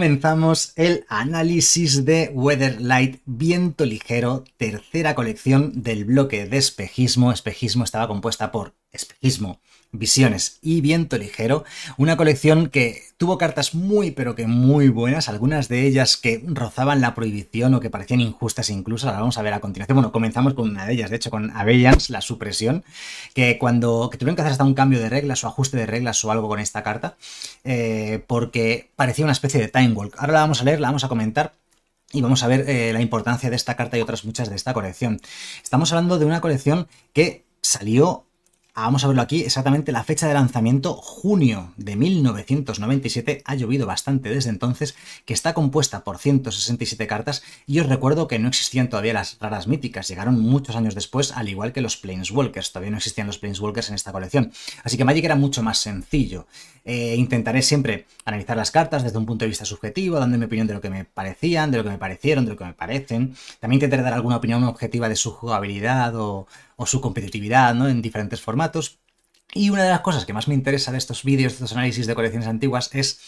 comenzamos el análisis de Weatherlight Viento Ligero, tercera colección del bloque de espejismo. Espejismo estaba compuesta por espejismo, Visiones y Viento Ligero, una colección que tuvo cartas muy pero que muy buenas, algunas de ellas que rozaban la prohibición o que parecían injustas incluso, la vamos a ver a continuación. Bueno, comenzamos con una de ellas, de hecho, con Avellans, la supresión, que cuando tuvieron que hacer hasta un cambio de reglas o ajuste de reglas o algo con esta carta, eh, porque parecía una especie de time walk. Ahora la vamos a leer, la vamos a comentar, y vamos a ver eh, la importancia de esta carta y otras muchas de esta colección. Estamos hablando de una colección que salió Ah, vamos a verlo aquí, exactamente la fecha de lanzamiento, junio de 1997, ha llovido bastante desde entonces, que está compuesta por 167 cartas y os recuerdo que no existían todavía las raras míticas, llegaron muchos años después, al igual que los Planeswalkers, todavía no existían los Planeswalkers en esta colección, así que Magic era mucho más sencillo. Eh, intentaré siempre analizar las cartas desde un punto de vista subjetivo, dándome mi opinión de lo que me parecían, de lo que me parecieron, de lo que me parecen, también intentaré dar alguna opinión objetiva de su jugabilidad o o su competitividad ¿no? en diferentes formatos. Y una de las cosas que más me interesa de estos vídeos, de estos análisis de colecciones antiguas, es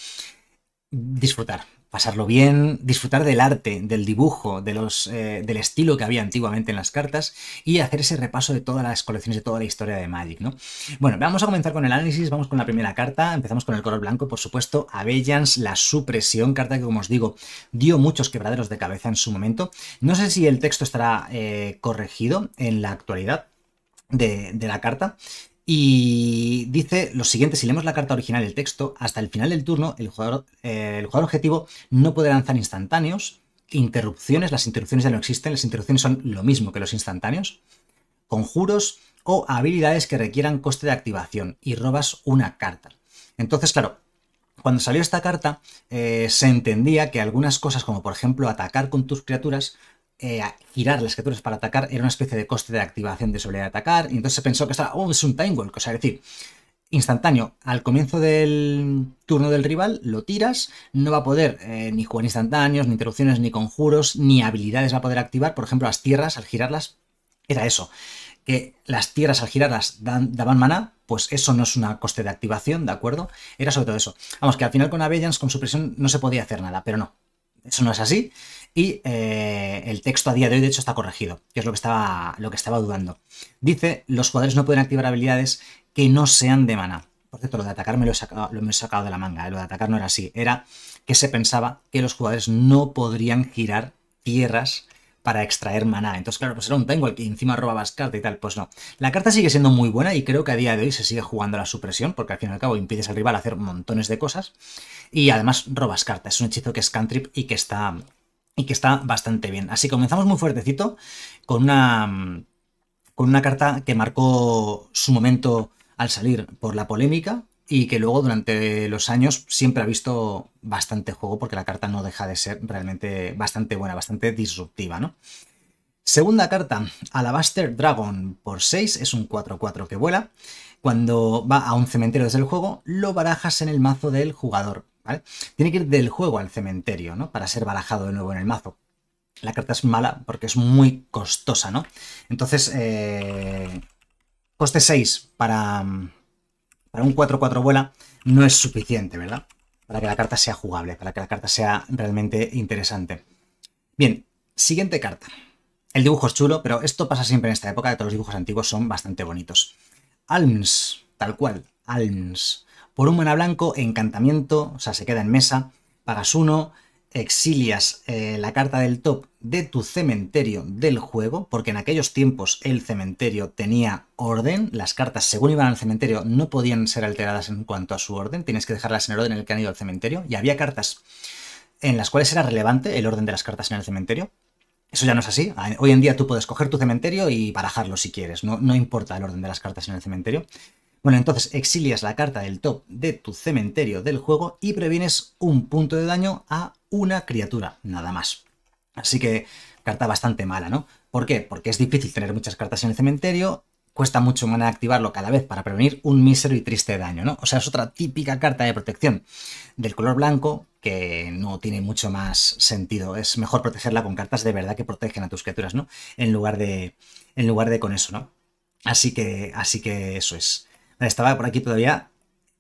disfrutar, pasarlo bien, disfrutar del arte, del dibujo, eh, del estilo que había antiguamente en las cartas y hacer ese repaso de todas las colecciones, de toda la historia de Magic, ¿no? Bueno, vamos a comenzar con el análisis, vamos con la primera carta, empezamos con el color blanco, por supuesto, Avellans, la supresión, carta que como os digo, dio muchos quebraderos de cabeza en su momento. No sé si el texto estará eh, corregido en la actualidad, de, la carta. Y dice lo siguiente, si leemos la carta original del texto, hasta el final del turno el jugador, eh, el jugador objetivo no puede lanzar instantáneos, interrupciones, las interrupciones ya no existen, las interrupciones son lo mismo que los instantáneos, conjuros o habilidades que requieran coste de activación y robas una carta. Entonces, claro, cuando salió esta carta eh, se entendía que algunas cosas como por ejemplo atacar con tus criaturas eh, girar las criaturas para atacar era una especie de coste de activación de su de atacar, y entonces se pensó que estaba, oh, es un time o sea, es decir, instantáneo, al comienzo del turno del rival, lo tiras, no va a poder eh, ni jugar instantáneos, ni interrupciones, ni conjuros, ni habilidades va a poder activar, por ejemplo, las tierras al girarlas, era eso, que las tierras al girarlas dan, daban maná, pues eso no es una coste de activación, ¿de acuerdo? Era sobre todo eso. Vamos, que al final con Aveyance, con su presión no se podía hacer nada, pero no, eso no es así y eh, el texto a día de hoy de hecho está corregido, que es lo que estaba, lo que estaba dudando. Dice, los jugadores no pueden activar habilidades que no sean de mana. Por cierto, lo de atacar me lo he sacado, de la manga, ¿eh? lo de atacar no era así, era que se pensaba que los jugadores no podrían girar tierras para extraer maná. Entonces, claro, pues era un tango que encima robabas carta y tal. Pues no. La carta sigue siendo muy buena y creo que a día de hoy se sigue jugando la supresión, porque al fin y al cabo impides al rival hacer montones de cosas. Y además robas carta. Es un hechizo que es cantrip y que está y que está bastante bien. Así comenzamos muy fuertecito con una, con una carta que marcó su momento al salir por la polémica y que luego durante los años siempre ha visto bastante juego porque la carta no deja de ser realmente bastante buena, bastante disruptiva, ¿no? Segunda carta, Alabaster Dragon por 6, es un 4-4 que vuela. Cuando va a un cementerio desde el juego, lo barajas en el mazo del jugador. Tiene que ir del juego al cementerio, ¿no? Para ser barajado de nuevo en el mazo. La carta es mala porque es muy costosa, ¿no? Entonces, eh, coste 6 para, para un 4-4 vuela no es suficiente, ¿verdad? Para que la carta sea jugable, para que la carta sea realmente interesante. Bien, siguiente carta. El dibujo es chulo, pero esto pasa siempre en esta época, que todos los dibujos antiguos son bastante bonitos. Alms, tal cual, Alms. Por un mana blanco, encantamiento, o sea, se queda en mesa, pagas uno, exilias eh, la carta del top de tu cementerio del juego, porque en aquellos tiempos el cementerio tenía orden, las cartas según iban al cementerio no podían ser alteradas en cuanto a su orden, tienes que dejarlas en el orden en el que han ido al cementerio, y había cartas en las cuales era relevante el orden de las cartas en el cementerio. Eso ya no es así. Ah, hoy en día tú puedes coger tu cementerio y barajarlo si quieres. no importa el orden de las cartas en el cementerio. Bueno, entonces exilias la carta del top de tu cementerio del juego y previenes un punto de daño a una criatura, nada más. Así que carta bastante mala, ¿no? ¿Por qué? Porque es difícil tener muchas cartas en el cementerio, cuesta mucho mana activarlo cada vez para prevenir un mísero y triste daño, ¿no? O sea, es otra típica carta de protección del color blanco que no tiene mucho más sentido. Es mejor protegerla con cartas de verdad que protegen a tus criaturas, ¿no? En lugar de, en lugar de con eso, ¿no? Así que, así que eso es estaba por aquí todavía,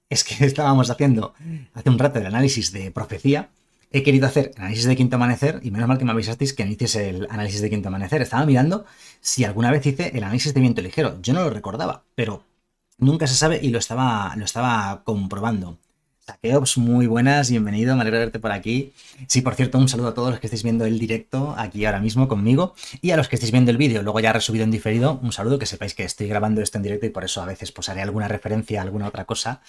es que estábamos haciendo hace un rato el análisis de profecía. He querido hacer análisis de quinto amanecer y menos mal que me avisasteis que no el análisis de quinto amanecer. Estaba mirando si alguna vez hice el análisis de viento ligero. Yo no lo recordaba, pero nunca se sabe y lo estaba, lo estaba comprobando. Saqueops, muy buenas, bienvenido, me alegra verte por aquí. Sí, por cierto, un saludo a todos los que estáis viendo el directo aquí ahora mismo conmigo y a los que estáis viendo el vídeo, luego ya resubido en diferido, un saludo, que sepáis que estoy grabando esto en directo y por eso a veces pues haré alguna referencia a alguna otra cosa,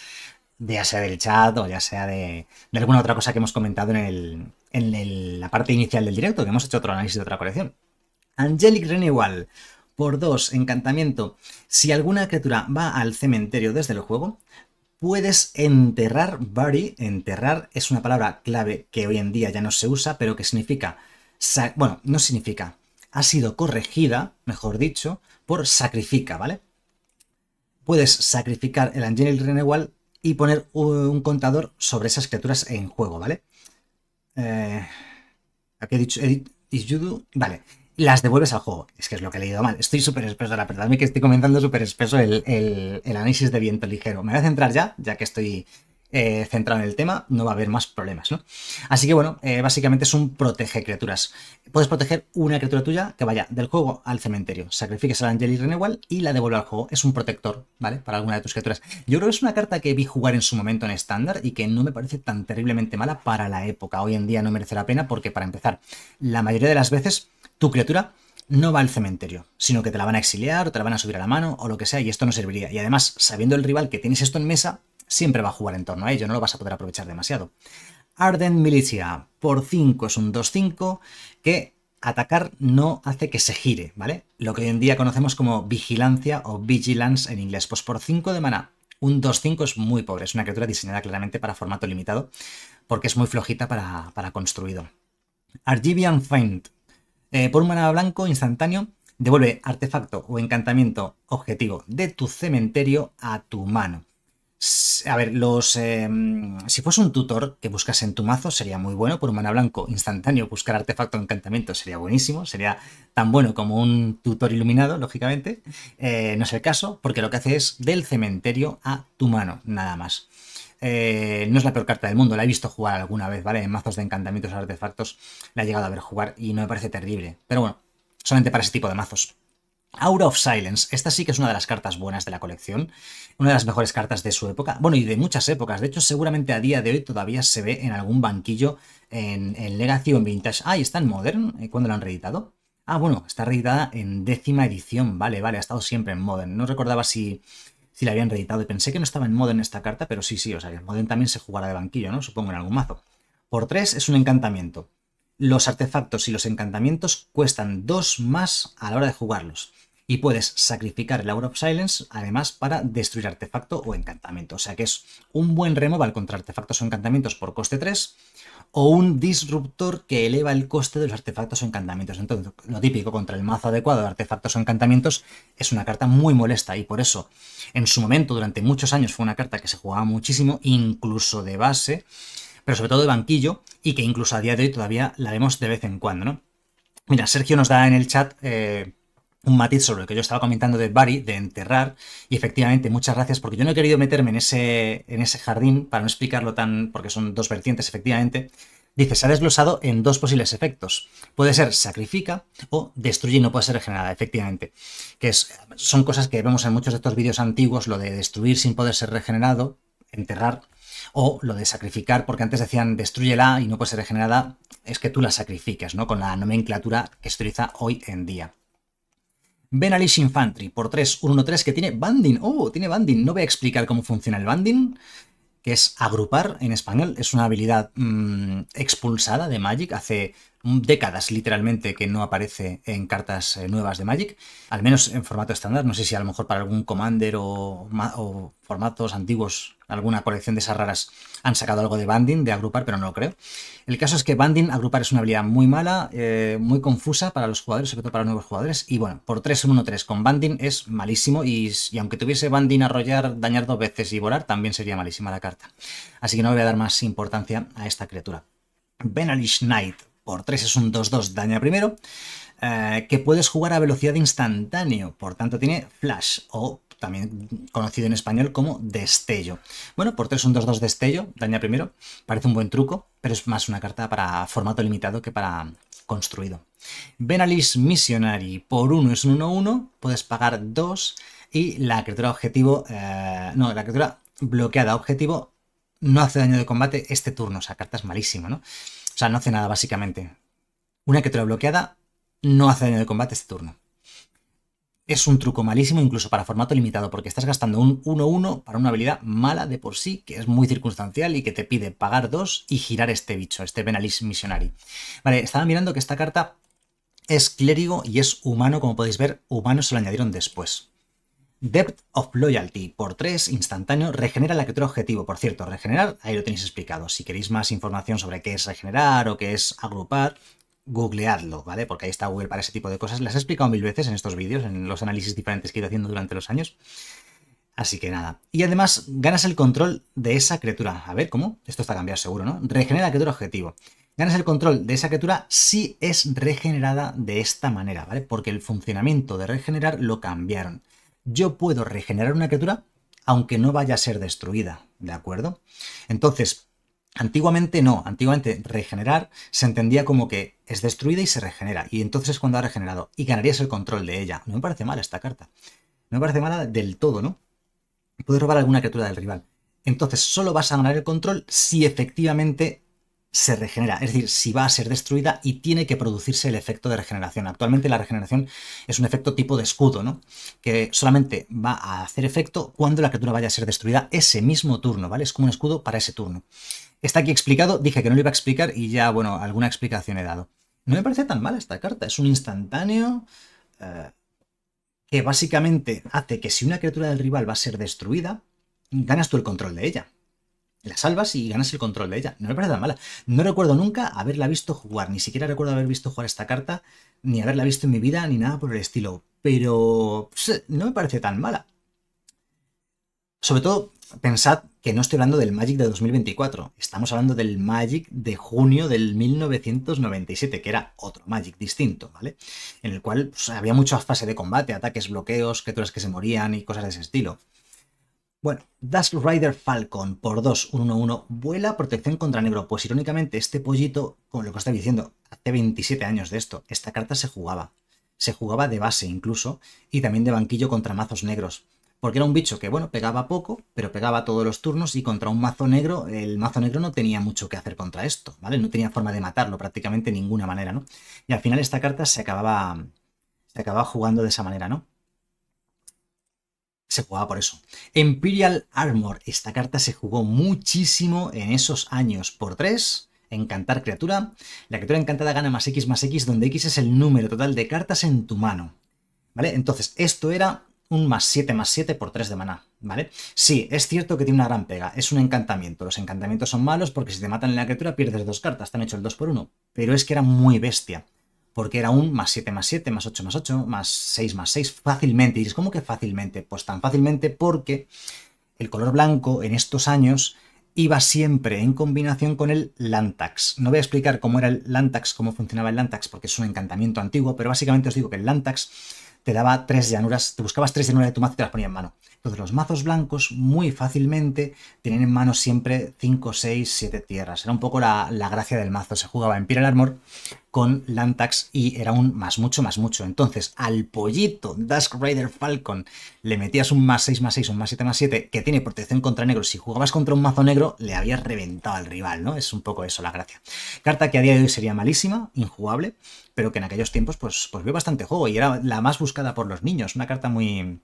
ya sea del chat o ya sea de, de alguna otra cosa que hemos comentado en, el, en la parte inicial del directo, que hemos hecho otro análisis de otra colección. Angelic Renewal, por dos, encantamiento. Si alguna criatura va al cementerio desde el juego, puedes enterrar bury. Enterrar es una palabra clave que hoy en día ya no se usa, pero que significa, bueno, no significa, ha sido corregida, mejor dicho, por sacrifica, ¿vale? Puedes sacrificar el Angelic Renewal y poner un contador sobre esas criaturas en juego, ¿vale? Eh, aquí he dicho, edit, is vale las devuelves al juego. Es que es lo que he leído mal. Estoy súper espeso verdad perdóname que estoy comenzando súper espeso el, el, análisis de viento ligero. Me voy a centrar ya, ya que estoy eh, centrado en el tema, no va a haber más problemas, ¿no? Así que bueno, eh, básicamente es un protege criaturas. Puedes proteger una criatura tuya que vaya del juego al cementerio, sacrifiques al Angel y Renewal y la devuelve al juego. Es un protector, ¿vale? Para alguna de tus criaturas. Yo creo que es una carta que vi jugar en su momento en estándar y que no me parece tan terriblemente mala para la época. Hoy en día no merece la pena porque, para empezar, la mayoría de las veces tu criatura no va al cementerio, sino que te la van a exiliar o te la van a subir a la mano o lo que sea, y esto no serviría. Y además, sabiendo el rival que tienes esto en mesa, siempre va a jugar en torno a ello, no lo vas a poder aprovechar demasiado. Arden Militia por 5 es un 2-5 que atacar no hace que se gire, ¿vale? Lo que hoy en día conocemos como vigilancia o vigilance en inglés. Pues por 5 de mana, un 2-5 es muy pobre, es una criatura diseñada claramente para formato limitado porque es muy flojita para, construido. Argivian Find. Eh, por un maná blanco instantáneo, devuelve artefacto o encantamiento objetivo de tu cementerio a tu mano. A ver, los. Em, si fuese un tutor que buscas en tu mazo, sería muy bueno. Por un mana blanco instantáneo, buscar artefacto de encantamiento sería buenísimo. Sería tan bueno como un tutor iluminado, lógicamente. Eh, no es el caso, porque lo que hace es del cementerio a tu mano, nada más. Eh, no es la peor carta del mundo, la he visto jugar alguna vez, ¿vale? En mazos de encantamientos artefactos la he llegado a ver jugar y no me parece terrible. Pero bueno, solamente para ese tipo de mazos. Aura of Silence. Esta sí que es una de las cartas buenas de la colección, una de las mejores cartas de su época, bueno, y de muchas épocas. De hecho, seguramente a día de hoy todavía se ve en algún banquillo en, en Legacy o en Vintage. Ah, está en Modern, eh, ¿cuándo la han reeditado? Ah, bueno, está reeditada en décima edición, vale, vale, ha estado siempre en Modern. No recordaba si, si la habían reeditado y pensé que no estaba en Modern esta carta, pero sí, sí, o sea, en Modern también se jugará de banquillo, ¿no? Supongo en algún mazo. Por 3 es un encantamiento. Los artefactos y los encantamientos cuestan 2 más a la hora de jugarlos y puedes sacrificar el Aura of Silence además para destruir artefacto o encantamiento. O sea que es un buen removal contra artefactos o encantamientos por coste 3 o un disruptor que eleva el coste de los artefactos o encantamientos. Entonces, lo típico contra el mazo adecuado de artefactos o encantamientos es una carta muy molesta y por eso en su momento durante muchos años fue una carta que se jugaba muchísimo, incluso de base, pero sobre todo de banquillo y que incluso a día de hoy todavía la vemos de vez en cuando, ¿no? Mira, Sergio nos da en el chat... Eh, un matiz sobre lo que yo estaba comentando de Bari, de enterrar, y efectivamente, muchas gracias, porque yo no he querido meterme en ese, en ese jardín para no explicarlo tan, porque son dos vertientes, efectivamente. Dice, se ha desglosado en dos posibles efectos. Puede ser sacrifica o destruye y no puede ser regenerada, efectivamente. Que son cosas que vemos en muchos de estos vídeos antiguos, lo de destruir sin poder ser regenerado, enterrar, o lo de sacrificar, porque antes decían destruyela y no puede ser regenerada, es que tú la sacrifiques, ¿no? Con la nomenclatura que se utiliza hoy en día. Benalish Infantry por 3 1 1 que tiene banding. ¡Oh! Tiene banding. No voy a explicar cómo funciona el banding, que es agrupar en español. Es una habilidad mm, expulsada de Magic hace décadas literalmente que no aparece en cartas eh, nuevas de Magic, al menos en formato estándar, no sé si a lo mejor para algún Commander o formatos antiguos alguna colección de esas raras han sacado algo de banding, de agrupar, pero no lo creo. El caso es que banding, agrupar es una habilidad muy mala, eh, muy confusa para los jugadores, sobre todo para nuevos jugadores. Y bueno, por 3 1 3 con banding es malísimo y, aunque tuviese banding arrollar, dañar dos veces y volar, también sería malísima la carta. Así que no voy a dar más importancia a esta criatura. Benalish Knight, por 3 es un 2-2 daña primero, eh, que puedes jugar a velocidad instantáneo, por tanto tiene flash o también conocido en español como destello. Bueno, por 3 un 2-2 destello, daña primero, parece un buen truco, pero es más una carta para formato limitado que para construido. Benalis Missionary, por 1 es un 1-1, puedes pagar 2 y la criatura objetivo, eh, no, la criatura bloqueada objetivo no hace daño de combate este turno, o sea, carta es malísima, ¿no? O sea, no hace nada básicamente. Una criatura bloqueada no hace daño de combate este turno es un truco malísimo incluso para formato limitado, porque estás gastando un 1-1 para una habilidad mala de por sí, que es muy circunstancial y que te pide pagar 2 y girar este bicho, este Benalis Missionary. Vale, estaba mirando que esta carta es clérigo y es humano, como podéis ver, humano se lo añadieron después. Depth of Loyalty, por 3, instantáneo, regenera la criatura objetivo. Por cierto, regenerar, ahí lo tenéis explicado. Si queréis más información sobre qué es regenerar o qué es agrupar, googleadlo, ¿vale? Porque ahí está Google para ese tipo de cosas. Las he explicado mil veces en estos vídeos, en los análisis diferentes que he ido haciendo durante los años. Así que nada. Y además ganas el control de esa criatura. A ver, ¿cómo? Esto está cambiado seguro, ¿no? Regenera la criatura objetivo. Ganas el control de esa criatura si es regenerada de esta manera, ¿vale? Porque el funcionamiento de regenerar lo cambiaron. Yo puedo regenerar una criatura aunque no vaya a ser destruida, ¿de acuerdo? Entonces, Antiguamente no, antiguamente regenerar se entendía como que es destruida y se regenera, y entonces es cuando ha regenerado, y ganarías el control de ella. No me parece mala esta carta. No me parece mala del todo, ¿no? Puedes robar alguna criatura del rival. Entonces solo vas a ganar el control si efectivamente se regenera, es decir, si va a ser destruida y tiene que producirse el efecto de regeneración. Actualmente la regeneración es un efecto tipo de escudo, ¿no? Que solamente va a hacer efecto cuando la criatura vaya a ser destruida ese mismo turno, ¿vale? Es como un escudo para ese turno. Está aquí explicado, dije que no lo iba a explicar y ya, bueno, alguna explicación he dado. No me parece tan mala esta carta, es un instantáneo eh, que básicamente hace que si una criatura del rival va a ser destruida, ganas tú el control de ella. La salvas y ganas el control de ella. No me parece tan mala. No recuerdo nunca haberla visto jugar, ni siquiera recuerdo haber visto jugar esta carta, ni haberla visto en mi vida, ni nada por el estilo. Pero no me parece tan mala. Sobre todo pensad que no estoy hablando del Magic de 2024, estamos hablando del Magic de junio del 1997, que era otro Magic distinto, ¿vale? En el cual pues, había mucha fase de combate, ataques, bloqueos, criaturas que se morían y cosas de ese estilo. Bueno, Dusk Rider Falcon por 2, 1, 1, vuela protección contra negro. Pues irónicamente, este pollito, como lo que os estaba diciendo, hace 27 años de esto, esta carta se jugaba. Se jugaba de base incluso, y también de banquillo contra mazos negros porque era un bicho que, bueno, pegaba poco, pero pegaba todos los turnos y contra un mazo negro, el mazo negro no tenía mucho que hacer contra esto, ¿vale? No tenía forma de matarlo prácticamente de ninguna manera, ¿no? Y al final esta carta se acababa, se acababa jugando de esa manera, ¿no? se jugaba por eso. Imperial Armor, esta carta se jugó muchísimo en esos años por 3. Encantar criatura. La criatura encantada gana más X más X, donde X es el número total de cartas en tu mano. ¿Vale? Entonces, esto era un más 7 más 7 por 3 de maná, ¿vale? Sí, es cierto que tiene una gran pega, es un encantamiento. Los encantamientos son malos porque si te matan en la criatura pierdes dos cartas, te han hecho el 2 por 1. Pero es que era muy bestia, porque era un más 7 más 7, más 8 más 8, más 6 más 6, fácilmente. Y dices, ¿cómo que fácilmente, pues tan fácilmente porque el color blanco en estos años iba siempre en combinación con el Lantax. No voy a explicar cómo era el Lantax, cómo funcionaba el Lantax, porque es un encantamiento antiguo, pero básicamente os digo que el Lantax te daba tres llanuras, te buscabas tres llanuras de tu mazo y te las ponía en mano. Entonces los mazos blancos muy fácilmente tienen en mano siempre 5, 6, 7 tierras. Era un poco la, la gracia del mazo. Se jugaba en el Armor con Lantax y era un más mucho, más mucho. Entonces al pollito Dusk Rider Falcon le metías un más 6, más 6, un más 7, más 7 que tiene protección contra negros. Si jugabas contra un mazo negro le habías reventado al rival, ¿no? Es un poco eso la gracia. Carta que a día de hoy sería malísima, injugable, pero que en aquellos tiempos pues, pues vio bastante juego y era la más buscada por los niños. Una carta muy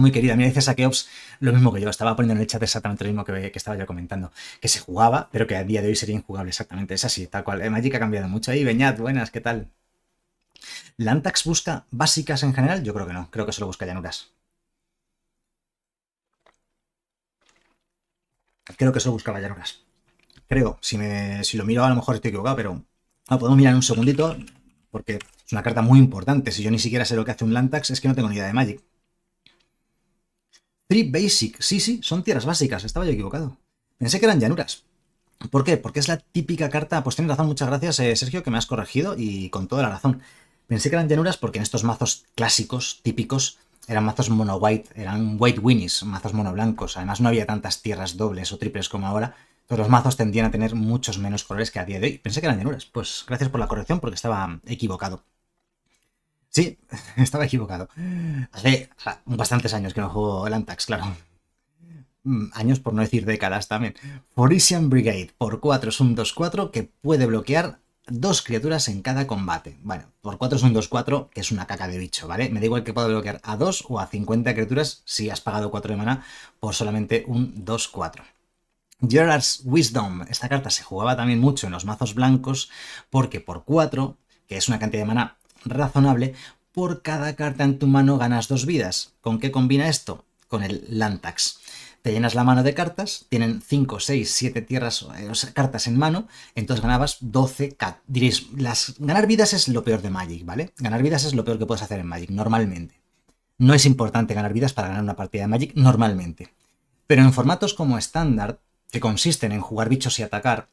muy querida. Mira, dice Saqueops lo mismo que yo. Estaba poniendo en el chat exactamente lo mismo que, estaba yo comentando. Que se jugaba, pero que a día de hoy sería injugable. Exactamente, es así, tal cual. Eh, Magic ha cambiado mucho. Ahí, Beñat, buenas, ¿qué tal? ¿Lantax busca básicas en general? Yo creo que no. Creo que solo busca llanuras. Creo que solo buscaba llanuras. Creo. Si, si lo miro, a lo mejor estoy equivocado, pero... Ah, podemos mirar un segundito, porque es una carta muy importante. Si yo ni siquiera sé lo que hace un Lantax, es que no tengo ni idea de Magic. Three Basic. Sí, sí, son tierras básicas. Estaba yo equivocado. Pensé que eran llanuras. ¿Por qué? Porque es la típica carta. Pues tienes razón, muchas gracias, eh, Sergio, que me has corregido y con toda la razón. Pensé que eran llanuras porque en estos mazos clásicos, típicos, eran mazos mono white, eran white winnies, mazos mono blancos. Además, no había tantas tierras dobles o triples como ahora. Todos los mazos tendían a tener muchos menos colores que a día de hoy. Pensé que eran llanuras. Pues gracias por la corrección porque estaba equivocado. Sí, estaba equivocado. Hace bastantes años que no juego el Antax, claro. Mm, años por no decir décadas también. Forisian Brigade por 4 es un 2-4 que puede bloquear dos criaturas en cada combate. Bueno, por 4 es un 2-4, que es una caca de bicho, ¿vale? Me da igual que pueda bloquear a 2 o a 50 criaturas si has pagado 4 de mana por solamente un 2-4. Gerard's Wisdom. Esta carta se jugaba también mucho en los mazos blancos porque por 4, que es una cantidad de mana razonable, por cada carta en tu mano ganas dos vidas. ¿Con qué combina esto? Con el Lantax. Te llenas la mano de cartas, tienen 5, 6, 7 tierras, eh, o cartas en mano, entonces ganabas 12 cartas. Diréis, las, ganar vidas es lo peor de Magic, ¿vale? Ganar vidas es lo peor que puedes hacer en Magic, normalmente. No es importante ganar vidas para ganar una partida de Magic, normalmente. Pero en formatos como estándar, que consisten en jugar bichos y atacar,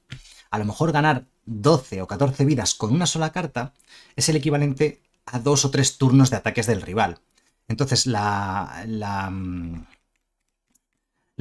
a lo mejor ganar 12 o 14 vidas con una sola carta es el equivalente a dos o tres turnos de ataques del rival. Entonces, la, la, mm,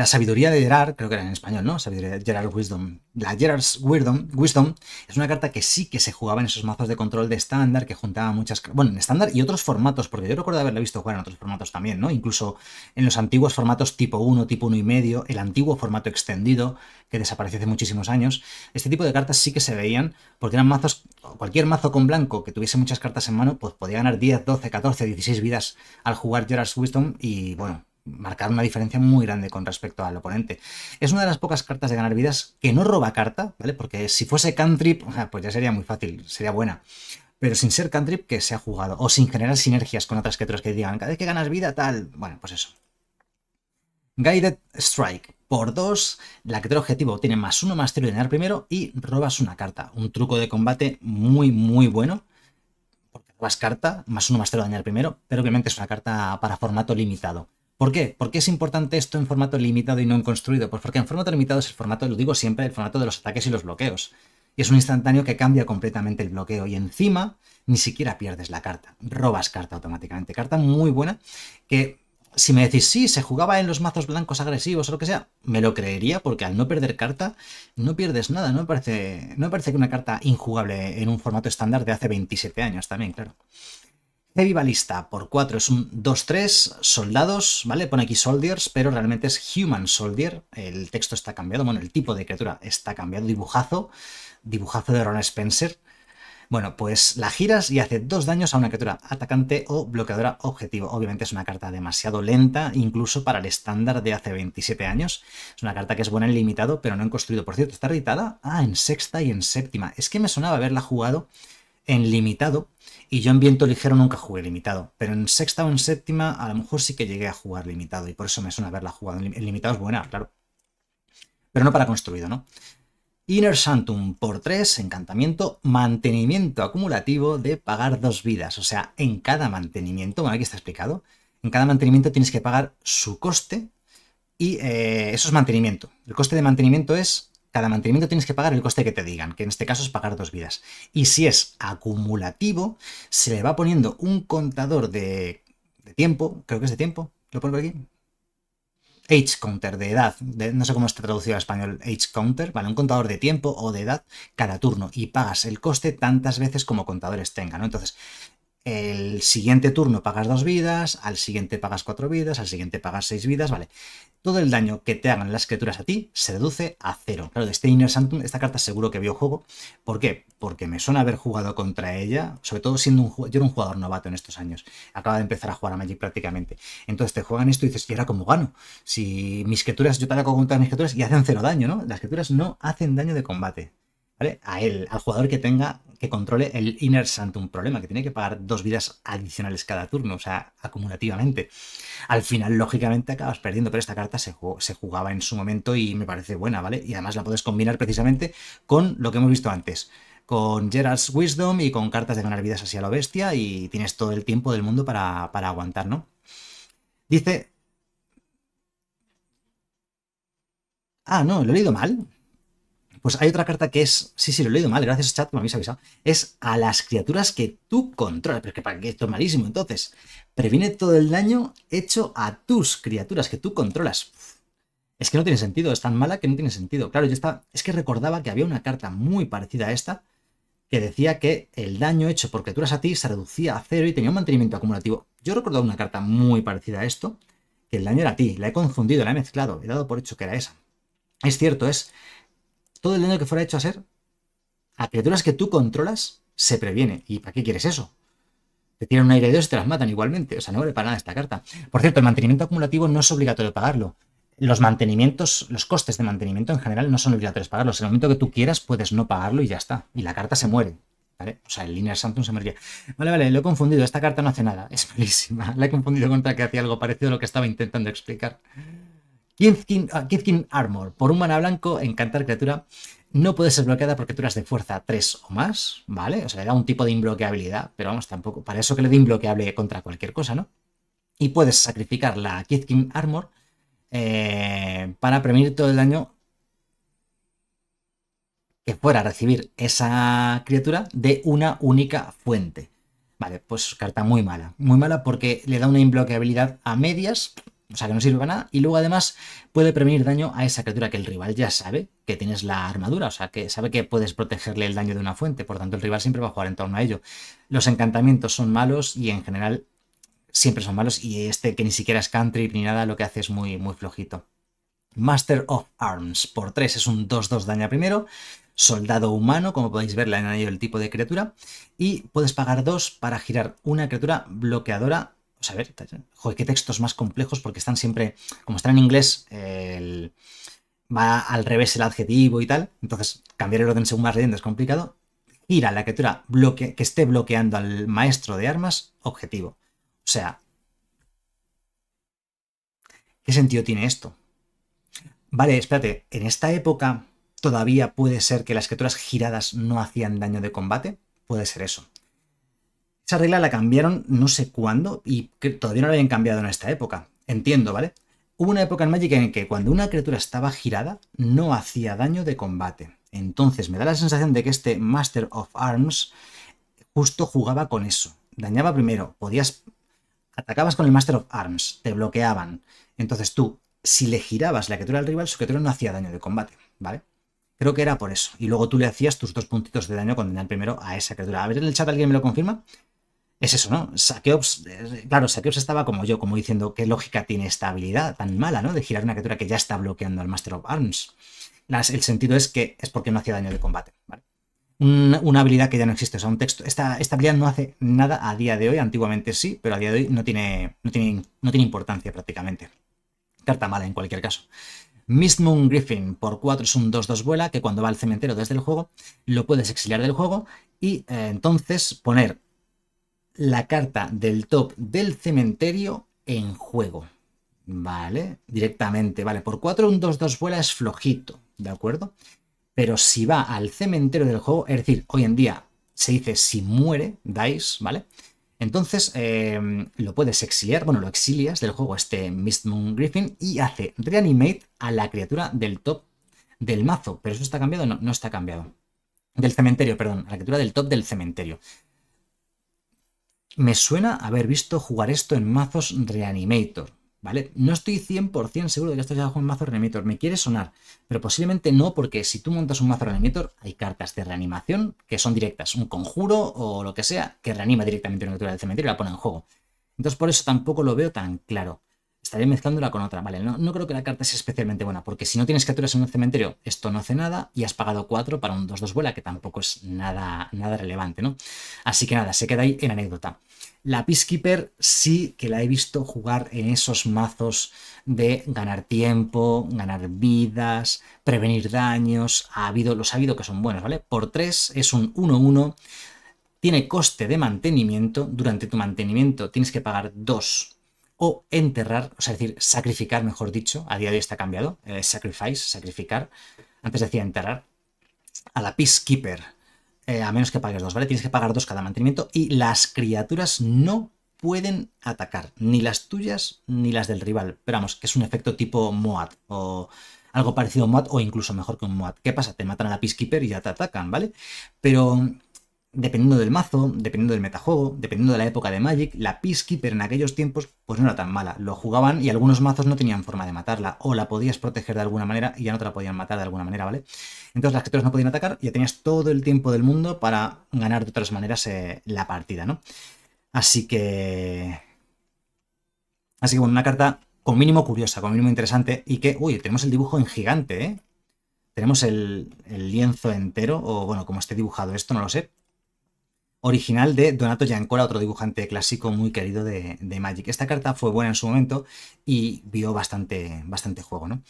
la sabiduría de Gerard, creo que era en español, ¿no? Sabiduría Gerard Wisdom. La Gerard's Wisdom, Wisdom es una carta que sí que se jugaba en esos mazos de control de estándar, que juntaba muchas... Bueno, en estándar y otros formatos, porque yo recuerdo haberla visto jugar en otros formatos también, ¿no? Incluso en los antiguos formatos tipo 1, tipo 1 y medio, el antiguo formato extendido, que desapareció hace muchísimos años. Este tipo de cartas sí que se veían, porque eran mazos... Cualquier mazo con blanco que tuviese muchas cartas en mano, pues podía ganar 10, 12, 14, 16 vidas al jugar Gerard's Wisdom y, bueno, marcar una diferencia muy grande con respecto al oponente. Es una de las pocas cartas de ganar vidas que no roba carta, ¿vale? Porque si fuese cantrip, pues ya sería muy fácil, sería buena. Pero sin ser cantrip que se ha jugado, o sin generar sinergias con otras criaturas que digan, cada vez que ganas vida, tal. Bueno, pues eso. Guided Strike. Por 2, la criatura objetivo tiene más uno más 0 de dañar primero y robas una carta. Un truco de combate muy, muy bueno porque robas carta, más uno más de dañar primero, pero obviamente es una carta para formato limitado. ¿Por qué? ¿Por qué es importante esto en formato limitado y no en construido? Pues porque en formato limitado es el formato, lo digo siempre, el formato de los ataques y los bloqueos. Y es un instantáneo que cambia completamente el bloqueo. Y encima, ni siquiera pierdes la carta. Robas carta automáticamente. Carta muy buena que si me decís, sí, se jugaba en los mazos blancos agresivos o lo que sea, me lo creería porque al no perder carta no pierdes nada. No me parece, no me parece que una carta injugable en un formato estándar de hace 27 años también, claro. Heavy Ballista por 4 es un 2-3, soldados, ¿vale? Pone aquí soldiers, pero realmente es human soldier. El texto está cambiado, bueno, el tipo de criatura está cambiado, dibujazo, dibujazo de Ron Spencer. Bueno, pues la giras y hace dos daños a una criatura atacante o bloqueadora objetivo. Obviamente es una carta demasiado lenta, incluso para el estándar de hace 27 años. Es una carta que es buena en limitado, pero no en construido. Por cierto, está editada, ah, en sexta y en séptima. Es que me sonaba haberla jugado en limitado, y yo en viento ligero nunca jugué limitado, pero en sexta o en séptima a lo mejor sí que llegué a jugar limitado y por eso me suena haberla jugado. El limitado es buena, claro. Pero no para construido, ¿no? Inner Santum por 3, encantamiento, mantenimiento acumulativo de pagar dos vidas. O sea, en cada mantenimiento, bueno, aquí está explicado, en cada mantenimiento tienes que pagar su coste y eh, eso es mantenimiento. El coste de mantenimiento es cada mantenimiento tienes que pagar el coste que te digan, que en este caso es pagar dos vidas. Y si es acumulativo, se le va poniendo un contador de, tiempo, creo que es de tiempo, lo pongo aquí. Age counter, de edad, no sé cómo se traducido al español, age counter, vale, un contador de tiempo o de edad cada turno y pagas el coste tantas veces como contadores tengan, ¿no? Entonces, el siguiente turno pagas dos vidas, al siguiente pagas cuatro vidas, al siguiente pagas seis vidas, vale. Todo el daño que te hagan las criaturas a ti se reduce a cero. Claro, de este Inner Sanctum, esta carta seguro que vio juego. ¿Por qué? Porque me suena haber jugado contra ella, sobre todo siendo un, yo era un jugador novato en estos años. Acaba de empezar a jugar a Magic prácticamente. Entonces te juegan esto y dices, ¿y ahora cómo gano? Si mis criaturas, yo te hago contra mis criaturas y hacen cero daño, ¿no? Las criaturas no hacen daño de combate. ¿Vale? A él, al jugador que tenga que controle el Inner Sanctum problema, que tiene que pagar dos vidas adicionales cada turno, o sea, acumulativamente. Al final, lógicamente, acabas perdiendo, pero esta carta se, jugaba en su momento y me parece buena, ¿vale? Y además la puedes combinar precisamente con lo que hemos visto antes, con Gerald's Wisdom y con cartas de ganar vidas hacia la bestia y tienes todo el tiempo del mundo para, para aguantar, ¿no? Dice... Ah, no, lo he leído mal. Pues hay otra carta que es, sí, sí, lo he leído mal, gracias chat, me habéis avisado. Es a las criaturas que tú controlas, pero es que para que esto es malísimo. Entonces, previene todo el daño hecho a tus criaturas que tú controlas. Es que no tiene sentido, es tan mala que no tiene sentido. Claro, yo estaba, es que recordaba que había una carta muy parecida a esta que decía que el daño hecho por criaturas a ti se reducía a cero y tenía un mantenimiento acumulativo. Yo recordaba una carta muy parecida a esto, que el daño era a ti, la he confundido, la he mezclado, he dado por hecho que era esa. Es cierto, es todo el daño que fuera hecho a ser a criaturas que tú controlas se previene. ¿Y para qué quieres eso? Te tiran un aire de dos y te las matan igualmente. O sea, no vale para nada esta carta. Por cierto, el mantenimiento acumulativo no es obligatorio pagarlo. Los mantenimientos, los costes de mantenimiento en general no son obligatorios pagarlos. En el momento que tú quieras, puedes no pagarlo y ya está. Y la carta se muere. O sea, el Linear santum se muere. Vale, vale, lo he confundido. Esta carta no hace nada. Es malísima. La he confundido con que hacía algo parecido a lo que estaba intentando explicar. Kidkin ah, Armor. Por un mana blanco, encantar criatura no puede ser bloqueada por criaturas de fuerza 3 o más, ¿vale? O sea, le da un tipo de imbloqueabilidad, pero vamos, tampoco. Para eso que le dé inbloqueable contra cualquier cosa, ¿no? Y puedes sacrificar la Kidkin Armor eh, para prevenir todo el daño que fuera a recibir esa criatura de una única fuente. Vale, pues carta muy mala. Muy mala porque le da una imbloqueabilidad a medias o sea que no sirve para nada, y luego además puede prevenir daño a esa criatura que el rival ya sabe que tienes la armadura, o sea que sabe que puedes protegerle el daño de una fuente, por tanto el rival siempre va a jugar en torno a ello. Los encantamientos son malos y en general siempre son malos y este que ni siquiera es country ni nada lo que hace es muy, muy flojito. Master of Arms por 3 es un 2-2 daña primero, soldado humano, como podéis ver, le han añadido el tipo de criatura, y puedes pagar 2 para girar una criatura bloqueadora pues a ver, joder, qué textos más complejos porque están siempre, como están en inglés, va al revés el adjetivo y tal, entonces cambiar el orden según más leyendo es complicado. Ir a la criatura que esté bloqueando al maestro de armas, objetivo. O sea, ¿qué sentido tiene esto? Vale, espérate, ¿en esta época todavía puede ser que las criaturas giradas no hacían daño de combate? Puede ser eso. Esa regla la cambiaron no sé cuándo y todavía no la habían cambiado en esta época. Entiendo, ¿vale? Hubo una época en Magic en que cuando una criatura estaba girada no hacía daño de combate. Entonces me da la sensación de que este Master of Arms justo jugaba con eso. Dañaba primero, podías... Atacabas con el Master of Arms, te bloqueaban. Entonces tú, si le girabas la criatura al rival, su criatura no hacía daño de combate, ¿vale? Creo que era por eso. Y luego tú le hacías tus dos puntitos de daño con dañar primero a esa criatura. A ver en el chat alguien me lo confirma es eso, ¿no? Saqueops, eh, claro, Saqueops estaba como yo, como diciendo qué lógica tiene esta habilidad tan mala, ¿no? De girar una criatura que ya está bloqueando al Master of Arms. el sentido es que es porque no hacía daño de combate, Una, habilidad que ya no existe, o sea, un texto. Esta, esta, habilidad no hace nada a día de hoy, antiguamente sí, pero a día de hoy no tiene, no tiene, importancia prácticamente. Carta mala en cualquier caso. Mist Moon Griffin por 4 es un 2-2 vuela que cuando va al cementerio desde el juego lo puedes exiliar del juego y eh, entonces poner la carta del top del cementerio en juego. ¿Vale? Directamente, ¿vale? Por 4 1, 2-2 vuela es flojito, ¿de acuerdo? Pero si va al cementerio del juego, es decir, hoy en día se dice si muere, dice ¿vale? Entonces em, lo puedes exiliar, bueno, lo exilias del juego este Mist Moon Griffin y hace reanimate a la criatura del top del mazo. Pero eso está cambiado, no, no está cambiado. Del cementerio, perdón, a la criatura del top del cementerio. Me suena haber visto jugar esto en mazos Reanimator, ¿vale? No estoy 100% seguro de que esto ya jugado en mazo Reanimator, me quiere sonar, pero posiblemente no, porque si tú montas un mazo Reanimator, hay cartas de reanimación que son directas, un conjuro o lo que sea, que reanima directamente una criatura del cementerio y la pone en juego. Entonces por eso tampoco lo veo tan claro estaría mezclándola con otra, ¿vale? No, no creo que la carta sea especialmente buena, porque si no tienes criaturas en un cementerio, esto no hace nada y has pagado 4 para un 2-2 vuela, que tampoco es nada, nada relevante, ¿no? Así que nada, se queda ahí en anécdota. La Peacekeeper sí que la he visto jugar en esos mazos de ganar tiempo, ganar vidas, prevenir daños. Ha habido, los ha habido que son buenos, ¿vale? Por 3 es un 1-1. Tiene coste de mantenimiento. Durante tu mantenimiento tienes que pagar 2 o enterrar, o sea, decir, sacrificar, mejor dicho, a día de hoy está cambiado, eh, sacrifice, sacrificar, antes decía enterrar, a la Peacekeeper, eh, a menos que pagues dos, ¿vale? Tienes que pagar dos cada mantenimiento y las criaturas no pueden atacar, ni las tuyas ni las del rival. Pero vamos, que es un efecto tipo Moat o algo parecido a Moat o incluso mejor que un Moat. ¿Qué pasa? Te matan a la Peacekeeper y ya te atacan, ¿vale? Pero dependiendo del mazo, dependiendo del metajuego, dependiendo de la época de Magic, la Peacekeeper en aquellos tiempos pues no era tan mala. Lo jugaban y algunos mazos no tenían forma de matarla, o la podías proteger de alguna manera y ya no te la podían matar de alguna manera, ¿vale? Entonces las criaturas no podían atacar y ya tenías todo el tiempo del mundo para ganar de otras maneras eh, la partida, ¿no? Así que... Así que bueno, una carta con mínimo curiosa, con mínimo interesante y que... Uy, tenemos el dibujo en gigante, ¿eh? Tenemos el, el lienzo entero, o bueno, como esté dibujado esto, no lo sé, original de Donato Giancola, otro dibujante clásico muy querido de, Magic. Esta carta fue buena en su momento y vio bastante, bastante juego, ¿no?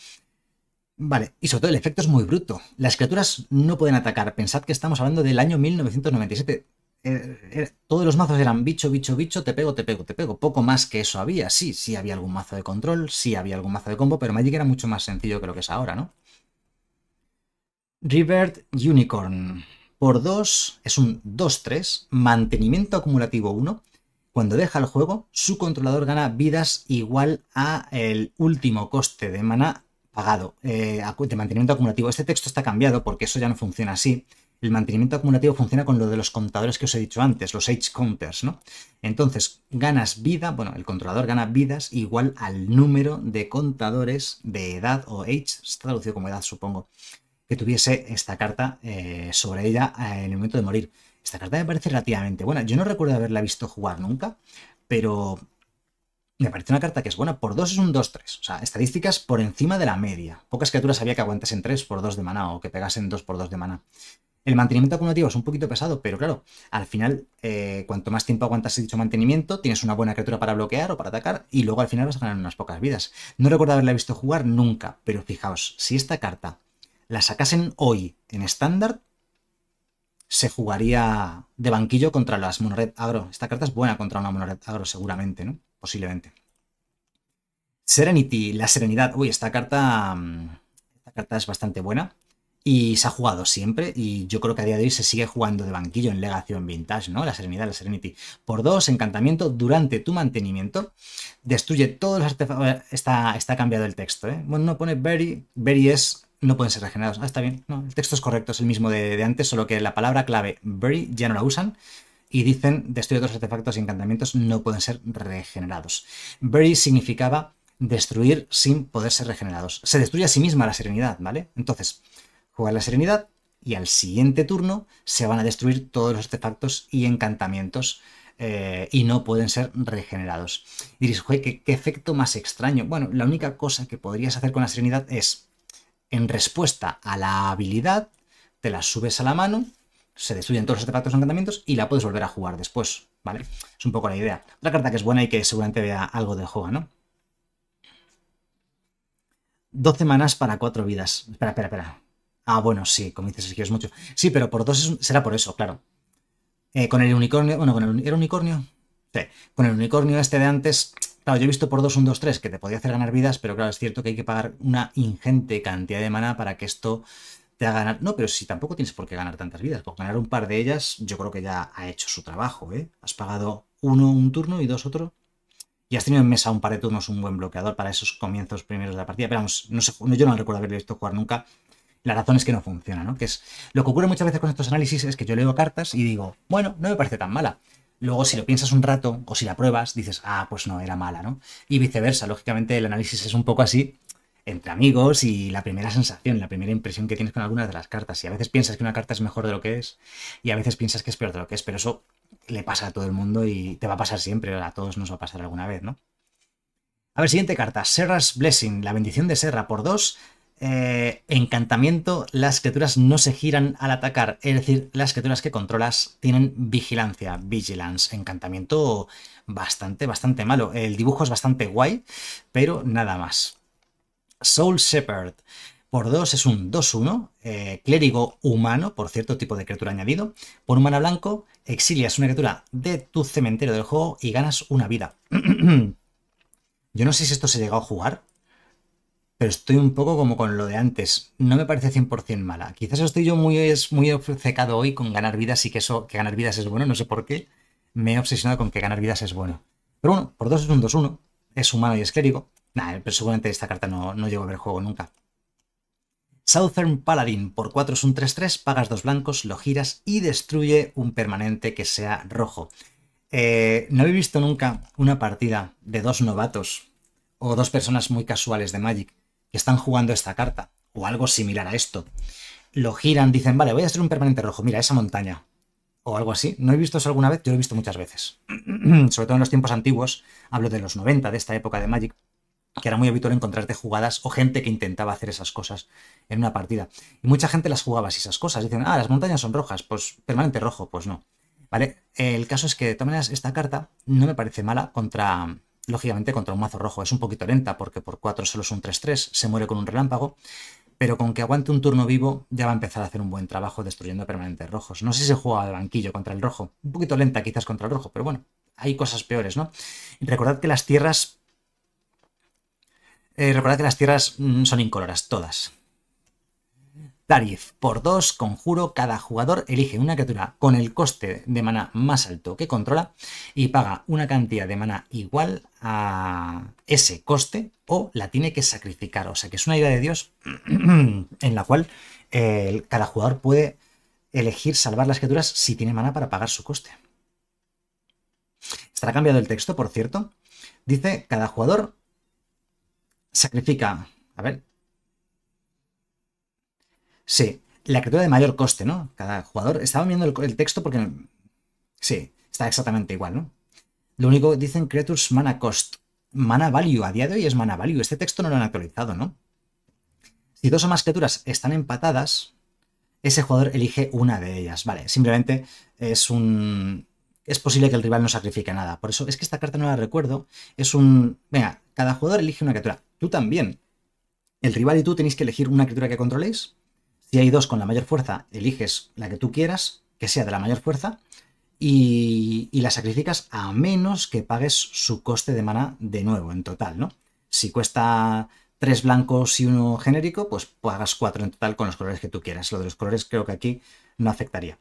Vale, y sobre todo el efecto es muy bruto. Las criaturas no pueden atacar. Pensad que estamos hablando del año 1997. Eh, eh, todos los mazos eran bicho, bicho, bicho, te pego, te pego, te pego. Poco más que eso había. Sí, sí había algún mazo de control, sí había algún mazo de combo, pero Magic era mucho más sencillo que lo que es ahora, ¿no? Revert Unicorn por 2 es un 2-3, mantenimiento acumulativo 1. Cuando deja el juego, su controlador gana vidas igual a el último coste de mana pagado eh, de mantenimiento acumulativo. Este texto está cambiado porque eso ya no funciona así. El mantenimiento acumulativo funciona con lo de los contadores que os he dicho antes, los age counters, ¿no? Entonces, ganas vida, bueno, el controlador gana vidas igual al número de contadores de edad o age, está traducido como edad, supongo, que tuviese esta carta eh, sobre ella eh, en el momento de morir. Esta carta me parece relativamente buena. Yo no recuerdo haberla visto jugar nunca, pero me parece una carta que es buena. Por 2 es un 2-3. O sea, estadísticas por encima de la media. Pocas criaturas había que en 3 por 2 de mana o que pegasen 2 por 2 de mana. El mantenimiento acumulativo es un poquito pesado, pero claro, al final, eh, cuanto más tiempo aguantas dicho mantenimiento, tienes una buena criatura para bloquear o para atacar, y luego al final vas a ganar unas pocas vidas. No recuerdo haberla visto jugar nunca, pero fijaos, si esta carta la sacasen hoy en estándar, se jugaría de banquillo contra las Monored Agro. Esta carta es buena contra una Monored Agro, seguramente, ¿no? Posiblemente. Serenity, la serenidad. Uy, esta carta, mm, esta carta es bastante buena. Y se ha jugado siempre. Y yo creo que a día de hoy se sigue jugando de banquillo en Legacy o en Vintage, ¿no? La serenidad, la serenity. Por dos, encantamiento durante tu mantenimiento. Destruye todos los artefactos. Está, cambiado el texto, ¿eh? Bueno, no pone very. Berry es no pueden ser regenerados. Ah, está bien. el texto es correcto, es el mismo de, antes, solo que la palabra clave bury ya no la usan y dicen destruir otros artefactos y encantamientos no pueden ser regenerados. Bury significaba destruir sin poder ser regenerados. Se destruye a sí misma la serenidad, ¿vale? Entonces, juega la serenidad y al siguiente turno se van a destruir todos los artefactos y encantamientos eh, y no pueden ser regenerados. Y diréis, ¿qué, ¿qué, efecto más extraño? Bueno, la única cosa que podrías hacer con la serenidad es en respuesta a la habilidad, te la subes a la mano, se destruyen todos los artefactos o encantamientos y la puedes volver a jugar después, ¿vale? Es un poco la idea. Otra carta que es buena y que seguramente vea algo de juego, ¿no? 12 manas para cuatro vidas. Espera, espera, espera. Ah, bueno, sí, como dices, si quieres mucho. Sí, pero por dos será por eso, claro. Eh, con el unicornio, bueno, con el, unicornio? Sí, con el unicornio este de antes Claro, yo he visto por 2, 1, 2, 3 que te podía hacer ganar vidas, pero claro, es cierto que hay que pagar una ingente cantidad de mana para que esto te haga ganar. No, pero si tampoco tienes por qué ganar tantas vidas, por ganar un par de ellas, yo creo que ya ha hecho su trabajo, ¿eh? Has pagado uno un turno y dos otro. Y has tenido en mesa un par de turnos un buen bloqueador para esos comienzos primeros de la partida. Pero vamos, yo no recuerdo haber visto jugar nunca. La razón es que no funciona, ¿no? Que es lo que ocurre muchas veces con estos análisis es que yo leo cartas y digo, bueno, no me parece tan mala. Luego, si lo piensas un rato o si la pruebas, dices, ah, pues no, era mala, ¿no? Y viceversa, lógicamente el análisis es un poco así entre amigos y la primera sensación, la primera impresión que tienes con algunas de las cartas. Y a veces piensas que una carta es mejor de lo que es y a veces piensas que es peor de lo que es, pero eso le pasa a todo el mundo y te va a pasar siempre, a todos nos va a pasar alguna vez, ¿no? A ver, siguiente carta, Serra's Blessing, la bendición de Serra por dos eh, encantamiento, las criaturas no se giran al atacar, es decir, las criaturas que controlas tienen vigilancia, vigilance, encantamiento bastante, bastante malo. El dibujo es bastante guay, pero nada más. Soul Shepherd. Por 2 es un 2-1, eh, clérigo humano, por cierto, tipo de criatura añadido. Por un blanco, exilias una criatura de tu cementerio del juego y ganas una vida. Yo no sé si esto se llegado a jugar, pero estoy un poco como con lo de antes. No me parece 100% mala. Quizás estoy yo muy, muy obcecado hoy con ganar vidas y que eso, que ganar vidas es bueno, no sé por qué. Me he obsesionado con que ganar vidas es bueno. Pero bueno, por dos es un 2-1. Es humano y es clérigo. Nada, pero seguramente esta carta no, no llego a ver juego nunca. Southern Paladin por 4 es un 3-3, pagas dos blancos, lo giras y destruye un permanente que sea rojo. Eh, no he visto nunca una partida de dos novatos o dos personas muy casuales de Magic que están jugando esta carta o algo similar a esto. Lo giran, dicen, vale, voy a hacer un permanente rojo, mira, esa montaña. O algo así. ¿No he visto eso alguna vez? Yo lo he visto muchas veces. Sobre todo en los tiempos antiguos, hablo de los 90, de esta época de Magic, que era muy habitual encontrarte jugadas o gente que intentaba hacer esas cosas en una partida. Y mucha gente las jugaba así, esas cosas. Dicen, ah, las montañas son rojas, pues permanente rojo, pues no. ¿Vale? El caso es que, de todas maneras, esta carta no me parece mala contra, lógicamente contra un mazo rojo. Es un poquito lenta porque por 4 solo es un 3-3, se muere con un relámpago, pero con que aguante un turno vivo ya va a empezar a hacer un buen trabajo destruyendo permanentes rojos. No sé si se juega al banquillo contra el rojo, un poquito lenta quizás contra el rojo, pero bueno, hay cosas peores, ¿no? Recordad que las tierras... Eh, recordad que las tierras mm, son incoloras, todas. Tarif, por 2, conjuro, cada jugador elige una criatura con el coste de mana más alto que controla y paga una cantidad de mana igual a ese coste o la tiene que sacrificar. O sea que es una idea de Dios en la cual eh, cada jugador puede elegir salvar las criaturas si tiene mana para pagar su coste. Estará cambiado el texto, por cierto. Dice, cada jugador sacrifica... A ver, Sí, la criatura de mayor coste, ¿no? Cada jugador. Estaba viendo el, texto porque. Sí, está exactamente igual, ¿no? Lo único que dicen Creatures Mana Cost. Mana Value, a día de hoy es Mana Value. Este texto no lo han actualizado, ¿no? Si dos o más criaturas están empatadas, ese jugador elige una de ellas. Vale, simplemente es un. Es posible que el rival no sacrifique nada. Por eso es que esta carta no la recuerdo. Es un. Venga, cada jugador elige una criatura. Tú también. El rival y tú tenéis que elegir una criatura que controléis si hay dos con la mayor fuerza, eliges la que tú quieras, que sea de la mayor fuerza, y, la sacrificas a menos que pagues su coste de mana de nuevo, en total, ¿no? Si cuesta tres blancos y uno genérico, pues pagas cuatro en total con los colores que tú quieras. Lo de los colores creo que aquí no afectaría.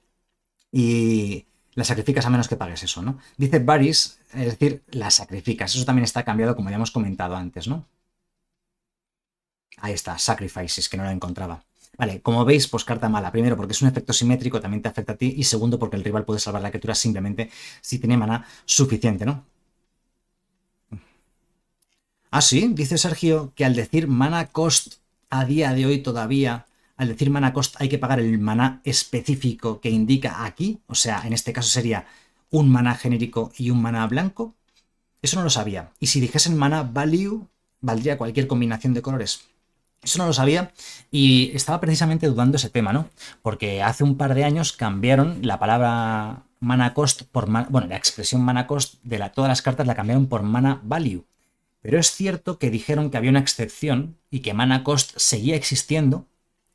Y la sacrificas a menos que pagues eso, ¿no? Dice Baris, es decir, la sacrificas. Eso también está cambiado, como ya hemos comentado antes, ¿no? Ahí está, sacrifices, que no la encontraba. Vale, como veis, pues carta mala. Primero, porque es un efecto simétrico, también te afecta a ti. Y segundo, porque el rival puede salvar la criatura simplemente si tiene maná suficiente, ¿no? Ah, sí, dice Sergio que al decir mana cost a día de hoy todavía, al decir mana cost hay que pagar el maná específico que indica aquí. O sea, en este caso sería un maná genérico y un maná blanco. Eso no lo sabía. Y si dijesen mana value, valdría cualquier combinación de colores. Eso no lo sabía y estaba precisamente dudando ese tema, ¿no? Porque hace un par de años cambiaron la palabra mana cost por mana, bueno, la expresión mana cost de la, todas las cartas la cambiaron por mana value. Pero es cierto que dijeron que había una excepción y que mana cost seguía existiendo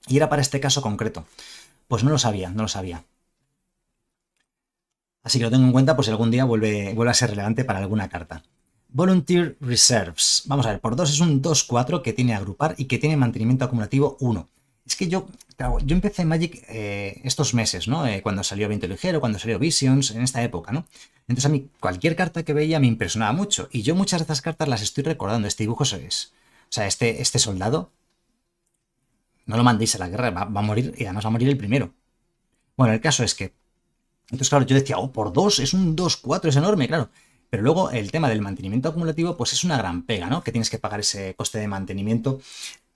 y era para este caso concreto. Pues no lo sabía, no lo sabía. Así que lo tengo en cuenta pues algún día vuelve, vuelve a ser relevante para alguna carta. Volunteer Reserves. Vamos a ver, por 2 es un 2-4 que tiene agrupar y que tiene mantenimiento acumulativo 1. Es que yo, claro, yo empecé Magic eh, estos meses, ¿no? Eh, cuando salió Viento Ligero, cuando salió Visions, en esta época, ¿no? Entonces a mí cualquier carta que veía me impresionaba mucho. Y yo muchas de estas cartas las estoy recordando. Este dibujo es... O sea, este, este soldado... No lo mandéis a la guerra, va, a morir y además va a morir el primero. Bueno, el caso es que entonces, claro, yo decía, oh, por dos es un 2-4, es enorme, claro. Pero luego el tema del mantenimiento acumulativo, pues es una gran pega, ¿no? Que tienes que pagar ese coste de mantenimiento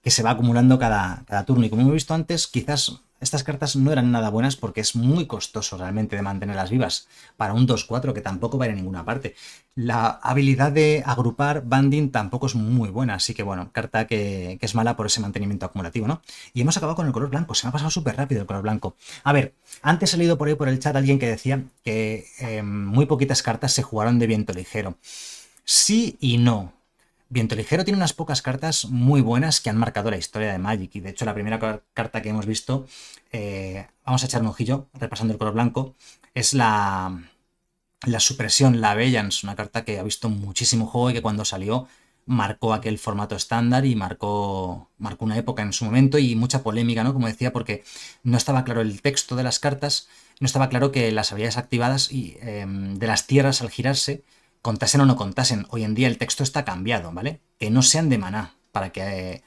que se va acumulando cada, cada turno. Y como hemos visto antes, quizás estas cartas no eran nada buenas porque es muy costoso realmente de mantenerlas vivas para un 2-4 que tampoco va a ir a ninguna parte. La habilidad de agrupar banding tampoco es muy buena, así que bueno, carta que, es mala por ese mantenimiento acumulativo, ¿no? Y hemos acabado con el color blanco, se me ha pasado súper rápido el color blanco. A ver, antes he leído por ahí por el chat alguien que decía que eh, muy poquitas cartas se jugaron de viento ligero. Sí y no. Viento Ligero tiene unas pocas cartas muy buenas que han marcado la historia de Magic. Y de hecho, la primera carta que hemos visto, eh, vamos a echar un ojillo, repasando el color blanco, es la, la supresión, la Avellans, una carta que ha visto muchísimo juego y que cuando salió marcó aquel formato estándar y marcó, marcó una época en su momento y mucha polémica, ¿no? Como decía, porque no estaba claro el texto de las cartas, no estaba claro que las habilidades activadas y, em, de las tierras al girarse contasen o no contasen. Hoy en día el texto está cambiado, ¿vale? Que no sean de maná, para que,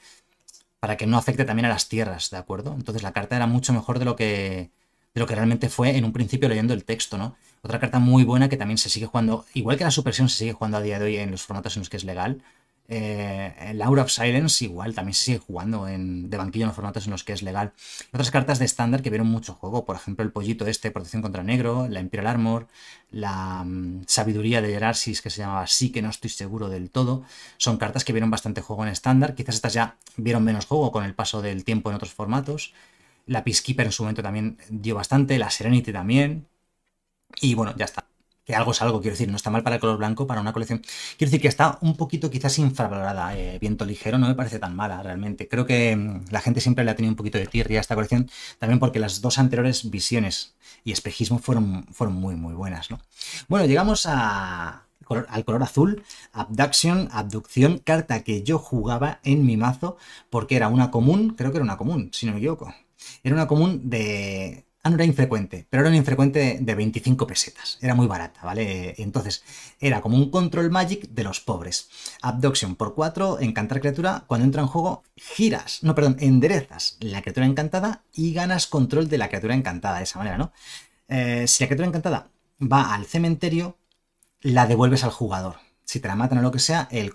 para que no afecte también a las tierras, ¿de acuerdo? Entonces la carta era mucho mejor de lo que, de lo que realmente fue en un principio leyendo el texto, ¿no? Otra carta muy buena que también se sigue jugando, igual que la supresión se sigue jugando a día de hoy en los formatos en los que es legal, eh, el eh, Aura of Silence igual también se sigue jugando en, de banquillo en los formatos en los que es legal. Otras cartas de estándar que vieron mucho juego, por ejemplo el pollito este, protección contra negro, la Imperial Armor, la mm, sabiduría de Gerarsis que se llamaba sí que no estoy seguro del todo, son cartas que vieron bastante juego en estándar, quizás estas ya vieron menos juego con el paso del tiempo en otros formatos. La Peacekeeper en su momento también dio bastante, la Serenity también. Y bueno, ya está que algo es algo, quiero decir, no está mal para el color blanco, para una colección. Quiero decir que está un poquito quizás infravalorada. Eh, viento ligero no me parece tan mala realmente. Creo que mm, la gente siempre le ha tenido un poquito de tirria a esta colección, también porque las dos anteriores visiones y espejismo fueron, fueron muy, muy buenas. ¿no? Bueno, llegamos a, al color azul, Abduction, Abducción, carta que yo jugaba en mi mazo porque era una común, creo que era una común, si no me equivoco. Era una común de Ah, no era infrecuente, pero era un infrecuente de 25 pesetas. Era muy barata, ¿vale? Entonces, era como un control magic de los pobres. Abduction por 4, encantar criatura. Cuando entra en juego, giras, no, perdón, enderezas la criatura encantada y ganas control de la criatura encantada de esa manera, ¿no? Eh, si la criatura encantada va al cementerio, la devuelves al jugador. Si te la matan o lo que sea, el,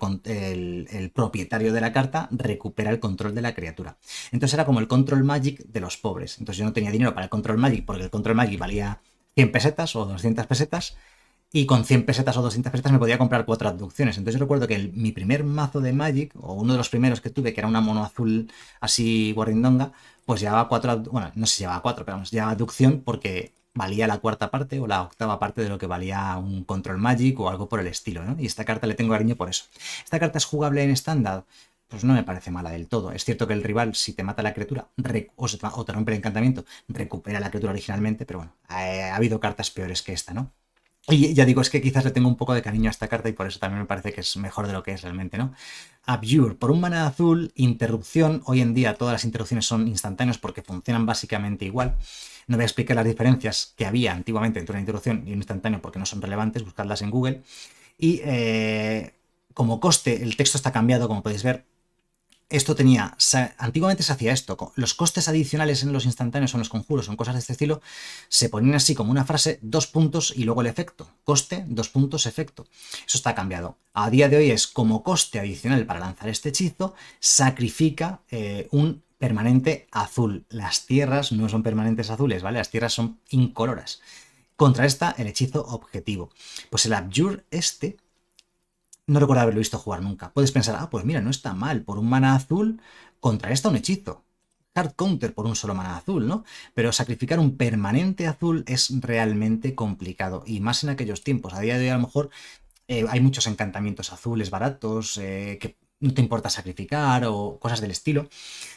propietario de la carta recupera el control de la criatura. Entonces era como el control magic de los pobres. Entonces yo no tenía dinero para el control magic porque el control magic valía 100 pesetas o 200 pesetas y con 100 pesetas o 200 pesetas me podía comprar cuatro abducciones. Entonces yo recuerdo que mi primer mazo de Magic, o uno de los primeros que tuve, que era una mono azul así guarindonga, pues llevaba cuatro, bueno, no sé si llevaba cuatro, pero llevaba abducción porque valía la cuarta parte o la octava parte de lo que valía un Control Magic o algo por el estilo, ¿no? Y esta carta le tengo cariño por eso. ¿Esta carta es jugable en estándar? Pues no me parece mala del todo. Es cierto que el rival, si te mata la criatura o, te, rompe el encantamiento, recupera la criatura originalmente, pero bueno, ha, habido cartas peores que esta, ¿no? Y ya digo, es que quizás le tengo un poco de cariño a esta carta y por eso también me parece que es mejor de lo que es realmente, ¿no? Abjure, por un mana azul, interrupción. Hoy en día todas las interrupciones son instantáneas porque funcionan básicamente igual. No voy a explicar las diferencias que había antiguamente entre una introducción y un instantáneo porque no son relevantes, buscadlas en Google. Y eh, como coste, el texto está cambiado, como podéis ver. Esto tenía, antiguamente se hacía esto, los costes adicionales en los instantáneos o en los conjuros, en cosas de este estilo, se ponían así como una frase, dos puntos y luego el efecto. Coste, dos puntos, efecto. Eso está cambiado. A día de hoy es como coste adicional para lanzar este hechizo, sacrifica eh, un permanente azul. Las tierras no son permanentes azules, ¿vale? Las tierras son incoloras. Contra esta, el hechizo objetivo. Pues el Abjure este, no recuerdo haberlo visto jugar nunca. Puedes pensar, ah, pues mira, no está mal, por un mana azul, contra esta un hechizo. Hard counter por un solo mana azul, ¿no? Pero sacrificar un permanente azul es realmente complicado, y más en aquellos tiempos. A día de hoy, a lo mejor, eh, hay muchos encantamientos azules baratos eh, que no te importa sacrificar o cosas del estilo.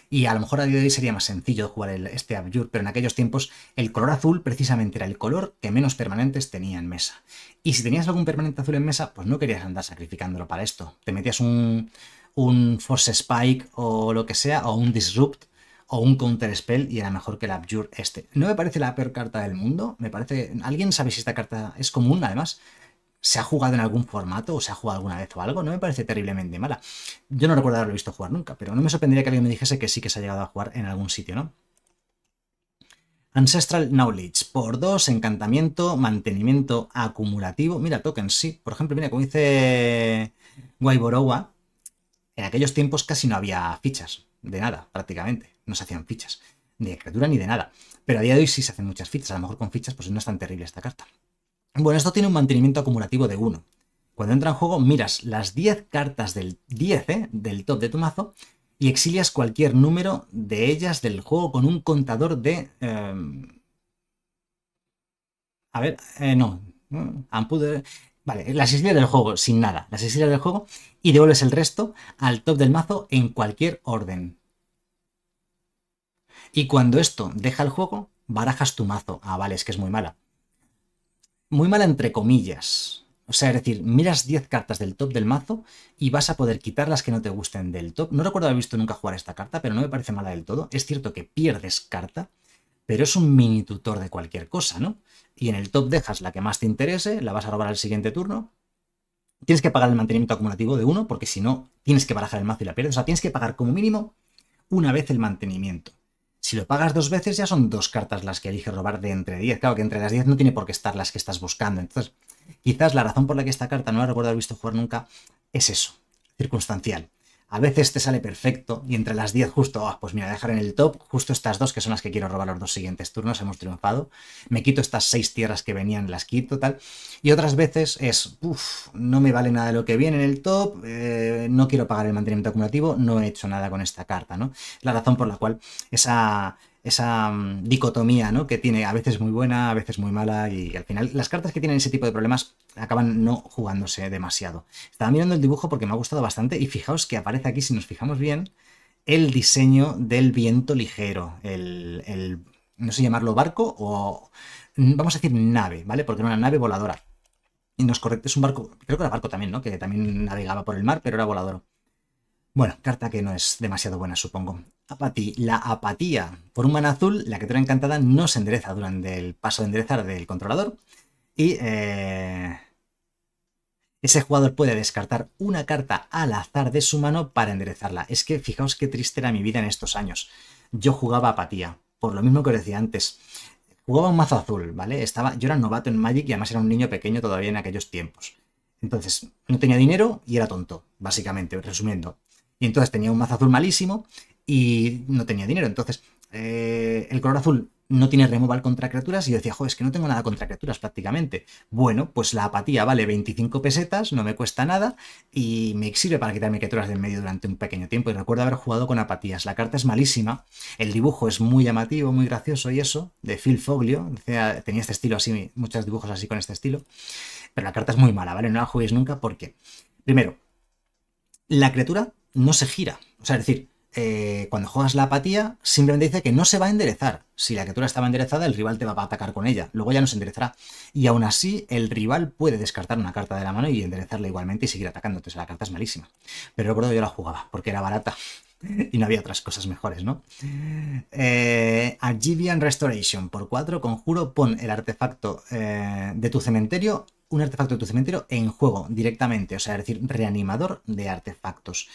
Y a lo mejor a día de hoy sería más sencillo jugar este Abjur, pero en aquellos tiempos el color azul precisamente era el color que menos permanentes tenía en mesa. Y si tenías algún permanente azul en mesa, pues no querías andar sacrificándolo para esto. Te metías un, un Force Spike o lo que sea, o un Disrupt o un Counter Spell y era mejor que el Abjur este. No me parece la peor carta del mundo, me parece... ¿Alguien sabe si esta carta es común además? se ha jugado en algún formato o se ha jugado alguna vez o algo, no me parece terriblemente mala. Yo no recuerdo haberlo visto jugar nunca, pero no me sorprendería que alguien me dijese que sí que se ha llegado a jugar en algún sitio, ¿no? Ancestral Knowledge, por dos, encantamiento, mantenimiento acumulativo. Mira, tokens, sí. Por ejemplo, mira, como dice Guayborowa, en aquellos tiempos casi no había fichas, de nada, prácticamente. No se hacían fichas, ni de criatura ni de nada. Pero a día de hoy sí se hacen muchas fichas. A lo mejor con fichas pues no es tan terrible esta carta. Bueno, esto tiene un mantenimiento acumulativo de 1. Cuando entra en juego, miras las 10 cartas del 10, ¿eh? del top de tu mazo, y exilias cualquier número de ellas del juego con un contador de... Em, a ver, eh, no. Mm, vale, las exilias del juego, sin nada. Las exilias del juego y devuelves el resto al top del mazo en cualquier orden. Y cuando esto deja el juego, barajas tu mazo. Ah, vale, es que es muy mala muy mala entre comillas. O sea, es decir, miras 10 cartas del top del mazo y vas a poder quitar las que no te gusten del top. No recuerdo haber visto nunca jugar esta carta, pero no me parece mala del todo. Es cierto que pierdes carta, pero es un mini tutor de cualquier cosa, ¿no? Y en el top dejas la que más te interese, la vas a robar al siguiente turno. Tienes que pagar el mantenimiento acumulativo de uno, porque si no, tienes que barajar el mazo y la pierdes. O sea, tienes que pagar como mínimo una vez el mantenimiento. Si lo pagas dos veces, ya son dos cartas las que eliges robar de entre 10. Claro que entre las 10 no tiene por qué estar las que estás buscando. Entonces, quizás la razón por la que esta carta no la recuerdo haber visto jugar nunca es eso, circunstancial. A veces te sale perfecto y entre las 10 justo, ah, pues mira, dejar en el top justo estas dos que son las que quiero robar los dos siguientes turnos, hemos triunfado. Me quito estas seis tierras que venían, las quito, tal. Y otras veces es, uff, no me vale nada lo que viene en el top, eh, no quiero pagar el mantenimiento acumulativo, no he hecho nada con esta carta, ¿no? La razón por la cual esa, esa mm, dicotomía ¿no? que tiene a veces muy buena, a veces muy mala y al final las cartas que tienen ese tipo de problemas acaban no jugándose demasiado. Estaba mirando el dibujo porque me ha gustado bastante y fijaos que aparece aquí, si nos fijamos bien, el diseño del viento ligero, el, no sé llamarlo barco o mm, vamos a decir nave, ¿vale? Porque era una nave voladora. Y nos es es un barco, creo que era barco también, ¿no? Que también navegaba por el mar, pero era volador. Bueno, carta que no es demasiado buena, supongo. Apatía, la apatía. Por un mana azul, la criatura encantada no se endereza durante el paso de enderezar del controlador. Y eh, ese jugador puede descartar una carta al azar de su mano para enderezarla. Es que fijaos qué triste era mi vida en estos años. Yo jugaba apatía, por lo mismo que os decía antes. Jugaba un mazo azul, ¿vale? Estaba, yo era novato en Magic y además era un niño pequeño todavía en aquellos tiempos. Entonces, no tenía dinero y era tonto, básicamente, resumiendo. Y entonces tenía un mazo azul malísimo y no tenía dinero. Entonces, eh, el color azul no tiene removal contra criaturas y yo decía, joder, es que no tengo nada contra criaturas prácticamente. Bueno, pues la apatía vale 25 pesetas, no me cuesta nada y me sirve para quitarme criaturas del medio durante un pequeño tiempo y recuerdo haber jugado con apatías. La carta es malísima, el dibujo es muy llamativo, muy gracioso y eso, de Phil Foglio, tenía este estilo así, muchos dibujos así con este estilo, pero la carta es muy mala, ¿vale? No la juguéis nunca porque, primero, la criatura no se gira. O sea, es decir, eh, cuando juegas la apatía, simplemente dice que no se va a enderezar. Si la criatura estaba enderezada, el rival te va a atacar con ella. Luego ya no se enderezará. Y aún así, el rival puede descartar una carta de la mano y enderezarla igualmente y seguir atacando. Entonces la carta es malísima. Pero recuerdo yo la jugaba, porque era barata. y no había otras cosas mejores, ¿no? Eh, Restoration. Por 4, conjuro, pon el artefacto eh, de tu cementerio un artefacto de tu cementerio en juego directamente, o sea, es decir, reanimador de artefactos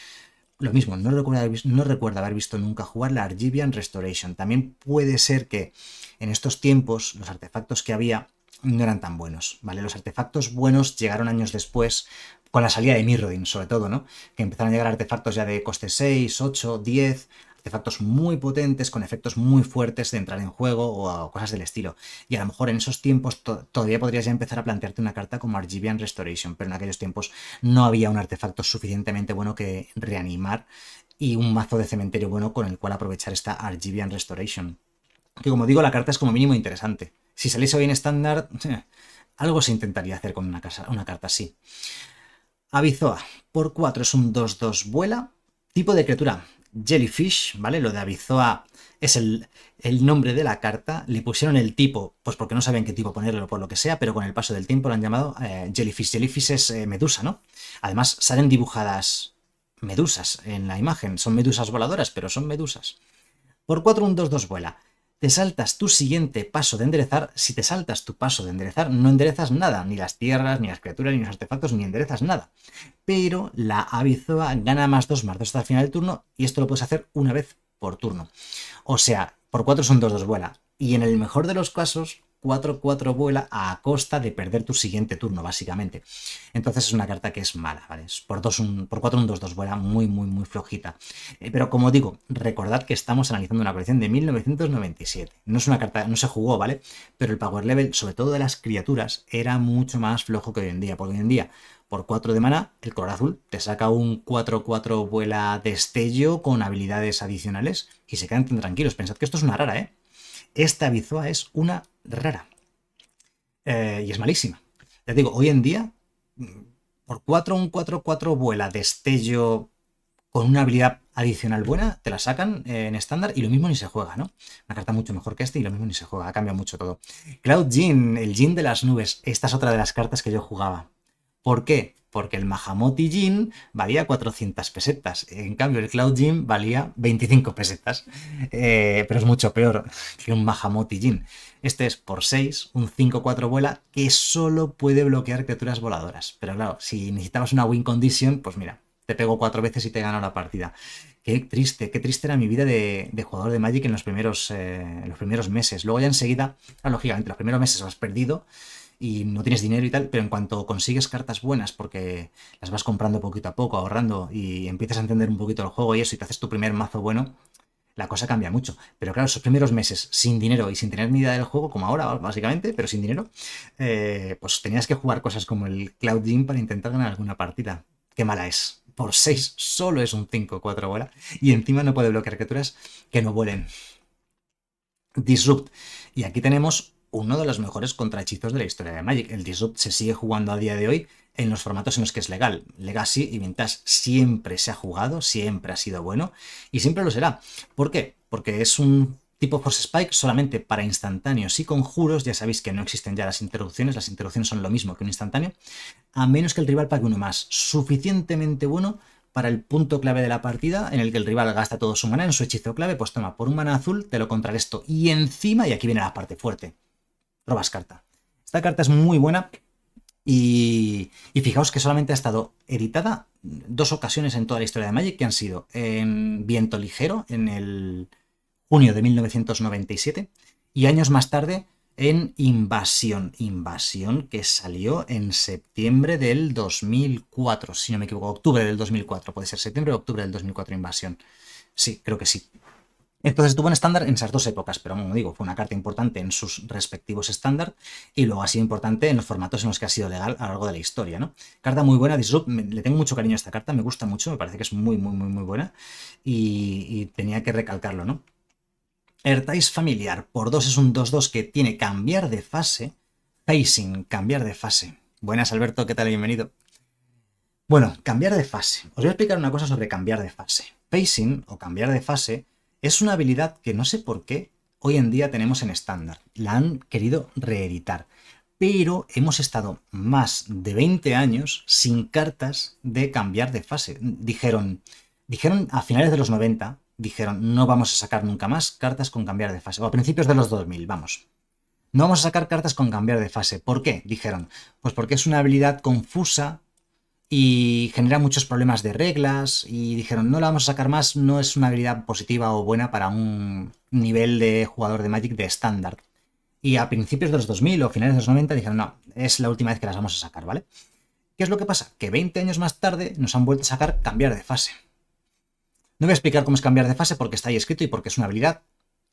lo mismo, no recuerdo, haber visto, no haber visto nunca jugar la Argivian Restoration. También puede ser que en estos tiempos los artefactos que había no eran tan buenos, ¿vale? Los artefactos buenos llegaron años después, con la salida de Mirrodin sobre todo, ¿no? Que empezaron a llegar artefactos ya de coste 6, 8, 10, artefactos muy potentes, con efectos muy fuertes de entrar en juego o, cosas del estilo. Y a lo mejor en esos tiempos todavía podrías ya empezar a plantearte una carta como Argivian Restoration, pero en aquellos tiempos no había un artefacto suficientemente bueno que reanimar y un mazo de cementerio bueno con el cual aprovechar esta Argivian Restoration. Que como digo, la carta es como mínimo interesante. Si saliese hoy en estándar, eh, algo se intentaría hacer con una, casa, una carta así. Avizoa, por 4 es un 2-2 vuela. Tipo de criatura, Jellyfish, ¿vale? Lo de Abizoa es el, nombre de la carta. Le pusieron el tipo, pues porque no sabían qué tipo ponerle o por lo que sea, pero con el paso del tiempo lo han llamado eh, Jellyfish. Jellyfish es eh, medusa, ¿no? Además, salen dibujadas medusas en la imagen. Son medusas voladoras, pero son medusas. Por 4, un 2 vuela te saltas tu siguiente paso de enderezar. Si te saltas tu paso de enderezar, no enderezas nada, ni las tierras, ni las criaturas, ni los artefactos, ni enderezas nada. Pero la avizoa gana más 2, más 2 hasta el final del turno, y esto lo puedes hacer una vez por turno. O sea, por 4 son 2, 2 vuela. Y en el mejor de los casos, 4-4 vuela a costa de perder tu siguiente turno, básicamente. Entonces es una carta que es mala, ¿vale? por, dos, un, por 4 un 2-2 vuela muy, muy, muy flojita. Eh, pero como digo, recordad que estamos analizando una colección de 1997. No es una carta, no se jugó, ¿vale? Pero el power level, sobre todo de las criaturas, era mucho más flojo que hoy en día, porque hoy en día por 4 de mana, el color azul te saca un 4-4 vuela destello con habilidades adicionales y se quedan tranquilos. Pensad que esto es una rara, ¿eh? Esta bizoa es una rara. Eh, y es malísima. Les digo, hoy en día, mm, por 4 un 4-4 vuela destello con una habilidad adicional buena, te la sacan eh, en estándar y lo mismo ni se juega, ¿no? Una carta mucho mejor que esta y lo mismo ni se juega, ha cambiado mucho todo. Cloud Jean, el Gin de las nubes, esta es otra de las cartas que yo jugaba. ¿Por qué? porque el Mahamoti Gin valía 400 pesetas, en cambio el Cloud Gin valía 25 pesetas, eh, pero es mucho peor que un Mahamoti Gin. Este es por 6, un 5-4 vuela que solo puede bloquear criaturas voladoras, pero claro, si necesitabas una win condition, pues mira, te pego cuatro veces y te gano la partida. Qué triste, qué triste era mi vida de, jugador de Magic en los primeros, eh, los primeros meses. Luego ya enseguida, lógicamente, los primeros meses lo has perdido, y no tienes dinero y tal, pero en cuanto consigues cartas buenas, porque las vas comprando poquito a poco, ahorrando y empiezas a entender un poquito el juego y eso, y te haces tu primer mazo bueno, la cosa cambia mucho. Pero claro, esos primeros meses sin dinero y sin tener ni idea del juego, como ahora básicamente, pero sin dinero, eh, pues tenías que jugar cosas como el Cloud Gym para intentar ganar alguna partida. Qué mala es. Por 6 solo es un 5-4 bola. Y encima no puede bloquear criaturas que no vuelen. Disrupt. Y aquí tenemos uno de los mejores contrahechizos de la historia de Magic. El Disrupt se sigue jugando a día de hoy en los formatos en los que es legal. Legacy y Vintage siempre se ha jugado, siempre ha sido bueno y siempre lo será. ¿Por qué? Porque es un tipo Force Spike solamente para instantáneos y conjuros. Ya sabéis que no existen ya las interrupciones, las interrupciones son lo mismo que un instantáneo, a menos que el rival pague uno más, suficientemente bueno para el punto clave de la partida en el que el rival gasta todo su mana en su hechizo clave, pues toma por un mana azul, te lo esto y encima, y aquí viene la parte fuerte, robas carta. Esta carta es muy buena y, fijaos que solamente ha estado editada dos ocasiones en toda la historia de Magic, que han sido en Viento Ligero, en el junio de 1997, y años más tarde en Invasión. Invasión que salió en septiembre del 2004, si no me equivoco, octubre del 2004, puede ser septiembre o octubre del 2004, Invasión. Sí, creo que sí. Entonces estuvo en estándar en esas dos épocas, pero como digo, fue una carta importante en sus respectivos estándar y luego ha sido importante en los formatos en los que ha sido legal a lo largo de la historia. ¿no? Carta muy buena, oh, le tengo mucho cariño a esta carta, me gusta mucho, me parece que es muy, muy, muy, muy buena y, tenía que recalcarlo. ¿no? Ertais familiar por 2 es un 2-2 que tiene cambiar de fase, pacing, cambiar de fase. Buenas Alberto, ¿qué tal? Bienvenido. Bueno, cambiar de fase. Os voy a explicar una cosa sobre cambiar de fase. Pacing o cambiar de fase es una habilidad que no sé por qué hoy en día tenemos en estándar. La han querido reeditar. Pero hemos estado más de 20 años sin cartas de cambiar de fase. Dijeron, dijeron a finales de los 90, dijeron, no vamos a sacar nunca más cartas con cambiar de fase. O a principios de los 2000, vamos. No vamos a sacar cartas con cambiar de fase. ¿Por qué? Dijeron, pues porque es una habilidad confusa y genera muchos problemas de reglas y dijeron no la vamos a sacar más, no es una habilidad positiva o buena para un nivel de jugador de Magic de estándar. Y a principios de los 2000 o finales de los 90 dijeron no, es la última vez que las vamos a sacar, ¿vale? ¿Qué es lo que pasa? Que 20 años más tarde nos han vuelto a sacar cambiar de fase. No voy a explicar cómo es cambiar de fase porque está ahí escrito y porque es una habilidad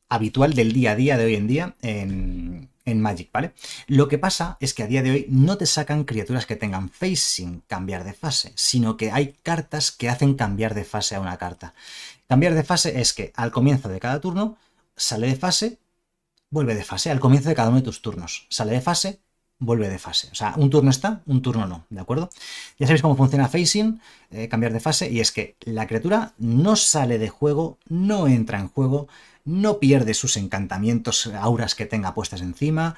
habitual del día a día de hoy en día en, en Magic, ¿vale? Lo que pasa es que a día de hoy no te sacan criaturas que tengan Facing, cambiar de fase, sino que hay cartas que hacen cambiar de fase a una carta. Cambiar de fase es que al comienzo de cada turno sale de fase, vuelve de fase, al comienzo de cada uno de tus turnos sale de fase, vuelve de fase. O sea, un turno está, un turno no, ¿de acuerdo? Ya sabéis cómo funciona Facing, eh, cambiar de fase, y es que la criatura no sale de juego, no entra en juego, no pierde sus encantamientos, auras que tenga puestas encima,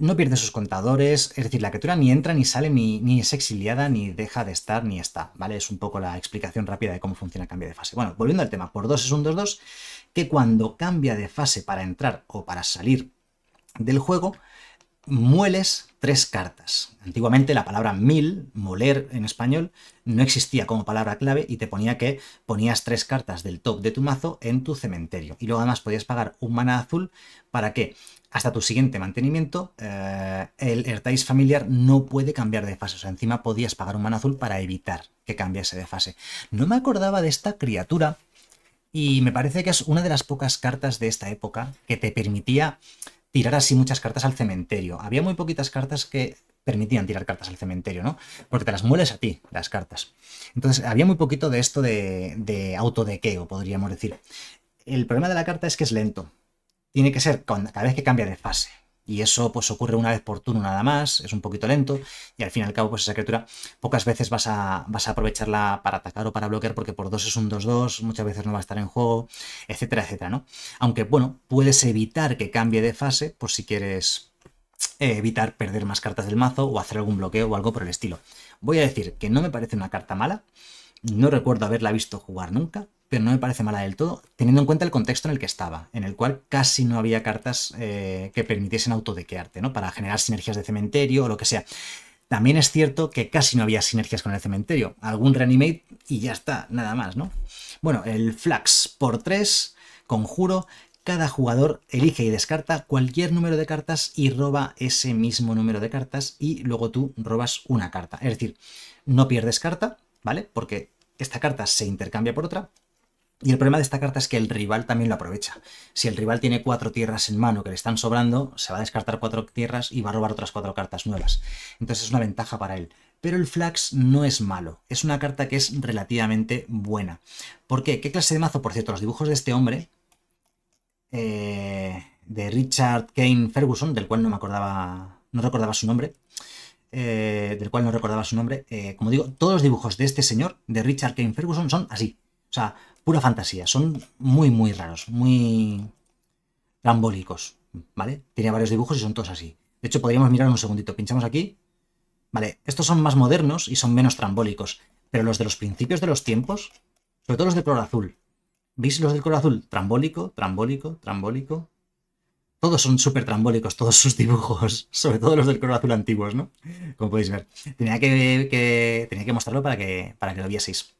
no pierde sus contadores, es decir, la criatura ni entra, ni sale, ni, es exiliada, ni deja de estar, ni está, ¿vale? Es un poco la explicación rápida de cómo funciona el cambio de fase. Bueno, volviendo al tema, por 2 es un 2-2, que cuando cambia de fase para entrar o para salir del juego, mueles tres cartas. Antiguamente la palabra mil, moler en español, no existía como palabra clave y te ponía que ponías tres cartas del top de tu mazo en tu cementerio. Y luego además podías pagar un mana azul para que hasta tu siguiente mantenimiento eh, el Ertais familiar no puede cambiar de fase. O sea, encima podías pagar un mana azul para evitar que cambiase de fase. No me acordaba de esta criatura y me parece que es una de las pocas cartas de esta época que te permitía tirar así muchas cartas al cementerio. Había muy poquitas cartas que permitían tirar cartas al cementerio, ¿no? Porque te las mueles a ti, las cartas. Entonces, había muy poquito de esto de, de autodequeo, podríamos decir. El problema de la carta es que es lento. Tiene que ser cada vez que cambia de fase y eso pues ocurre una vez por turno nada más, es un poquito lento y al fin y al cabo pues esa criatura pocas veces vas a, aprovecharla para atacar o para bloquear porque por 2 es un 2-2, muchas veces no va a estar en juego, etcétera, etcétera, ¿no? Aunque bueno, puedes evitar que cambie de fase por si quieres eh, evitar perder más cartas del mazo o hacer algún bloqueo o algo por el estilo. Voy a decir que no me parece una carta mala, no recuerdo haberla visto jugar nunca, pero no me parece mala del todo, teniendo en cuenta el contexto en el que estaba, en el cual casi no había cartas eh, que permitiesen autodequearte, ¿no? Para generar sinergias de cementerio o lo que sea. También es cierto que casi no había sinergias con el cementerio. Algún reanimate y ya está, nada más, ¿no? Bueno, el Flax por 3, conjuro, cada jugador elige y descarta cualquier número de cartas y roba ese mismo número de cartas y luego tú robas una carta. Es decir, no pierdes carta, ¿vale? Porque esta carta se intercambia por otra, y el problema de esta carta es que el rival también lo aprovecha. Si el rival tiene cuatro tierras en mano que le están sobrando, se va a descartar cuatro tierras y va a robar otras cuatro cartas nuevas. Entonces es una ventaja para él. Pero el Flax no es malo, es una carta que es relativamente buena. ¿Por qué? ¿Qué clase de mazo? Por cierto, los dibujos de este hombre, eh, de Richard Kane Ferguson, del cual no me acordaba, no recordaba su nombre, eh, del cual no recordaba su nombre, eh, como digo, todos los dibujos de este señor, de Richard Kane Ferguson, son así. O sea, pura fantasía. Son muy, muy raros, muy trambólicos, ¿vale? Tiene varios dibujos y son todos así. De hecho, podríamos mirar un segundito. Pinchamos aquí. Vale, estos son más modernos y son menos trambólicos. Pero los de los principios de los tiempos, sobre todo los de color azul. ¿Veis los del color azul? Trambólico, trambólico, trambólico. Todos son súper trambólicos, todos sus dibujos. Sobre todo los del color azul antiguos, ¿no? Como podéis ver. Tenía que, que, tenía que mostrarlo para que, para que lo vieseis.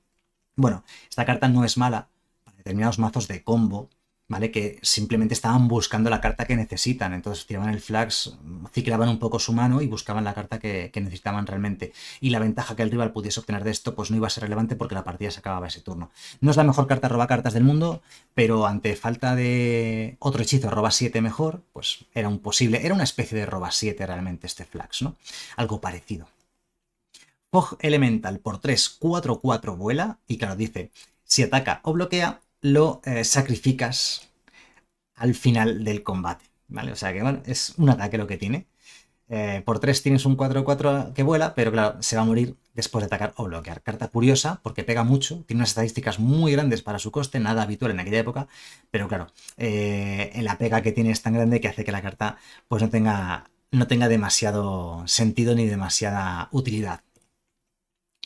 Bueno, esta carta no es mala para determinados mazos de combo, ¿vale? Que simplemente estaban buscando la carta que necesitan. Entonces tiraban el flax, ciclaban un poco su mano y buscaban la carta que, que, necesitaban realmente. Y la ventaja que el rival pudiese obtener de esto, pues no iba a ser relevante porque la partida se acababa ese turno. No es la mejor carta roba cartas del mundo, pero ante falta de otro hechizo roba 7 mejor, pues era un posible, era una especie de roba 7 realmente este flax, ¿no? Algo parecido. Pog Elemental por 3, 4, 4 vuela y claro, dice, si ataca o bloquea, lo eh, sacrificas al final del combate, ¿vale? O sea que bueno, es un ataque lo que tiene. Eh, por 3 tienes un 4-4 que vuela, pero claro, se va a morir después de atacar o bloquear. Carta curiosa, porque pega mucho, tiene unas estadísticas muy grandes para su coste, nada habitual en aquella época, pero claro, eh, la pega que tiene es tan grande que hace que la carta pues no tenga, no tenga demasiado sentido ni demasiada utilidad.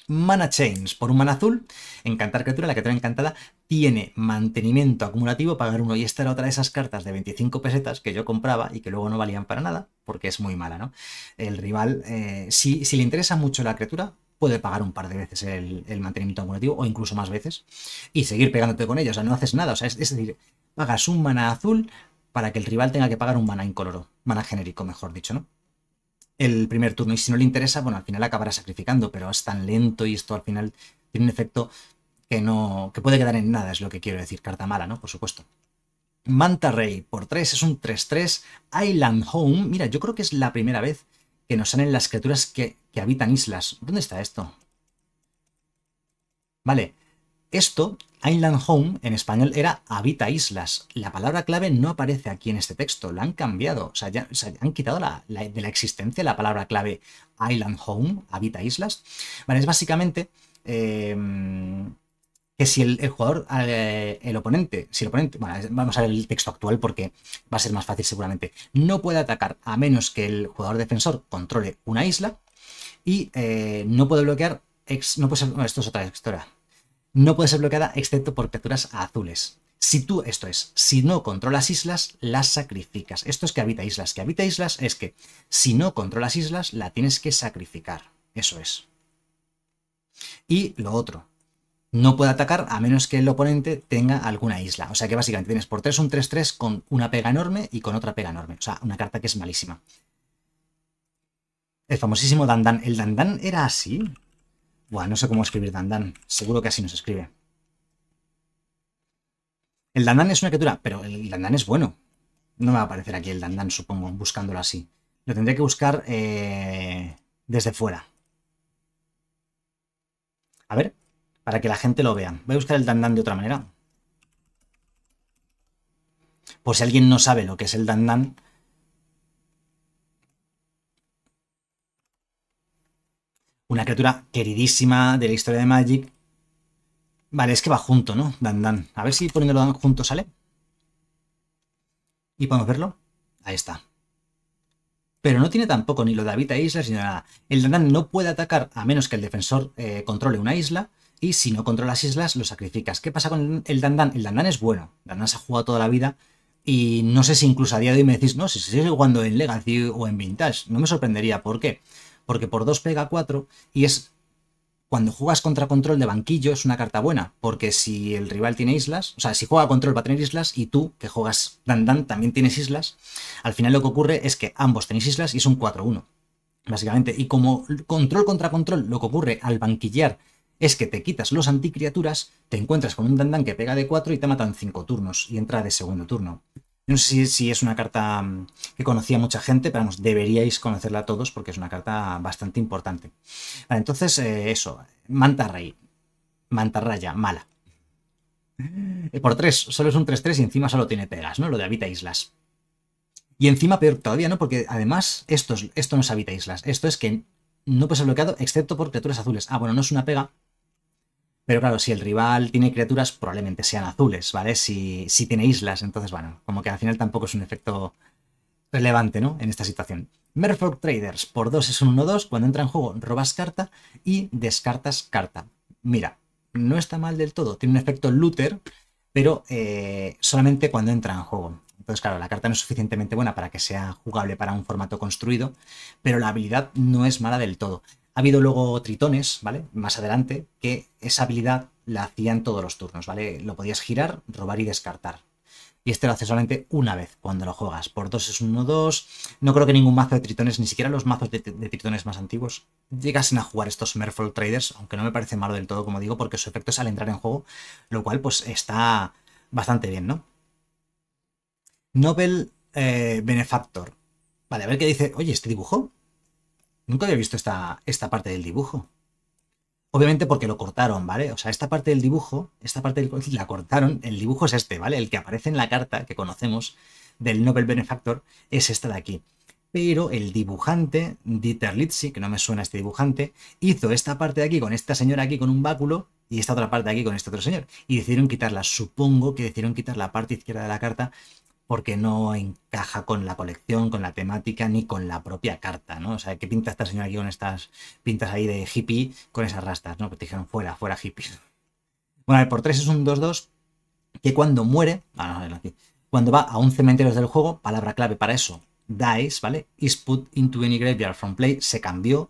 Mana Chains, por un mana azul, encantar criatura, la criatura encantada tiene mantenimiento acumulativo, pagar uno. Y esta era otra de esas cartas de 25 pesetas que yo compraba y que luego no valían para nada, porque es muy mala, ¿no? El rival, eh, si, le interesa mucho la criatura, puede pagar un par de veces el, mantenimiento acumulativo o incluso más veces y seguir pegándote con ellos, O sea, no haces nada. O sea, es, decir, pagas un mana azul para que el rival tenga que pagar un mana incoloro, mana genérico, mejor dicho, ¿no? el primer turno. Y si no le interesa, bueno, al final acabará sacrificando, pero es tan lento y esto al final tiene un efecto que no. que puede quedar en nada, es lo que quiero decir. Carta mala, ¿no? Por supuesto. Manta Rey por 3 es un 3-3. Island Home, mira, yo creo que es la primera vez que nos salen las criaturas que, que habitan islas. ¿Dónde está esto? Vale, esto, Island Home, en español era habita islas. La palabra clave no aparece aquí en este texto, la han cambiado. O sea, han quitado la, de la existencia la palabra clave Island Home, habita islas. Vale, es básicamente... Em, que si el, jugador, eh, el, oponente, si el oponente, bueno, vamos a ver el texto actual porque va a ser más fácil seguramente, no puede atacar a menos que el jugador defensor controle una isla y eh, no puede bloquear, no puede esto es otra historia, no puede ser bloqueada excepto por criaturas azules. Si tú, esto es, si no controlas islas, las sacrificas. Esto es que habita islas. Que habita islas es que si no controlas islas, la tienes que sacrificar. Eso es. Y lo otro, no puede atacar a menos que el oponente tenga alguna isla. O sea que básicamente tienes por 3 un 3-3 con una pega enorme y con otra pega enorme. O sea, una carta que es malísima. El famosísimo Dandan. ¿El Dandan era así? no sé cómo escribir Dandan. Seguro que así no se escribe. El Dandan es una criatura, pero el Dandan es bueno. No me va a aparecer aquí el Dandan, supongo, buscándolo así. Lo tendré que buscar eh, desde fuera. A ver, para que la gente lo vea. Voy a buscar el Dandan de otra manera. Por si alguien no sabe lo que es el Dandan, una criatura queridísima de la historia de Magic. Vale, es que va junto, ¿no? Dan, A ver si poniéndolo junto sale. Y podemos verlo. Ahí está. Pero no tiene tampoco ni lo de habita islas ni nada. El Dandan no puede atacar a menos que el defensor eh, controle una isla. Y si no las islas, lo sacrificas. ¿Qué pasa con el Dandan? El Dandan es bueno. Dandan se ha jugado toda la vida. Y no sé si incluso a día de hoy me decís, no, si se sigue jugando en Legacy o en Vintage. No me sorprendería. ¿Por qué? porque por 2 pega 4 y es... Cuando juegas contra control de banquillo es una carta buena, porque si el rival tiene islas, o sea, si juega control va a tener islas y tú, que juegas Dandan, también tienes islas, al final lo que ocurre es que ambos tenéis islas y es un 4-1, básicamente. Y como control contra control lo que ocurre al banquillar es que te quitas los anticriaturas, te encuentras con un Dandan que pega de 4 y te matan 5 turnos y entra de segundo turno. No sé si, es una carta mm, que conocía mucha gente, pero nos deberíais conocerla todos porque es una carta bastante importante. Vale, entonces, eh, eso, Manta Rey, Mantarraya, mala. Eh, por 3, solo es un 3-3 y encima solo tiene pegas, ¿no? Lo de habita islas. Y encima peor todavía, ¿no? Porque además esto, esto no es habita islas, esto es que no puede ser bloqueado excepto por criaturas azules. Ah, bueno, no es una pega, pero claro, si el rival tiene criaturas, probablemente sean azules, ¿vale? Si, si tiene islas, entonces, bueno, como que al final tampoco es un efecto relevante, ¿no? En esta situación. Merfolk Traders, por 2 es un 1-2, cuando entra en juego robas carta y descartas carta. Mira, no está mal del todo, tiene un efecto looter, pero eh, solamente cuando entra en juego. Entonces, claro, la carta no es suficientemente buena para que sea jugable para un formato construido, pero la habilidad no es mala del todo. Ha habido luego tritones, ¿vale? Más adelante, que esa habilidad la hacían todos los turnos, ¿vale? Lo podías girar, robar y descartar. Y este lo hace solamente una vez cuando lo juegas. Por dos es uno, dos... No creo que ningún mazo de tritones, ni siquiera los mazos de, tritones más antiguos, llegasen a jugar estos Merfolk Traders, aunque no me parece malo del todo, como digo, porque su efecto es al entrar en juego, lo cual pues está bastante bien, ¿no? Nobel eh, Benefactor. Vale, a ver qué dice. Oye, este dibujo Nunca había visto esta, esta parte del dibujo. Obviamente porque lo cortaron, ¿vale? O sea, esta parte del dibujo, esta parte del, la cortaron, el dibujo es este, ¿vale? El que aparece en la carta que conocemos del Nobel Benefactor es esta de aquí. Pero el dibujante, Dieter Litzi, que no me suena este dibujante, hizo esta parte de aquí con esta señora aquí con un báculo y esta otra parte de aquí con este otro señor. Y decidieron quitarla, supongo que decidieron quitar la parte izquierda de la carta porque no encaja con la colección, con la temática, ni con la propia carta, ¿no? O sea, ¿qué pinta esta señora aquí con estas pintas ahí de hippie con esas rastas, ¿no? Que pues te dijeron, fuera, fuera hippie. Bueno, a por tres es un 2-2 que cuando muere, ah, cuando va a un desde del juego, palabra clave para eso, dies, ¿vale? Is put into any graveyard from play, se cambió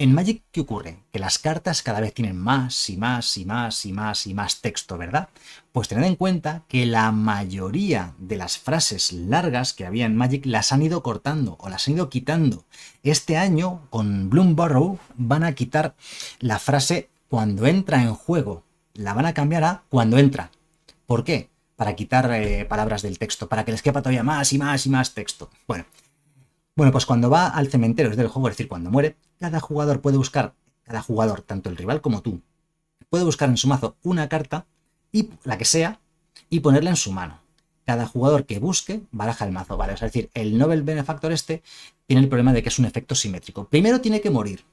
en Magic, ¿qué ocurre? Que las cartas cada vez tienen más y más y más y más y más texto, ¿verdad? Pues tened en cuenta que la mayoría de las frases largas que había en Magic las han ido cortando o las han ido quitando. Este año, con Bloomborough, van a quitar la frase cuando entra en juego. La van a cambiar a cuando entra. ¿Por qué? Para quitar eh, palabras del texto, para que les quepa todavía más y más y más texto. Bueno, bueno, pues cuando va al cementerio del juego, es decir, cuando muere, cada jugador puede buscar, cada jugador, tanto el rival como tú, puede buscar en su mazo una carta, y la que sea, y ponerla en su mano. Cada jugador que busque baraja el mazo, ¿vale? Es decir, el Nobel Benefactor este tiene el problema de que es un efecto simétrico. Primero tiene que morir,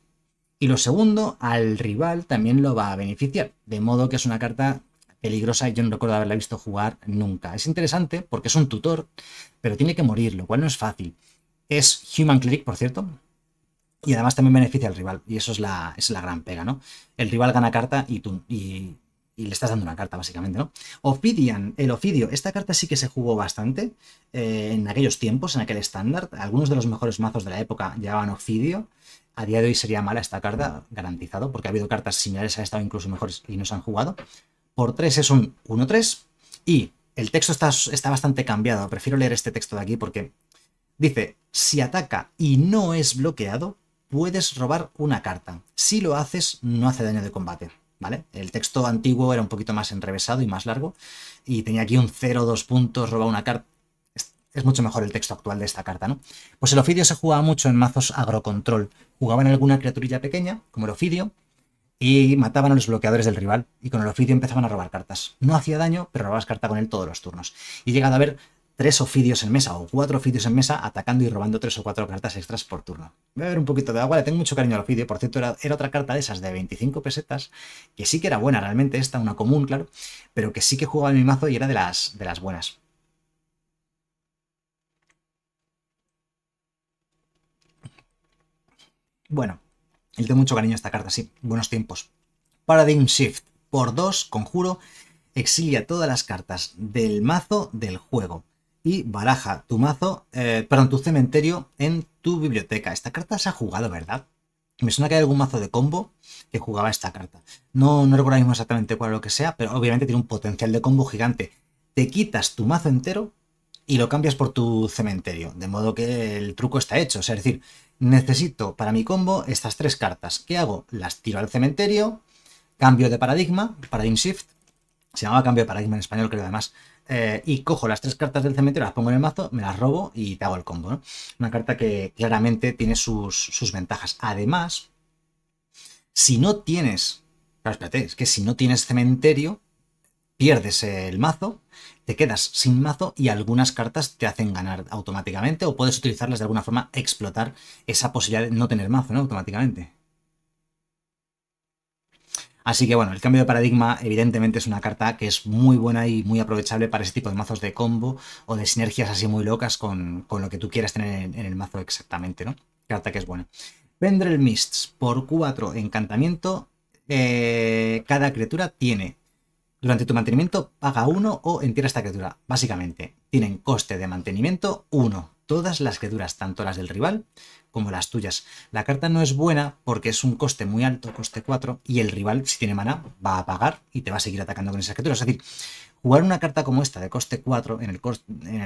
y lo segundo, al rival también lo va a beneficiar, de modo que es una carta peligrosa, y yo no recuerdo haberla visto jugar nunca. Es interesante porque es un tutor, pero tiene que morir, lo cual no es fácil. Es Human Cleric, por cierto. Y además también beneficia al rival. Y eso es la, es la gran pega, ¿no? El rival gana carta y tú. Y, le estás dando una carta, básicamente, ¿no? Ophidian, el Ofidio. Esta carta sí que se jugó bastante eh, en aquellos tiempos, en aquel estándar. Algunos de los mejores mazos de la época llevaban Ophidio. A día de hoy sería mala esta carta, garantizado, porque ha habido cartas similares, ha estado incluso mejores y no se han jugado. Por 3 es un 1-3. Y el texto está, está bastante cambiado. Prefiero leer este texto de aquí porque Dice, si ataca y no es bloqueado, puedes robar una carta. Si lo haces, no hace daño de combate. ¿Vale? El texto antiguo era un poquito más enrevesado y más largo. Y tenía aquí un 0, 2 puntos, roba una carta. Es mucho mejor el texto actual de esta carta, ¿no? Pues el ofidio se jugaba mucho en mazos agrocontrol. Jugaban alguna criaturilla pequeña, como el ofidio, y mataban a los bloqueadores del rival. Y con el ofidio empezaban a robar cartas. No hacía daño, pero robabas carta con él todos los turnos. Y he a ver tres ofidios en mesa o cuatro ofidios en mesa atacando y robando tres o cuatro cartas extras por turno. Voy a ver un poquito de agua, le tengo mucho cariño al ofidio, por cierto era, otra carta de esas de 25 pesetas, que sí que era buena realmente, esta una común, claro, pero que sí que jugaba en mi mazo y era de las, de las buenas. Bueno, le tengo mucho cariño a esta carta, sí, buenos tiempos. Paradigm Shift, por dos, conjuro, exilia todas las cartas del mazo del juego y baraja tu mazo, eh, perdón, tu cementerio en tu biblioteca. Esta carta se ha jugado, ¿verdad? Me suena que hay algún mazo de combo que jugaba esta carta. No, no recuerdo mismo exactamente cuál es lo que sea, pero obviamente tiene un potencial de combo gigante. Te quitas tu mazo entero y lo cambias por tu cementerio. De modo que el truco está hecho. es decir, necesito para mi combo estas tres cartas. ¿Qué hago? Las tiro al cementerio, cambio de paradigma, paradigm shift. Se llamaba cambio de paradigma en español, creo además. Eh, y cojo las tres cartas del cementerio, las pongo en el mazo, me las robo y te hago el combo. Una carta que claramente tiene sus, sus ventajas. Además, si no tienes... Claro, espérate, es que si no tienes cementerio, pierdes el mazo, te quedas sin mazo y algunas cartas te hacen ganar automáticamente o puedes utilizarlas de alguna forma, explotar esa posibilidad de no tener mazo ¿no? automáticamente. Así que bueno, el cambio de paradigma evidentemente es una carta que es muy buena y muy aprovechable para ese tipo de mazos de combo o de sinergias así muy locas con, lo que tú quieras tener en, el mazo exactamente, ¿no? Carta que es buena. el Mists, por 4 encantamiento, eh, cada criatura tiene. Durante tu mantenimiento paga 1 o entierra esta criatura. Básicamente, tienen coste de mantenimiento 1 todas las criaturas, tanto las del rival como las tuyas. La carta no es buena porque es un coste muy alto, coste 4, y el rival, si tiene mana, va a pagar y te va a seguir atacando con esas criaturas. Es decir, jugar una carta como esta de coste 4, en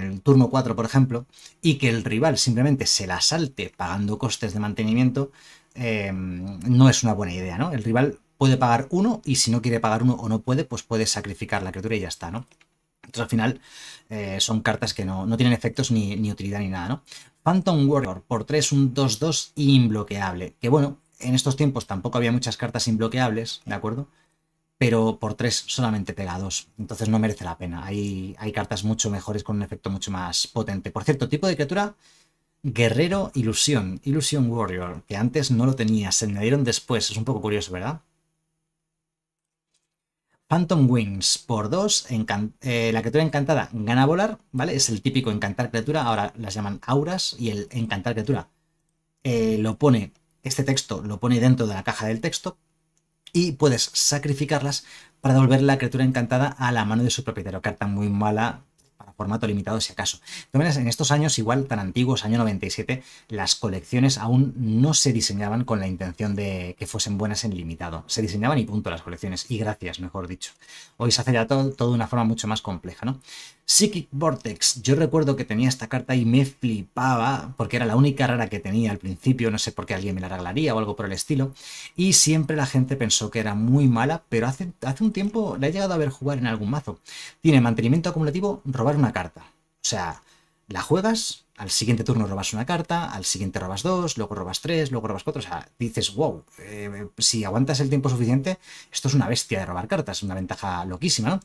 el, turno 4, por ejemplo, y que el rival simplemente se la salte pagando costes de mantenimiento, eh, no es una buena idea, ¿no? El rival puede pagar uno y si no quiere pagar uno o no puede, pues puede sacrificar la criatura y ya está, ¿no? Entonces al final eh, son cartas que no, no tienen efectos ni, utilidad ni nada, ¿no? Phantom Warrior por 3, un 2-2 inbloqueable. Que bueno, en estos tiempos tampoco había muchas cartas inbloqueables, ¿de acuerdo? Pero por 3 solamente pega 2. Entonces no merece la pena. Hay, hay cartas mucho mejores con un efecto mucho más potente. Por cierto, tipo de criatura Guerrero Ilusión, Ilusión Warrior, que antes no lo tenía, se añadieron después, es un poco curioso, ¿verdad? Phantom Wings por 2, eh, la criatura encantada gana volar, ¿vale? Es el típico encantar criatura, ahora las llaman auras y el encantar criatura eh, lo pone, este texto lo pone dentro de la caja del texto y puedes sacrificarlas para devolver la criatura encantada a la mano de su propietario. Carta muy mala, formato limitado si acaso. Entonces, en estos años igual tan antiguos, año 97, las colecciones aún no se diseñaban con la intención de que fuesen buenas en limitado. Se diseñaban y punto las colecciones, y gracias, mejor dicho. Hoy se hace ya todo, todo de una forma mucho más compleja, ¿no? Psychic Vortex. Yo recuerdo que tenía esta carta y me flipaba, porque era la única rara que tenía al principio, no sé por qué alguien me la regalaría o algo por el estilo, y siempre la gente pensó que era muy mala, pero hace, hace un tiempo la he llegado a ver jugar en algún mazo. Tiene mantenimiento acumulativo, robar una carta. O sea, la juegas, al siguiente turno robas una carta, al siguiente robas dos, luego robas tres, luego robas cuatro. O sea, dices, wow, eh, si aguantas el tiempo suficiente, esto es una bestia de robar cartas, una ventaja loquísima, ¿no?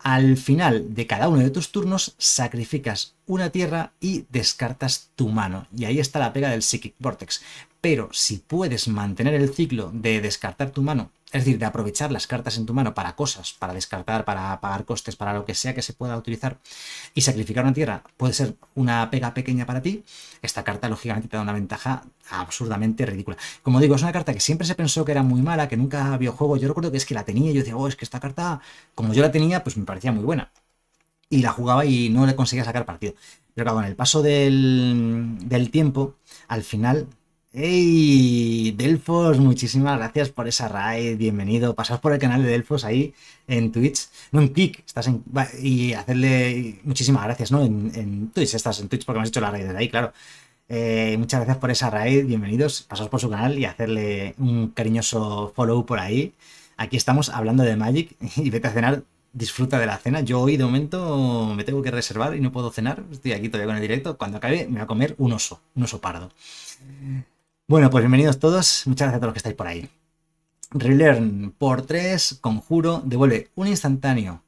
Al final de cada uno de tus turnos, sacrificas una tierra y descartas tu mano. Y ahí está la pega del Psychic Vortex. Pero si puedes mantener el ciclo de descartar tu mano es decir, de aprovechar las cartas en tu mano para cosas, para descartar, para pagar costes, para lo que sea que se pueda utilizar y sacrificar una tierra puede ser una pega pequeña para ti, esta carta lógicamente te da una ventaja absurdamente ridícula. Como digo, es una carta que siempre se pensó que era muy mala, que nunca vio juego, yo recuerdo que es que la tenía y yo decía, oh, es que esta carta, como yo la tenía, pues me parecía muy buena. Y la jugaba y no le conseguía sacar partido. Pero claro, en el paso del, del tiempo, al final ¡Hey! Delfos, muchísimas gracias por esa raid, bienvenido. Pasad por el canal de Delfos ahí en Twitch, no en Kick, estás en, y hacerle muchísimas gracias, ¿no? En, Twitch, estás en Twitch porque me has hecho la raid de ahí, claro. Eh, muchas gracias por esa raid, bienvenidos. Pasad por su canal y hacerle un cariñoso follow por ahí. Aquí estamos hablando de Magic y vete a cenar, disfruta de la cena. Yo hoy de momento me tengo que reservar y no puedo cenar, estoy aquí todavía con el directo. Cuando acabe me va a comer un oso, un oso pardo. Bueno, pues bienvenidos todos. Muchas gracias a todos los que estáis por ahí. Relearn por 3, conjuro, devuelve un instantáneo.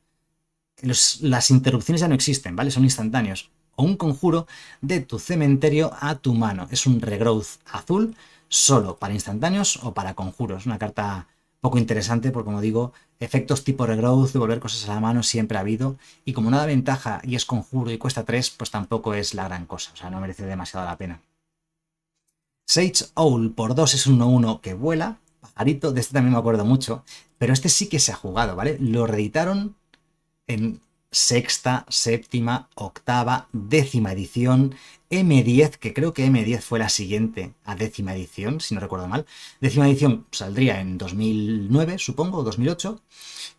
las interrupciones ya no existen, ¿vale? Son instantáneos. O un conjuro de tu cementerio a tu mano. Es un regrowth azul solo para instantáneos o para conjuros. Una carta poco interesante porque, como digo, efectos tipo regrowth, devolver cosas a la mano siempre ha habido. Y como no da ventaja y es conjuro y cuesta 3, pues tampoco es la gran cosa. O sea, no merece demasiado la pena. Sage Owl por 2 es un 1-1 que vuela. Pajarito, de este también me acuerdo mucho. Pero este sí que se ha jugado, ¿vale? Lo reeditaron en sexta, séptima, octava, décima edición, M10, que creo que M10 fue la siguiente a décima edición, si no recuerdo mal. Décima edición saldría en 2009, supongo, 2008,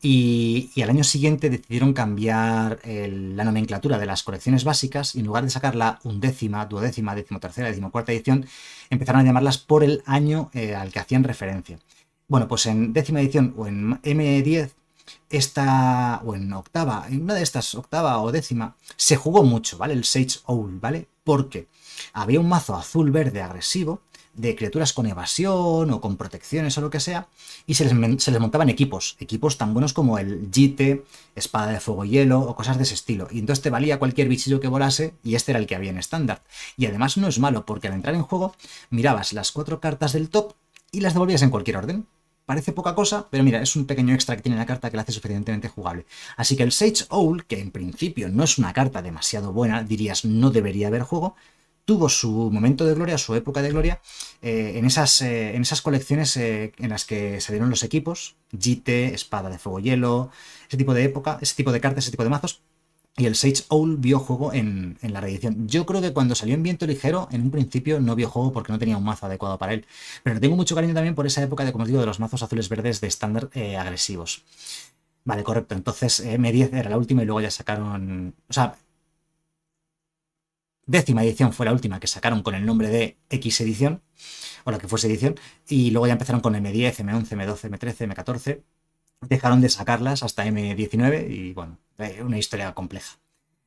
y, al año siguiente decidieron cambiar la nomenclatura de las colecciones básicas y en lugar de sacarla la undécima, duodécima, decimotercera, decimocuarta edición, empezaron a llamarlas por el año eh, al que hacían referencia. Bueno, pues en décima edición o en M10 esta, o en octava, en una de estas, octava o décima, se jugó mucho, ¿vale? El Sage Owl, ¿vale? Porque había un mazo azul-verde agresivo de criaturas con evasión o con protecciones o lo que sea, y se les, se les montaban equipos, equipos tan buenos como el Jite, Espada de Fuego y Hielo o cosas de ese estilo. Y entonces te valía cualquier bichillo que volase, y este era el que había en estándar. Y además no es malo, porque al entrar en juego mirabas las cuatro cartas del top y las devolvías en cualquier orden. Parece poca cosa, pero mira, es un pequeño extra que tiene la carta que la hace suficientemente jugable. Así que el Sage Owl, que en principio no es una carta demasiado buena, dirías no debería haber juego, tuvo su momento de gloria, su época de gloria, eh, en, esas, eh, en, esas, colecciones eh, en las que se dieron los equipos, Jite, Espada de Fuego Hielo, ese tipo de época, ese tipo de cartas, ese tipo de mazos, y el Sage Owl vio juego en, la reedición. Yo creo que cuando salió en viento ligero, en un principio no vio juego porque no tenía un mazo adecuado para él. Pero tengo mucho cariño también por esa época de, como os digo, de los mazos azules verdes de estándar eh, agresivos. Vale, correcto. Entonces eh, M10 era la última y luego ya sacaron... O sea, décima edición fue la última que sacaron con el nombre de X edición, o la que fuese edición, y luego ya empezaron con M10, M11, M12, M13, M14 dejaron de sacarlas hasta M19 y bueno, eh, una historia compleja.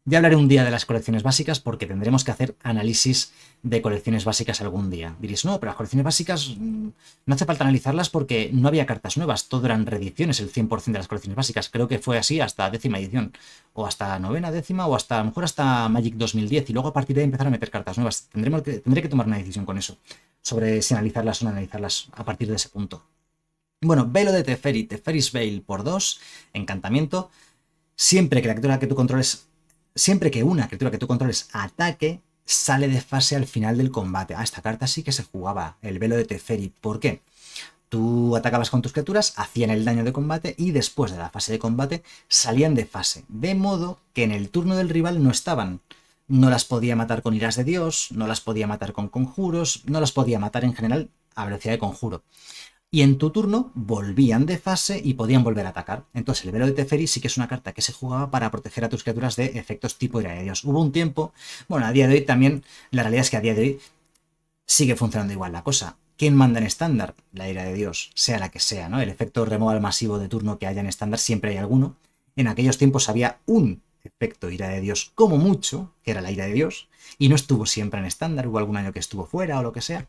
Ya hablaré un día de las colecciones básicas porque tendremos que hacer análisis de colecciones básicas algún día. Diréis, no, pero las colecciones básicas mm, no hace falta analizarlas porque no había cartas nuevas, todo eran reediciones, el 100% de las colecciones básicas. Creo que fue así hasta décima edición, o hasta novena décima, o hasta a lo mejor hasta Magic 2010, y luego a partir de ahí empezar a meter cartas nuevas. Tendremos que, tendré que tomar una decisión con eso, sobre si analizarlas o no analizarlas a partir de ese punto. Bueno, Velo de Teferi, Teferis Veil por 2, encantamiento. Siempre que criatura que tú controles, siempre que una criatura que tú controles ataque, sale de fase al final del combate. Ah, esta carta sí que se jugaba, el Velo de Teferi. ¿Por qué? Tú atacabas con tus criaturas, hacían el daño de combate y después de la fase de combate salían de fase. De modo que en el turno del rival no estaban. No las podía matar con iras de Dios, no las podía matar con conjuros, no las podía matar en general a velocidad de conjuro y en tu turno volvían de fase y podían volver a atacar. Entonces el velo de Teferi sí que es una carta que se jugaba para proteger a tus criaturas de efectos tipo ira de dios Hubo un tiempo, bueno, a día de hoy también, la realidad es que a día de hoy sigue funcionando igual la cosa. ¿Quién manda en estándar? La ira de Dios, sea la que sea, ¿no? El efecto removal masivo de turno que haya en estándar siempre hay alguno. En aquellos tiempos había un efecto ira de Dios como mucho, que era la ira de Dios, y no estuvo siempre en estándar, hubo algún año que estuvo fuera o lo que sea.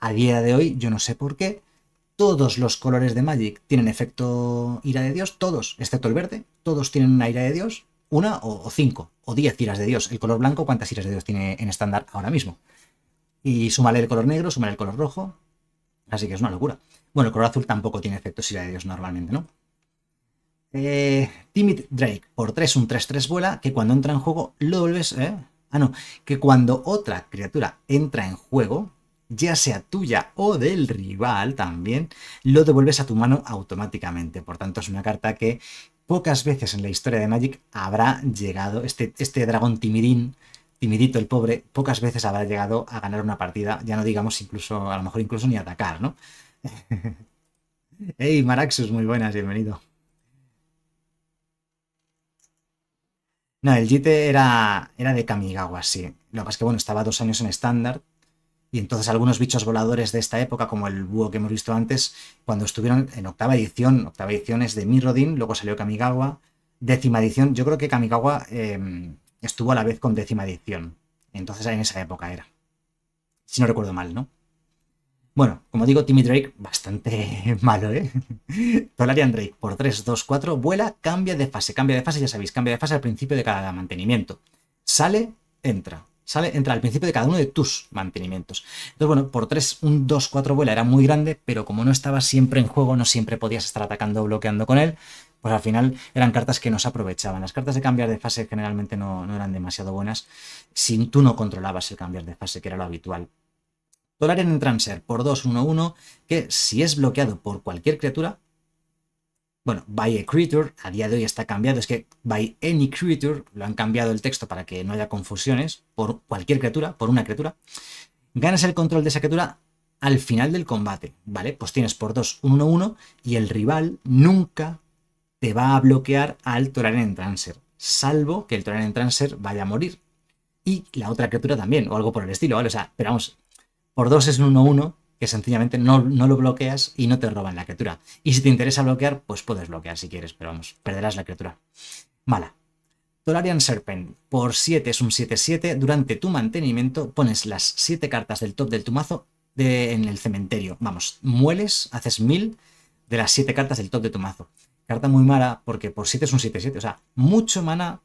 A día de hoy, yo no sé por qué, todos los colores de Magic tienen efecto ira de Dios, todos, excepto el verde, todos tienen una ira de Dios, una o, cinco, o diez iras de Dios. El color blanco, ¿cuántas iras de Dios tiene en estándar ahora mismo? Y súmale el color negro, súmale el color rojo, así que es una locura. Bueno, el color azul tampoco tiene efectos ira de Dios normalmente, ¿no? Eh, Timid Drake, por 3, un 3-3 vuela, que cuando entra en juego lo vuelves... Eh? Ah, no, que cuando otra criatura entra en juego, ya sea tuya o del rival también, lo devuelves a tu mano automáticamente. Por tanto, es una carta que pocas veces en la historia de Magic habrá llegado, este, este dragón timidín, timidito el pobre, pocas veces habrá llegado a ganar una partida, ya no digamos incluso, a lo mejor incluso ni atacar, ¿no? hey, Maraxus, muy buenas, bienvenido. No, el Jitte era, era de Kamigawa, sí. Lo que pasa es que, bueno, estaba dos años en estándar, y entonces algunos bichos voladores de esta época, como el búho que hemos visto antes, cuando estuvieron en octava edición, octava edición es de Mirrodin, luego salió Kamigawa, décima edición, yo creo que Kamigawa em, estuvo a la vez con décima edición, entonces en esa época era, si no recuerdo mal, ¿no? Bueno, como digo, Timmy Drake, bastante malo, ¿eh? Tolarian Drake, por 3, 2, 4, vuela, cambia de fase, cambia de fase, ya sabéis, cambia de fase al principio de cada mantenimiento. Sale, entra, sale, entra al principio de cada uno de tus mantenimientos. Entonces, bueno, por 3, un 2-4 vuela era muy grande, pero como no estaba siempre en juego, no siempre podías estar atacando o bloqueando con él, pues al final eran cartas que no se aprovechaban. Las cartas de cambiar de fase generalmente no, no eran demasiado buenas si tú no controlabas el cambiar de fase, que era lo habitual. Tolar en transfer por 2-1-1, que si es bloqueado por cualquier criatura, bueno, by a creature, a día de hoy está cambiado, es que by any creature, lo han cambiado el texto para que no haya confusiones, por cualquier criatura, por una criatura, ganas el control de esa criatura al final del combate, ¿vale? Pues tienes por 2 un 1-1 y el rival nunca te va a bloquear al en transfer, salvo que el en transfer vaya a morir. Y la otra criatura también, o algo por el estilo, ¿vale? O sea, pero vamos, por 2 es un 1-1 que sencillamente no, lo bloqueas y no te roban la criatura. Y si te interesa bloquear, pues puedes bloquear si quieres, pero vamos, perderás la criatura. Mala. Tolarian Serpent. Por 7 es un 7-7. Durante tu mantenimiento pones las 7 cartas del top del tu mazo en el cementerio. Vamos, mueles, haces 1000 de las 7 cartas del top de tu mazo. Carta muy mala porque por 7 es un 7-7. O sea, mucho mana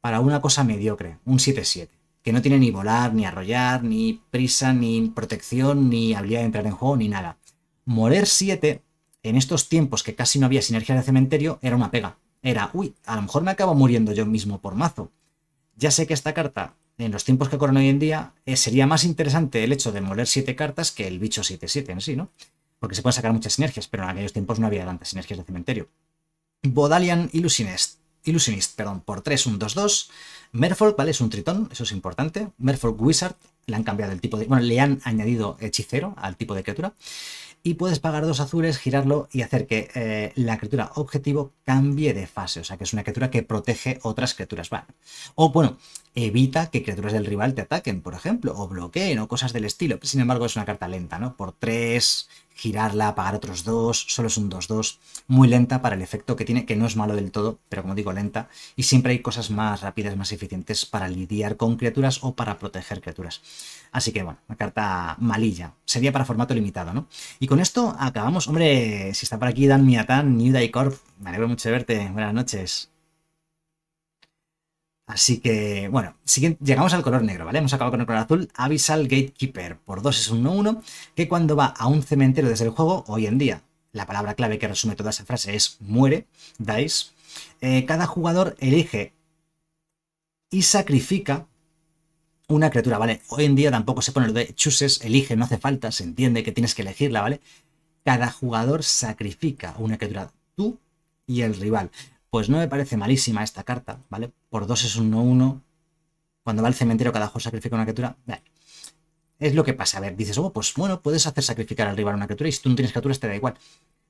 para una cosa mediocre. Un 7-7 que no tiene ni volar, ni arrollar, ni prisa, ni protección, ni habilidad de entrar en juego, ni nada. Moler 7, en estos tiempos que casi no había sinergia de cementerio, era una pega. Era, uy, a lo mejor me acabo muriendo yo mismo por mazo. Ya sé que esta carta, en los tiempos que corren hoy en día, eh, sería más interesante el hecho de moler 7 cartas que el bicho 7-7 en sí, ¿no? Porque se pueden sacar muchas sinergias, pero en aquellos tiempos no había tantas sinergias de cementerio. Bodalian Illusionist, Illusionist perdón, por 3, 1, 2, 2 Merfolk, ¿vale? Es un tritón, eso es importante. Merfolk Wizard, le han cambiado el tipo de... Bueno, le han añadido hechicero al tipo de criatura. Y puedes pagar dos azules, girarlo y hacer que eh, la criatura objetivo cambie de fase. O sea, que es una criatura que protege otras criaturas. Vale. O bueno, evita que criaturas del rival te ataquen, por ejemplo, o bloqueen o cosas del estilo. Sin embargo, es una carta lenta, ¿no? Por tres girarla, apagar otros dos, solo es un 2-2, muy lenta para el efecto que tiene, que no es malo del todo, pero como digo, lenta, y siempre hay cosas más rápidas, más eficientes para lidiar con criaturas o para proteger criaturas. Así que bueno, una carta malilla, sería para formato limitado, ¿no? Y con esto acabamos, hombre, si está por aquí Dan Miatán, New Day Corp, me alegro mucho de verte, buenas noches. Así que, bueno, llegamos al color negro, ¿vale? Hemos acabado con el color azul. Abyssal Gatekeeper por 2 es 1-1, que cuando va a un cementerio desde el juego, hoy en día, la palabra clave que resume toda esa frase es muere, dice. Eh, cada jugador elige y sacrifica una criatura, ¿vale? Hoy en día tampoco se pone lo de chuses, elige, no hace falta, se entiende que tienes que elegirla, ¿vale? Cada jugador sacrifica una criatura, tú y el rival. Pues no me parece malísima esta carta, ¿vale? Por 2 es un 1-1. Cuando va al cementerio cada juego sacrifica una criatura. Vale. Es lo que pasa. A ver, dices, oh, pues bueno, puedes hacer sacrificar al rival una criatura y si tú no tienes criaturas te da igual.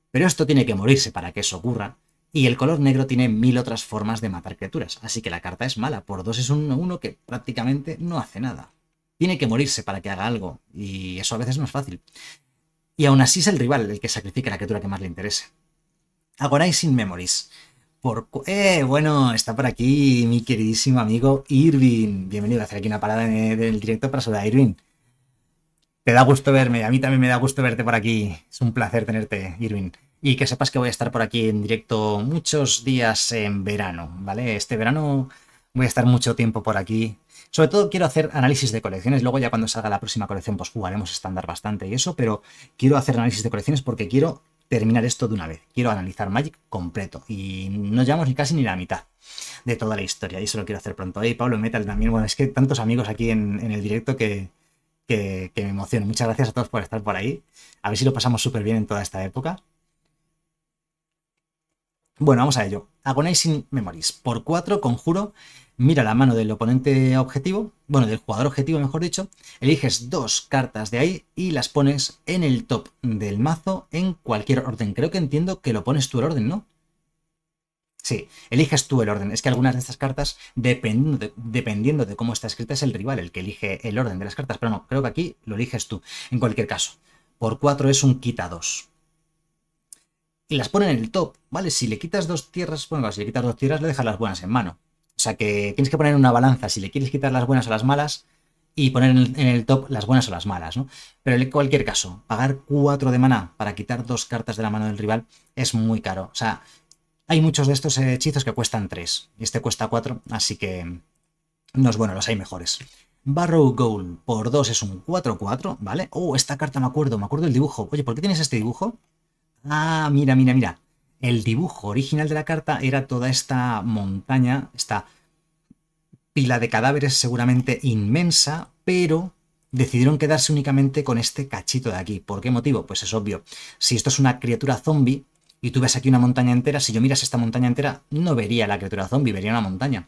Pero esto tiene que morirse para que eso ocurra. Y el color negro tiene mil otras formas de matar criaturas. Así que la carta es mala. Por 2 es un 1-1 que prácticamente no hace nada. Tiene que morirse para que haga algo. Y eso a veces no es fácil. Y aún así es el rival el que sacrifica la criatura que más le interese. sin Memories. Eh, bueno, está por aquí mi queridísimo amigo Irwin. Bienvenido a hacer aquí una parada en el, directo para saludar a Te da gusto verme, a mí también me da gusto verte por aquí. Es un placer tenerte, Irwin. Y que sepas que voy a estar por aquí en directo muchos días en verano, ¿vale? Este verano voy a estar mucho tiempo por aquí. Sobre todo quiero hacer análisis de colecciones. Luego ya cuando salga la próxima colección pues jugaremos estándar bastante y eso, pero quiero hacer análisis de colecciones porque quiero terminar esto de una vez. Quiero analizar Magic completo y no llevamos ni casi ni la mitad de toda la historia y eso lo quiero hacer pronto. Y Pablo Metal también, bueno, es que tantos amigos aquí en, el directo que, que, que, me emociono. Muchas gracias a todos por estar por ahí. A ver si lo pasamos súper bien en toda esta época. Bueno, vamos a ello. Agonizing Memories. Por cuatro conjuro mira la mano del oponente objetivo, bueno, del jugador objetivo, mejor dicho, eliges dos cartas de ahí y las pones en el top del mazo en cualquier orden. Creo que entiendo que lo pones tú el orden, ¿no? Sí, eliges tú el orden. Es que algunas de estas cartas, dependiendo de, cómo está escrita, es el rival el que elige el orden de las cartas. Pero no, creo que aquí lo eliges tú. En cualquier caso, por cuatro es un quita dos. y las pone en el top, ¿vale? Si le quitas dos tierras, bueno, si le quitas dos tierras, le dejas las buenas en mano. O sea que tienes que poner una balanza si le quieres quitar las buenas o las malas y poner en el, top las buenas o las malas, ¿no? Pero en cualquier caso, pagar 4 de maná para quitar dos cartas de la mano del rival es muy caro. O sea, hay muchos de estos eh, hechizos que cuestan 3 y este cuesta 4, así que no es bueno, los hay mejores. Barrow Goal por 2 es un 4-4, ¿vale? Oh, esta carta me acuerdo, me acuerdo el dibujo. Oye, ¿por qué tienes este dibujo? Ah, mira, mira, mira el dibujo original de la carta era toda esta montaña, esta pila de cadáveres seguramente inmensa, pero decidieron quedarse únicamente con este cachito de aquí. ¿Por qué motivo? Pues es obvio. Si esto es una criatura zombie y tú ves aquí una montaña entera, si yo miras esta montaña entera, no vería la criatura zombie, vería una montaña.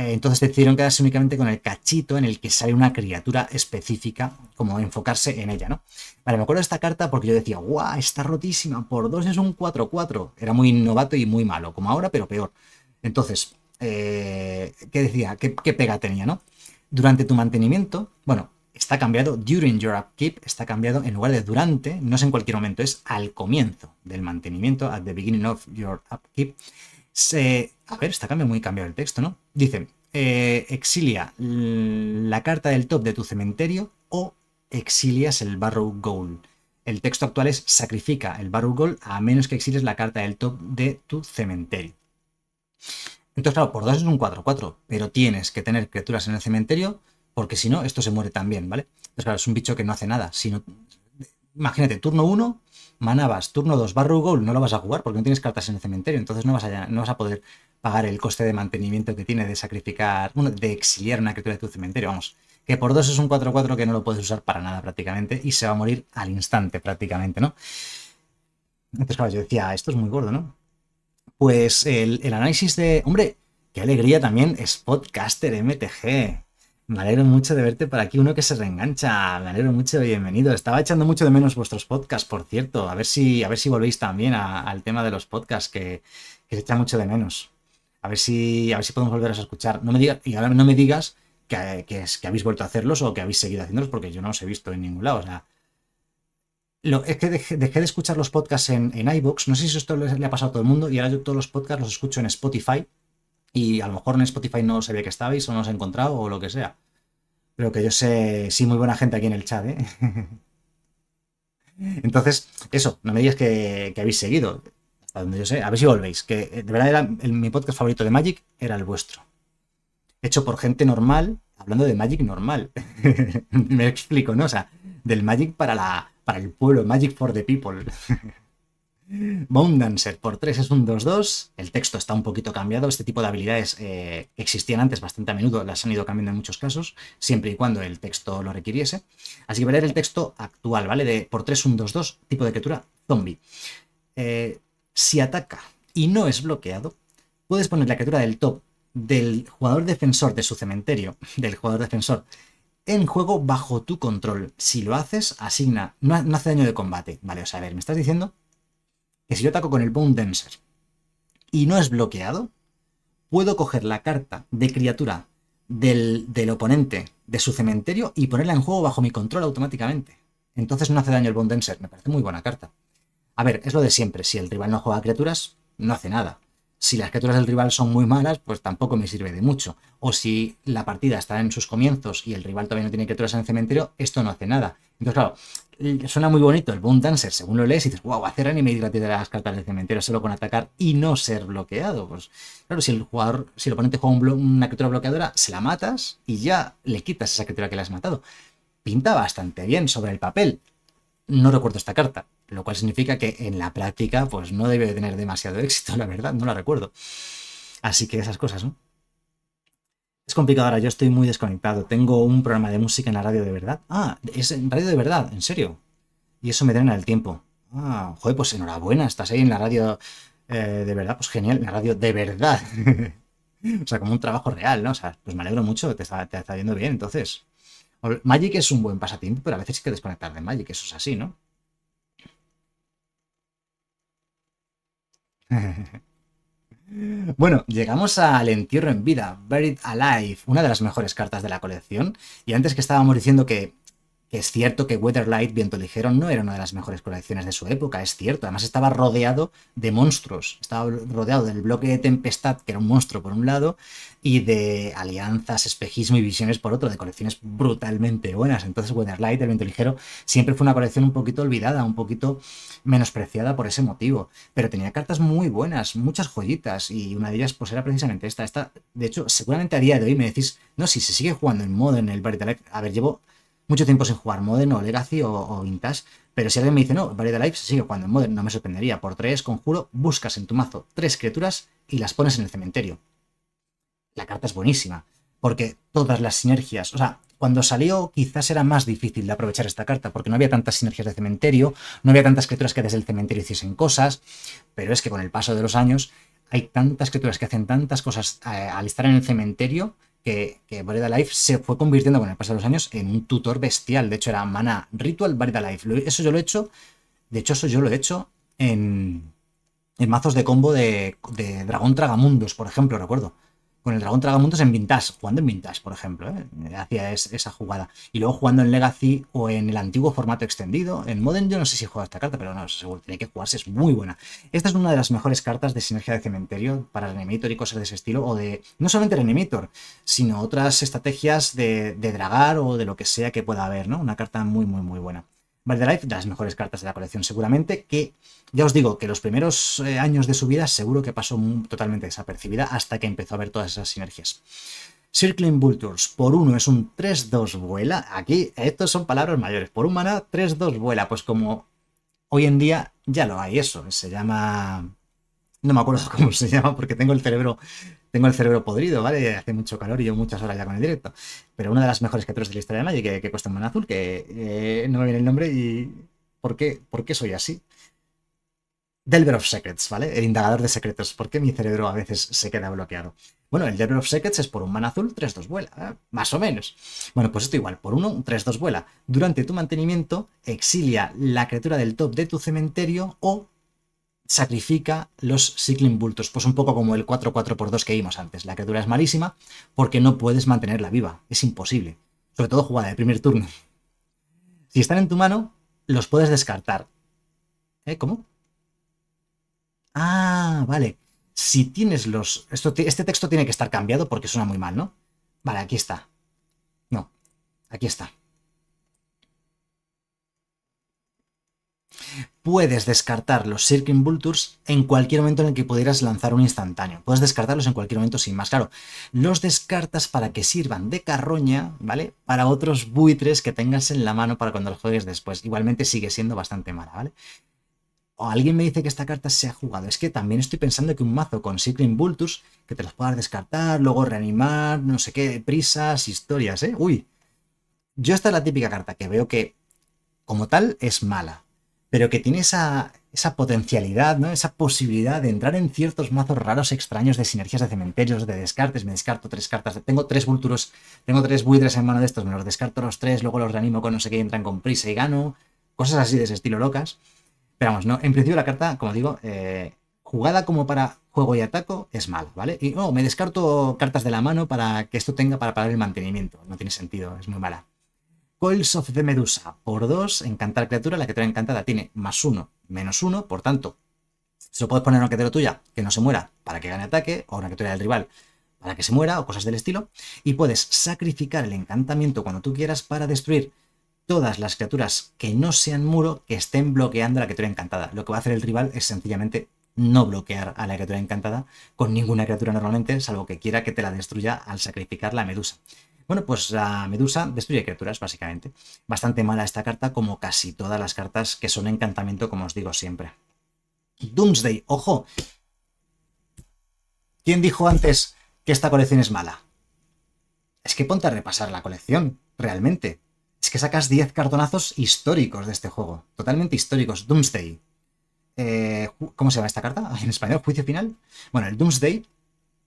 Eh, entonces decidieron quedarse únicamente con el cachito en el que sale una criatura específica, como enfocarse en ella, ¿no? Vale, me acuerdo de esta carta porque yo decía, guau, está rotísima, por dos es un 4-4. Era muy novato y muy malo, como ahora, pero peor. Entonces, eh, ¿qué decía? ¿Qué, pega tenía, no? Durante tu mantenimiento, bueno, está cambiado during your upkeep, está cambiado en lugar de durante, no es en cualquier momento, es al comienzo del mantenimiento, at the beginning of your upkeep. Se, a ver, está cambiado, muy cambiado el texto, ¿no? Dice, eh, exilia la carta del top de tu cementerio o exilias el Barrow Goal. El texto actual es sacrifica el Barrow Goal a menos que exiles la carta del top de tu cementerio. Entonces, claro, por dos es un 4-4, pero tienes que tener criaturas en el cementerio porque si no, esto se muere también, ¿vale? Entonces, claro, es un bicho que no hace nada. Imagínate, turno 1, manabas, turno 2, Barrow Goal, no lo vas a jugar porque no tienes cartas en el cementerio, entonces no vas a, no vas a poder pagar el coste de mantenimiento que tiene de sacrificar, bueno, de exiliar una criatura de tu cementerio, vamos. Que por dos es un 4-4 que no lo puedes usar para nada prácticamente y se va a morir al instante prácticamente, ¿no? Entonces, claro, yo decía, esto es muy gordo, ¿no? Pues el, análisis de... Hombre, qué alegría también es podcaster MTG. Me alegro mucho de verte por aquí, uno que se reengancha. Me alegro mucho, bienvenido. Estaba echando mucho de menos vuestros podcasts, por cierto. A ver si, a ver si volvéis también al tema de los podcasts, que, que se echa mucho de menos. A ver si, a ver si podemos volver a escuchar. No me y ahora no me digas que, que, habéis vuelto a hacerlos o que habéis seguido haciéndolos, porque yo no os he visto en ningún lado. O sea, lo, es que dejé, de escuchar los podcasts en, en iVoox. No sé si esto le, ha pasado a todo el mundo, y ahora yo todos los podcasts los escucho en Spotify. Y a lo mejor en Spotify no sabía que estabais o no os he encontrado o lo que sea. Pero que yo sé, sí, muy buena gente aquí en el chat, ¿eh? Entonces, eso, no me digas que habéis seguido sé. A ver si volvéis, que eh, de verdad era mi podcast favorito de Magic era el vuestro. Hecho por gente normal, hablando de Magic normal. Me explico, ¿no? O sea, del Magic para, la, para el pueblo, Magic for the people. Bound Dancer por 3 es un 2-2. El texto está un poquito cambiado. Este tipo de habilidades eh, existían antes bastante a menudo, las han ido cambiando en muchos casos, siempre y cuando el texto lo requiriese. Así que voy a leer el texto actual, ¿vale? De por 3 un 2-2, tipo de criatura zombie. Eh, si ataca y no es bloqueado, puedes poner la criatura del top del jugador defensor de su cementerio, del jugador defensor, en juego bajo tu control. Si lo haces, asigna, no, hace daño de combate, ¿vale? O sea, a ver, me estás diciendo que si yo ataco con el Bone Dancer y no es bloqueado, puedo coger la carta de criatura del, del, oponente de su cementerio y ponerla en juego bajo mi control automáticamente. Entonces no hace daño el Bone Dancer, me parece muy buena carta. A ver, es lo de siempre. Si el rival no juega criaturas, no hace nada. Si las criaturas del rival son muy malas, pues tampoco me sirve de mucho. O si la partida está en sus comienzos y el rival todavía no tiene criaturas en el cementerio, esto no hace nada. Entonces, claro, suena muy bonito el Boom Dancer. Según lo lees, y dices, wow, hacer anime gratis de las cartas del cementerio solo con atacar y no ser bloqueado. Pues claro, si el jugador, si el oponente juega una criatura bloqueadora, se la matas y ya le quitas esa criatura que le has matado. Pinta bastante bien sobre el papel. No recuerdo esta carta, lo cual significa que en la práctica, pues no debe de tener demasiado éxito, la verdad, no la recuerdo. Así que esas cosas, ¿no? Es complicado ahora, yo estoy muy desconectado. Tengo un programa de música en la radio de verdad. Ah, es en radio de verdad, en serio. Y eso me drena el tiempo. Ah, joder, pues enhorabuena, estás ahí en la radio eh, de verdad, pues genial, en la radio de verdad. o sea, como un trabajo real, ¿no? O sea, pues me alegro mucho, te está, te está yendo bien, entonces. Magic es un buen pasatiempo, pero a veces hay que desconectar de Magic, eso es así, ¿no? Bueno, llegamos al entierro en vida, Buried Alive, una de las mejores cartas de la colección. Y antes que estábamos diciendo que es cierto que Weatherlight, Viento Ligero, no era una de las mejores colecciones de su época, es cierto. Además estaba rodeado de monstruos. Estaba rodeado del bloque de Tempestad, que era un monstruo por un lado, y de alianzas, espejismo y visiones por otro, de colecciones brutalmente buenas. Entonces Weatherlight, el Viento Ligero, siempre fue una colección un poquito olvidada, un poquito menospreciada por ese motivo. Pero tenía cartas muy buenas, muchas joyitas, y una de ellas pues era precisamente esta. de hecho, seguramente a día de hoy me decís, no, si se sigue jugando en modo en el Barry A ver, llevo mucho tiempo sin jugar Modern o Legacy o, Vintage, pero si alguien me dice, no, Variedad Life sigue cuando en Modern, no me sorprendería. Por tres, conjuro, buscas en tu mazo tres criaturas y las pones en el cementerio. La carta es buenísima, porque todas las sinergias, o sea, cuando salió quizás era más difícil de aprovechar esta carta, porque no había tantas sinergias de cementerio, no había tantas criaturas que desde el cementerio hiciesen cosas, pero es que con el paso de los años hay tantas criaturas que hacen tantas cosas eh, al estar en el cementerio que, que Life se fue convirtiendo con el paso de los años en un tutor bestial. De hecho, era Mana Ritual Barida Life. Eso yo lo he hecho. De hecho, eso yo lo he hecho en, en mazos de combo de, de Dragón Tragamundos, por ejemplo, recuerdo con el dragón tragamundos en Vintage, jugando en Vintage, por ejemplo, ¿eh? hacía esa jugada. Y luego jugando en Legacy o en el antiguo formato extendido. En Modern yo no sé si juega esta carta, pero no, seguro, tiene que jugarse, es muy buena. Esta es una de las mejores cartas de sinergia de cementerio para Reanimator y cosas de ese estilo, o de, no solamente Reanimator, sino otras estrategias de, dragar o de lo que sea que pueda haber, ¿no? Una carta muy, muy, muy buena. Vale, de las mejores cartas de la colección seguramente, que ya os digo que los primeros eh, años de su vida seguro que pasó totalmente desapercibida hasta que empezó a ver todas esas sinergias. Circling Vultures por uno es un 3-2 vuela. Aquí, estos son palabras mayores. Por un maná, 3-2 vuela. Pues como hoy en día ya lo hay eso. Se llama... No me acuerdo cómo se llama porque tengo el cerebro tengo el cerebro podrido, ¿vale? Hace mucho calor y yo muchas horas ya con el directo. Pero una de las mejores criaturas de la historia de Magic que, que cuesta un mana azul, que eh, no me viene el nombre y... ¿Por qué, ¿Por qué soy así? Delver of Secrets, ¿vale? El indagador de secretos. ¿Por qué mi cerebro a veces se queda bloqueado? Bueno, el Delver of Secrets es por un mana azul, 3-2 vuela, ¿eh? más o menos. Bueno, pues esto igual, por uno, 3-2 vuela. Durante tu mantenimiento, exilia la criatura del top de tu cementerio o sacrifica los Cycling Bultos. Pues un poco como el 4-4 por 2 que vimos antes. La criatura es malísima porque no puedes mantenerla viva. Es imposible. Sobre todo jugada de primer turno. Si están en tu mano, los puedes descartar. ¿Eh? ¿Cómo? Ah, vale. Si tienes los... Esto, este texto tiene que estar cambiado porque suena muy mal, ¿no? Vale, aquí está. No, aquí está. Puedes descartar los vultures en cualquier momento en el que pudieras lanzar un instantáneo. Puedes descartarlos en cualquier momento sin más. Claro, los descartas para que sirvan de carroña, ¿vale? Para otros buitres que tengas en la mano para cuando los juegues después. Igualmente sigue siendo bastante mala, ¿vale? alguien me dice que esta carta se ha jugado. Es que también estoy pensando que un mazo con Cycling Vultus, que te las puedas descartar, luego reanimar, no sé qué, prisas, historias, ¿eh? Uy. Yo esta es la típica carta que veo que, como tal, es mala, pero que tiene esa, potencialidad, ¿no? Esa posibilidad de entrar en ciertos mazos raros extraños de sinergias de cementerios, de descartes, me descarto tres cartas, tengo tres vulturos, tengo tres buitres en mano de estos, me los descarto los tres, luego los reanimo con no sé qué, entran con prisa y gano, cosas así de ese estilo locas. Pero ¿no? En principio la carta, como digo, eh, jugada como para juego y ataco es mala, ¿vale? Y no, oh, me descarto cartas de la mano para que esto tenga para pagar el mantenimiento. No tiene sentido, es muy mala. Coils of the Medusa por 2, encantar criatura, la criatura encantada tiene más 1, menos 1, por tanto, se lo puedes poner a una criatura tuya que no se muera para que gane ataque, o una criatura del rival para que se muera, o cosas del estilo, y puedes sacrificar el encantamiento cuando tú quieras para destruir todas las criaturas que no sean muro que estén bloqueando a la criatura encantada. Lo que va a hacer el rival es sencillamente no bloquear a la criatura encantada con ninguna criatura normalmente, salvo que quiera que te la destruya al sacrificar la medusa. Bueno, pues la medusa destruye criaturas, básicamente. Bastante mala esta carta, como casi todas las cartas que son encantamiento, como os digo siempre. Doomsday, ojo. ¿Quién dijo antes que esta colección es mala? Es que ponte a repasar la colección, realmente es que sacas 10 cartonazos históricos de este juego, totalmente históricos. Doomsday. Eh, ¿Cómo se llama esta carta? En español, juicio final. Bueno, el Doomsday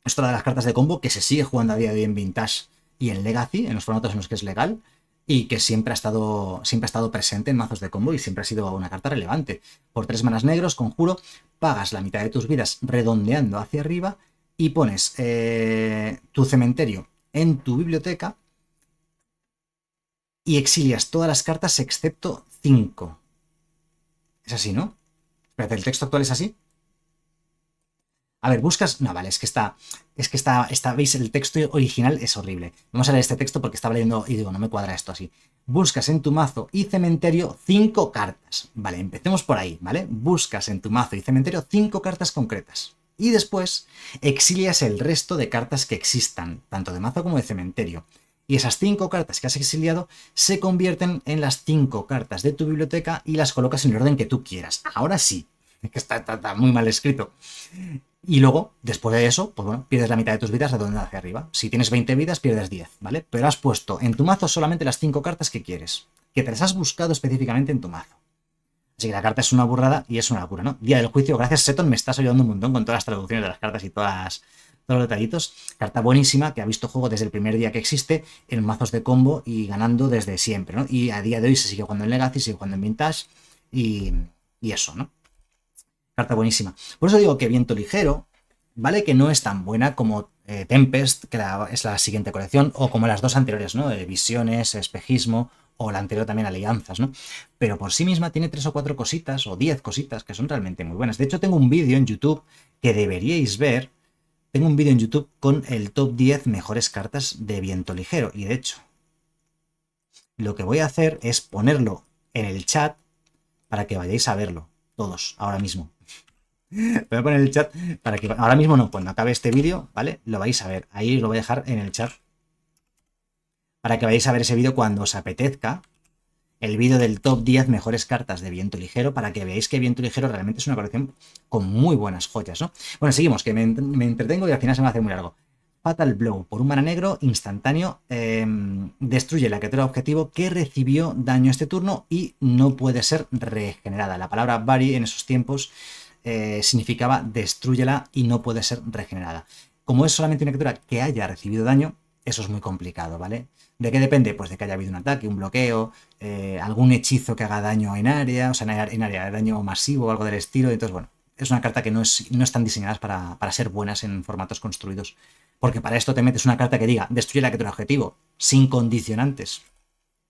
es otra de las cartas de combo que se sigue jugando a día de hoy en Vintage y en Legacy, en los formatos en los que es legal, y que siempre ha estado, siempre ha estado presente en mazos de combo y siempre ha sido una carta relevante. Por tres manas negros, conjuro, pagas la mitad de tus vidas redondeando hacia arriba y pones eh, tu cementerio en tu biblioteca y exilias todas las cartas excepto 5. Es así, ¿no? Espérate, ¿el texto actual es así? A ver, buscas... No, vale, es que está... Es que está... está ¿Veis? El texto original es horrible. Vamos a leer este texto porque estaba leyendo y digo, no me cuadra esto así. Buscas en tu mazo y cementerio 5 cartas. Vale, empecemos por ahí, ¿vale? Buscas en tu mazo y cementerio 5 cartas concretas. Y después exilias el resto de cartas que existan, tanto de mazo como de cementerio. Y esas cinco cartas que has exiliado se convierten en las cinco cartas de tu biblioteca y las colocas en el orden que tú quieras. Ahora sí, que está, muy mal escrito. Y luego, después de eso, pues bueno, pierdes la mitad de tus vidas donde hacia arriba. Si tienes 20 vidas, pierdes 10, ¿vale? Pero has puesto en tu mazo solamente las cinco cartas que quieres, que te las has buscado específicamente en tu mazo. Así que la carta es una burrada y es una locura, ¿no? Día del juicio, gracias Seton, me estás ayudando un montón con todas las traducciones de las cartas y todas todos los detallitos. Carta buenísima, que ha visto juego desde el primer día que existe, en mazos de combo y ganando desde siempre, ¿no? Y a día de hoy se sigue jugando en Legacy, sigue jugando en Vintage y, eso, ¿no? Carta buenísima. Por eso digo que Viento Ligero, ¿vale? Que no es tan buena como eh, Tempest, que es la siguiente colección, o como las dos anteriores, ¿no? Eh, visiones, espejismo, o la anterior también Alianzas, ¿no? Pero por sí misma tiene tres o cuatro cositas, o diez cositas, que son realmente muy buenas. De hecho, tengo un vídeo en YouTube que deberíais ver, tengo un vídeo en YouTube con el top 10 mejores cartas de viento ligero y de hecho lo que voy a hacer es ponerlo en el chat para que vayáis a verlo todos ahora mismo. Voy a poner el chat para que ahora mismo no, cuando acabe este vídeo, ¿vale? Lo vais a ver. Ahí lo voy a dejar en el chat para que vayáis a ver ese vídeo cuando os apetezca el vídeo del top 10 mejores cartas de viento ligero para que veáis que viento ligero realmente es una colección con muy buenas joyas, ¿no? Bueno, seguimos, que me, entretengo y al final se me hace muy largo. Fatal Blow por un mana negro instantáneo em, destruye la criatura objetivo que recibió daño este turno y no puede ser regenerada. La palabra Bari en esos tiempos eh, significaba destruyela y no puede ser regenerada. Como es solamente una criatura que haya recibido daño, eso es muy complicado, ¿vale? ¿De qué depende? Pues de que haya habido un ataque, un bloqueo, eh, algún hechizo que haga daño en área, o sea, en área, de daño masivo, o algo del estilo. Entonces, bueno, es una carta que no, es, no están diseñadas para, ser buenas en formatos construidos. Porque para esto te metes una carta que diga, destruye la criatura objetivo, sin condicionantes.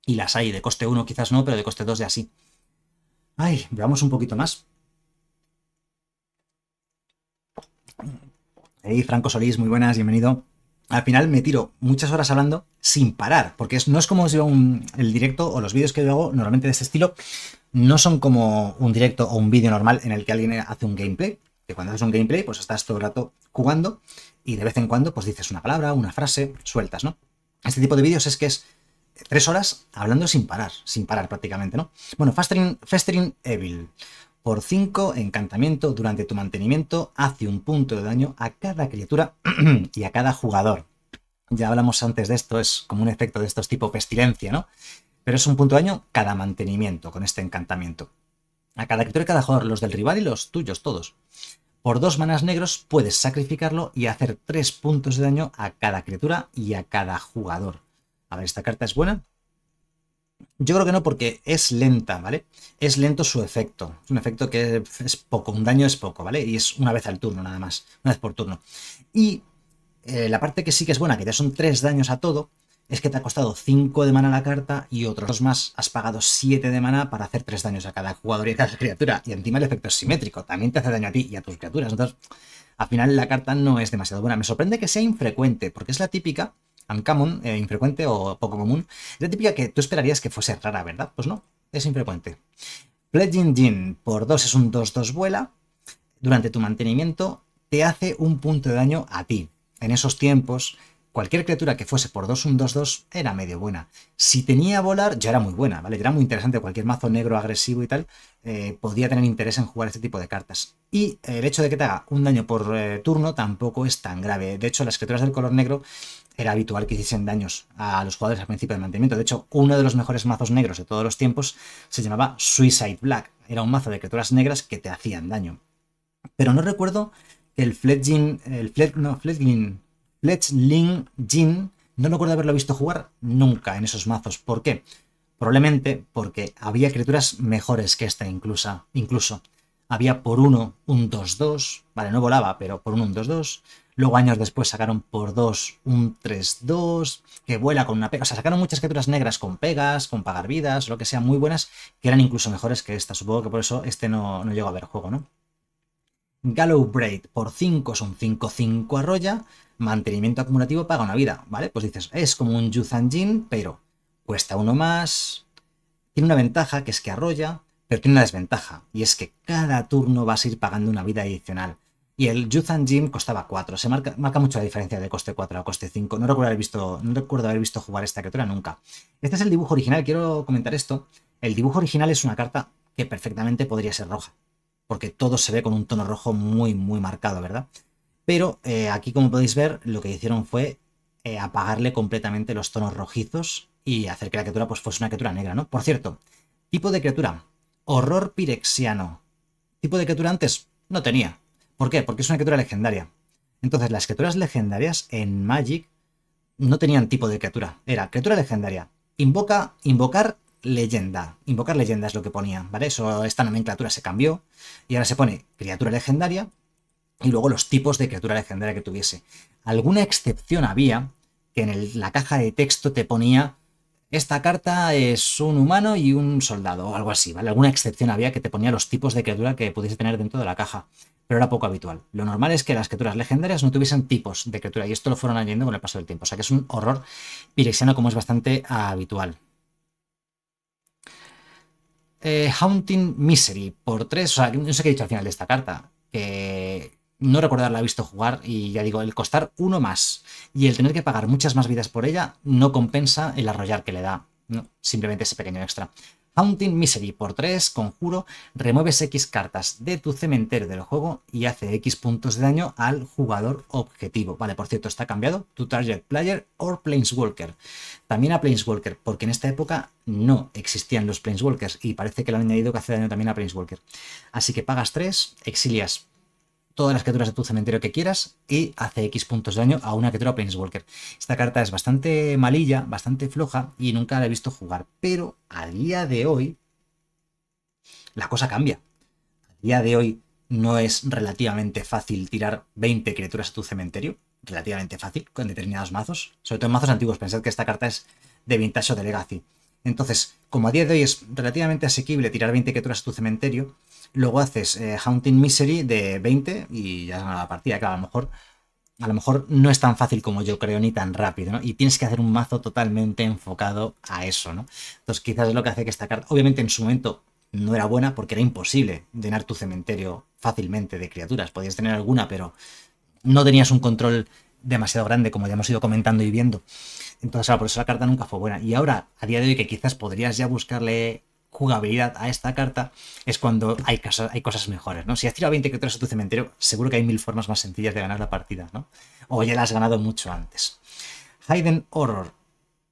Y las hay, de coste 1 quizás no, pero de coste 2 de así. Ay, veamos un poquito más. Hey, Franco Solís, muy buenas, bienvenido al final me tiro muchas horas hablando sin parar, porque no es como si un, el directo o los vídeos que yo hago normalmente de este estilo, no son como un directo o un vídeo normal en el que alguien hace un gameplay, que cuando haces un gameplay pues estás todo el rato jugando y de vez en cuando pues dices una palabra, una frase, sueltas, ¿no? Este tipo de vídeos es que es tres horas hablando sin parar, sin parar prácticamente, ¿no? Bueno, fastering Evil. Por 5, encantamiento, durante tu mantenimiento, hace un punto de daño a cada criatura y a cada jugador. Ya hablamos antes de esto, es como un efecto de estos tipo pestilencia, ¿no? Pero es un punto de daño cada mantenimiento con este encantamiento. A cada criatura y cada jugador, los del rival y los tuyos, todos. Por dos manas negros puedes sacrificarlo y hacer tres puntos de daño a cada criatura y a cada jugador. A ver, esta carta es buena. Yo creo que no, porque es lenta, ¿vale? Es lento su efecto. Es un efecto que es poco, un daño es poco, ¿vale? Y es una vez al turno, nada más. Una vez por turno. Y eh, la parte que sí que es buena, que ya son tres daños a todo, es que te ha costado 5 de mana la carta y otros dos más. Has pagado 7 de mana para hacer tres daños a cada jugador y a cada criatura. Y encima el efecto es simétrico. También te hace daño a ti y a tus criaturas. Entonces, al final la carta no es demasiado buena. Me sorprende que sea infrecuente, porque es la típica uncommon, eh, infrecuente o poco común, es la típica que tú esperarías que fuese rara, ¿verdad? Pues no, es infrecuente. Pledging Jin por 2 es un 2-2 vuela. Durante tu mantenimiento te hace un punto de daño a ti. En esos tiempos, cualquier criatura que fuese por 2 un 2-2 era medio buena. Si tenía volar, ya era muy buena, ¿vale? era muy interesante. Cualquier mazo negro agresivo y tal eh, podía tener interés en jugar este tipo de cartas. Y el hecho de que te haga un daño por eh, turno tampoco es tan grave. De hecho, las criaturas del color negro era habitual que hiciesen daños a los jugadores al principio del mantenimiento. De hecho, uno de los mejores mazos negros de todos los tiempos se llamaba Suicide Black. Era un mazo de criaturas negras que te hacían daño. Pero no recuerdo que el Fledgin, el Fled, no, Fledgling, Fledgling Jin, no recuerdo haberlo visto jugar nunca en esos mazos. ¿Por qué? Probablemente porque había criaturas mejores que esta incluso, incluso había por uno un 2-2, vale, no volaba, pero por uno un 2-2. Luego años después sacaron por 2 un 3-2, que vuela con una pega. O sea, sacaron muchas criaturas negras con pegas, con pagar vidas, lo que sea, muy buenas, que eran incluso mejores que esta. Supongo que por eso este no, no llegó a ver juego, ¿no? Gallow Braid por 5 son 5-5 arroya, mantenimiento acumulativo paga una vida, ¿vale? Pues dices, es como un juzanjin pero cuesta uno más, tiene una ventaja que es que arroya, pero tiene una desventaja, y es que cada turno vas a ir pagando una vida adicional. Y el Yuzan Jim costaba 4. Se marca, mucho la diferencia de coste 4 a coste 5. No recuerdo, haber visto, no recuerdo haber visto jugar esta criatura nunca. Este es el dibujo original. Quiero comentar esto. El dibujo original es una carta que perfectamente podría ser roja. Porque todo se ve con un tono rojo muy, muy marcado, ¿verdad? Pero eh, aquí, como podéis ver, lo que hicieron fue eh, apagarle completamente los tonos rojizos y hacer que la criatura pues, fuese una criatura negra, ¿no? Por cierto, tipo de criatura horror pirexiano. Tipo de criatura antes no tenía. ¿Por qué? Porque es una criatura legendaria. Entonces, las criaturas legendarias en Magic no tenían tipo de criatura. Era criatura legendaria. Invoca, invocar leyenda. Invocar leyenda es lo que ponía, ¿vale? Eso, esta nomenclatura se cambió y ahora se pone criatura legendaria y luego los tipos de criatura legendaria que tuviese. Alguna excepción había que en la caja de texto te ponía esta carta es un humano y un soldado, o algo así, ¿vale? Alguna excepción había que te ponía los tipos de criatura que pudiese tener dentro de la caja, pero era poco habitual. Lo normal es que las criaturas legendarias no tuviesen tipos de criatura, y esto lo fueron añadiendo con el paso del tiempo, o sea que es un horror pirexiano como es bastante habitual. Eh, Haunting Misery, por tres, o sea, no sé qué he dicho al final de esta carta, que no recordarla la visto jugar y ya digo, el costar uno más y el tener que pagar muchas más vidas por ella no compensa el arrollar que le da, simplemente ese pequeño extra. Haunting Misery por 3, conjuro, remueves X cartas de tu cementerio del juego y hace X puntos de daño al jugador objetivo. Vale, por cierto, está cambiado, tu target player or Planeswalker. También a Planeswalker, porque en esta época no existían los Planeswalkers y parece que le han añadido que hace daño también a Planeswalker. Así que pagas 3, exilias todas las criaturas de tu cementerio que quieras y hace X puntos de daño a una criatura Planeswalker. Esta carta es bastante malilla, bastante floja y nunca la he visto jugar, pero a día de hoy la cosa cambia. A día de hoy no es relativamente fácil tirar 20 criaturas a tu cementerio, relativamente fácil con determinados mazos, sobre todo en mazos antiguos, pensad que esta carta es de Vintage o de Legacy. Entonces, como a día de hoy es relativamente asequible tirar 20 criaturas a tu cementerio, Luego haces eh, Haunting Misery de 20 y ya ganas la partida. que a lo mejor a lo mejor no es tan fácil como yo creo ni tan rápido, ¿no? Y tienes que hacer un mazo totalmente enfocado a eso, ¿no? Entonces quizás es lo que hace que esta carta, obviamente en su momento no era buena porque era imposible llenar tu cementerio fácilmente de criaturas, podías tener alguna, pero no tenías un control demasiado grande como ya hemos ido comentando y viendo. Entonces, por eso la carta nunca fue buena. Y ahora, a día de hoy, que quizás podrías ya buscarle jugabilidad a esta carta es cuando hay, hay cosas mejores, ¿no? Si has tirado 20 criaturas a tu cementerio, seguro que hay mil formas más sencillas de ganar la partida, ¿no? O ya la has ganado mucho antes. Hayden Horror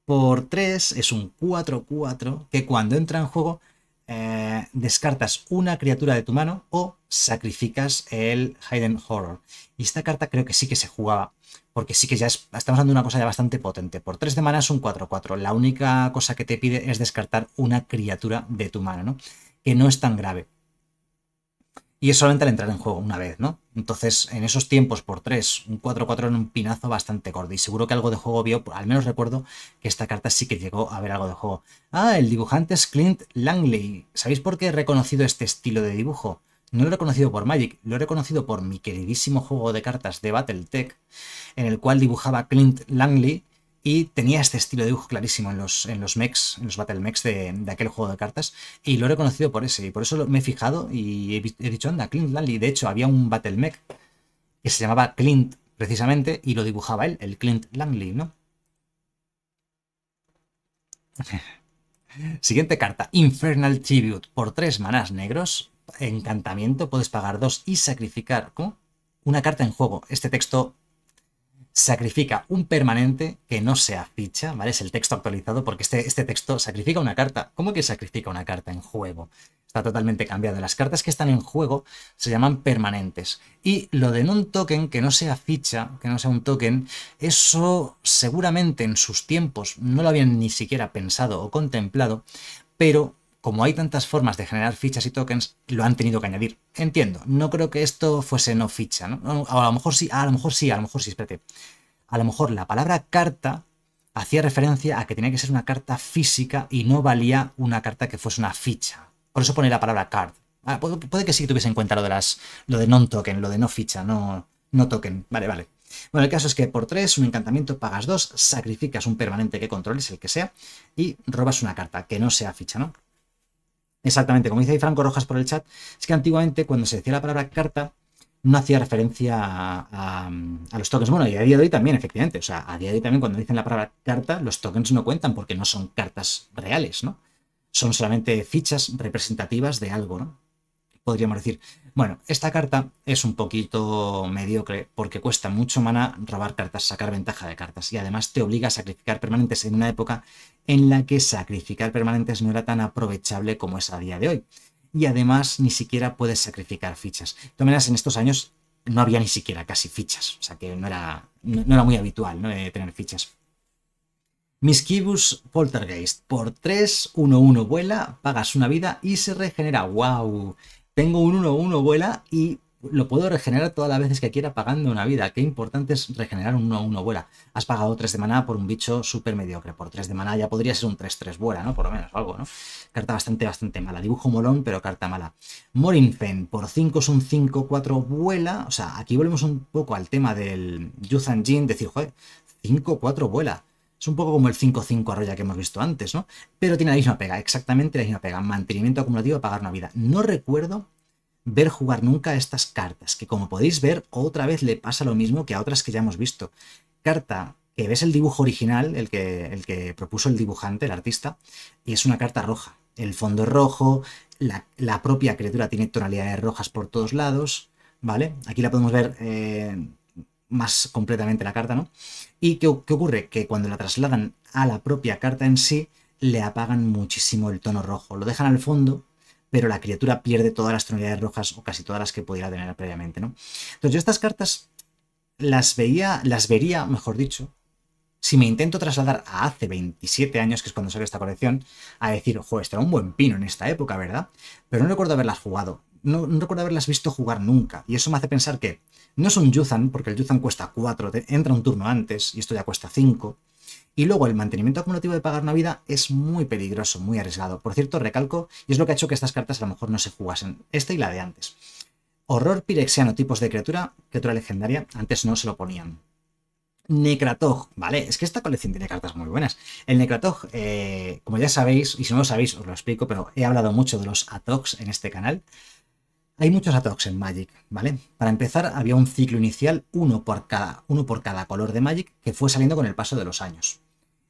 por 3 es un 4-4 que cuando entra en juego eh, descartas una criatura de tu mano o sacrificas el Hayden Horror. Y esta carta creo que sí que se jugaba porque sí que ya estamos hablando una cosa ya bastante potente. Por 3 de mana es un 4-4. La única cosa que te pide es descartar una criatura de tu mano, ¿no? Que no es tan grave. Y es solamente al entrar en juego una vez, ¿no? Entonces, en esos tiempos por 3, un 4-4 en un pinazo bastante gordo. Y seguro que algo de juego vio, al menos recuerdo que esta carta sí que llegó a ver algo de juego. Ah, el dibujante es Clint Langley. ¿Sabéis por qué he reconocido este estilo de dibujo? No lo he reconocido por Magic, lo he reconocido por mi queridísimo juego de cartas de Battletech, en el cual dibujaba Clint Langley y tenía este estilo de dibujo clarísimo en los, en los mechs, en los battle mechs de, aquel juego de cartas, y lo he reconocido por ese, y por eso me he fijado y he, dicho, anda, Clint Langley, de hecho había un battle mech que se llamaba Clint precisamente, y lo dibujaba él, el Clint Langley, ¿no? Siguiente carta, Infernal Tribute, por tres manás negros, encantamiento, puedes pagar dos y sacrificar ¿cómo? una carta en juego. Este texto sacrifica un permanente que no sea ficha, ¿vale? Es el texto actualizado porque este, este texto sacrifica una carta. ¿Cómo que sacrifica una carta en juego? Está totalmente cambiado. Las cartas que están en juego se llaman permanentes. Y lo de un token que no sea ficha, que no sea un token, eso seguramente en sus tiempos no lo habían ni siquiera pensado o contemplado, pero como hay tantas formas de generar fichas y tokens, lo han tenido que añadir. Entiendo, no creo que esto fuese no ficha, ¿no? A lo mejor sí, a lo mejor sí, a lo mejor sí, espérate. A lo mejor la palabra carta hacía referencia a que tenía que ser una carta física y no valía una carta que fuese una ficha. Por eso pone la palabra card. Ah, puede, que sí tuviese en cuenta lo de las. lo de non-token, lo de no ficha, no, no token. Vale, vale. Bueno, el caso es que por 3, un encantamiento, pagas dos, sacrificas un permanente que controles, el que sea, y robas una carta que no sea ficha, ¿no? Exactamente, como dice Franco Rojas por el chat, es que antiguamente cuando se decía la palabra carta no hacía referencia a, a, los tokens. Bueno, y a día de hoy también, efectivamente. O sea, a día de hoy también cuando dicen la palabra carta, los tokens no cuentan porque no son cartas reales, ¿no? Son solamente fichas representativas de algo, ¿no? Podríamos decir. Bueno, esta carta es un poquito mediocre porque cuesta mucho mana robar cartas, sacar ventaja de cartas y además te obliga a sacrificar permanentes en una época en la que sacrificar permanentes no era tan aprovechable como es a día de hoy. Y además ni siquiera puedes sacrificar fichas. Tomenas en estos años no había ni siquiera casi fichas, o sea que no era, no, era muy habitual eh, tener fichas. Miskibus Poltergeist. Por 3, 1, 1 vuela, pagas una vida y se regenera. ¡Wow! Tengo un 1-1 vuela y lo puedo regenerar todas las veces que quiera pagando una vida. Qué importante es regenerar un 1-1 vuela. Has pagado 3 de maná por un bicho súper mediocre. Por 3 de maná ya podría ser un 3-3 vuela, ¿no? Por lo menos algo, ¿no? Carta bastante, bastante mala. Dibujo molón, pero carta mala. Morinfen, por 5 es un 5-4 vuela. O sea, aquí volvemos un poco al tema del Yuzan Jin, decir, joder, 5-4 vuela. Es un poco como el 5-5 arroya que hemos visto antes, ¿no? Pero tiene la misma pega, exactamente la misma pega. Mantenimiento acumulativo pagar una vida. No recuerdo ver jugar nunca estas cartas, que como podéis ver, otra vez le pasa lo mismo que a otras que ya hemos visto. Carta que ves el dibujo original, el que, el que propuso el dibujante, el artista, y es una carta roja. El fondo es rojo, la, propia criatura tiene tonalidades rojas por todos lados, ¿vale? Aquí la podemos ver eh, más completamente la carta, ¿no? ¿Y qué, ocurre? Que cuando la trasladan a la propia carta en sí, le apagan muchísimo el tono rojo. Lo dejan al fondo, pero la criatura pierde todas las tonalidades rojas o casi todas las que pudiera tener previamente, ¿no? Entonces yo estas cartas las veía, las vería, mejor dicho, si me intento trasladar a hace 27 años, que es cuando salió esta colección, a decir, ojo, esto era un buen pino en esta época, ¿verdad? Pero no recuerdo haberlas jugado no, recuerdo haberlas visto jugar nunca. Y eso me hace pensar que no es un Yuzan, porque el yuzhan cuesta 4, entra un turno antes y esto ya cuesta 5. Y luego el mantenimiento acumulativo de pagar una vida es muy peligroso, muy arriesgado. Por cierto, recalco, y es lo que ha hecho que estas cartas a lo mejor no se jugasen, esta y la de antes. Horror pirexiano, tipos de criatura, criatura legendaria, antes no se lo ponían. Necratog, ¿vale? Es que esta colección tiene cartas muy buenas. El Necratog, eh, como ya sabéis, y si no lo sabéis os lo explico, pero he hablado mucho de los atoks en este canal. Hay muchos atox en Magic, ¿vale? Para empezar, había un ciclo inicial, uno por, cada, uno por cada color de Magic, que fue saliendo con el paso de los años.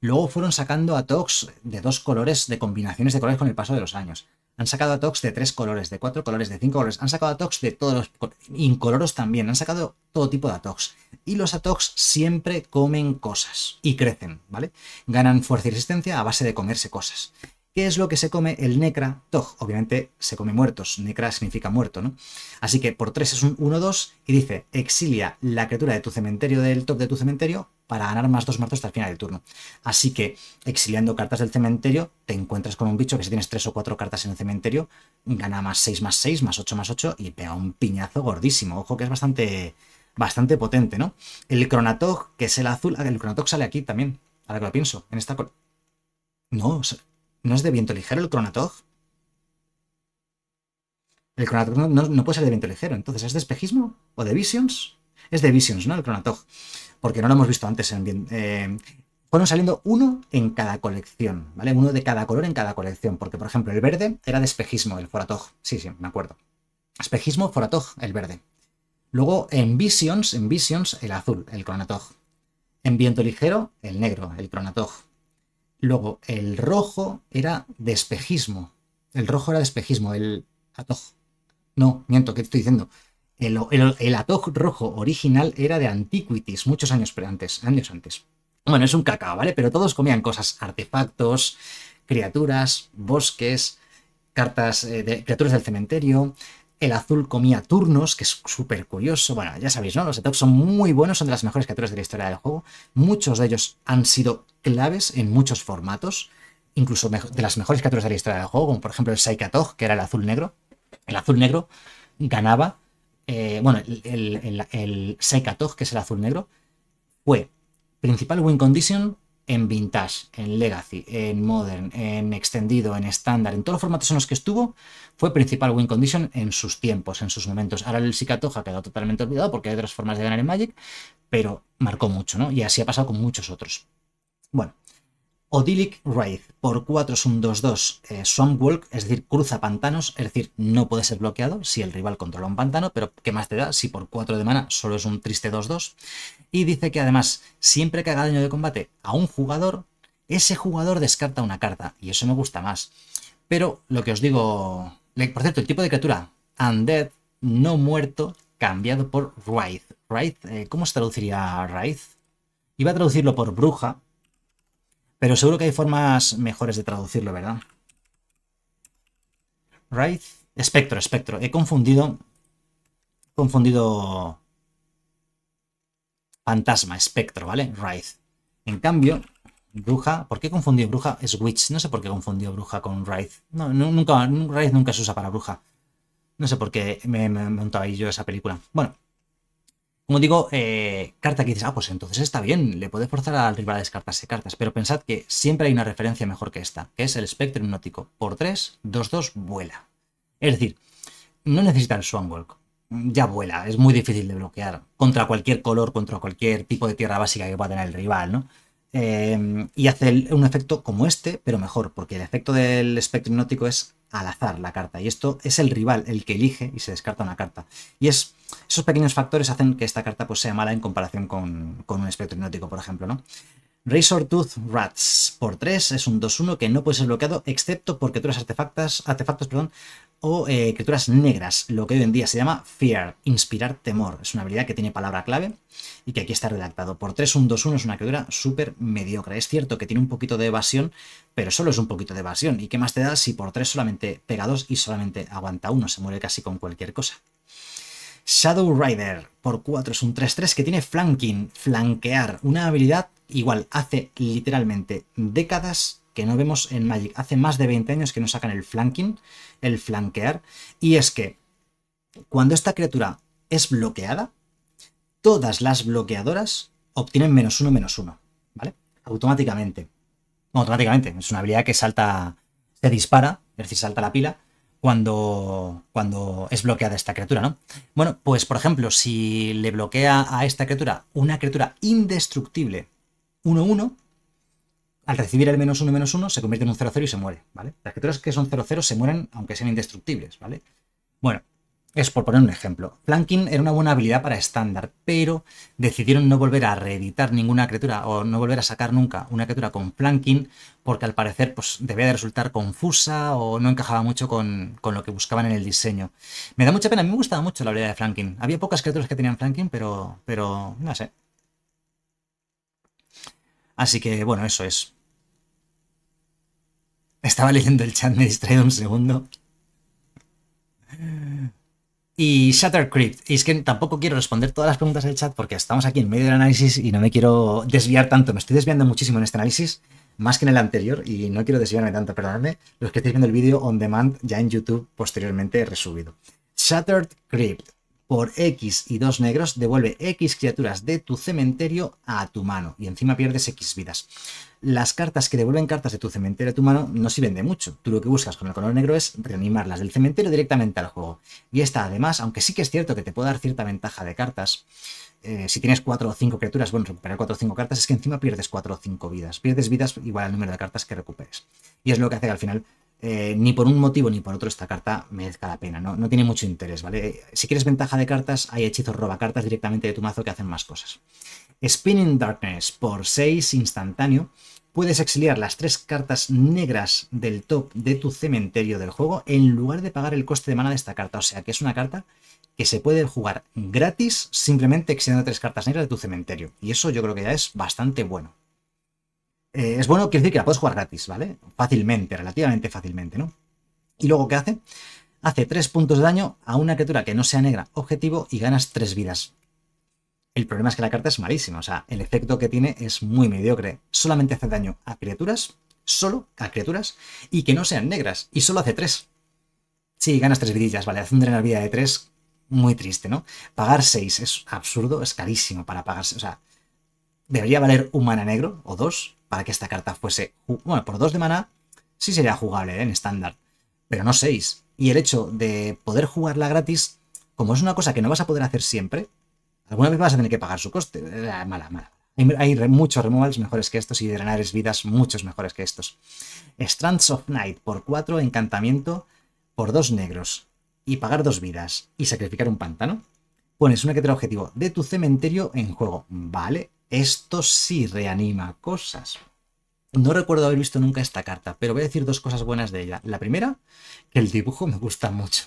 Luego fueron sacando atox de dos colores, de combinaciones de colores con el paso de los años. Han sacado atox de tres colores, de cuatro colores, de cinco colores. Han sacado atox de todos los incoloros también. Han sacado todo tipo de atox. Y los atox siempre comen cosas y crecen, ¿vale? Ganan fuerza y resistencia a base de comerse cosas. ¿Qué es lo que se come el necra tog? Obviamente se come muertos, necra significa muerto, ¿no? Así que por 3 es un 1-2 y dice, exilia la criatura de tu cementerio, del top de tu cementerio, para ganar más 2 muertos hasta el final del turno. Así que exiliando cartas del cementerio, te encuentras con un bicho que si tienes 3 o 4 cartas en el cementerio, gana más 6 más 6, más 8 más 8 y pega un piñazo gordísimo. Ojo que es bastante, bastante potente, ¿no? El Cronatog, que es el azul, ah, el Cronatog sale aquí también, ahora que lo pienso, en esta... No, ¿No es de viento ligero el Cronatog? El Cronatog no, puede ser de viento ligero. Entonces, ¿es de espejismo? ¿O de Visions? Es de Visions, ¿no? El Cronatog. Porque no lo hemos visto antes en... Eh, fueron saliendo uno en cada colección, ¿vale? Uno de cada color en cada colección. Porque, por ejemplo, el verde era de espejismo, el Foratog. Sí, sí, me acuerdo. Espejismo, Foratog, el verde. Luego en Visions, en Visions, el azul, el Cronatog. En Viento Ligero, el negro, el Cronatog. Luego, el rojo era de espejismo. El rojo era de espejismo, el atoj. No, miento, ¿qué te estoy diciendo? El, el, atoj rojo original era de antiquities, muchos años antes, años antes. Bueno, es un cacao, ¿vale? Pero todos comían cosas, artefactos, criaturas, bosques, cartas eh, de criaturas del cementerio, el azul comía turnos, que es súper curioso. Bueno, ya sabéis, ¿no? Los Etox son muy buenos, son de las mejores criaturas de la historia del juego. Muchos de ellos han sido claves en muchos formatos, incluso de las mejores criaturas de la historia del juego, como por ejemplo el Saikatog, que era el azul negro. El azul negro ganaba. Eh, bueno, el, el, que es el azul negro, fue principal win condition en Vintage, en Legacy, en Modern, en Extendido, en Estándar, en todos los formatos en los que estuvo, fue principal win condition en sus tiempos, en sus momentos. Ahora el Sikatoja ha quedado totalmente olvidado porque hay otras formas de ganar en Magic, pero marcó mucho, ¿no? Y así ha pasado con muchos otros. Bueno, Odilic Wraith por 4 es un 2-2 eh, Swampwalk, es decir, cruza pantanos, es decir, no puede ser bloqueado si el rival controla un pantano, pero ¿qué más te da si por 4 de mana solo es un triste 2-2? Y dice que además, siempre que haga daño de combate a un jugador, ese jugador descarta una carta, y eso me gusta más. Pero lo que os digo, por cierto, el tipo de criatura, Undead, no muerto, cambiado por Wraith. Wraith, eh, ¿cómo se traduciría Wraith? Iba a traducirlo por bruja, pero seguro que hay formas mejores de traducirlo, ¿verdad? Right. Espectro, espectro. He confundido. Confundido. Fantasma, espectro, ¿vale? Wraith. En cambio, bruja. ¿Por qué confundí bruja? Es witch. No sé por qué confundí bruja con Wraith. No, nunca. Wraith nunca se usa para bruja. No sé por qué me, me montaba yo esa película. Bueno, como digo, eh, carta que dices, ah, pues entonces está bien, le puedes forzar al rival a descartarse cartas, pero pensad que siempre hay una referencia mejor que esta, que es el espectro hipnótico. Por 3, 2-2, vuela. Es decir, no necesita el Swanwalk, ya vuela, es muy difícil de bloquear contra cualquier color, contra cualquier tipo de tierra básica que pueda tener el rival, ¿no? Eh, y hace un efecto como este, pero mejor, porque el efecto del espectro hipnótico es al azar la carta. Y esto es el rival el que elige y se descarta una carta. Y es, esos pequeños factores hacen que esta carta pues, sea mala en comparación con, un espectro hipnótico, por ejemplo, ¿no? Razor Tooth Rats por 3 es un 2-1 que no puede ser bloqueado excepto porque tú artefactos, artefactos perdón, o eh, criaturas negras, lo que hoy en día se llama Fear, inspirar temor. Es una habilidad que tiene palabra clave y que aquí está redactado. Por 3, 1, 2, 1 es una criatura súper mediocre. Es cierto que tiene un poquito de evasión, pero solo es un poquito de evasión. ¿Y qué más te da si por 3 solamente pega 2 y solamente aguanta 1? Se muere casi con cualquier cosa. Shadow Rider, por 4 es un 3-3 que tiene flanking, flanquear, una habilidad igual hace literalmente décadas que no vemos en Magic. Hace más de 20 años que no sacan el flanking, el flanquear, y es que cuando esta criatura es bloqueada, todas las bloqueadoras obtienen menos uno, menos uno, ¿vale? Automáticamente. automáticamente, es una habilidad que salta, se dispara, es decir, salta la pila cuando, cuando es bloqueada esta criatura, ¿no? Bueno, pues por ejemplo, si le bloquea a esta criatura una criatura indestructible 1-1, al recibir el menos uno menos uno se convierte en un 0-0 y se muere, ¿vale? Las criaturas que son 0-0 se mueren aunque sean indestructibles, ¿vale? Bueno, es por poner un ejemplo. Flanking era una buena habilidad para estándar, pero decidieron no volver a reeditar ninguna criatura o no volver a sacar nunca una criatura con flanking porque al parecer pues, debía de resultar confusa o no encajaba mucho con, lo que buscaban en el diseño. Me da mucha pena, a mí me gustaba mucho la habilidad de flanking. Había pocas criaturas que tenían flanking, pero, pero no sé. Así que bueno, eso es. Estaba leyendo el chat, me he distraído un segundo. Y shattered Crypt. Y es que tampoco quiero responder todas las preguntas del chat porque estamos aquí en medio del análisis y no me quiero desviar tanto. Me estoy desviando muchísimo en este análisis, más que en el anterior, y no quiero desviarme tanto, perdonadme. Los que estéis viendo el vídeo on demand ya en YouTube posteriormente resubido. Shattered Crypt por X y dos negros, devuelve X criaturas de tu cementerio a tu mano y encima pierdes X vidas. Las cartas que devuelven cartas de tu cementerio a tu mano no sirven de mucho. Tú lo que buscas con el color negro es reanimarlas del cementerio directamente al juego. Y esta, además, aunque sí que es cierto que te puede dar cierta ventaja de cartas, eh, si tienes 4 o 5 criaturas, bueno, recuperar 4 o 5 cartas es que encima pierdes 4 o 5 vidas. Pierdes vidas igual al número de cartas que recuperes. Y es lo que hace que al final eh, ni por un motivo ni por otro esta carta merezca la pena, ¿no? tiene mucho interés, ¿vale? Si quieres ventaja de cartas, hay hechizos roba cartas directamente de tu mazo que hacen más cosas. Spinning Darkness por 6 instantáneo. Puedes exiliar las tres cartas negras del top de tu cementerio del juego en lugar de pagar el coste de mana de esta carta. O sea que es una carta que se puede jugar gratis simplemente exiliando tres cartas negras de tu cementerio. Y eso yo creo que ya es bastante bueno. Eh, es bueno, quiero decir que la puedes jugar gratis, ¿vale? Fácilmente, relativamente fácilmente, ¿no? Y luego, ¿qué hace? Hace 3 puntos de daño a una criatura que no sea negra objetivo y ganas 3 vidas. El problema es que la carta es malísima, o sea, el efecto que tiene es muy mediocre. Solamente hace daño a criaturas, solo a criaturas, y que no sean negras, y solo hace 3. Sí, ganas 3 vidillas, ¿vale? Hace una vida de 3 muy triste, ¿no? Pagar 6 es absurdo, es carísimo para pagarse, o sea, debería valer un mana negro o dos para que esta carta fuese... Bueno, por dos de mana sí sería jugable ¿eh? en estándar, pero no seis. Y el hecho de poder jugarla gratis, como es una cosa que no vas a poder hacer siempre, alguna vez vas a tener que pagar su coste. Eh, mala, mala. Hay, muchos removals mejores que estos y drenares vidas muchos mejores que estos. Strands of Night por 4, encantamiento por dos negros y pagar dos vidas y sacrificar un pantano. Pones una que te objetivo de tu cementerio en juego. Vale, esto sí reanima cosas. No recuerdo haber visto nunca esta carta, pero voy a decir dos cosas buenas de ella. La primera, que el dibujo me gusta mucho.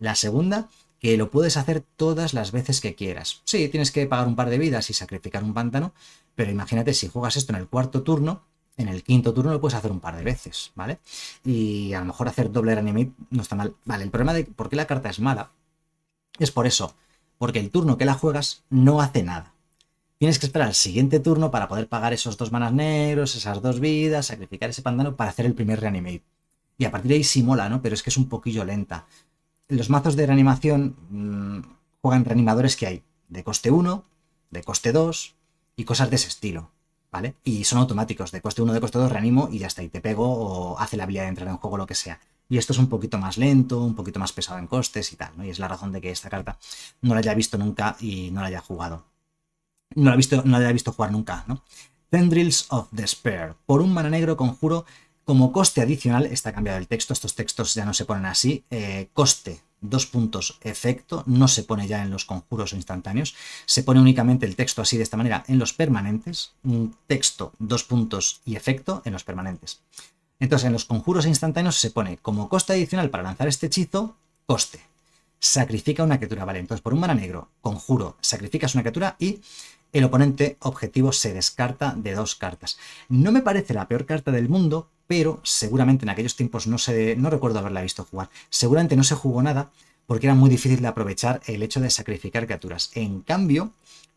La segunda, que lo puedes hacer todas las veces que quieras. Sí, tienes que pagar un par de vidas y sacrificar un pantano, pero imagínate si juegas esto en el cuarto turno, en el quinto turno lo puedes hacer un par de veces, ¿vale? Y a lo mejor hacer doble reanimate no está mal. Vale, el problema de por qué la carta es mala es por eso, porque el turno que la juegas no hace nada. Tienes que esperar al siguiente turno para poder pagar esos dos manas negros, esas dos vidas, sacrificar ese pandano para hacer el primer reanimate. Y a partir de ahí sí mola, ¿no? Pero es que es un poquillo lenta. Los mazos de reanimación mm, juegan reanimadores que hay de coste 1, de coste 2 y cosas de ese estilo, ¿vale? Y son automáticos, de coste 1, de coste 2 reanimo y ya está, y te pego o hace la habilidad de entrar en juego, lo que sea. Y esto es un poquito más lento, un poquito más pesado en costes y tal, ¿no? Y es la razón de que esta carta no la haya visto nunca y no la haya jugado no la he visto, no la visto jugar nunca, ¿no? Tendrils of Despair. Por un mana negro conjuro como coste adicional, está cambiado el texto, estos textos ya no se ponen así, eh, coste, dos puntos, efecto, no se pone ya en los conjuros instantáneos, se pone únicamente el texto así de esta manera en los permanentes, texto, dos puntos y efecto en los permanentes. Entonces en los conjuros instantáneos se pone como coste adicional para lanzar este hechizo, coste. Sacrifica una criatura, vale, entonces por un mana negro, conjuro, sacrificas una criatura y el oponente objetivo se descarta de dos cartas. No me parece la peor carta del mundo, pero seguramente en aquellos tiempos no, se, no recuerdo haberla visto jugar. Seguramente no se jugó nada porque era muy difícil de aprovechar el hecho de sacrificar criaturas. En cambio,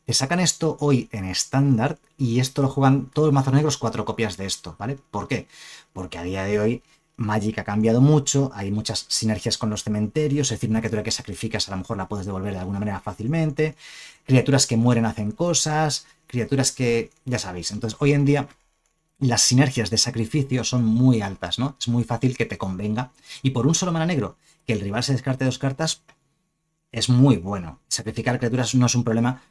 te sacan esto hoy en estándar y esto lo juegan todos los mazos negros cuatro copias de esto, ¿vale? ¿Por qué? Porque a día de hoy Magic ha cambiado mucho, hay muchas sinergias con los cementerios, es decir, una criatura que sacrificas a lo mejor la puedes devolver de alguna manera fácilmente, criaturas que mueren hacen cosas, criaturas que, ya sabéis, entonces hoy en día las sinergias de sacrificio son muy altas, ¿no? Es muy fácil que te convenga. Y por un solo mana negro, que el rival se descarte dos cartas, es muy bueno. Sacrificar criaturas no es un problema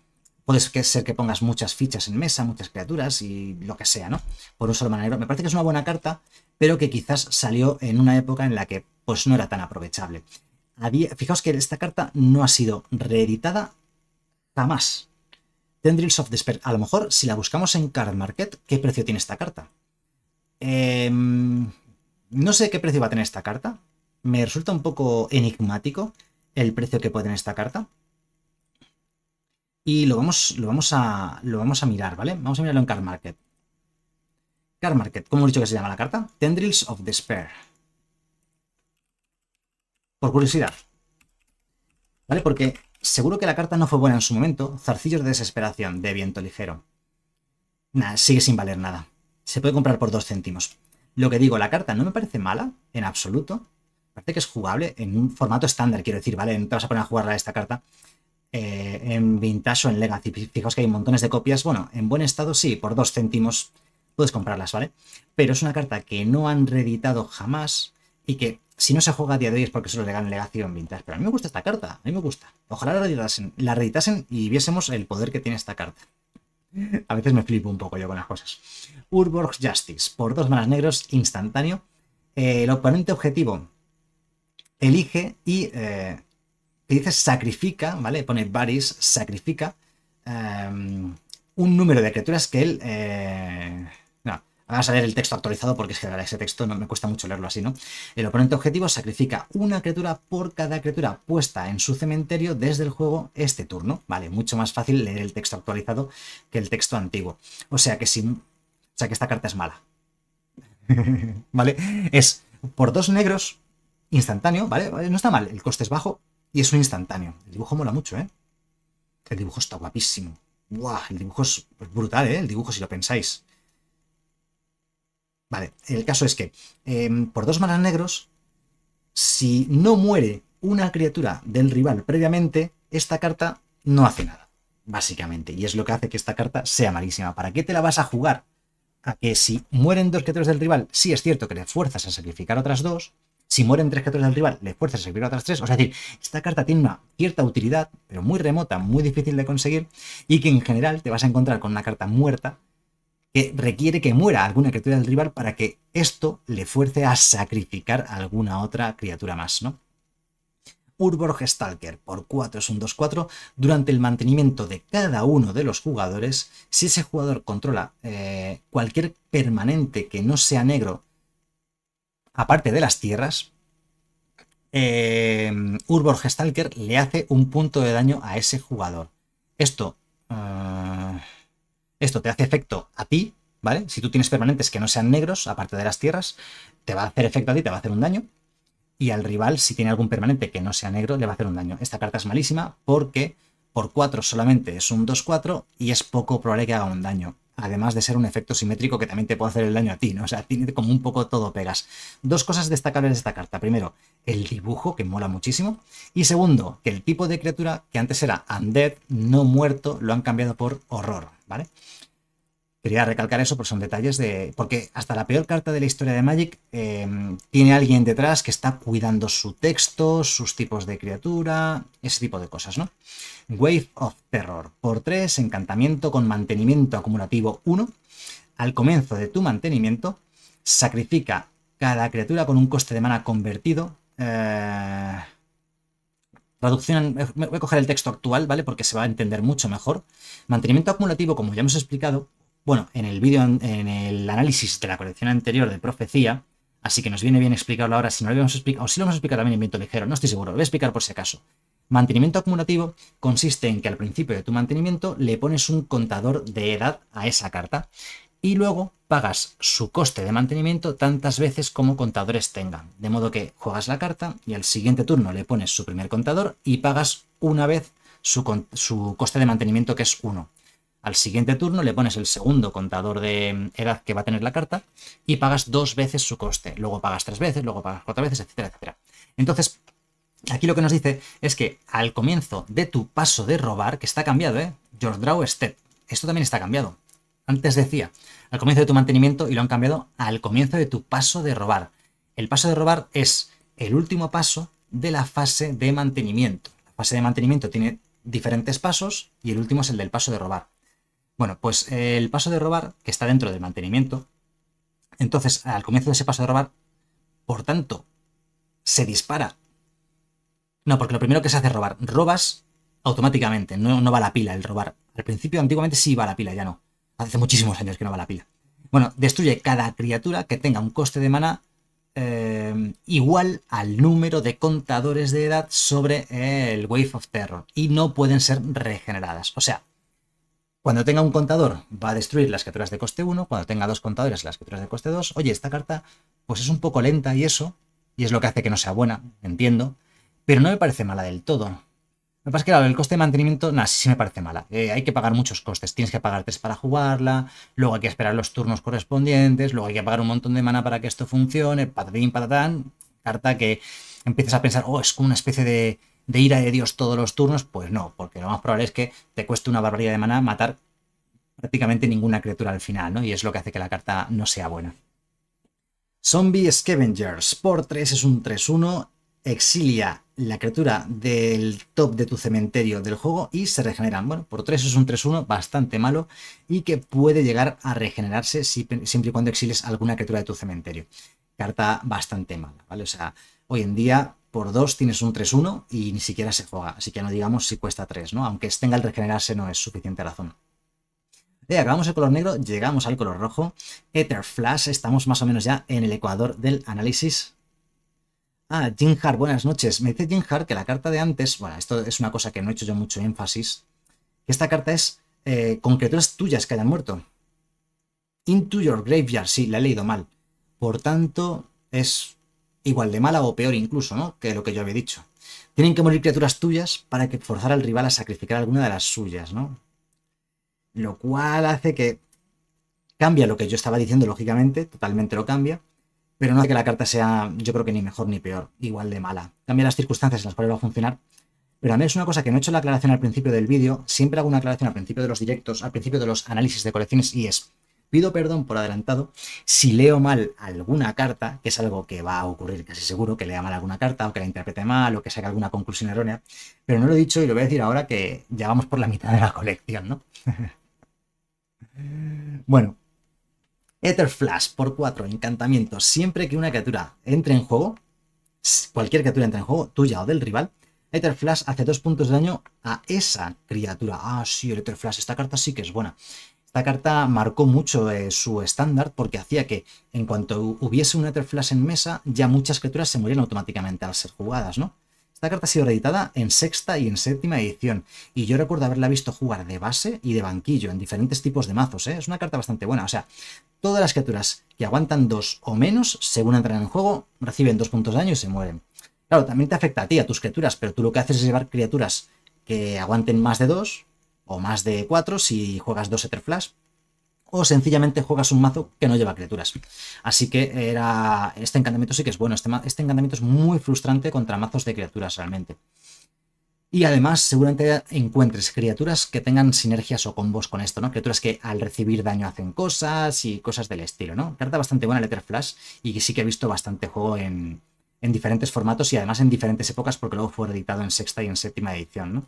puedes ser que pongas muchas fichas en mesa, muchas criaturas y lo que sea, ¿no? Por un solo manero. Me parece que es una buena carta, pero que quizás salió en una época en la que pues no era tan aprovechable. fijaos que esta carta no ha sido reeditada jamás. Tendrils of Despair. A lo mejor, si la buscamos en Card Market, ¿qué precio tiene esta carta? Em, no sé qué precio va a tener esta carta. Me resulta un poco enigmático el precio que puede tener esta carta y lo vamos, lo vamos, a, lo vamos a mirar, ¿vale? Vamos a mirarlo en Card Market. Card Market, ¿cómo he dicho que se llama la carta? Tendrils of Despair. Por curiosidad. ¿Vale? Porque seguro que la carta no fue buena en su momento. Zarcillos de desesperación, de viento ligero. Nada, sigue sin valer nada. Se puede comprar por dos céntimos. Lo que digo, la carta no me parece mala, en absoluto. Parece que es jugable en un formato estándar, quiero decir, ¿vale? te vas a poner a jugarla esta carta eh, en Vintage o en Legacy. Fijaos que hay montones de copias. Bueno, en buen estado sí, por dos céntimos puedes comprarlas, ¿vale? Pero es una carta que no han reeditado jamás y que si no se juega a día de hoy es porque solo le dan Legacy o en Vintage. Pero a mí me gusta esta carta, a mí me gusta. Ojalá la reeditasen, la y viésemos el poder que tiene esta carta. A veces me flipo un poco yo con las cosas. Urborg Justice, por dos manas negros, instantáneo. Eh, el oponente objetivo elige y eh, dice sacrifica, ¿vale? Pone Varys, sacrifica em, un número de criaturas que él... Eh, vamos a leer el texto actualizado porque es que ese texto no me cuesta mucho leerlo así, ¿no? El oponente objetivo sacrifica una criatura por cada criatura puesta en su cementerio desde el juego este turno, ¿vale? Mucho más fácil leer el texto actualizado que el texto antiguo. O sea que si... O sea que esta carta es mala. ¿Vale? Es por dos negros instantáneo, ¿vale? No está mal, el coste es bajo, y es un instantáneo. El dibujo mola mucho, ¿eh? El dibujo está guapísimo. ¡Buah! El dibujo es brutal, ¿eh? El dibujo, si lo pensáis. Vale, el caso es que em, por dos manas negros, si no muere una criatura del rival previamente, esta carta no hace nada, básicamente. Y es lo que hace que esta carta sea malísima. ¿Para qué te la vas a jugar? A que si mueren dos criaturas del rival, sí es cierto que le fuerzas a sacrificar otras dos, si mueren tres criaturas del rival, le fuerzas a sacrificar otras tres. O sea, decir, esta carta tiene una cierta utilidad, pero muy remota, muy difícil de conseguir, y que en general te vas a encontrar con una carta muerta que requiere que muera alguna criatura del rival para que esto le fuerce a sacrificar alguna otra criatura más, ¿no? Urborg Stalker por 4 es un 2-4. Durante el mantenimiento de cada uno de los jugadores, si ese jugador controla eh, cualquier permanente que no sea negro aparte de las tierras, eh, Urborg Stalker le hace un punto de daño a ese jugador. Esto, eh, esto te hace efecto a ti, ¿vale? Si tú tienes permanentes que no sean negros, aparte de las tierras, te va a hacer efecto a ti, te va a hacer un daño. Y al rival, si tiene algún permanente que no sea negro, le va a hacer un daño. Esta carta es malísima porque por 4 solamente es un 2-4 y es poco probable que haga un daño además de ser un efecto simétrico que también te puede hacer el daño a ti, ¿no? O sea, tiene como un poco todo pegas. Dos cosas destacables de esta carta. Primero, el dibujo, que mola muchísimo. Y segundo, que el tipo de criatura que antes era undead, no muerto, lo han cambiado por horror, ¿vale? Quería recalcar eso porque son detalles de... Porque hasta la peor carta de la historia de Magic em, tiene alguien detrás que está cuidando su texto, sus tipos de criatura, ese tipo de cosas, ¿no? Wave of Terror. Por 3, encantamiento con mantenimiento acumulativo 1. Al comienzo de tu mantenimiento, sacrifica cada criatura con un coste de mana convertido. Eh, eh, voy a coger el texto actual, ¿vale? Porque se va a entender mucho mejor. Mantenimiento acumulativo, como ya hemos explicado, bueno, en el vídeo, en el análisis de la colección anterior de Profecía, así que nos viene bien explicarlo ahora, si no lo habíamos explicado, o si lo vamos a explicar también en viento ligero, no estoy seguro, lo voy a explicar por si acaso. Mantenimiento acumulativo consiste en que al principio de tu mantenimiento le pones un contador de edad a esa carta y luego pagas su coste de mantenimiento tantas veces como contadores tengan. De modo que juegas la carta y al siguiente turno le pones su primer contador y pagas una vez su, su coste de mantenimiento que es 1. Al siguiente turno le pones el segundo contador de edad que va a tener la carta y pagas dos veces su coste. Luego pagas tres veces, luego pagas cuatro veces, etcétera, etcétera. Entonces, aquí lo que nos dice es que al comienzo de tu paso de robar, que está cambiado, ¿eh? Your draw step. Esto también está cambiado. Antes decía, al comienzo de tu mantenimiento y lo han cambiado al comienzo de tu paso de robar. El paso de robar es el último paso de la fase de mantenimiento. La fase de mantenimiento tiene diferentes pasos y el último es el del paso de robar. Bueno, pues el paso de robar, que está dentro del mantenimiento, entonces al comienzo de ese paso de robar, por tanto, se dispara. No, porque lo primero que se hace es robar. Robas automáticamente, no, no va la pila el robar. Al principio, antiguamente sí iba la pila, ya no. Hace muchísimos años que no va la pila. Bueno, destruye cada criatura que tenga un coste de mana eh, igual al número de contadores de edad sobre el Wave of Terror y no pueden ser regeneradas. O sea, cuando tenga un contador va a destruir las criaturas de coste 1, cuando tenga dos contadores las criaturas de coste 2. Oye, esta carta pues es un poco lenta y eso, y es lo que hace que no sea buena, entiendo, pero no me parece mala del todo. Lo que pasa es que claro, el coste de mantenimiento, nada, sí, me parece mala. Eh, hay que pagar muchos costes. Tienes que pagar 3 para jugarla, luego hay que esperar los turnos correspondientes, luego hay que pagar un montón de mana para que esto funcione, patatín, patatán. Carta que empiezas a pensar, oh, es como una especie de de ira de Dios todos los turnos, pues no, porque lo más probable es que te cueste una barbaridad de maná matar prácticamente ninguna criatura al final, ¿no? Y es lo que hace que la carta no sea buena. Zombie Scavengers, por 3 es un 3-1, exilia la criatura del top de tu cementerio del juego y se regenera. Bueno, por 3 es un 3-1 bastante malo y que puede llegar a regenerarse siempre y cuando exiles alguna criatura de tu cementerio. Carta bastante mala, ¿vale? O sea, hoy en día por 2 tienes un 3-1 y ni siquiera se juega, así que no digamos si cuesta 3, ¿no? Aunque tenga este el regenerarse no es suficiente razón. acabamos el color negro, llegamos al color rojo, Ether Flash, estamos más o menos ya en el ecuador del análisis. Ah, Jim buenas noches. Me dice Jim que la carta de antes, bueno, esto es una cosa que no he hecho yo mucho énfasis, que esta carta es eh, con tuyas que hayan muerto. Into your graveyard, sí, la he leído mal. Por tanto, es igual de mala o peor incluso, ¿no? Que lo que yo había dicho. Tienen que morir criaturas tuyas para que forzar al rival a sacrificar alguna de las suyas, ¿no? Lo cual hace que cambia lo que yo estaba diciendo, lógicamente, totalmente lo cambia, pero no hace que la carta sea, yo creo que ni mejor ni peor, igual de mala. Cambia las circunstancias en las cuales va a funcionar, pero a mí es una cosa que no he hecho la aclaración al principio del vídeo, siempre hago una aclaración al principio de los directos, al principio de los análisis de colecciones, y es, pido perdón por adelantado si leo mal alguna carta, que es algo que va a ocurrir casi seguro, que lea mal alguna carta o que la interprete mal o que saque alguna conclusión errónea, pero no lo he dicho y lo voy a decir ahora que ya vamos por la mitad de la colección, ¿no? bueno, Ether Flash por 4, encantamiento. Siempre que una criatura entre en juego, cualquier criatura entre en juego, tuya o del rival, Ether Flash hace 2 puntos de daño a esa criatura. Ah, sí, Ether Flash, esta carta sí que es buena. Esta carta marcó mucho eh, su estándar porque hacía que en cuanto hubiese un Ether Flash en mesa, ya muchas criaturas se murieran automáticamente al ser jugadas, ¿no? Esta carta ha sido reeditada en sexta y en séptima edición, y yo recuerdo haberla visto jugar de base y de banquillo en diferentes tipos de mazos, ¿eh? Es una carta bastante buena, o sea, todas las criaturas que aguantan dos o menos, según entran en juego, reciben dos puntos de daño y se mueren. Claro, también te afecta a ti, a tus criaturas, pero tú lo que haces es llevar criaturas que aguanten más de dos o más de 4 si juegas 2 Ether Flash, o sencillamente juegas un mazo que no lleva criaturas. Así que era este encantamiento sí que es bueno, este, este, encantamiento es muy frustrante contra mazos de criaturas realmente. Y además seguramente encuentres criaturas que tengan sinergias o combos con esto, ¿no? Criaturas que al recibir daño hacen cosas y cosas del estilo, ¿no? Carta bastante buena Ether Flash y sí que he visto bastante juego en, en diferentes formatos y además en diferentes épocas porque luego fue editado en sexta y en séptima edición, ¿no?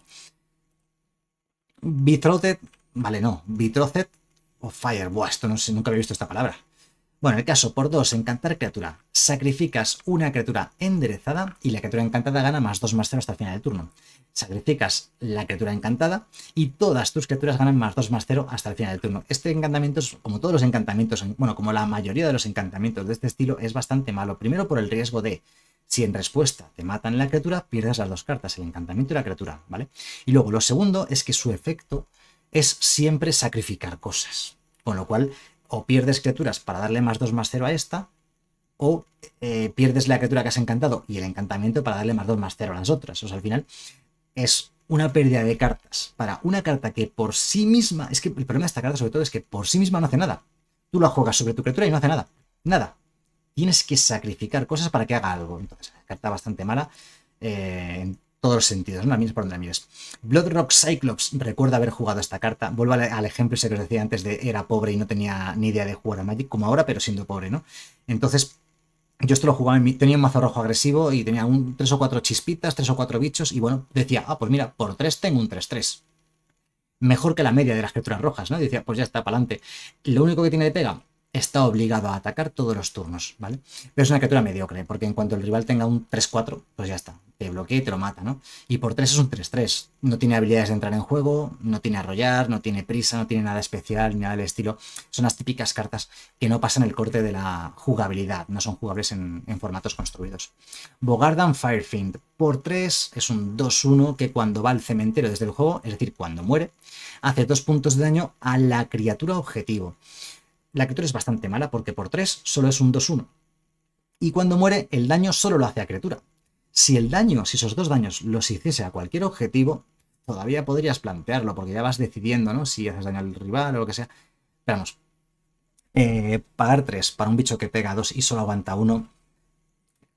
Betrothed, vale, no, Betrothed o Fire, buah, esto no sé, nunca había visto esta palabra. Bueno, el caso, por dos encantar criatura. Sacrificas una criatura enderezada y la criatura encantada gana más 2 más 0 hasta el final del turno. Sacrificas la criatura encantada y todas tus criaturas ganan más 2 más 0 hasta el final del turno. Este encantamiento es, como todos los encantamientos, bueno, como la mayoría de los encantamientos de este estilo, es bastante malo. Primero por el riesgo de si en respuesta te matan la criatura, pierdes las dos cartas, el encantamiento y la criatura, ¿vale? Y luego lo segundo es que su efecto es siempre sacrificar cosas. Con lo cual, o pierdes criaturas para darle más 2 más 0 a esta, o eh, pierdes la criatura que has encantado y el encantamiento para darle más 2 más 0 a las otras. O sea, al final es una pérdida de cartas para una carta que por sí misma, es que el problema de esta carta sobre todo es que por sí misma no hace nada. Tú la juegas sobre tu criatura y no hace nada. Nada tienes que sacrificar cosas para que haga algo. Entonces, carta bastante mala eh, en todos los sentidos, ¿no? La por donde la es... Bloodrock Cyclops, recuerda haber jugado esta carta. Vuelvo al, ejemplo ese que os decía antes de era pobre y no tenía ni idea de jugar a Magic, como ahora, pero siendo pobre, ¿no? Entonces, yo esto lo jugaba, en tenía un mazo rojo agresivo y tenía un tres o cuatro chispitas, tres o cuatro bichos, y bueno, decía, ah, pues mira, por tres tengo un 3-3 mejor que la media de las criaturas rojas, ¿no? Y decía, pues ya está, para adelante. Lo único que tiene de pega, está obligado a atacar todos los turnos, ¿vale? Pero es una criatura mediocre, porque en cuanto el rival tenga un 3-4, pues ya está, te bloquea y te lo mata, ¿no? Y por 3 es un 3-3, no tiene habilidades de entrar en juego, no tiene arrollar, no tiene prisa, no tiene nada especial, ni nada del estilo. Son las típicas cartas que no pasan el corte de la jugabilidad, no son jugables en, formatos construidos. Bogardan Firefiend, por 3 es un 2-1 que cuando va al cementerio desde el juego, es decir, cuando muere, hace 2 puntos de daño a la criatura objetivo la criatura es bastante mala porque por 3 solo es un 2-1. Y cuando muere, el daño solo lo hace a criatura. Si el daño, si esos dos daños los hiciese a cualquier objetivo, todavía podrías plantearlo, porque ya vas decidiendo, ¿no? Si haces daño al rival o lo que sea. Pero vamos, eh, pagar 3 para un bicho que pega 2 y solo aguanta 1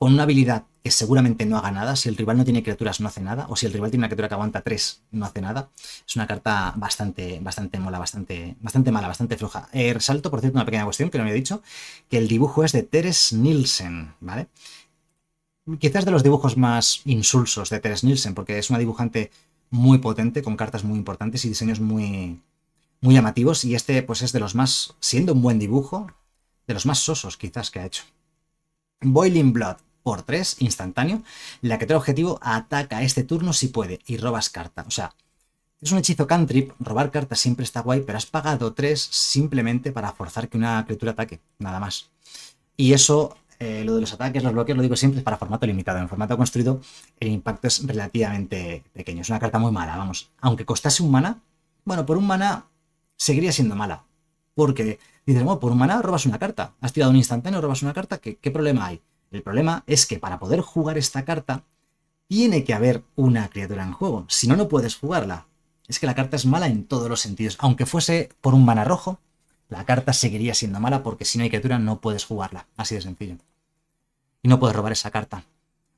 con una habilidad que seguramente no haga nada. Si el rival no tiene criaturas, no hace nada. O si el rival tiene una criatura que aguanta 3, no hace nada. Es una carta bastante, bastante mola, bastante, bastante mala, bastante floja. Eh, resalto, por cierto, una pequeña cuestión que no había dicho, que el dibujo es de Teres Nielsen, ¿vale? Quizás de los dibujos más insulsos de Teres Nielsen, porque es una dibujante muy potente, con cartas muy importantes y diseños muy, muy llamativos. Y este, pues, es de los más, siendo un buen dibujo, de los más sosos quizás que ha hecho. Boiling Blood, por 3 instantáneo. La que trae objetivo ataca este turno si puede y robas carta. O sea, es un hechizo cantrip, robar cartas siempre está guay, pero has pagado 3 simplemente para forzar que una criatura ataque, nada más. Y eso, eh, lo de los ataques, los bloques, lo digo siempre, es para formato limitado. En formato construido el impacto es relativamente pequeño. Es una carta muy mala, vamos. Aunque costase un mana, bueno, por un mana seguiría siendo mala. Porque dices, bueno, por un mana robas una carta. Has tirado un instantáneo, robas una carta, ¿qué, qué problema hay? El problema es que para poder jugar esta carta tiene que haber una criatura en juego, si no, no puedes jugarla. Es que la carta es mala en todos los sentidos. Aunque fuese por un mana rojo, la carta seguiría siendo mala porque si no hay criatura no puedes jugarla. Así de sencillo. Y no puedes robar esa carta.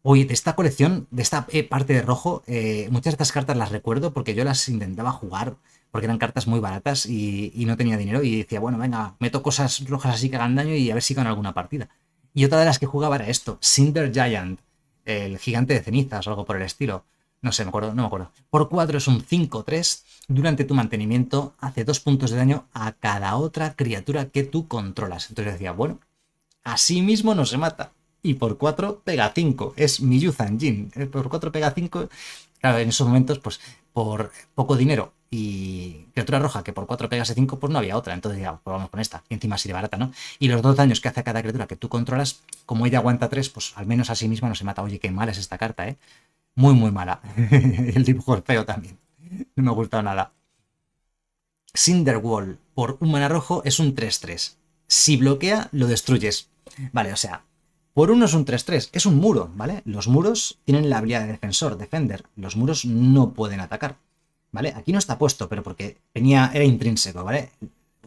Oye, de esta colección, de esta eh, parte de rojo, eh, muchas de estas cartas las recuerdo porque yo las intentaba jugar porque eran cartas muy baratas y, no tenía dinero y decía, bueno, venga, meto cosas rojas así que hagan daño y a ver si gano alguna partida. Y otra de las que jugaba era esto, Cinder Giant, el gigante de cenizas o algo por el estilo. No sé, me acuerdo, no me acuerdo. Por 4 es un 5-3. Durante tu mantenimiento hace 2 puntos de daño a cada otra criatura que tú controlas. Entonces decía, bueno, así mismo no se mata. Y por 4 pega 5. Es Miyu Jin. Eh, por 4 pega 5. Claro, en esos momentos, pues por poco dinero y criatura roja, que por 4 pegas de 5, pues no había otra. Entonces ya, pues vamos con esta. Y encima así de barata, ¿no? Y los dos daños que hace cada criatura que tú controlas, como ella aguanta 3, pues al menos a sí misma no se mata. Oye, qué mala es esta carta, ¿eh? Muy, muy mala. el dibujo es feo también. No me ha gustado nada. Cinderwall por un mana rojo es un 3-3. Si bloquea, lo destruyes. Vale, o sea, por uno es un 3-3, es un muro, ¿vale? Los muros tienen la habilidad de defensor, defender. Los muros no pueden atacar. ¿vale? Aquí no está puesto, pero porque tenía, era intrínseco, ¿vale?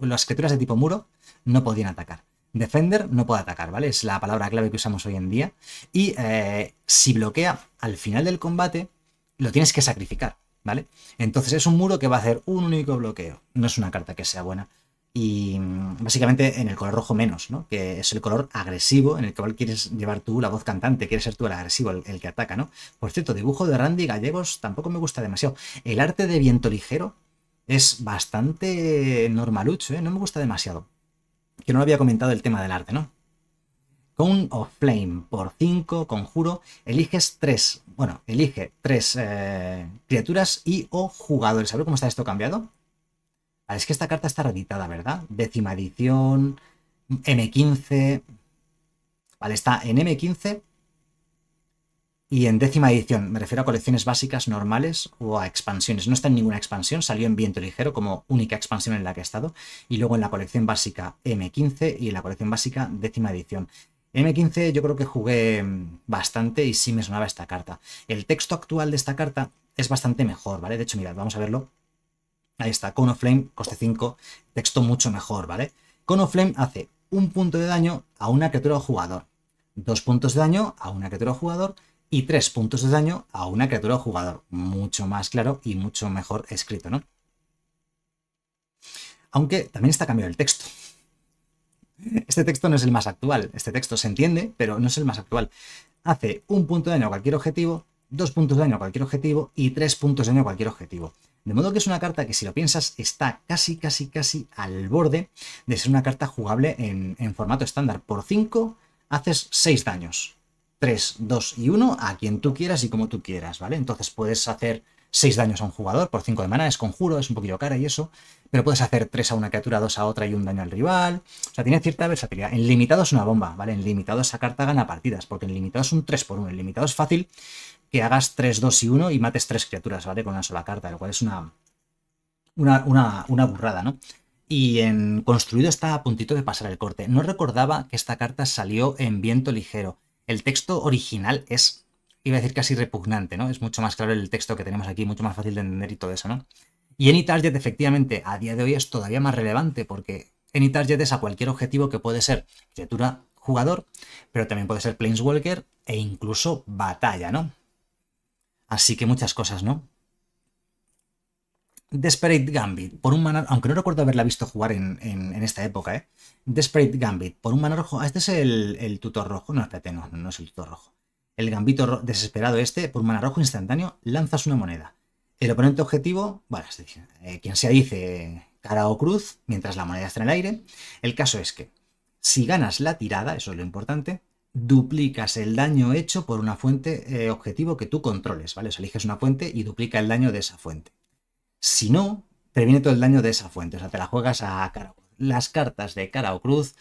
Las criaturas de tipo muro no podían atacar. Defender no puede atacar, ¿vale? Es la palabra clave que usamos hoy en día. Y eh, si bloquea al final del combate, lo tienes que sacrificar, ¿vale? Entonces es un muro que va a hacer un único bloqueo. No es una carta que sea buena y mm, básicamente en el color rojo menos, ¿no? que es el color agresivo en el cual quieres llevar tú la voz cantante, quieres ser tú el agresivo, el, que ataca. ¿no? Por cierto, dibujo de Randy Gallegos tampoco me gusta demasiado. El arte de viento ligero es bastante normalucho, ¿eh? no me gusta demasiado. Que no lo había comentado el tema del arte, ¿no? Cone of Flame por 5, conjuro, eliges 3, bueno, elige 3 eh, criaturas y o jugadores. A ver cómo está esto cambiado. Ah, es que esta carta está reeditada, ¿verdad? Décima edición, M15. Vale, está en M15 y en décima edición. Me refiero a colecciones básicas normales o a expansiones. No está en ninguna expansión, salió en viento ligero como única expansión en la que ha estado. Y luego en la colección básica M15 y en la colección básica décima edición. M15 yo creo que jugué bastante y sí me sonaba esta carta. El texto actual de esta carta es bastante mejor, ¿vale? De hecho, mirad, vamos a verlo Ahí está, Flame, coste 5, texto mucho mejor, ¿vale? Flame hace un punto de daño a una criatura o jugador, dos puntos de daño a una criatura o jugador y tres puntos de daño a una criatura o jugador. Mucho más claro y mucho mejor escrito, ¿no? Aunque también está cambiado el texto. Este texto no es el más actual. Este texto se entiende, pero no es el más actual. Hace un punto de daño a cualquier objetivo, dos puntos de daño a cualquier objetivo y tres puntos de daño a cualquier objetivo. De modo que es una carta que si lo piensas está casi, casi, casi al borde de ser una carta jugable en, formato estándar. Por 5 haces 6 daños. 3, 2 y 1 a quien tú quieras y como tú quieras, ¿vale? Entonces puedes hacer 6 daños a un jugador por 5 de mana, es conjuro, es un poquillo cara y eso, pero puedes hacer 3 a una criatura, 2 a otra y un daño al rival. O sea, tiene cierta versatilidad. En limitado es una bomba, ¿vale? En limitado esa carta gana partidas, porque en limitado es un 3 por 1. En limitado es fácil hagas 3, 2 y 1 y mates 3 criaturas, ¿vale? Con una sola carta, lo cual es una, una, burrada, ¿no? y en construido está a puntito de pasar el corte. No recordaba que esta carta salió en viento ligero. El texto original es, iba a decir casi repugnante, ¿no? Es mucho más claro el texto que tenemos aquí, mucho más fácil de entender y todo eso, ¿no? Y Target efectivamente a día de hoy es todavía más relevante porque Target es a cualquier objetivo que puede ser criatura jugador, pero también puede ser Planeswalker e incluso batalla, ¿no? Así que muchas cosas, ¿no? Desperate Gambit, por un manar... aunque no recuerdo haberla visto jugar en, esta época, ¿eh? Desperate Gambit, por un rojo... Ah, este es el, tutor rojo. No, espérate, no, no es el tutor rojo. El gambito desesperado este, por un mana rojo instantáneo, lanzas una moneda. El oponente objetivo, bueno, es decir, quien sea dice cara o cruz, mientras la moneda está en el aire. El caso es que, si ganas la tirada, eso es lo importante, duplicas el daño hecho por una fuente eh, objetivo que tú controles, ¿vale? O sea, eliges una fuente y duplica el daño de esa fuente. Si no, previene todo el daño de esa fuente, o sea, te la juegas a cara Las cartas de cara o cruz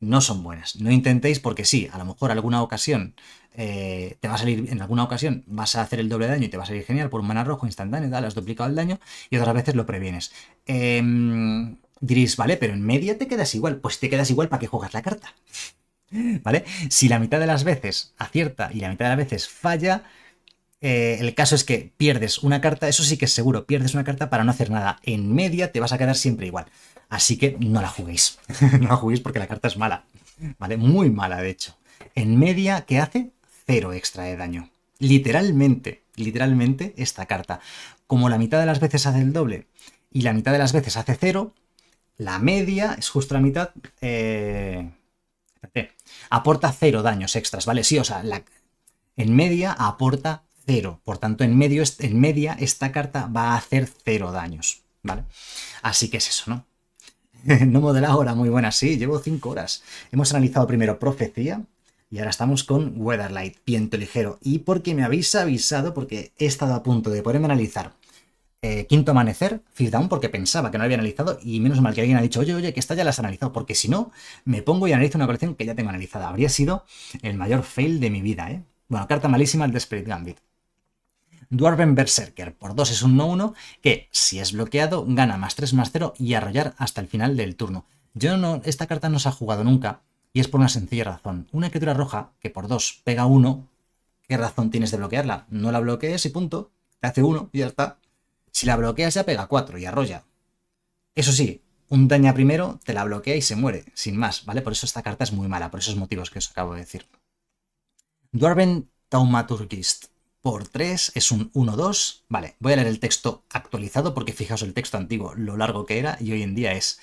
no son buenas. No intentéis porque sí, a lo mejor alguna ocasión eh, te va a salir, en alguna ocasión vas a hacer el doble daño y te va a salir genial por un mana rojo instantáneo, ¿vale? has duplicado el daño y otras veces lo previenes. Em, diréis, vale, pero en media te quedas igual. Pues te quedas igual para que juegas la carta. ¿Vale? Si la mitad de las veces acierta y la mitad de las veces falla, eh, el caso es que pierdes una carta, eso sí que es seguro, pierdes una carta para no hacer nada. En media te vas a quedar siempre igual. Así que no la juguéis. no la juguéis porque la carta es mala. ¿Vale? Muy mala, de hecho. En media, que hace? Cero extra de daño. Literalmente, literalmente esta carta. Como la mitad de las veces hace el doble y la mitad de las veces hace cero, la media es justo la mitad. Eh Aporta cero daños extras, ¿vale? Sí, o sea, la, en media aporta cero. Por tanto, en, medio, media esta carta va a hacer cero daños, ¿vale? Así que es eso, ¿no? no modela ahora, muy buena, sí, llevo cinco horas. Hemos analizado primero Profecía, y ahora estamos con Weatherlight, viento ligero. ¿Y porque me habéis avisado? Porque he estado a punto de ponerme analizar eh, Quinto Amanecer, Fifth Down, porque pensaba que no había analizado y menos mal que alguien ha dicho, oye, oye, que esta ya la has analizado, porque si no, me pongo y analizo una colección que ya tengo analizada. Habría sido el mayor fail de mi vida, ¿eh? Bueno, carta malísima el de Spirit Gambit. Dwarven Berserker por 2 es un no 1 que, si es bloqueado, gana más 3 más 0 y arrollar hasta el final del turno. Yo no, esta carta no se ha jugado nunca y es por una sencilla razón. Una criatura roja que por 2 pega 1, ¿qué razón tienes de bloquearla? No la bloquees y punto, te hace 1 y ya está. Si la bloqueas ya pega 4 y arrolla. Eso sí, un daña primero, te la bloquea y se muere, sin más, ¿vale? Por eso esta carta es muy mala, por esos motivos que os acabo de decir. Dwarven Taumaturgist. Por 3 es un 1-2. Vale, voy a leer el texto actualizado porque fijaos el texto antiguo, lo largo que era y hoy en día es.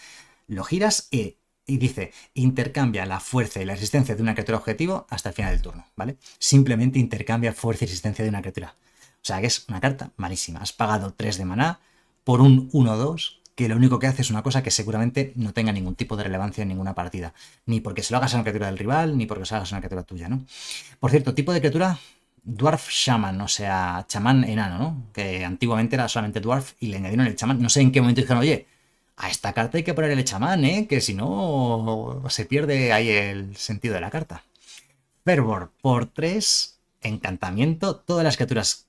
Lo giras y, y dice, intercambia la fuerza y la resistencia de una criatura objetivo hasta el final del turno, ¿vale? Simplemente intercambia fuerza y resistencia de una criatura. O sea que es una carta malísima. Has pagado 3 de maná por un 1-2 que lo único que hace es una cosa que seguramente no tenga ningún tipo de relevancia en ninguna partida. Ni porque se lo hagas a una criatura del rival, ni porque se lo hagas a una criatura tuya, ¿no? Por cierto, tipo de criatura, Dwarf Shaman, o sea, chamán enano, ¿no? Que antiguamente era solamente Dwarf y le añadieron el chamán. No sé en qué momento dijeron, oye, a esta carta hay que poner el chamán, ¿eh? Que si no, se pierde ahí el sentido de la carta. Fervor, por 3, encantamiento. Todas las criaturas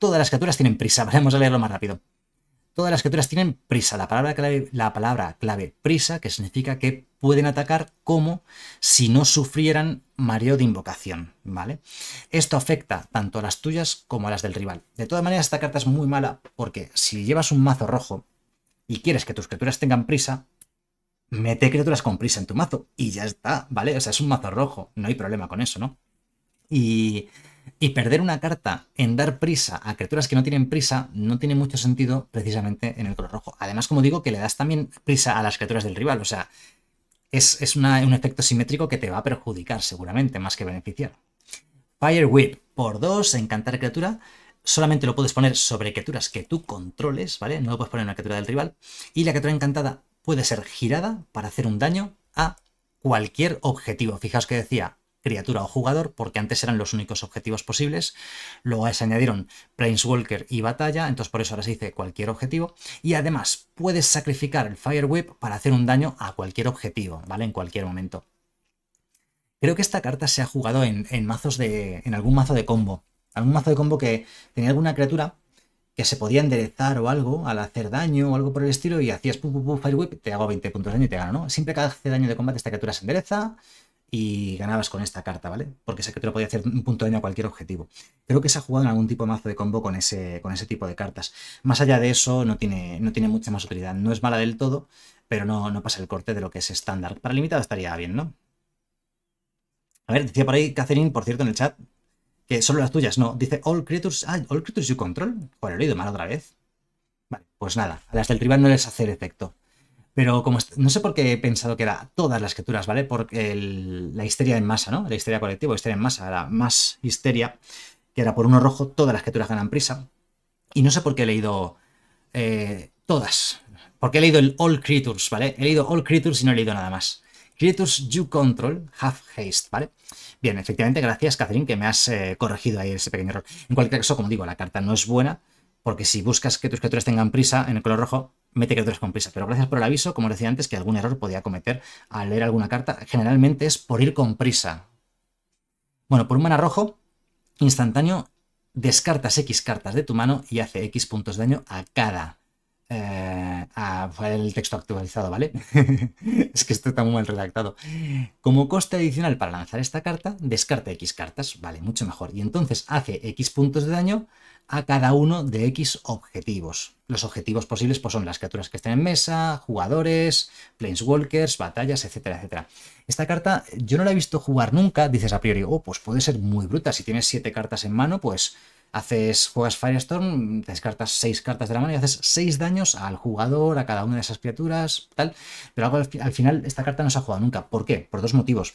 Todas las criaturas tienen prisa. Vamos a leerlo más rápido. Todas las criaturas tienen prisa. La palabra clave, la palabra clave prisa, que significa que pueden atacar como si no sufrieran mareo de invocación, ¿vale? Esto afecta tanto a las tuyas como a las del rival. De todas maneras, esta carta es muy mala porque si llevas un mazo rojo y quieres que tus criaturas tengan prisa, mete criaturas con prisa en tu mazo y ya está, ¿vale? O sea, es un mazo rojo, no hay problema con eso, ¿no? Y y perder una carta en dar prisa a criaturas que no tienen prisa no tiene mucho sentido precisamente en el color rojo. Además, como digo, que le das también prisa a las criaturas del rival. O sea, es, es un efecto simétrico que te va a perjudicar seguramente, más que beneficiar. Fire Whip por 2, encantar criatura. Solamente lo puedes poner sobre criaturas que tú controles, ¿vale? No lo puedes poner en una criatura del rival. Y la criatura encantada puede ser girada para hacer un daño a cualquier objetivo. Fijaos que decía criatura o jugador, porque antes eran los únicos objetivos posibles. Luego se añadieron Planeswalker y batalla, entonces por eso ahora se dice cualquier objetivo. Y además puedes sacrificar el Fire Whip para hacer un daño a cualquier objetivo, ¿vale? En cualquier momento. Creo que esta carta se ha jugado en, mazos de. en algún mazo de combo. Algún mazo de combo que tenía alguna criatura que se podía enderezar o algo al hacer daño o algo por el estilo y hacías pum pum pum te hago 20 puntos de daño y te gano, ¿no? Siempre que hace daño de combate esta criatura se endereza, y ganabas con esta carta, ¿vale? Porque sé que te lo podía hacer un punto de daño a cualquier objetivo. Creo que se ha jugado en algún tipo de mazo de combo con ese, con ese tipo de cartas. Más allá de eso, no tiene, no tiene mucha más utilidad. No es mala del todo, pero no, no pasa el corte de lo que es estándar. Para limitado estaría bien, ¿no? A ver, decía por ahí Catherine, por cierto, en el chat, que solo las tuyas, no. Dice All Creatures. Ah, All Creatures You Control. Joder, he oído mal otra vez. Vale, pues nada, a las del rival no les hace efecto. Pero como no sé por qué he pensado que era todas las criaturas, ¿vale? porque la histeria en masa, ¿no? La histeria colectiva, histeria en masa, era más histeria, que era por uno rojo, todas las criaturas ganan prisa. Y no sé por qué he leído eh, todas. Porque he leído el All Creatures, ¿vale? He leído All Creatures y no he leído nada más. Creatures you control have haste, ¿vale? Bien, efectivamente, gracias, Catherine, que me has eh, corregido ahí ese pequeño error. En cualquier caso, como digo, la carta no es buena, porque si buscas que tus criaturas tengan prisa en el color rojo, mete criaturas con prisa. Pero gracias por el aviso, como decía antes, que algún error podía cometer al leer alguna carta. Generalmente es por ir con prisa. Bueno, por un mana rojo, instantáneo, descartas X cartas de tu mano y hace X puntos de daño a cada. Eh, el texto actualizado, ¿vale? es que esto está muy mal redactado. Como coste adicional para lanzar esta carta, descarta X cartas, vale, mucho mejor. Y entonces hace X puntos de daño a cada uno de X objetivos. Los objetivos posibles pues, son las criaturas que estén en mesa, jugadores, planeswalkers, batallas, etcétera, etcétera. Esta carta yo no la he visto jugar nunca, dices a priori, oh, pues puede ser muy bruta. Si tienes siete cartas en mano, pues haces, juegas Firestorm, descartas seis cartas de la mano y haces seis daños al jugador, a cada una de esas criaturas, tal. Pero al, al final esta carta no se ha jugado nunca. ¿Por qué? Por dos motivos.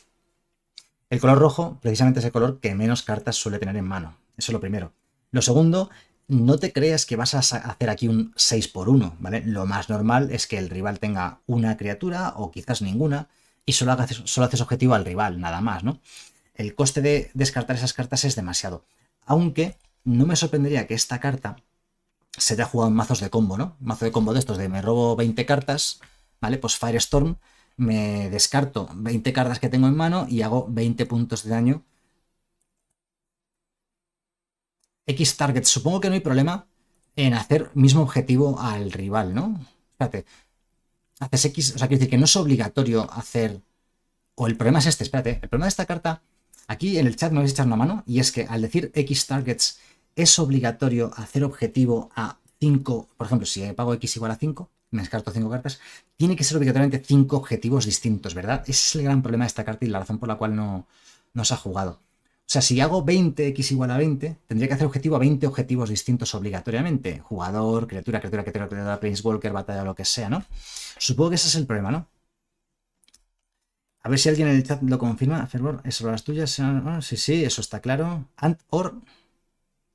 El color rojo precisamente es el color que menos cartas suele tener en mano. Eso es lo primero. Lo segundo, no te creas que vas a hacer aquí un 6 por 1, ¿vale? Lo más normal es que el rival tenga una criatura o quizás ninguna y solo haces, solo haces objetivo al rival, nada más, ¿no? El coste de descartar esas cartas es demasiado. Aunque no me sorprendería que esta carta se haya jugado en mazos de combo, ¿no? Mazo de combo de estos de me robo 20 cartas, ¿vale? Pues Firestorm, me descarto 20 cartas que tengo en mano y hago 20 puntos de daño X targets. Supongo que no hay problema en hacer mismo objetivo al rival, ¿no? Espérate. Haces X, o sea, quiero decir que no es obligatorio hacer... O el problema es este, espérate. El problema de esta carta, aquí en el chat me vais a echar una mano, y es que al decir X targets es obligatorio hacer objetivo a 5, por ejemplo, si pago X igual a 5, me descarto 5 cartas, tiene que ser obligatoriamente 5 objetivos distintos, ¿verdad? Ese es el gran problema de esta carta y la razón por la cual no, no se ha jugado. O sea, si hago 20x igual a 20, tendría que hacer objetivo a 20 objetivos distintos obligatoriamente. Jugador, criatura, criatura, criatura, criatura, walker, batalla, lo que sea, ¿no? Supongo que ese es el problema, ¿no? A ver si alguien en el chat lo confirma. Fervor, ¿eso las tuyas? Ah, ah, sí, sí, eso está claro. And or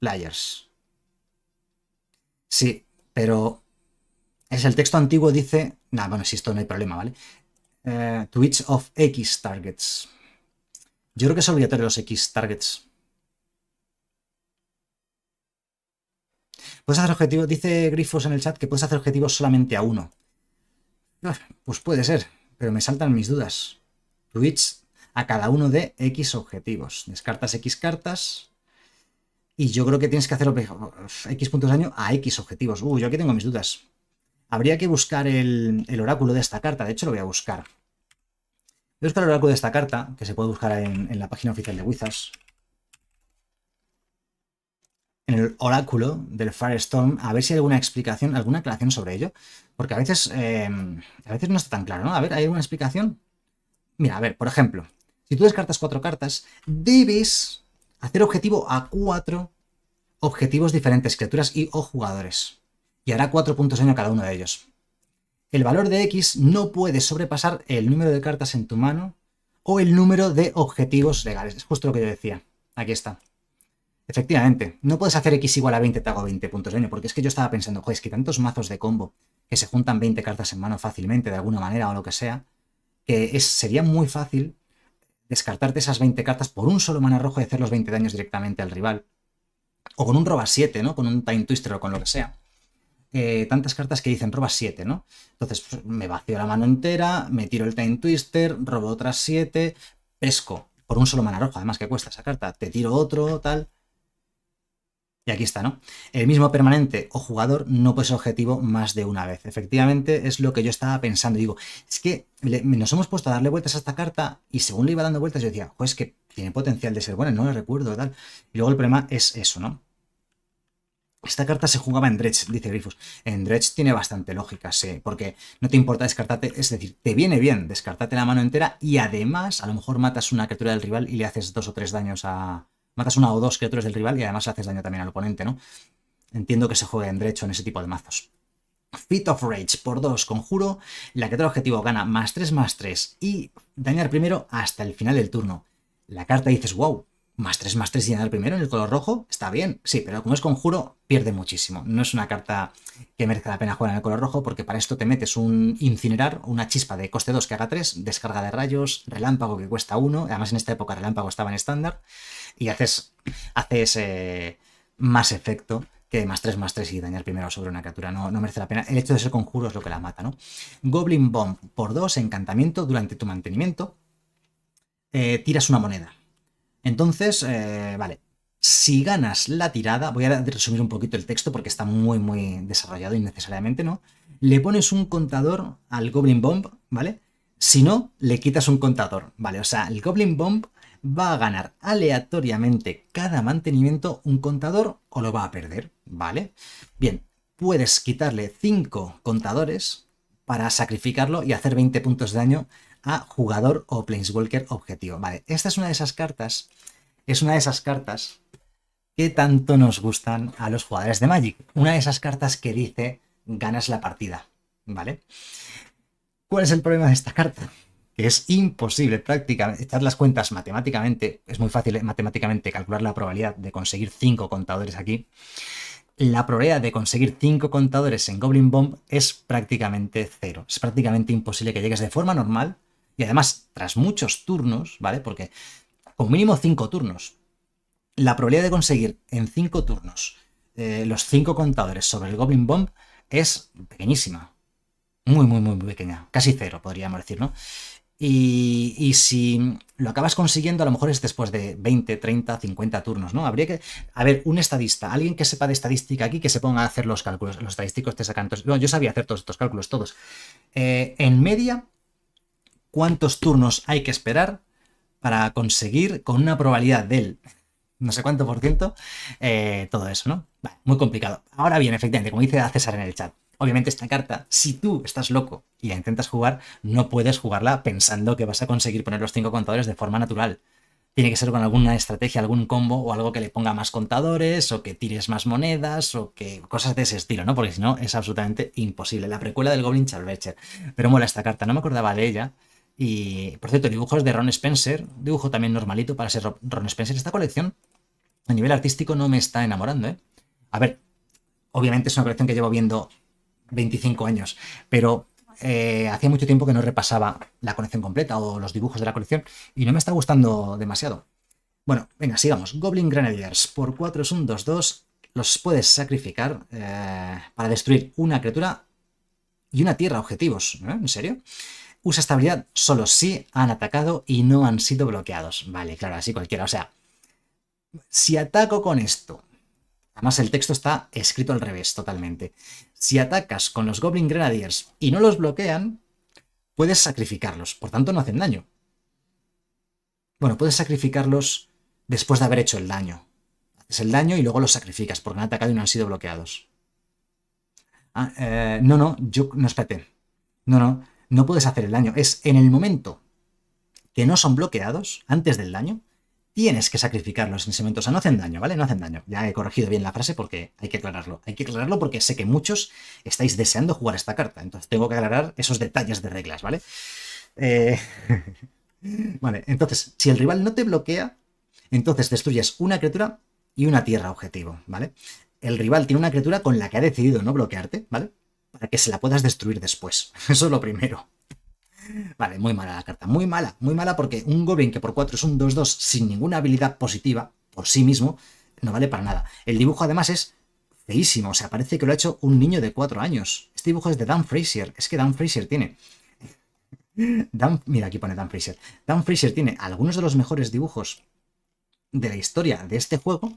players. Sí, pero es el texto antiguo dice... Nada, bueno, si esto no hay problema, ¿vale? To eh, Twitch of X targets. Yo creo que es obligatorio los X targets. Puedes hacer objetivos, dice Grifos en el chat que puedes hacer objetivos solamente a uno. Ah, pues puede ser, pero me saltan mis dudas. Twitch a cada uno de X objetivos. Descartas X cartas. Y yo creo que tienes que hacer X puntos de daño a X objetivos. Uh, yo aquí tengo mis dudas. Habría que buscar el, el oráculo de esta carta. De hecho, lo voy a buscar. Voy a el oráculo de esta carta, que se puede buscar en, la página oficial de Wizards. En el oráculo del Firestorm, a ver si hay alguna explicación, alguna aclaración sobre ello. Porque a veces, em, a veces no está tan claro, ¿no? A ver, ¿hay alguna explicación? Mira, a ver, por ejemplo, si tú descartas cuatro cartas, debes hacer objetivo a cuatro objetivos diferentes, criaturas y o jugadores. Y hará cuatro puntos de daño a cada uno de ellos el valor de X no puede sobrepasar el número de cartas en tu mano o el número de objetivos legales. Es justo lo que yo decía. Aquí está. Efectivamente, no puedes hacer X igual a 20, te hago 20 puntos de daño, porque es que yo estaba pensando, joder, es que tantos mazos de combo que se juntan 20 cartas en mano fácilmente, de alguna manera o lo que sea, que sería muy fácil descartarte esas 20 cartas por un solo mana rojo y hacer los 20 daños directamente al rival. O con un roba 7, ¿no? Con un time twister o con lo que sea tantas cartas que dicen roba 7, ¿no? Entonces pues, me vacío la mano entera, me tiro el Time Twister, robo otras 7, pesco por un solo mana rojo, además que cuesta esa carta, te tiro otro, tal. Y aquí está, ¿no? El mismo permanente o jugador no puede ser objetivo más de una vez. Efectivamente, es lo que yo estaba pensando. Digo, es que nos hemos puesto a darle vueltas a esta carta y según le iba dando vueltas, yo decía, pues que tiene potencial de ser buena, no lo recuerdo, tal. Y luego el problema es eso, ¿no? Esta carta se jugaba en Dredge, dice Grifus. En Dredge tiene bastante lógica, sí, porque no te importa descartarte, es decir, te viene bien descartarte la mano entera y además a lo mejor matas una criatura del rival y le haces dos o tres daños a... Matas una o dos criaturas del rival y además le haces daño también al oponente, ¿no? Entiendo que se juegue en Dredge o en ese tipo de mazos. Feat of Rage por dos conjuro, la criatura objetivo gana más tres, más tres y dañar primero hasta el final del turno. La carta dices, wow, más 3 más 3 y dañar primero en el color rojo, está bien, sí, pero como es conjuro, pierde muchísimo. No es una carta que merezca la pena jugar en el color rojo, porque para esto te metes un incinerar, una chispa de coste 2 que haga 3, descarga de rayos, relámpago que cuesta 1, además en esta época relámpago estaba en estándar, y haces, haces eh, más efecto que más 3 más 3 y dañar primero sobre una criatura. No, no merece la pena. El hecho de ser conjuro es lo que la mata, ¿no? Goblin Bomb por 2, encantamiento durante tu mantenimiento. Eh, tiras una moneda entonces, eh, vale, si ganas la tirada, voy a resumir un poquito el texto porque está muy, muy desarrollado innecesariamente, ¿no? Le pones un contador al Goblin Bomb, ¿vale? Si no, le quitas un contador, ¿vale? O sea, el Goblin Bomb va a ganar aleatoriamente cada mantenimiento un contador o lo va a perder, ¿vale? Bien, puedes quitarle 5 contadores para sacrificarlo y hacer 20 puntos de daño a jugador o planeswalker objetivo. Vale, esta es una de esas cartas, es una de esas cartas que tanto nos gustan a los jugadores de Magic. Una de esas cartas que dice ganas la partida, ¿vale? ¿Cuál es el problema de esta carta? Que es imposible prácticamente echar las cuentas matemáticamente, es muy fácil eh, matemáticamente calcular la probabilidad de conseguir 5 contadores aquí. La probabilidad de conseguir 5 contadores en Goblin Bomb es prácticamente cero. Es prácticamente imposible que llegues de forma normal y además, tras muchos turnos, ¿vale? Porque con mínimo 5 turnos, la probabilidad de conseguir en 5 turnos eh, los 5 contadores sobre el Goblin Bomb es pequeñísima. Muy, muy, muy, muy pequeña. Casi cero, podríamos decir, ¿no? Y, si lo acabas consiguiendo, a lo mejor es después de 20, 30, 50 turnos, ¿no? Habría que. A ver, un estadista, alguien que sepa de estadística aquí, que se ponga a hacer los cálculos. Los estadísticos te sacan todos. Bueno, yo sabía hacer todos estos cálculos, todos. Eh, en media, cuántos turnos hay que esperar para conseguir con una probabilidad del no sé cuánto por ciento eh, todo eso, ¿no? muy complicado. Ahora bien, efectivamente, como dice César en el chat, obviamente esta carta, si tú estás loco y la intentas jugar, no puedes jugarla pensando que vas a conseguir poner los cinco contadores de forma natural. Tiene que ser con alguna estrategia, algún combo o algo que le ponga más contadores o que tires más monedas o que cosas de ese estilo, ¿no? Porque si no es absolutamente imposible. La precuela del Goblin Charvercher. Pero mola esta carta, no me acordaba de ella. Y, por cierto, dibujos de Ron Spencer, dibujo también normalito para ser Ron Spencer. Esta colección, a nivel artístico, no me está enamorando, ¿eh? A ver, obviamente es una colección que llevo viendo 25 años, pero eh, hacía mucho tiempo que no repasaba la colección completa o los dibujos de la colección y no me está gustando demasiado. Bueno, venga, sigamos. Goblin Grenadiers. Por 4 es un 2-2. Los puedes sacrificar eh, para destruir una criatura y una tierra objetivos. ¿eh? ¿En serio? Usa estabilidad solo si han atacado y no han sido bloqueados. Vale, claro, así cualquiera. O sea, si ataco con esto, además el texto está escrito al revés totalmente. Si atacas con los Goblin Grenadiers y no los bloquean, puedes sacrificarlos, por tanto no hacen daño. Bueno, puedes sacrificarlos después de haber hecho el daño. Haces el daño y luego los sacrificas porque han atacado y no han sido bloqueados. Ah, eh, no, no, yo no espérate. No, no no puedes hacer el daño. Es en el momento que no son bloqueados, antes del daño, tienes que sacrificarlos en ese momento. O sea, no hacen daño, ¿vale? No hacen daño. Ya he corregido bien la frase porque hay que aclararlo. Hay que aclararlo porque sé que muchos estáis deseando jugar esta carta. Entonces tengo que aclarar esos detalles de reglas, ¿vale? Eh, vale, entonces, si el rival no te bloquea, entonces destruyes una criatura y una tierra objetivo, ¿vale? El rival tiene una criatura con la que ha decidido no bloquearte, ¿vale? para que se la puedas destruir después. Eso es lo primero. Vale, muy mala la carta. Muy mala, muy mala porque un Goblin que por 4 es un 2-2 sin ninguna habilidad positiva por sí mismo, no vale para nada. El dibujo además es feísimo, o sea, parece que lo ha hecho un niño de 4 años. Este dibujo es de Dan Fraser, es que Dan Fraser tiene... Dan, mira, aquí pone Dan Fraser. Dan Fraser tiene algunos de los mejores dibujos de la historia de este juego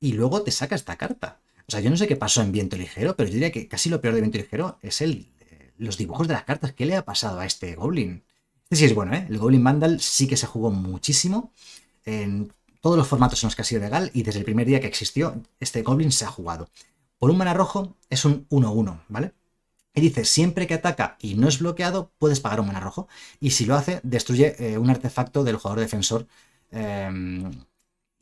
y luego te saca esta carta. O sea, yo no sé qué pasó en Viento Ligero, pero yo diría que casi lo peor de Viento Ligero es el, eh, los dibujos de las cartas. ¿Qué le ha pasado a este Goblin? Este sí es bueno, ¿eh? El Goblin Vandal sí que se jugó muchísimo en todos los formatos en los que ha sido legal y desde el primer día que existió, este Goblin se ha jugado. Por un mana rojo es un 1-1, ¿vale? Y dice, siempre que ataca y no es bloqueado, puedes pagar un mana rojo. Y si lo hace, destruye eh, un artefacto del jugador defensor em,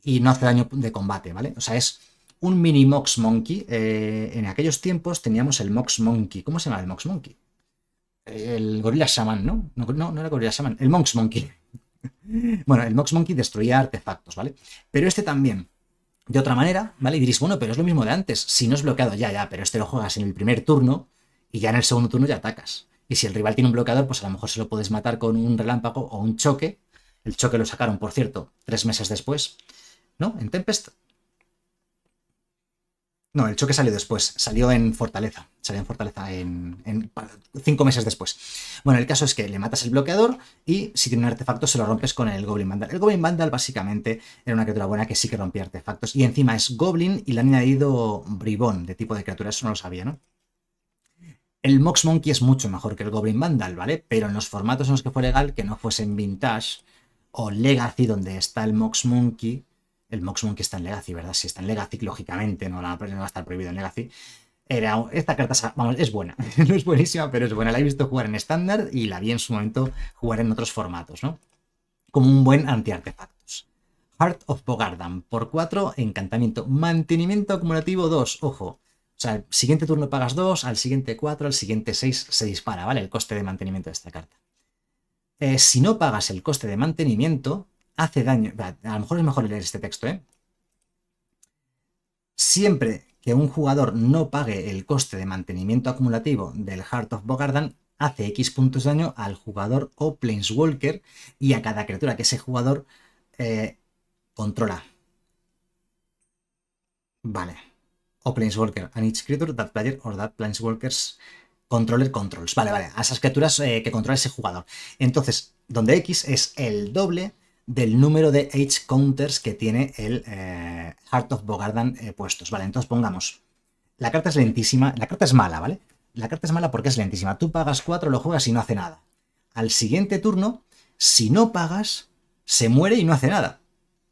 y no hace daño de combate, ¿vale? O sea, es un mini Mox Monkey. Eh, en aquellos tiempos teníamos el Mox Monkey. ¿Cómo se llama el Mox Monkey? Eh, el Gorilla Shaman, ¿no? ¿no? No, era Gorilla Shaman, el Mox Monkey. bueno, el Mox Monkey destruía artefactos, ¿vale? Pero este también. De otra manera, ¿vale? Y diréis, bueno, pero es lo mismo de antes. Si no es bloqueado, ya, ya, pero este lo juegas en el primer turno y ya en el segundo turno ya atacas. Y si el rival tiene un bloqueador, pues a lo mejor se lo puedes matar con un relámpago o un choque. El choque lo sacaron, por cierto, tres meses después. ¿No? En Tempest no, el choque salió después, salió en Fortaleza, salió en Fortaleza en, cinco meses después. Bueno, el caso es que le matas el bloqueador y si tiene un artefacto se lo rompes con el Goblin Vandal. El Goblin Vandal básicamente era una criatura buena que sí que rompía artefactos y encima es Goblin y le han añadido Bribón de tipo de criatura, eso no lo sabía, ¿no? El Mox Monkey es mucho mejor que el Goblin Vandal, ¿vale? Pero en los formatos en los que fue legal, que no fuesen Vintage o Legacy donde está el Mox Monkey el Moxmon que está en Legacy, ¿verdad? Si está en Legacy, lógicamente no, la, va a estar prohibido en Legacy. Era, esta carta es buena, no es buenísima, pero es buena. La he visto jugar en estándar y la vi en su momento jugar en otros formatos, ¿no? Como un buen anti-artefactos. Heart of Bogardan, por 4, encantamiento. Mantenimiento acumulativo 2, ojo. O sea, el siguiente turno pagas 2, al siguiente 4, al siguiente 6 se dispara, ¿vale? El coste de mantenimiento de esta carta. Eh, si no pagas el coste de mantenimiento, hace daño. A lo mejor es mejor leer este texto, ¿eh? Siempre que un jugador no pague el coste de mantenimiento acumulativo del Heart of Bogardan, hace X puntos de daño al jugador o Planeswalker y a cada criatura que ese jugador eh, controla. Vale. O Planeswalker. An each creature that player or that Planeswalker's controller controls. Vale, vale. A esas criaturas eh, que controla ese jugador. Entonces, donde X es el doble del número de age counters que tiene el eh, Heart of Bogardan eh, puestos. Vale, entonces pongamos, la carta es lentísima, la carta es mala, ¿vale? La carta es mala porque es lentísima. Tú pagas 4, lo juegas y no hace nada. Al siguiente turno, si no pagas, se muere y no hace nada.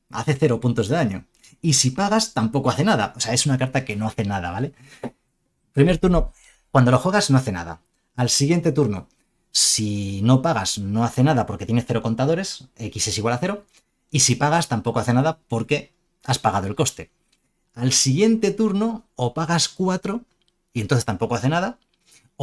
Hace 0 puntos de daño. Y si pagas, tampoco hace nada. O sea, es una carta que no hace nada, ¿vale? Primer turno, cuando lo juegas, no hace nada. Al siguiente turno, si no pagas, no hace nada porque tiene cero contadores, X es igual a cero, y si pagas, tampoco hace nada porque has pagado el coste. Al siguiente turno, o pagas 4, y entonces tampoco hace nada,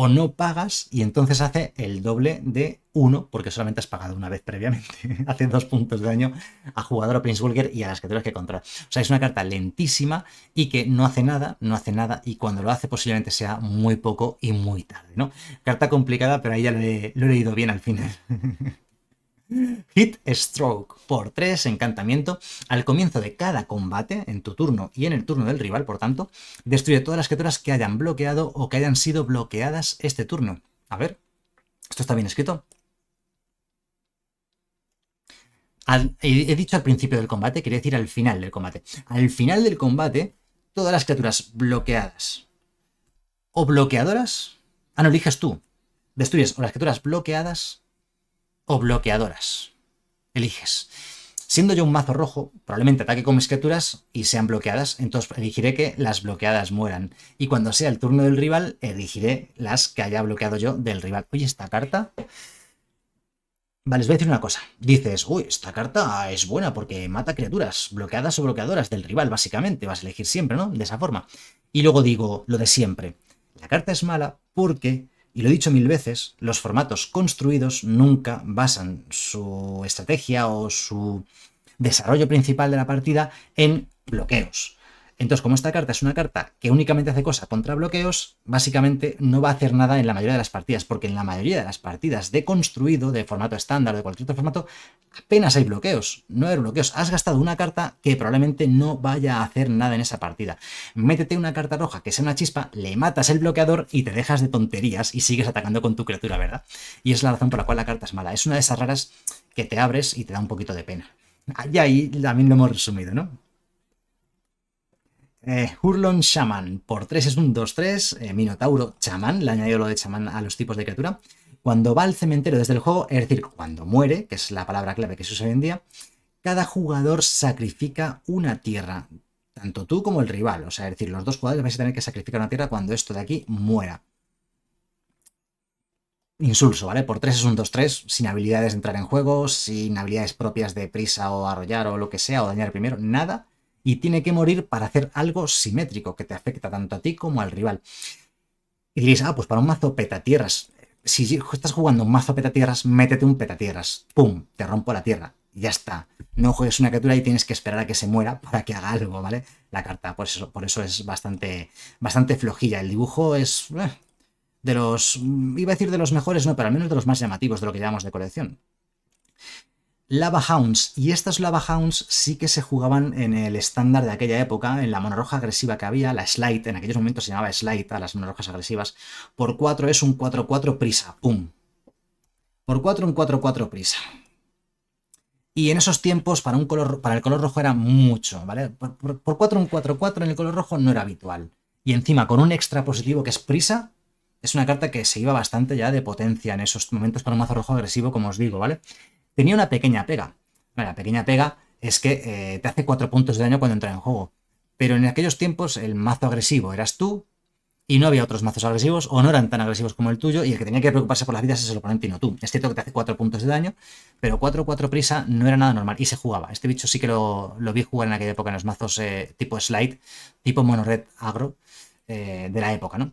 o no pagas y entonces hace el doble de uno porque solamente has pagado una vez previamente. hace dos puntos de daño a jugador a Prince Bulger y a las criaturas que controla. O sea, es una carta lentísima y que no hace nada, no hace nada y cuando lo hace posiblemente sea muy poco y muy tarde, ¿no? Carta complicada, pero ahí ya lo he leído bien al final. Hit Stroke por 3, encantamiento. Al comienzo de cada combate, en tu turno y en el turno del rival, por tanto, destruye todas las criaturas que hayan bloqueado o que hayan sido bloqueadas este turno. A ver, esto está bien escrito. he, dicho al principio del combate, quería decir al final del combate. Al final del combate, todas las criaturas bloqueadas o bloqueadoras. Ah, no, eliges tú. Destruyes o las criaturas bloqueadas o bloqueadoras. Eliges. Siendo yo un mazo rojo, probablemente ataque con mis criaturas y sean bloqueadas, entonces elegiré que las bloqueadas mueran. Y cuando sea el turno del rival, elegiré las que haya bloqueado yo del rival. Oye, esta carta... Vale, os voy a decir una cosa. Dices, uy, esta carta es buena porque mata criaturas bloqueadas o bloqueadoras del rival, básicamente. Vas a elegir siempre, ¿no? De esa forma. Y luego digo lo de siempre. La carta es mala porque y lo he dicho mil veces, los formatos construidos nunca basan su estrategia o su desarrollo principal de la partida en bloqueos. Entonces, como esta carta es una carta que únicamente hace cosa contra bloqueos, básicamente no va a hacer nada en la mayoría de las partidas, porque en la mayoría de las partidas de construido, de formato estándar, de cualquier otro formato, apenas hay bloqueos, no hay bloqueos. Has gastado una carta que probablemente no vaya a hacer nada en esa partida. Métete una carta roja que sea una chispa, le matas el bloqueador y te dejas de tonterías y sigues atacando con tu criatura, ¿verdad? Y es la razón por la cual la carta es mala. Es una de esas raras que te abres y te da un poquito de pena. Ah, y ahí también lo hemos resumido, ¿no? Eh, Hurlon Shaman, por 3 es un 2-3, eh, Minotauro Chamán, le añadido lo de chamán a los tipos de criatura. Cuando va al cementerio desde el juego, es decir, cuando muere, que es la palabra clave que se usa hoy en día, cada jugador sacrifica una tierra, tanto tú como el rival. O sea, es decir, los dos jugadores van a tener que sacrificar una tierra cuando esto de aquí muera. Insulso, ¿vale? Por 3 es un 2-3, sin habilidades de entrar en juego, sin habilidades propias de prisa o arrollar o lo que sea, o dañar primero, nada y tiene que morir para hacer algo simétrico que te afecta tanto a ti como al rival. Y dices ah, pues para un mazo petatierras. Si estás jugando un mazo petatierras, métete un petatierras. ¡Pum! Te rompo la tierra. Ya está. No juegues una criatura y tienes que esperar a que se muera para que haga algo, ¿vale? La carta, por pues eso, por eso es bastante, bastante flojilla. El dibujo es. Eh, de los. Iba a decir de los mejores, no, pero al menos de los más llamativos de lo que llamamos de colección. Lava Hounds, y estas Lava Hounds sí que se jugaban en el estándar de aquella época, en la monorroja agresiva que había, la Slide, en aquellos momentos se llamaba Slide a las monorrojas agresivas, por 4 es un 4-4 prisa, pum. Por 4 un 4-4 prisa. Y en esos tiempos para, un color, para el color rojo era mucho, ¿vale? Por, por 4 un 4-4 en el color rojo no era habitual. Y encima con un extra positivo que es prisa, es una carta que se iba bastante ya de potencia en esos momentos para un mazo rojo agresivo, como os digo, ¿vale? Tenía una pequeña pega. la pequeña pega es que eh, te hace 4 puntos de daño cuando entra en juego. Pero en aquellos tiempos el mazo agresivo eras tú y no había otros mazos agresivos o no eran tan agresivos como el tuyo y el que tenía que preocuparse por las vidas es el oponente y no tú. Es cierto que te hace 4 puntos de daño, pero 4-4 prisa no era nada normal y se jugaba. Este bicho sí que lo, vi jugar en aquella época en los mazos eh, tipo slide, tipo Mono Red agro eh, de la época, ¿no?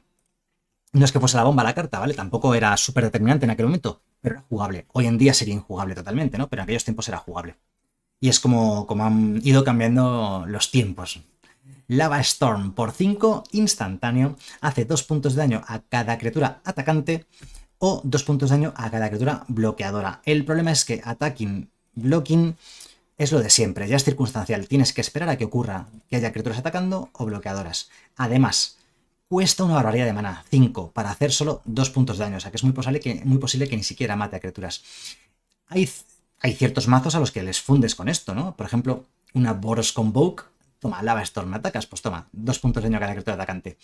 No es que fuese la bomba la carta, ¿vale? Tampoco era súper determinante en aquel momento, pero era jugable. Hoy en día sería injugable totalmente, ¿no? Pero en aquellos tiempos era jugable. Y es como, como han ido cambiando los tiempos. Lava Storm por 5, instantáneo, hace 2 puntos de daño a cada criatura atacante o 2 puntos de daño a cada criatura bloqueadora. El problema es que attacking, blocking es lo de siempre, ya es circunstancial, tienes que esperar a que ocurra que haya criaturas atacando o bloqueadoras. Además, cuesta una barbaridad de mana, 5, para hacer solo 2 puntos de daño. O sea que es muy posible que, muy posible que ni siquiera mate a criaturas. Hay, hay ciertos mazos a los que les fundes con esto, ¿no? Por ejemplo, una Boros Convoke. Toma, Lava Storm, atacas? Pues toma, 2 puntos de daño a cada criatura atacante.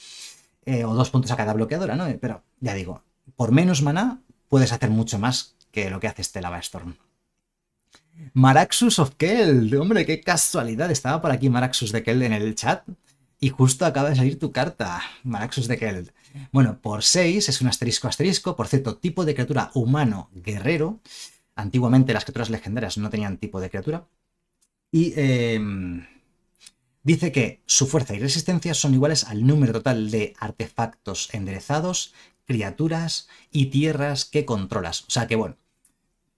Eh, o 2 puntos a cada bloqueadora, ¿no? Pero ya digo, por menos mana puedes hacer mucho más que lo que hace este Lava Storm. Maraxus of Kell, hombre, qué casualidad, estaba por aquí Maraxus de Kell en el chat. Y justo acaba de salir tu carta, Maraxus de Keld. Bueno, por 6 es un asterisco asterisco, por cierto, tipo de criatura humano guerrero. Antiguamente las criaturas legendarias no tenían tipo de criatura. Y em, dice que su fuerza y resistencia son iguales al número total de artefactos enderezados, criaturas y tierras que controlas. O sea que bueno,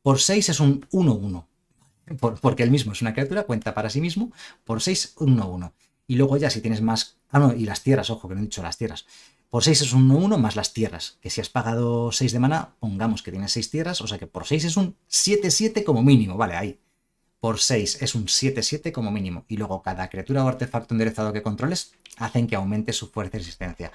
por 6 es un 1-1. porque él mismo es una criatura, cuenta para sí mismo, por 6, 1-1. Y luego ya si tienes más... Ah, no, y las tierras, ojo, que no he dicho las tierras. Por 6 es un 1 más las tierras, que si has pagado 6 de mana, pongamos que tienes 6 tierras, o sea que por 6 es un 7-7 como mínimo, vale, ahí. Por 6 es un 7-7 como mínimo. Y luego cada criatura o artefacto enderezado que controles hacen que aumente su fuerza y resistencia.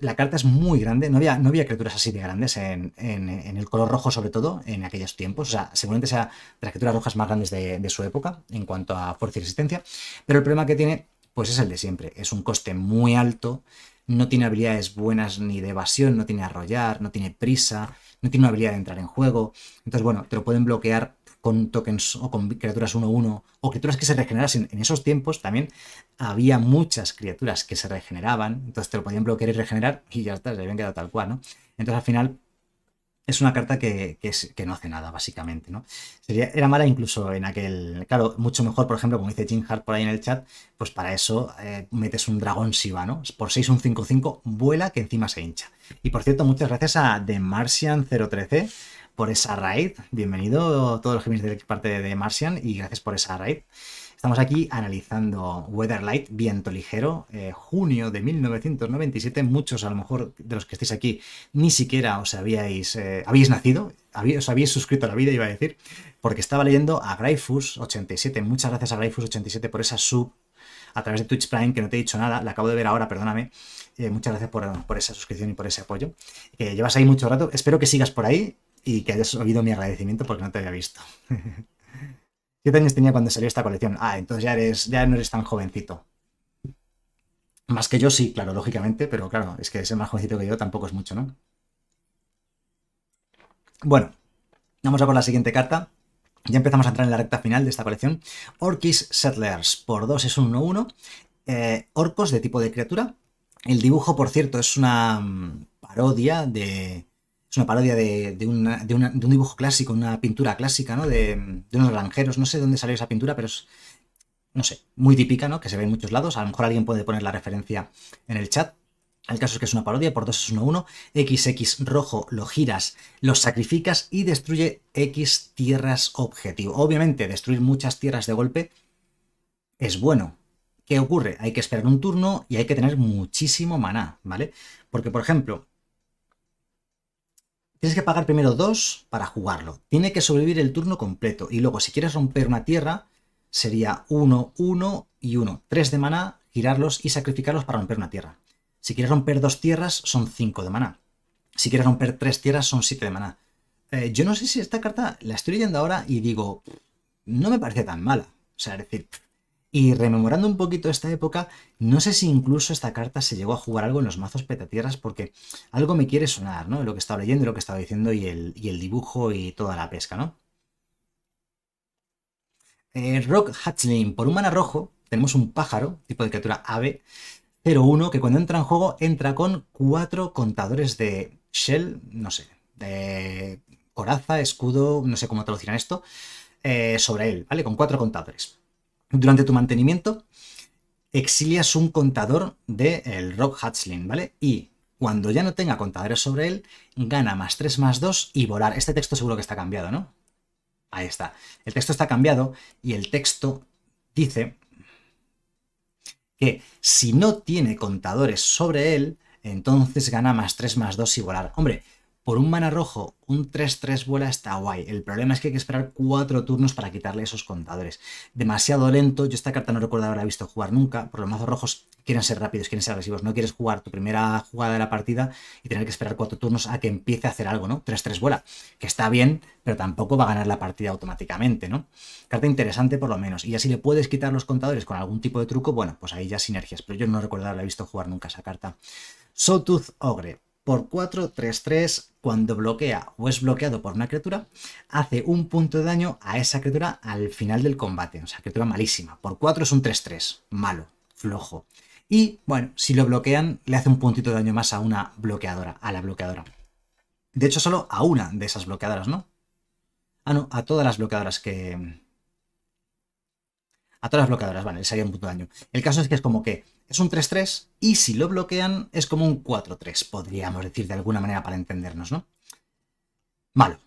La carta es muy grande, no había, no había criaturas así de grandes en, el color rojo, sobre todo en aquellos tiempos. O sea, seguramente sea de las criaturas rojas más grandes de su época en cuanto a fuerza y resistencia. Pero el problema que tiene pues es el de siempre. Es un coste muy alto, no tiene habilidades buenas ni de evasión, no tiene arrollar, no tiene prisa, no tiene una habilidad de entrar en juego. Entonces, bueno, te lo pueden bloquear con tokens o con criaturas 1-1 o criaturas que se regenerasen. En esos tiempos también había muchas criaturas que se regeneraban, entonces te lo podían bloquear y regenerar y ya está, se habían quedado tal cual, ¿no? Entonces al final es una carta que, no hace nada, básicamente, ¿no? Sería, era mala incluso en aquel. Claro, mucho mejor, por ejemplo, como dice Jim Hart por ahí en el chat, pues para eso eh, metes un dragón Shiva, ¿no? Por 6, un 5-5, vuela que encima se hincha. Y por cierto, muchas gracias a The Martian 013 por esa raid. Bienvenido, todos los gemis de parte de The Martian, y gracias por esa raid. Estamos aquí analizando Weatherlight, viento ligero, eh, junio de 1997. Muchos, a lo mejor, de los que estáis aquí, ni siquiera os habíais, eh, habéis nacido, os habéis suscrito a la vida, iba a decir, porque estaba leyendo a grayfus 87 Muchas gracias a grayfus 87 por esa sub a través de Twitch Prime, que no te he dicho nada, la acabo de ver ahora, perdóname. Eh, muchas gracias por, por, esa suscripción y por ese apoyo. llevas ahí mucho rato, espero que sigas por ahí y que hayas oído mi agradecimiento porque no te había visto. ¿Qué años tenía cuando salió esta colección. Ah, entonces ya, no eres tan jovencito. Más que yo sí, claro, lógicamente, pero claro, es que ser más jovencito que yo tampoco es mucho, ¿no? Bueno, vamos a por la siguiente carta. Ya empezamos a entrar en la recta final de esta colección. Orkis Settlers, por 2 es un 1-1. Eh, orcos de tipo de criatura. El dibujo, por cierto, es una mm, parodia de, es una parodia de, un dibujo clásico, una pintura clásica, ¿no? De, unos granjeros. No sé dónde salió esa pintura, pero es, no sé, muy típica, ¿no? Que se ve en muchos lados. A lo mejor alguien puede poner la referencia en el chat. El caso es que es una parodia, por 2 es 1, 1, XX rojo lo giras, lo sacrificas y destruye X tierras objetivo. Obviamente, destruir muchas tierras de golpe es bueno. ¿Qué ocurre? Hay que esperar un turno y hay que tener muchísimo maná, ¿vale? Porque, por ejemplo, Tienes que pagar primero dos para jugarlo. Tiene que sobrevivir el turno completo. Y luego, si quieres romper una tierra, sería 1, 1 y 1. 3 de maná, girarlos y sacrificarlos para romper una tierra. Si quieres romper dos tierras, son 5 de maná. Si quieres romper tres tierras, son 7 de maná. Eh, yo no sé si esta carta la estoy leyendo ahora y digo, no me parece tan mala. O sea, decir, y rememorando un poquito esta época, no sé si incluso esta carta se llegó a jugar algo en los mazos petatierras, porque algo me quiere sonar, ¿no? Lo que estaba leyendo, lo que estaba diciendo y el, dibujo y toda la pesca, ¿no? Eh, Rock Hatchling, por un mana rojo, tenemos un pájaro, tipo de criatura ave, pero uno que cuando entra en juego entra con cuatro contadores de shell, no sé, de coraza, escudo, no sé cómo traducirán esto, eh, sobre él, ¿vale? Con cuatro contadores. Durante tu mantenimiento, exilias un contador del el Rock Hatchling, ¿vale? Y cuando ya no tenga contadores sobre él, gana más 3 más 2 y volar. Este texto seguro que está cambiado, ¿no? Ahí está. El texto está cambiado y el texto dice que si no tiene contadores sobre él, entonces gana más 3 más 2 y volar. Hombre, por un mana rojo, un 3-3 vuela está guay. El problema es que hay que esperar 4 turnos para quitarle esos contadores. Demasiado lento, yo esta carta no recuerdo haberla visto jugar nunca, Por los mazos rojos quieren ser rápidos, quieren ser agresivos. No quieres jugar tu primera jugada de la partida y tener que esperar 4 turnos a que empiece a hacer algo, ¿no? 3-3 vuela, que está bien, pero tampoco va a ganar la partida automáticamente, ¿no? Carta interesante por lo menos. Y así si le puedes quitar los contadores con algún tipo de truco, bueno, pues ahí ya sinergias. Pero yo no recuerdo haberla visto jugar nunca esa carta. Sotooth Ogre por 4, 3, 3, cuando bloquea o es bloqueado por una criatura, hace un punto de daño a esa criatura al final del combate. O sea, criatura malísima. Por 4 es un 3, 3. Malo, flojo. Y bueno, si lo bloquean, le hace un puntito de daño más a una bloqueadora, a la bloqueadora. De hecho, solo a una de esas bloqueadoras, ¿no? Ah, no, a todas las bloqueadoras que, a todas las bloqueadoras, vale, les haría un punto de daño. El caso es que es como que es un 3-3 y si lo bloquean es como un 4-3, podríamos decir de alguna manera para entendernos, ¿no? Malo.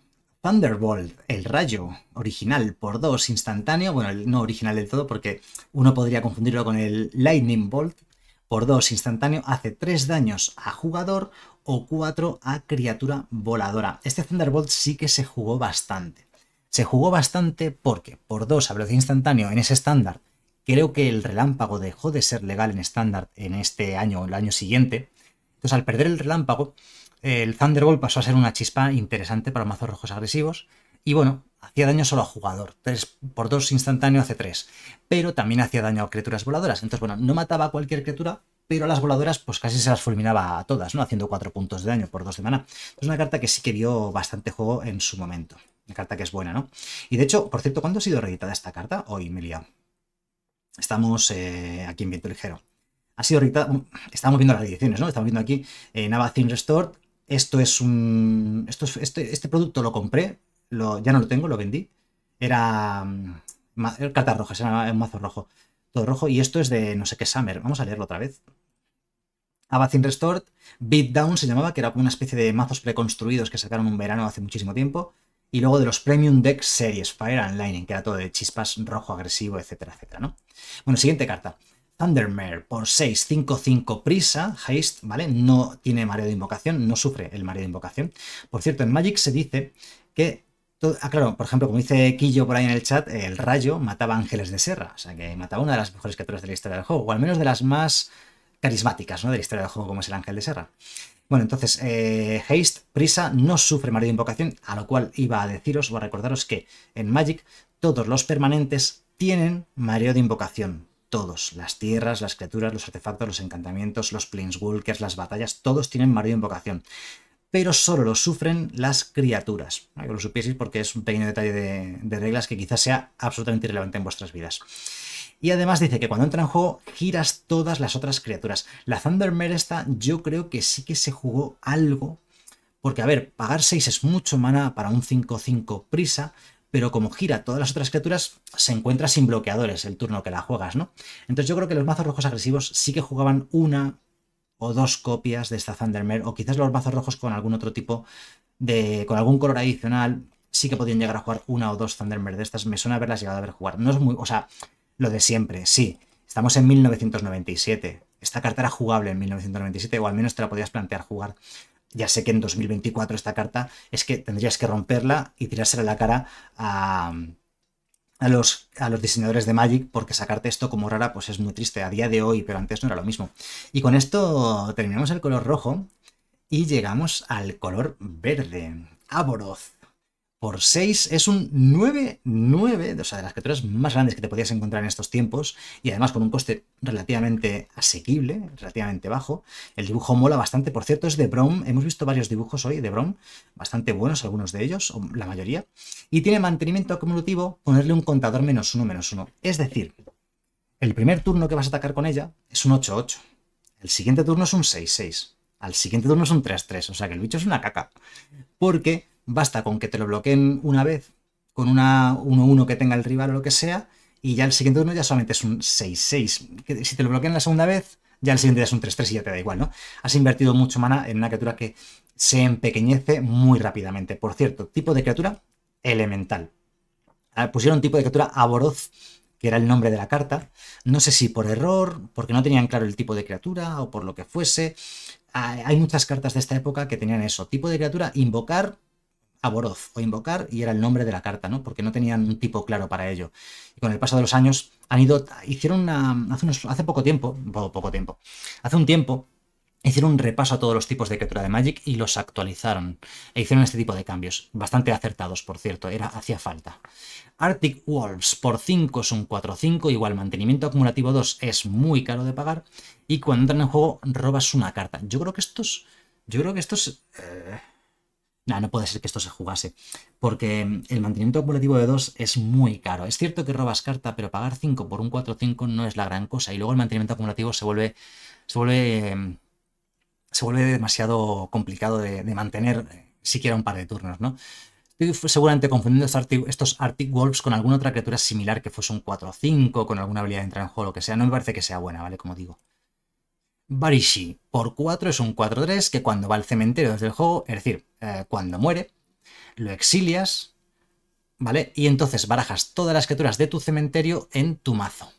Thunderbolt, el rayo original por 2 instantáneo, bueno, no original del todo porque uno podría confundirlo con el Lightning Bolt por 2 instantáneo, hace 3 daños a jugador o 4 a criatura voladora. Este Thunderbolt sí que se jugó bastante. Se jugó bastante porque por 2 a velocidad instantánea en ese estándar, creo que el relámpago dejó de ser legal en estándar en este año o el año siguiente. Entonces al perder el relámpago, el Thunderbolt pasó a ser una chispa interesante para mazos rojos agresivos. Y bueno, hacía daño solo a jugador. por 2 instantáneo hace 3. Pero también hacía daño a criaturas voladoras. Entonces, bueno, no mataba a cualquier criatura, pero a las voladoras pues casi se las fulminaba a todas, ¿no? Haciendo 4 puntos de daño por 2 de mana. Es una carta que sí que dio bastante juego en su momento carta que es buena, ¿no? Y de hecho, por cierto, ¿cuándo ha sido reeditada esta carta? Hoy me Estamos eh, aquí en Viento Ligero. Ha sido reeditada. Um, Estamos viendo las ediciones, ¿no? Estamos viendo aquí en eh, Navacin Restored. Esto es un. Este, este, producto lo compré. Lo, ya no lo tengo, lo vendí. Um, era. Cartas rojas, era un mazo rojo. Todo rojo. Y esto es de no sé qué Summer. Vamos a leerlo otra vez. Abacin Restored, Beatdown se llamaba, que era una especie de mazos preconstruidos que sacaron un verano hace muchísimo tiempo y luego de los Premium Deck Series, Fire and Lightning, que era todo de chispas rojo agresivo, etcétera, etcétera, ¿no? Bueno, siguiente carta. Thundermare por 6, 5, 5, prisa, heist, ¿vale? No tiene mareo de invocación, no sufre el mareo de invocación. Por cierto, en Magic se dice que ah, claro, por ejemplo, como dice Quillo por ahí en el chat, el rayo mataba ángeles de serra, o sea que mataba una de las mejores criaturas de la historia del juego, o al menos de las más carismáticas, ¿no? De la historia del juego, como es el ángel de serra. Bueno, entonces, eh, haste, prisa, no sufre mareo de invocación, a lo cual iba a deciros o a recordaros que en Magic todos los permanentes tienen mareo de invocación. Todos, las tierras, las criaturas, los artefactos, los encantamientos, los planeswalkers, las batallas, todos tienen mareo de invocación. Pero solo lo sufren las criaturas. Ah, que lo supieseis porque es un pequeño detalle de, de reglas que quizás sea absolutamente irrelevante en vuestras vidas. Y además dice que cuando entra en juego giras todas las otras criaturas. La Thundermare esta yo creo que sí que se jugó algo. Porque, a ver, pagar 6 es mucho mana para un 5-5 prisa, pero como gira todas las otras criaturas, se encuentra sin bloqueadores el turno que la juegas, ¿no? Entonces yo creo que los mazos rojos agresivos sí que jugaban una o dos copias de esta Thundermare, o quizás los mazos rojos con algún otro tipo de. con algún color adicional, sí que podían llegar a jugar una o dos Thundermare de estas. Me suena haberlas llegado a ver jugar. No es muy. O sea, lo de siempre, sí, estamos en 1997. Esta carta era jugable en 1997, o al menos te la podías plantear jugar. Ya sé que en 2024 esta carta es que tendrías que romperla y tirársela a la cara a, a los, a los, diseñadores de Magic porque sacarte esto como rara pues es muy triste a día de hoy, pero antes no era lo mismo. Y con esto terminamos el color rojo y llegamos al color verde, aboroz por 6 es un 9, 9, o sea, de las criaturas más grandes que te podías encontrar en estos tiempos, y además con un coste relativamente asequible, relativamente bajo. El dibujo mola bastante, por cierto, es de Brom, hemos visto varios dibujos hoy de Brom, bastante buenos algunos de ellos, o la mayoría, y tiene mantenimiento acumulativo, ponerle un contador menos 1, menos 1. Es decir, el primer turno que vas a atacar con ella es un 8-8, el siguiente turno es un 6-6, al siguiente turno es un 3-3, o sea que el bicho es una caca, porque basta con que te lo bloqueen una vez con una 1-1 que tenga el rival o lo que sea, y ya el siguiente turno ya solamente es un 6-6. Si te lo bloquean la segunda vez, ya el siguiente es un 3-3 y ya te da igual, ¿no? Has invertido mucho mana en una criatura que se empequeñece muy rápidamente. Por cierto, tipo de criatura elemental. Ah, pusieron tipo de criatura Aboroz, que era el nombre de la carta. No sé si por error, porque no tenían claro el tipo de criatura o por lo que fuese. Ah, hay muchas cartas de esta época que tenían eso, tipo de criatura, invocar aboroz o invocar y era el nombre de la carta, ¿no? Porque no tenían un tipo claro para ello. Y con el paso de los años han ido, hicieron una, hace, hace poco tiempo, poco, tiempo, hace un tiempo hicieron un repaso a todos los tipos de criatura de Magic y los actualizaron. E hicieron este tipo de cambios, bastante acertados, por cierto, era hacía falta. Arctic Wolves por 5 es un 4-5, igual mantenimiento acumulativo 2 es muy caro de pagar y cuando entran en juego robas una carta. Yo creo que estos, yo creo que estos eh, no puede ser que esto se jugase, porque mm, el mantenimiento acumulativo de 2 es muy caro. Es cierto que robas carta, pero pagar 5 por un 4-5 no es la gran cosa. Y luego el mantenimiento acumulativo se vuelve, vuelve, mm, se vuelve demasiado complicado de, mantener eh, siquiera un par de turnos, ¿no? Estoy seguramente confundiendo estos Arctic Wolves con alguna otra criatura similar que fuese un 4-5, con alguna habilidad de entrar en lo que sea. No me parece que sea buena, ¿vale? Como digo. Barishi por 4 es un 4-3 que cuando va al cementerio desde el juego, es decir, eh, cuando muere, lo exilias, ¿vale? Y entonces barajas todas las criaturas de tu cementerio en tu mazo.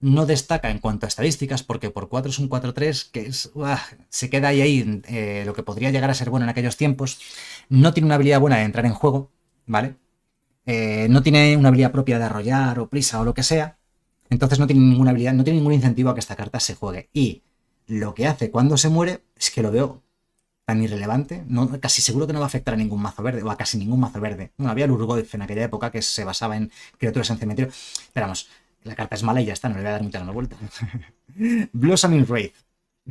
No destaca en cuanto a estadísticas porque por 4 es un 4-3 que es, se queda ahí, ahí eh, lo que podría llegar a ser bueno en aquellos tiempos. No tiene una habilidad buena de entrar en juego, ¿vale? Eh, no tiene una habilidad propia de arrollar o prisa o lo que sea. Entonces no tiene ninguna habilidad, no tiene ningún incentivo a que esta carta se juegue. Y lo que hace cuando se muere es que lo veo tan irrelevante, no, casi seguro que no va a afectar a ningún mazo verde, o a casi ningún mazo verde. No había el Urgoyf en aquella época que se basaba en criaturas en cementerio. Pero vamos, la carta es mala y ya está, no le voy a dar muchas más vueltas. Blossoming Wraith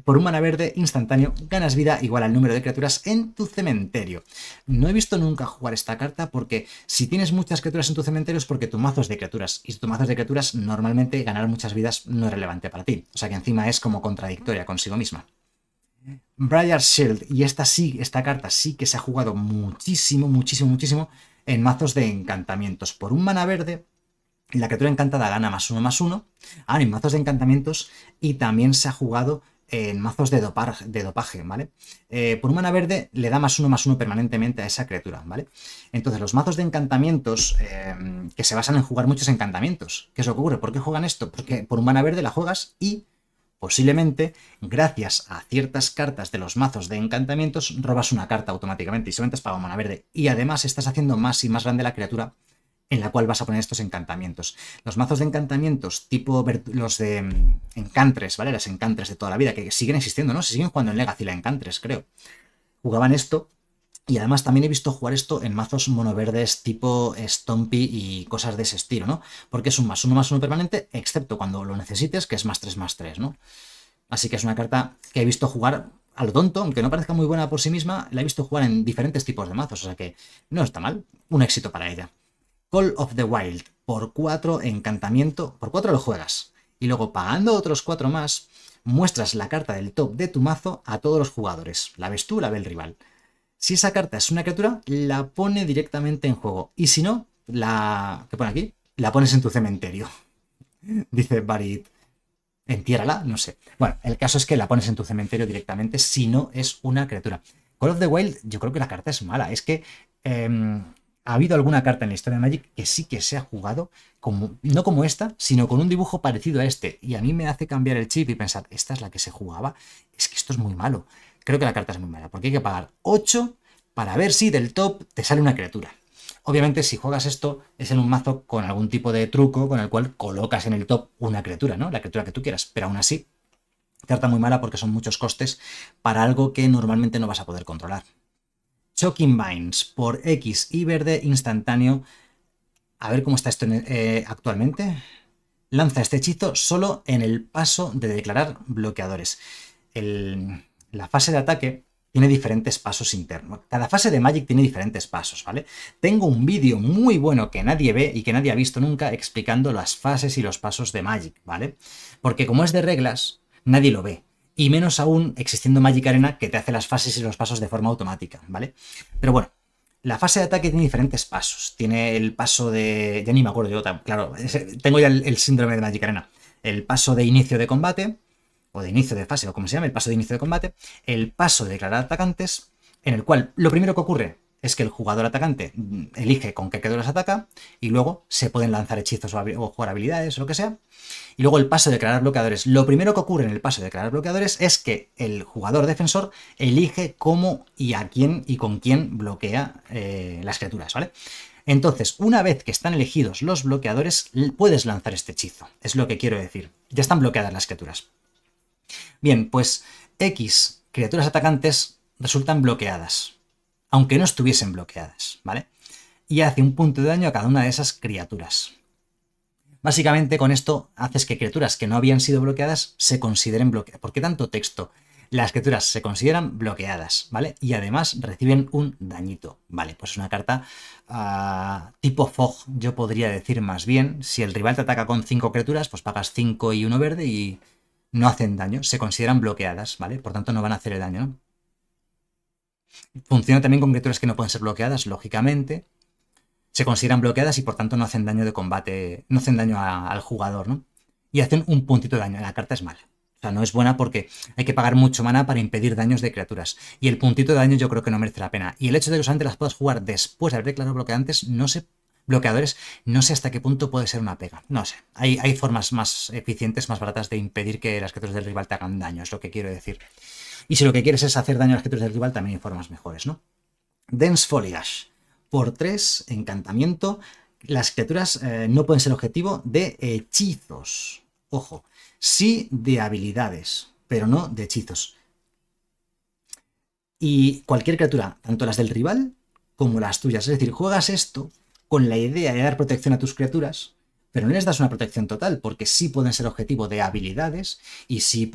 por un mana verde instantáneo ganas vida igual al número de criaturas en tu cementerio. No he visto nunca jugar esta carta porque si tienes muchas criaturas en tu cementerio es porque tu mazo es de criaturas y si tu mazo es de criaturas normalmente ganar muchas vidas no es relevante para ti. O sea que encima es como contradictoria consigo misma. Briar Shield, y esta sí, esta carta sí que se ha jugado muchísimo, muchísimo, muchísimo en mazos de encantamientos. Por un mana verde, la criatura encantada gana más uno más uno. Ah, en mazos de encantamientos y también se ha jugado en mazos de, dopaje, ¿vale? Eh, por un verde le da más uno más uno permanentemente a esa criatura, ¿vale? Entonces, los mazos de encantamientos em, que se basan en jugar muchos encantamientos. ¿Qué es lo que ocurre? ¿Por qué juegan esto? Porque por un verde la juegas y posiblemente, gracias a ciertas cartas de los mazos de encantamientos, robas una carta automáticamente y solamente has para mana verde. Y además estás haciendo más y más grande la criatura en la cual vas a poner estos encantamientos. Los mazos de encantamientos, tipo los de mm, encantres, ¿vale? Las encantres de toda la vida, que siguen existiendo, ¿no? Se siguen jugando en Legacy, la encantres, creo. Jugaban esto. Y además también he visto jugar esto en mazos monoverdes tipo Stompy y cosas de ese estilo, ¿no? Porque es un más uno más uno permanente, excepto cuando lo necesites, que es más tres, más tres ¿no? Así que es una carta que he visto jugar a lo tonto, aunque no parezca muy buena por sí misma, la he visto jugar en diferentes tipos de mazos, o sea que no está mal, un éxito para ella. Call of the Wild, por 4 encantamiento, por 4 lo juegas. Y luego pagando otros 4 más, muestras la carta del top de tu mazo a todos los jugadores. La ves tú, la ve el rival. Si esa carta es una criatura, la pone directamente en juego. Y si no, la... ¿Qué pone aquí? La pones en tu cementerio. Dice Barit. Entiérrala, no sé. Bueno, el caso es que la pones en tu cementerio directamente si no es una criatura. Call of the Wild, yo creo que la carta es mala. Es que em, ha habido alguna carta en la historia de Magic que sí que se ha jugado, como, no como esta, sino con un dibujo parecido a este. Y a mí me hace cambiar el chip y pensar, esta es la que se jugaba, es que esto es muy malo. Creo que la carta es muy mala, porque hay que pagar 8 para ver si del top te sale una criatura. Obviamente, si juegas esto, es en un mazo con algún tipo de truco con el cual colocas en el top una criatura, ¿no? La criatura que tú quieras, pero aún así, carta muy mala porque son muchos costes para algo que normalmente no vas a poder controlar. Choking Vines por X y verde instantáneo. A ver cómo está esto eh, actualmente. Lanza este hechizo solo en el paso de declarar bloqueadores. la fase de ataque tiene diferentes pasos internos. Cada fase de Magic tiene diferentes pasos, ¿vale? Tengo un vídeo muy bueno que nadie ve y que nadie ha visto nunca explicando las fases y los pasos de Magic, ¿vale? Porque como es de reglas, nadie lo ve y menos aún existiendo Magic Arena que te hace las fases y los pasos de forma automática, ¿vale? Pero bueno, la fase de ataque tiene diferentes pasos. Tiene el paso de... ya ni me acuerdo yo, claro, tengo ya el, el síndrome de Magic Arena. El paso de inicio de combate, o de inicio de fase, o como se llama, el paso de inicio de combate, el paso de declarar atacantes, en el cual lo primero que ocurre es que el jugador atacante mm, elige con qué criaturas ataca y luego se pueden lanzar hechizos o, jugar habilidades o lo que sea. Y luego el paso de crear bloqueadores. Lo primero que ocurre en el paso de crear bloqueadores es que el jugador defensor elige cómo y a quién y con quién bloquea eh, las criaturas, ¿vale? Entonces, una vez que están elegidos los bloqueadores, puedes lanzar este hechizo. Es lo que quiero decir. Ya están bloqueadas las criaturas. Bien, pues X criaturas atacantes resultan bloqueadas aunque no estuviesen bloqueadas, ¿vale? Y hace un punto de daño a cada una de esas criaturas. Básicamente con esto haces que criaturas que no habían sido bloqueadas se consideren bloqueadas. ¿Por qué tanto texto? Las criaturas se consideran bloqueadas, ¿vale? Y además reciben un dañito, ¿vale? Pues es una carta ah, tipo Fog, yo podría decir más bien. Si el rival te ataca con 5 criaturas, pues pagas 5 y 1 verde y no hacen daño, se consideran bloqueadas, ¿vale? Por tanto no van a hacer el daño, ¿no? Funciona también con criaturas que no pueden ser bloqueadas, lógicamente. Se consideran bloqueadas y por tanto no hacen daño de combate, no hacen daño al jugador, ¿no? Y hacen un puntito de daño. La carta es mala. O sea, no es buena porque hay que pagar mucho mana para impedir daños de criaturas. Y el puntito de daño yo creo que no merece la pena. Y el hecho de que solamente las puedas jugar después de haber declarado bloqueantes, no sé, bloqueadores, no sé hasta qué punto puede ser una pega. No sé. Hay, hay formas más eficientes, más baratas de impedir que las criaturas del rival te hagan daño, es lo que quiero decir. Y si lo que quieres es hacer daño a las criaturas del rival, también hay formas mejores, ¿no? Dense Foliage. Por 3, encantamiento. Las criaturas eh, no pueden ser objetivo de hechizos. Ojo, sí de habilidades, pero no de hechizos. Y cualquier criatura, tanto las del rival como las tuyas. Es decir, juegas esto con la idea de dar protección a tus criaturas, pero no les das una protección total porque sí pueden ser objetivo de habilidades y sí,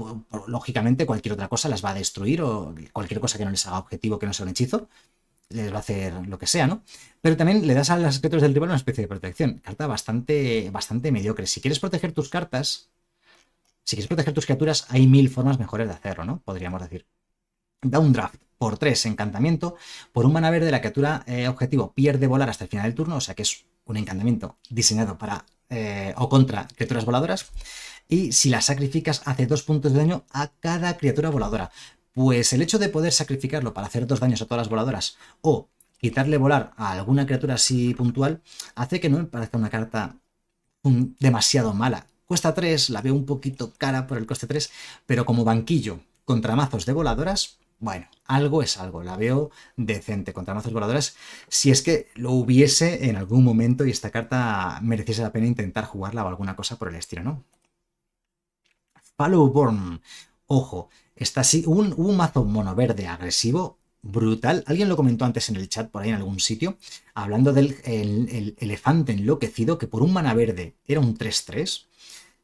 lógicamente, cualquier otra cosa las va a destruir o cualquier cosa que no les haga objetivo, que no sea un hechizo, les va a hacer lo que sea, ¿no? Pero también le das a las criaturas del rival una especie de protección. Carta bastante, bastante mediocre. Si quieres proteger tus cartas, si quieres proteger tus criaturas, hay mil formas mejores de hacerlo, ¿no? Podríamos decir. Da un draft por tres encantamiento, por un mana verde la criatura eh, objetivo pierde volar hasta el final del turno, o sea que es un encantamiento diseñado para eh, o contra criaturas voladoras. Y si la sacrificas, hace dos puntos de daño a cada criatura voladora. Pues el hecho de poder sacrificarlo para hacer dos daños a todas las voladoras o quitarle volar a alguna criatura así puntual hace que no me parezca una carta mm, demasiado mala. Cuesta 3, la veo un poquito cara por el coste 3, pero como banquillo contra mazos de voladoras bueno, algo es algo, la veo decente contra mazos voladores, si es que lo hubiese en algún momento y esta carta mereciese la pena intentar jugarla o alguna cosa por el estilo, ¿no? Fallowborn, ojo, está así, un, un mazo mono verde agresivo brutal. Alguien lo comentó antes en el chat por ahí en algún sitio, hablando del elefante enloquecido, que por un mana verde era un 3-3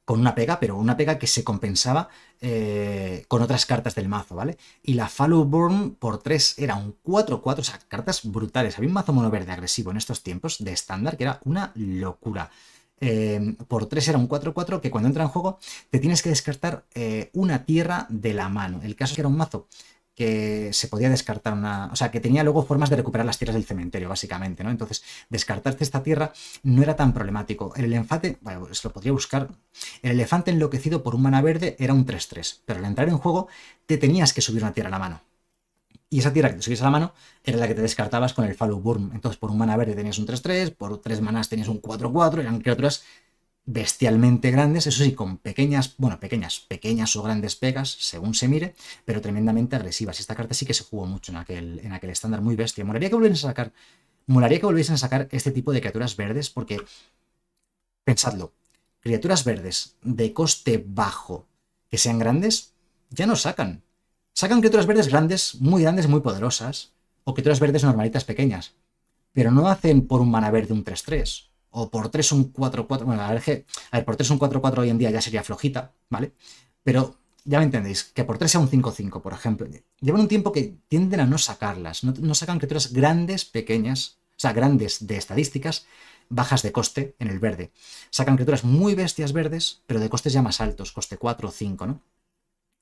con una pega, pero una pega que se compensaba eh, con otras cartas del mazo, ¿vale? Y la Burn por 3 era un 4-4, o sea, cartas brutales. Había un mazo mono verde agresivo en estos tiempos de estándar que era una locura. Em, por 3 era un 4-4 que cuando entra en juego te tienes que descartar eh, una tierra de la mano. El caso es que era un mazo que se podía descartar una. O sea, que tenía luego formas de recuperar las tierras del cementerio, básicamente, ¿no? Entonces, descartarte esta tierra no era tan problemático. El elefante, bueno, se pues lo podría buscar. El elefante enloquecido por un mana verde era un 3-3, pero al entrar en juego te tenías que subir una tierra a la mano. Y esa tierra que te subías a la mano era la que te descartabas con el Fallow Burn. Entonces, por un mana verde tenías un 3-3, por tres manas tenías un 4-4, eran criaturas bestialmente grandes, eso sí, con pequeñas, bueno, pequeñas, pequeñas o grandes pegas, según se mire, pero tremendamente agresivas. Y esta carta sí que se jugó mucho en aquel, en aquel estándar, muy bestia. Molaría que volviesen a sacar, molaría que volviesen a sacar este tipo de criaturas verdes, porque, pensadlo, criaturas verdes de coste bajo que sean grandes, ya no sacan. Sacan criaturas verdes grandes, muy grandes, muy poderosas, o criaturas verdes normalitas pequeñas, pero no hacen por un mana verde un 3-3 o por 3 un 4-4, bueno, a ver, a ver, por 3 un 4-4 hoy en día ya sería flojita, ¿vale? Pero ya me entendéis, que por 3 sea un 5-5, por ejemplo. Llevan un tiempo que tienden a no sacarlas, no, sacan criaturas grandes, pequeñas, o sea, grandes de estadísticas, bajas de coste en el verde. Sacan criaturas muy bestias verdes, pero de costes ya más altos, coste 4 o 5, ¿no?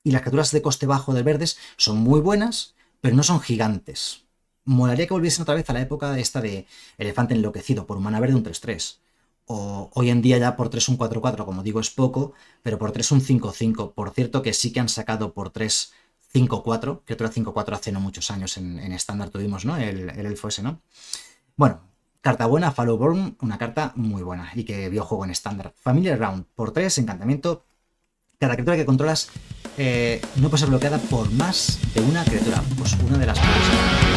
Y las criaturas de coste bajo de verdes son muy buenas, pero no son gigantes, molaría que volviesen otra vez a la época esta de Elefante Enloquecido por Humana Verde un 3-3. O hoy en día ya por 3 un 4-4, como digo, es poco, pero por 3 un 5-5. Por cierto que sí que han sacado por 3 5-4, que 5-4 hace no muchos años en estándar tuvimos, ¿no? El, el elfo ese, ¿no? Bueno, carta buena, Fallowborn, una carta muy buena y que vio juego en estándar. Familiar Round, por 3, encantamiento. Cada criatura que controlas eh, no puede ser bloqueada por más de una criatura. Pues una de las cosas.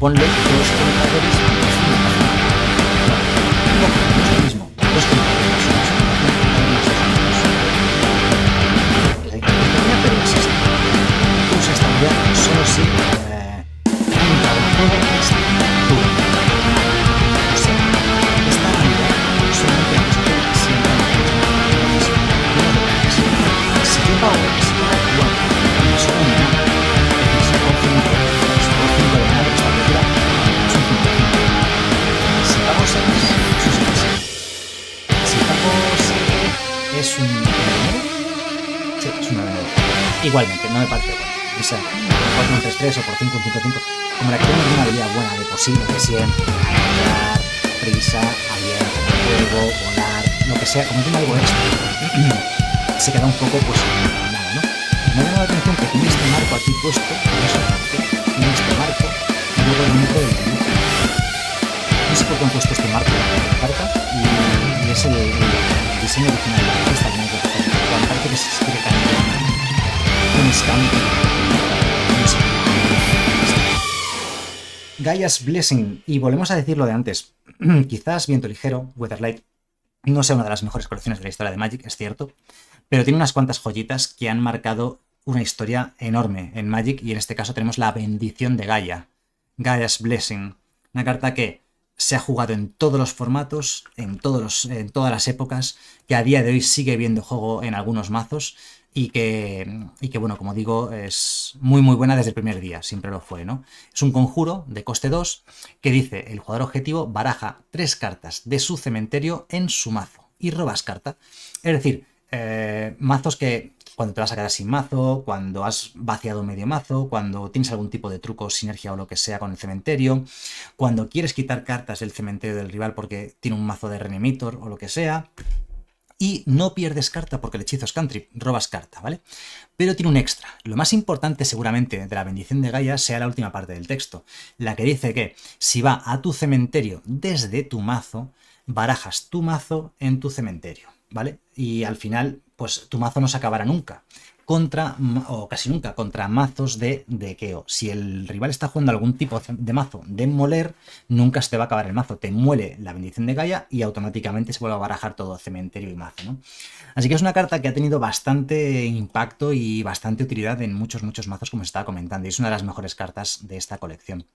Ponle dos contadores igualmente, no me parece bueno. Esa, por 1 3 3 o por 5 5 5 como la que tiene una habilidad buena de posible, que siempre arrancar, prisa, abierto, juego, volar, lo que sea, como tiene algo extra, se queda un poco pues nada, ¿no? Me ha llamado la atención que tiene este marco aquí puesto, marco, tiene este marco, y luego el único del dibujo. No sé por qué han puesto este marco en la carta, y, y es el, el, el, diseño original de la artista, que me parece que se la cambiar Gaia's Blessing, y volvemos a decir lo de antes. Quizás Viento Ligero, Weatherlight, no sea una de las mejores colecciones de la historia de Magic, es cierto, pero tiene unas cuantas joyitas que han marcado una historia enorme en Magic, y en este caso tenemos la bendición de Gaia, Gaia's Blessing, una carta que se ha jugado en todos los formatos, en, todos en todas las épocas, que a día de hoy sigue viendo juego en algunos mazos y que, que, bueno, como digo, es muy muy buena desde el primer día, siempre lo fue, ¿no? Es un conjuro de coste 2 que dice, el jugador objetivo baraja tres cartas de su cementerio en su mazo y robas carta. Es decir, eh, mazos que cuando te vas a quedar sin mazo, cuando has vaciado medio mazo, cuando tienes algún tipo de truco, sinergia o lo que sea con el cementerio, cuando quieres quitar cartas del cementerio del rival porque tiene un mazo de Renemitor o lo que sea y no pierdes carta porque el hechizo es cantrip, robas carta, ¿vale? Pero tiene un extra. Lo más importante seguramente de la bendición de Gaia sea la última parte del texto, la que dice que si va a tu cementerio desde tu mazo, barajas tu mazo en tu cementerio, ¿vale? Y al final, pues tu mazo no se acabará nunca contra, o casi nunca, contra mazos de dequeo. Si el rival está jugando algún tipo de mazo de moler, nunca se te va a acabar el mazo. Te muele la bendición de Gaia y automáticamente se vuelve a barajar todo cementerio y mazo. Así que es una carta que ha tenido bastante impacto y bastante utilidad en muchos, muchos mazos, como os estaba comentando. Y es una de las mejores cartas de esta colección.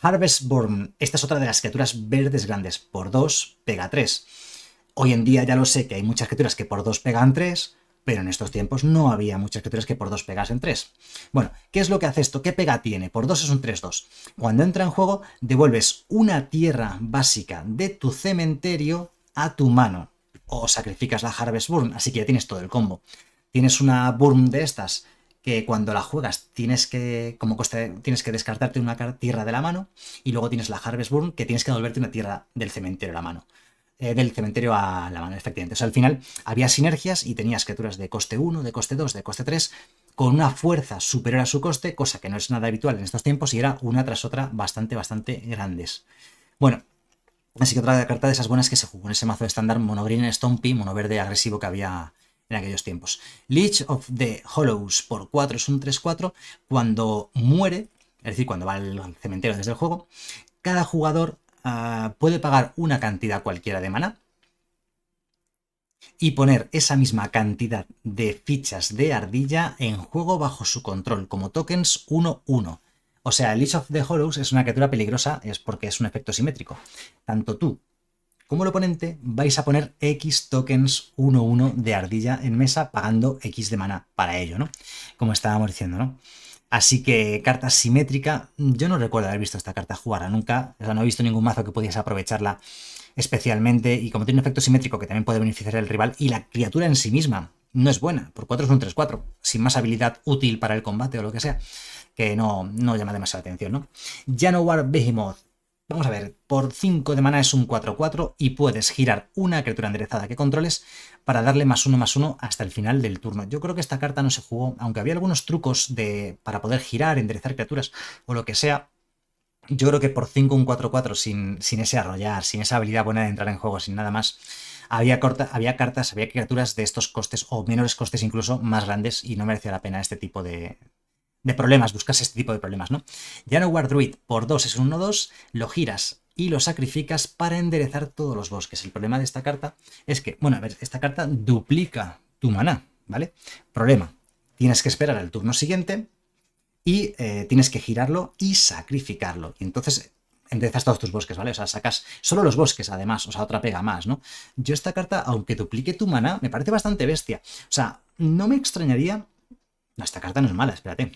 Harvestborn, esta es otra de las criaturas verdes grandes. Por 2, pega 3. Hoy en día ya lo sé que hay muchas criaturas que por 2 pegan 3, pero en estos tiempos no había muchas criaturas que por dos pegasen tres. Bueno, ¿qué es lo que hace esto? ¿Qué pega tiene? Por dos es un 3-2. Cuando entra en juego, devuelves una tierra básica de tu cementerio a tu mano, o sacrificas la Harvest Burn, así que ya tienes todo el combo. Tienes una Burn de estas que cuando la juegas tienes que, como tienes que descartarte una tierra de la mano y luego tienes la Harvest Burn que tienes que devolverte una tierra del cementerio a la mano del cementerio a la mano, efectivamente. O sea, al final había sinergias y tenías criaturas de coste 1, de coste 2, de coste 3, con una fuerza superior a su coste, cosa que no es nada habitual en estos tiempos y era una tras otra bastante, bastante grandes. Bueno, así que otra carta de esas buenas que se jugó en ese mazo estándar monogreen Stompy, mono verde agresivo que había en aquellos tiempos. Leech of the Hollows por 4 es un 3-4. Cuando muere, es decir, cuando va al cementerio desde el juego, cada jugador Ah, puede pagar una cantidad cualquiera de mana y poner esa misma cantidad de fichas de ardilla en juego bajo su control como tokens 1-1. O sea, el Leash of the Hollows es una criatura peligrosa es porque es un efecto simétrico. Tanto tú como el oponente vais a poner X tokens 1-1 de ardilla en mesa pagando X de mana para ello, ¿no? Como estábamos diciendo, ¿no? Así que carta simétrica, yo no recuerdo haber visto esta carta jugada nunca, o sea, no he visto ningún mazo que pudiese aprovecharla especialmente, y como tiene un efecto simétrico que también puede beneficiar al rival, y la criatura en sí misma no es buena, por 4 es un 3-4, sin más habilidad útil para el combate o lo que sea, que no, no llama demasiada atención, ¿no? Janowar Behemoth, Vamos a ver, por 5 de mana es un 4-4 y puedes girar una criatura enderezada que controles para darle más uno más uno hasta el final del turno. Yo creo que esta carta no se jugó, aunque había algunos trucos de, para poder girar, enderezar criaturas o lo que sea. Yo creo que por 5 un 4-4 sin, sin ese arrollar, sin esa habilidad buena de entrar en juego, sin nada más, había, había cartas, había criaturas de estos costes o menores costes incluso más grandes y no merecía la pena este tipo de, de problemas, buscas este tipo de problemas, ¿no? ya guard Druid por 2 es un 1-2, lo giras y lo sacrificas para enderezar todos los bosques. El problema de esta carta es que, bueno, a ver, esta carta duplica tu maná, ¿vale? Problema, tienes que esperar al turno siguiente y eh, tienes que girarlo y sacrificarlo. Y entonces enderezas todos tus bosques, ¿vale? O sea, sacas solo los bosques, además, o sea, otra pega más, ¿no? Yo esta carta, aunque duplique tu maná, me parece bastante bestia. O sea, no me extrañaría... No, esta carta no es mala, espérate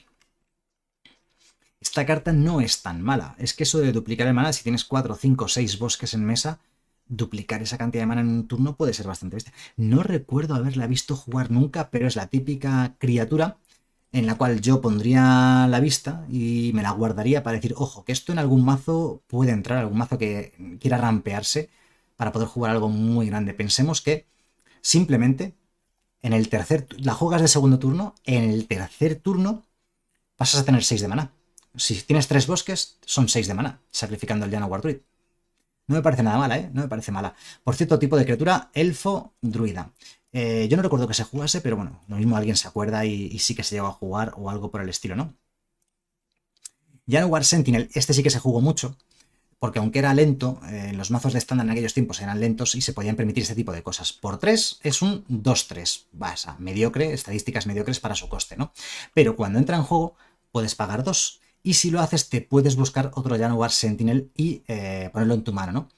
esta carta no es tan mala. Es que eso de duplicar el mana, si tienes 4, 5, 6 bosques en mesa, duplicar esa cantidad de mana en un turno puede ser bastante bestia. No recuerdo haberla visto jugar nunca, pero es la típica criatura en la cual yo pondría la vista y me la guardaría para decir, ojo, que esto en algún mazo puede entrar, algún mazo que quiera rampearse para poder jugar algo muy grande. Pensemos que simplemente en el tercer, la juegas de segundo turno, en el tercer turno pasas a tener 6 de mana. Si tienes tres bosques, son seis de mana, sacrificando el Janowar Druid. No me parece nada mala, ¿eh? No me parece mala. Por cierto, tipo de criatura, elfo druida. Eh, yo no recuerdo que se jugase, pero bueno, lo mismo alguien se acuerda y, sí que se llegó a jugar o algo por el estilo, ¿no? Janowar Sentinel, este sí que se jugó mucho, porque aunque era lento, eh, los mazos de estándar en aquellos tiempos eran lentos y se podían permitir este tipo de cosas. Por 3 es un 2-3, vas mediocre, estadísticas mediocres para su coste, ¿no? Pero cuando entra en juego, puedes pagar 2 y si lo haces, te puedes buscar otro Janowar Sentinel y eh, ponerlo en tu mano, ¿no?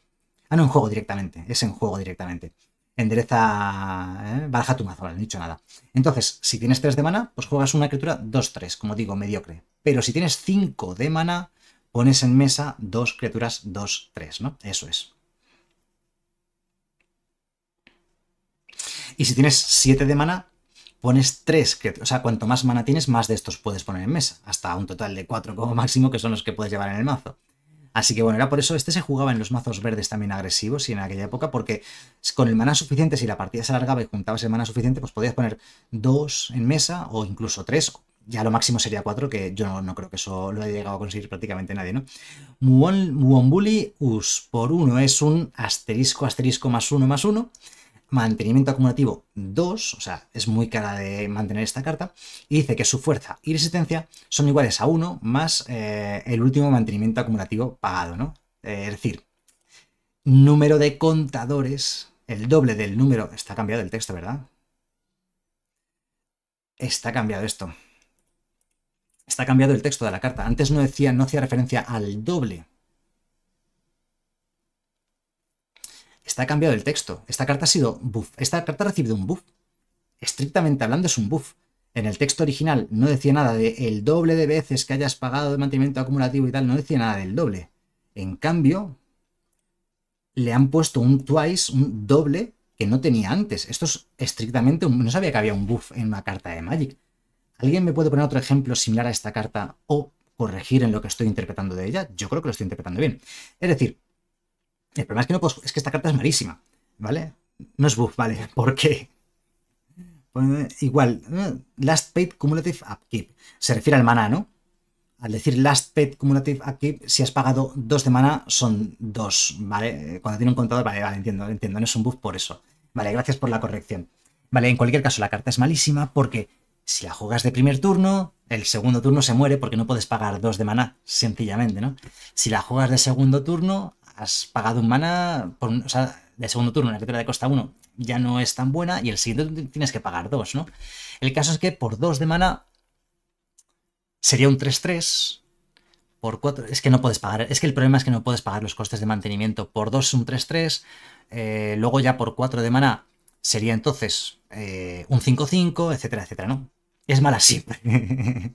Ah, no, en juego directamente. Es en juego directamente. Endereza. ¿eh? Baraja tu mazo, no he dicho nada. Entonces, si tienes 3 de mana, pues juegas una criatura 2-3, como digo, mediocre. Pero si tienes 5 de mana, pones en mesa dos criaturas 2-3, ¿no? Eso es. Y si tienes 7 de mana, pones 3, o sea, cuanto más mana tienes, más de estos puedes poner en mesa, hasta un total de cuatro como máximo, que son los que puedes llevar en el mazo. Así que bueno, era por eso, este se jugaba en los mazos verdes también agresivos y en aquella época, porque con el mana suficiente, si la partida se alargaba y juntabas el mana suficiente, pues podías poner dos en mesa o incluso tres, ya lo máximo sería 4, que yo no, creo que eso lo haya llegado a conseguir prácticamente nadie, ¿no? Muon, Muonbuli Us por 1 es un asterisco asterisco más 1 más 1 mantenimiento acumulativo 2, o sea, es muy cara de mantener esta carta, y dice que su fuerza y resistencia son iguales a 1 más eh, el último mantenimiento acumulativo pagado, ¿no? Eh, es decir, número de contadores, el doble del número, está cambiado el texto, ¿verdad? Está cambiado esto. Está cambiado el texto de la carta. Antes no decía, no hacía referencia al doble Está cambiado el texto. Esta carta ha sido buff. Esta carta ha recibido un buff. Estrictamente hablando es un buff. En el texto original no decía nada de el doble de veces que hayas pagado de mantenimiento acumulativo y tal, no decía nada del doble. En cambio, le han puesto un twice, un doble que no tenía antes. Esto es estrictamente, un, no sabía que había un buff en una carta de Magic. ¿Alguien me puede poner otro ejemplo similar a esta carta o corregir en lo que estoy interpretando de ella? Yo creo que lo estoy interpretando bien. Es decir, el problema es que no Es que esta carta es malísima, ¿vale? No es buff, ¿vale? ¿Por qué? Pues, igual, eh, Last Paid Cumulative Upkeep. Se refiere al mana, ¿no? Al decir Last Paid Cumulative Upkeep, si has pagado dos de mana, son dos, ¿vale? Cuando tiene un contador, vale, vale, entiendo, entiendo. No es un buff por eso. Vale, gracias por la corrección. Vale, en cualquier caso, la carta es malísima porque si la juegas de primer turno, el segundo turno se muere porque no puedes pagar dos de mana, sencillamente, ¿no? Si la juegas de segundo turno, has pagado un mana, por, o sea, de segundo turno, una criatura de costa 1 ya no es tan buena y el siguiente tienes que pagar 2, ¿no? El caso es que por 2 de mana sería un 3-3. Por 4, es que no puedes pagar, es que el problema es que no puedes pagar los costes de mantenimiento. Por 2 un 3-3, eh, luego ya por 4 de mana sería entonces eh, un 5-5, etcétera, etcétera, ¿no? Es mala siempre.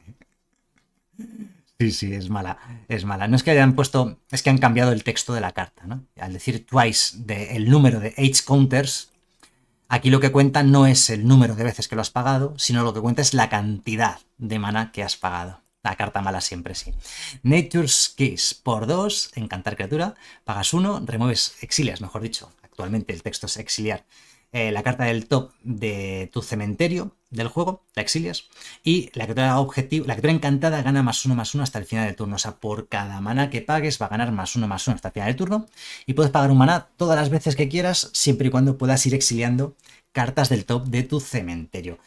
Sí, sí, es mala, es mala. No es que hayan puesto, es que han cambiado el texto de la carta, ¿no? Al decir twice de el número de age counters, aquí lo que cuenta no es el número de veces que lo has pagado, sino lo que cuenta es la cantidad de mana que has pagado. La carta mala siempre, sí. Nature's Kiss, por 2, encantar criatura, pagas 1, remueves, exilias, mejor dicho. Actualmente el texto es exiliar eh, la carta del top de tu cementerio del juego, la exilias, y la criatura, objetivo, la criatura encantada gana más uno más uno hasta el final del turno. O sea, por cada maná que pagues va a ganar más uno más uno hasta el final del turno. Y puedes pagar un maná todas las veces que quieras, siempre y cuando puedas ir exiliando cartas del top de tu cementerio.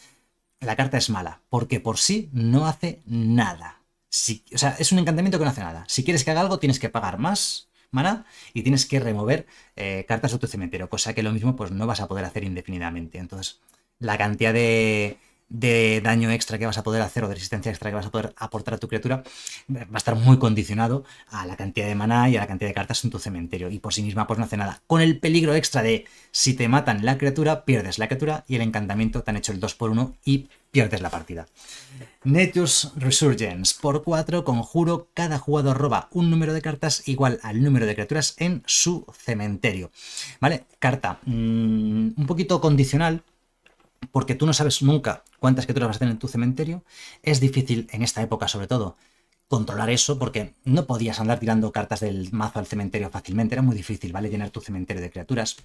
La carta es mala, porque por sí no hace nada. Si, o sea, es un encantamiento que no hace nada. Si quieres que haga algo, tienes que pagar más maná y tienes que remover eh, cartas de tu cementerio, cosa que lo mismo pues no vas a poder hacer indefinidamente. Entonces, la cantidad de, de daño extra que vas a poder hacer o de resistencia extra que vas a poder aportar a tu criatura va a estar muy condicionado a la cantidad de maná y a la cantidad de cartas en tu cementerio y por sí misma pues no hace nada. Con el peligro extra de si te matan la criatura, pierdes la criatura y el encantamiento te han hecho el 2 por 1 y pierdes la partida. Netus Resurgence. Por 4, conjuro, cada jugador roba un número de cartas igual al número de criaturas en su cementerio. ¿Vale? Carta mm, un poquito condicional porque tú no sabes nunca cuántas criaturas vas a tener en tu cementerio. Es difícil en esta época, sobre todo, controlar eso, porque no podías andar tirando cartas del mazo al cementerio fácilmente. Era muy difícil, ¿vale? Llenar tu cementerio de criaturas.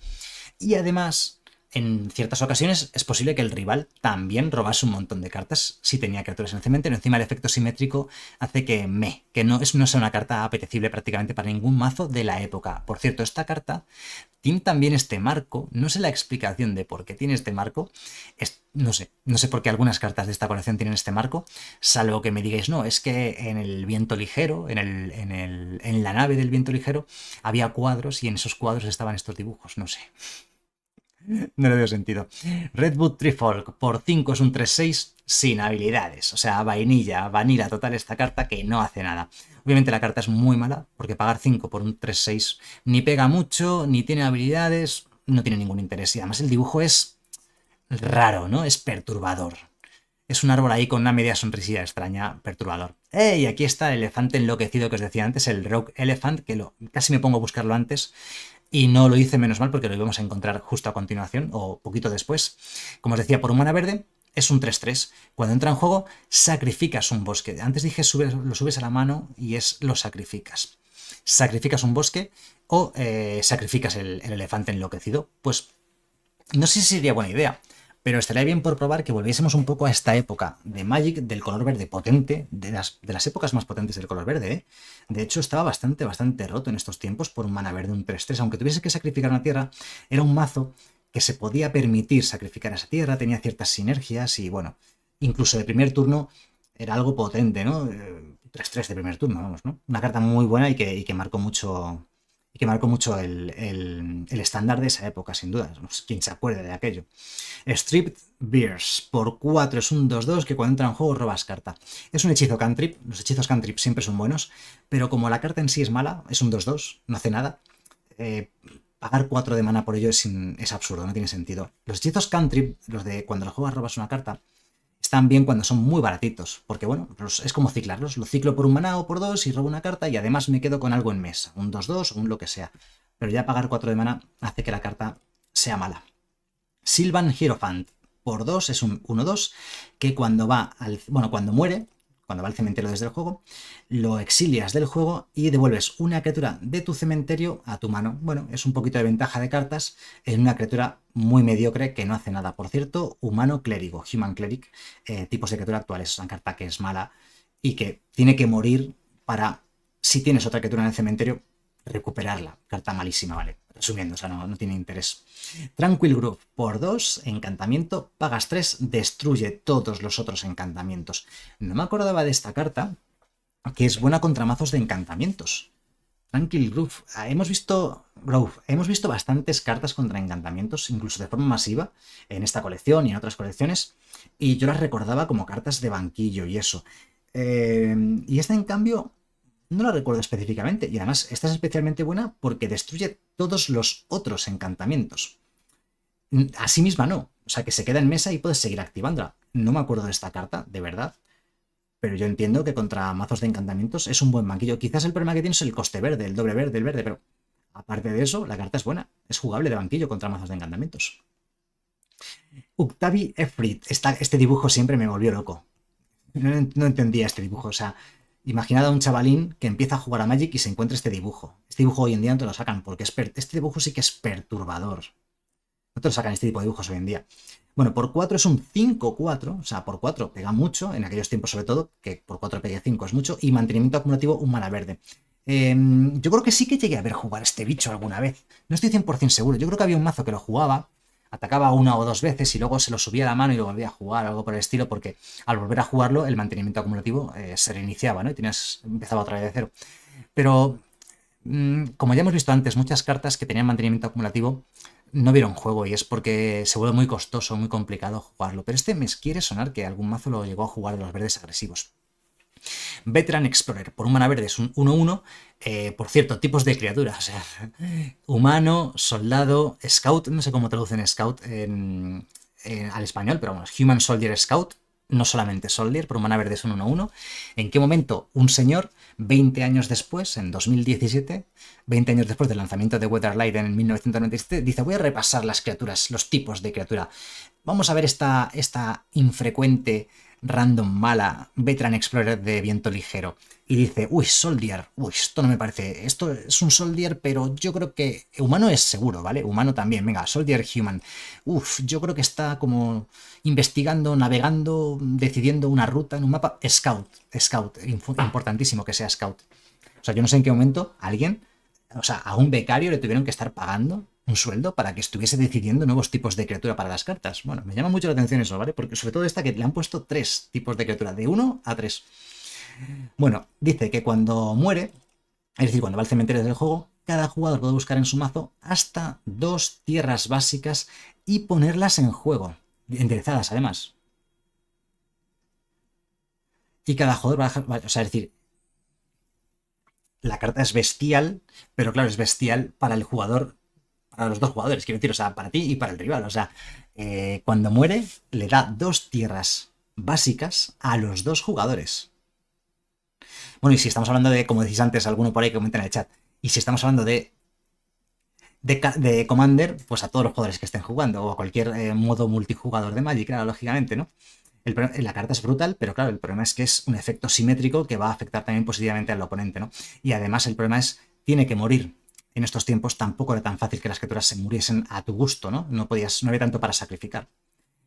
Y además, en ciertas ocasiones es posible que el rival también robase un montón de cartas si tenía criaturas en el cementerio. Encima el efecto simétrico hace que me, que no, es, no sea una carta apetecible prácticamente para ningún mazo de la época. Por cierto, esta carta tiene también este marco, no sé la explicación de por qué tiene este marco, no sé, no sé por qué algunas cartas de esta colección tienen este marco, salvo que me digáis, no, es que en el viento ligero, en, en, en la nave del viento ligero, había cuadros y en esos cuadros estaban estos dibujos, no sé. no le veo sentido. Redwood Trifolk por 5 es un 3-6 sin habilidades. O sea, vainilla, vanilla total esta carta que no hace nada. Obviamente la carta es muy mala porque pagar 5 por un 3-6 ni pega mucho, ni tiene habilidades, no tiene ningún interés. Y además el dibujo es raro, ¿no? Es perturbador. Es un árbol ahí con una media sonrisilla extraña, perturbador. ¡Ey! Y aquí está el elefante enloquecido que os decía antes, el Rogue Elephant, que lo, casi me pongo a buscarlo antes y no lo hice menos mal porque lo íbamos a encontrar justo a continuación o poquito después. Como os decía, por Humana verde es un 3-3. Cuando entra en juego, sacrificas un bosque. Antes dije subes, lo subes a la mano y es lo sacrificas. Sacrificas un bosque o eh, sacrificas el, el elefante enloquecido. Pues no sé si sería buena idea pero estaría bien por probar que volviésemos un poco a esta época de Magic del color verde potente, de las, de las épocas más potentes del color verde. ¿eh? De hecho, estaba bastante, bastante roto en estos tiempos por un mana verde, un 3-3. Aunque tuviese que sacrificar una tierra, era un mazo que se podía permitir sacrificar esa tierra, tenía ciertas sinergias y bueno, incluso de primer turno era algo potente, ¿no? 3-3 eh, de primer turno, vamos, ¿no? Una carta muy buena y que, y que marcó mucho, y que marcó mucho el, estándar de esa época, sin duda. Quien se acuerde de aquello. Stripped Bears por 4 es un 2-2 que cuando entra en juego robas carta. Es un hechizo cantrip, los hechizos cantrip siempre son buenos, pero como la carta en sí es mala, es un 2-2, no hace nada. Eh, pagar 4 de mana por ello es, absurdo, no tiene sentido. Los hechizos cantrip, los de cuando los juegas robas una carta, también cuando son muy baratitos, porque bueno, es como ciclarlos, lo ciclo por un maná o por dos y robo una carta y además me quedo con algo en mesa, un 2-2 o un lo que sea. Pero ya pagar 4 de maná hace que la carta sea mala. Sylvan Hierophant por 2 es un 1-2 que cuando va al, bueno, cuando muere cuando va al cementerio desde el juego, lo exilias del juego y devuelves una criatura de tu cementerio a tu mano. Bueno, es un poquito de ventaja de cartas en una criatura muy mediocre que no hace nada. Por cierto, humano clérigo, human cleric, eh, tipos de criatura actuales. Es una carta que es mala y que tiene que morir para, si tienes otra criatura en el cementerio, recuperarla. Carta malísima, vale. Resumiendo, o sea, no, tiene interés. Tranquil Groove, por 2, encantamiento, pagas 3, destruye todos los otros encantamientos. No me acordaba de esta carta, que es buena contra mazos de encantamientos. Tranquil Groove, ah, hemos visto, Grove, hemos visto bastantes cartas contra encantamientos, incluso de forma masiva, en esta colección y en otras colecciones, y yo las recordaba como cartas de banquillo y eso. Eh, y esta, en cambio, no la recuerdo específicamente. Y además, esta es especialmente buena porque destruye todos los otros encantamientos. Mm, así misma no. O sea, que se queda en mesa y puedes seguir activándola. No me acuerdo de esta carta, de verdad. Pero yo entiendo que contra mazos de encantamientos es un buen banquillo. Quizás el problema que tiene es el coste verde, el doble verde, el verde, pero aparte de eso, la carta es buena. Es jugable de banquillo contra mazos de encantamientos. Octavi Efrit. este dibujo siempre me volvió loco. no entendía este dibujo. O sea, Imaginad a un chavalín que empieza a jugar a Magic y se encuentra este dibujo. Este dibujo hoy en día no te lo sacan porque es este dibujo sí que es perturbador. No te lo sacan este tipo de dibujos hoy en día. Bueno, por 4 es un 5-4, o sea, por 4 pega mucho, en aquellos tiempos sobre todo, que por 4 pega 5 es mucho, y mantenimiento acumulativo un mana verde. Em, yo creo que sí que llegué a ver jugar este bicho alguna vez. No estoy 100% seguro, yo creo que había un mazo que lo jugaba, atacaba una o dos veces y luego se lo subía a la mano y lo volvía a jugar, algo por el estilo, porque al volver a jugarlo el mantenimiento acumulativo eh, se reiniciaba, ¿no? Y tenías, empezaba otra vez de cero. Pero, mm, como ya hemos visto antes, muchas cartas que tenían mantenimiento acumulativo no vieron juego y es porque se vuelve muy costoso, muy complicado jugarlo. Pero este me quiere sonar que algún mazo lo llegó a jugar de los verdes agresivos. Veteran Explorer, por Humana verde es un 1-1, eh, por cierto, tipos de criaturas, humano, soldado, scout, no sé cómo traducen scout al español, pero bueno, Human Soldier Scout, no solamente Soldier, por Humana verde es un 1-1. ¿En qué momento un señor, 20 años después, en 2017, 20 años después del lanzamiento de Weatherlight en 1997, dice voy a repasar las criaturas, los tipos de criatura. Vamos a ver esta, esta infrecuente random mala Veteran Explorer de viento ligero y dice, uy, Soldier, uy, esto no me parece, esto es un Soldier, pero yo creo que humano es seguro, ¿vale? Humano también, venga, Soldier Human. Uf, yo creo que está como investigando, navegando, decidiendo una ruta en un mapa. Scout, Scout, importantísimo que sea Scout. O sea, yo no sé en qué momento alguien, o sea, a un becario le tuvieron que estar pagando un sueldo para que estuviese decidiendo nuevos tipos de criatura para las cartas. Bueno, me llama mucho la atención eso, ¿vale? Porque sobre todo esta que le han puesto tres tipos de criatura, de uno a tres. Bueno, dice que cuando muere, es decir, cuando va al cementerio del juego, cada jugador puede buscar en su mazo hasta dos tierras básicas y ponerlas en juego, enderezadas además. Y cada jugador va a... Dejar, o sea, es decir, la carta es bestial, pero claro, es bestial para el jugador a los dos jugadores, quiero decir, o sea, para ti y para el rival. O sea, eh, cuando muere, le da dos tierras básicas a los dos jugadores. Bueno, y si estamos hablando de, como decís antes, alguno por ahí que comenta en el chat, y si estamos hablando de, de, Commander, pues a todos los jugadores que estén jugando, o a cualquier eh, modo multijugador de Magic, claro, lógicamente, ¿no? la carta es brutal, pero claro, el problema es que es un efecto simétrico que va a afectar también positivamente al oponente, ¿no? Y además el problema es, tiene que morir en estos tiempos tampoco era tan fácil que las criaturas se muriesen a tu gusto, ¿no? No, podías, no había tanto para sacrificar.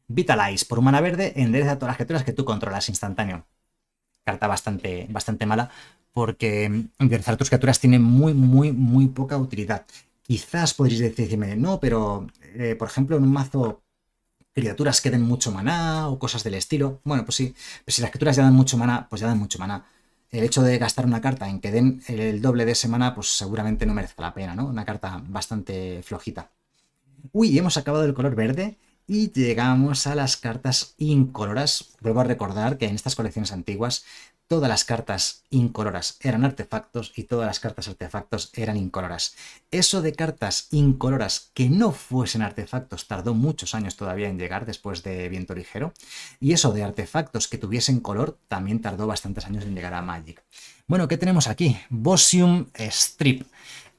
Vitalize, por humana verde, endereza a todas las criaturas que tú controlas instantáneo. Carta bastante, bastante mala, porque em, enderezar tus criaturas tiene muy, muy, muy poca utilidad. Quizás podréis decirme, no, pero eh, por ejemplo en un mazo criaturas que den mucho maná o cosas del estilo. Bueno, pues sí, pero pues si las criaturas ya dan mucho maná, pues ya dan mucho maná el hecho de gastar una carta en que den el doble de semana, pues seguramente no merezca la pena, ¿no? Una carta bastante flojita. Uy, hemos acabado el color verde y llegamos a las cartas incoloras. Vuelvo a recordar que en estas colecciones antiguas todas las cartas incoloras eran artefactos y todas las cartas artefactos eran incoloras. Eso de cartas incoloras que no fuesen artefactos tardó muchos años todavía en llegar después de Viento Ligero y eso de artefactos que tuviesen color también tardó bastantes años en llegar a Magic. Bueno, ¿qué tenemos aquí? Bosium Strip.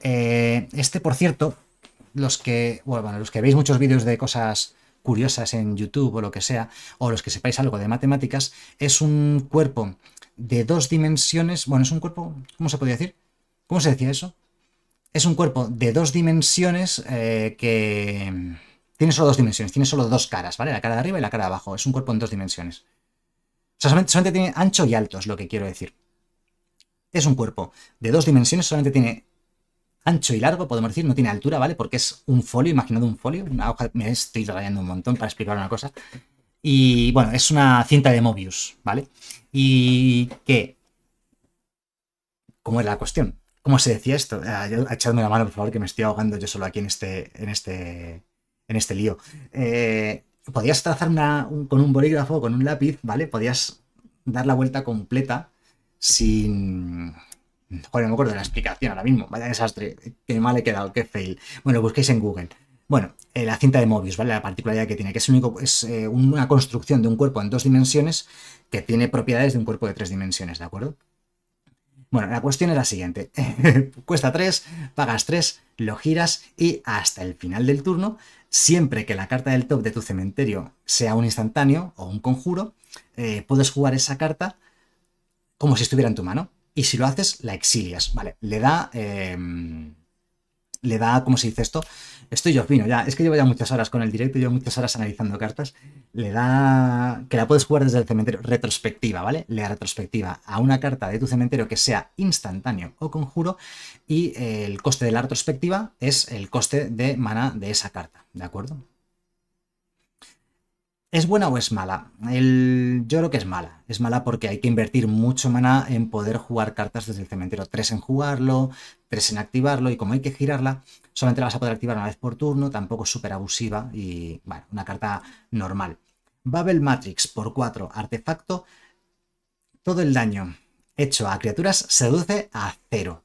Eh, este, por cierto, los que, bueno, los que veis muchos vídeos de cosas curiosas en YouTube o lo que sea, o los que sepáis algo de matemáticas, es un cuerpo de dos dimensiones. Bueno, es un cuerpo. ¿Cómo se podría decir? ¿Cómo se decía eso? Es un cuerpo de dos dimensiones eh, que. Tiene solo dos dimensiones, tiene solo dos caras, ¿vale? La cara de arriba y la cara de abajo. Es un cuerpo en dos dimensiones. O sea, solamente, tiene ancho y alto, es lo que quiero decir. Es un cuerpo de dos dimensiones, solamente tiene ancho y largo, podemos decir, no tiene altura, ¿vale? Porque es un folio, imaginado un folio, una hoja, me estoy rayando un montón para explicar una cosa. Y bueno, es una cinta de Mobius, ¿vale? Y que... ¿Cómo es la cuestión? ¿Cómo se decía esto? Ah, echadme la mano, por favor, que me estoy ahogando yo solo aquí en este, en este, en este lío. Eh, podías trazar con un bolígrafo, con un lápiz, ¿vale? Podías dar la vuelta completa sin... Joder, no me acuerdo de la explicación ahora mismo. Vaya desastre. Qué mal he quedado, qué fail. Bueno, busquéis en Google. Bueno, eh, la cinta de Mobius, ¿vale? La particularidad que tiene, que es, único, es eh, una construcción de un cuerpo en dos dimensiones que tiene propiedades de un cuerpo de tres dimensiones, ¿de acuerdo? Bueno, la cuestión es la siguiente. Cuesta tres, pagas tres, lo giras y hasta el final del turno, siempre que la carta del top de tu cementerio sea un instantáneo o un conjuro, eh, puedes jugar esa carta como si estuviera en tu mano. Y si lo haces, la exilias, ¿vale? Le da... Em, le da, ¿cómo se dice esto? estoy yo fino ya, es que llevo ya muchas horas con el directo, llevo muchas horas analizando cartas, le da, que la puedes jugar desde el cementerio, retrospectiva, ¿vale? Le da retrospectiva a una carta de tu cementerio que sea instantáneo o conjuro y eh, el coste de la retrospectiva es el coste de mana de esa carta, ¿de acuerdo? ¿Es buena o es mala? El... Yo creo que es mala. Es mala porque hay que invertir mucho mana en poder jugar cartas desde el cementerio. Tres en jugarlo, en activarlo y como hay que girarla, solamente la vas a poder activar una vez por turno, tampoco es súper abusiva y, bueno, una carta normal. Babel Matrix por 4, artefacto. Todo el daño hecho a criaturas se reduce a cero.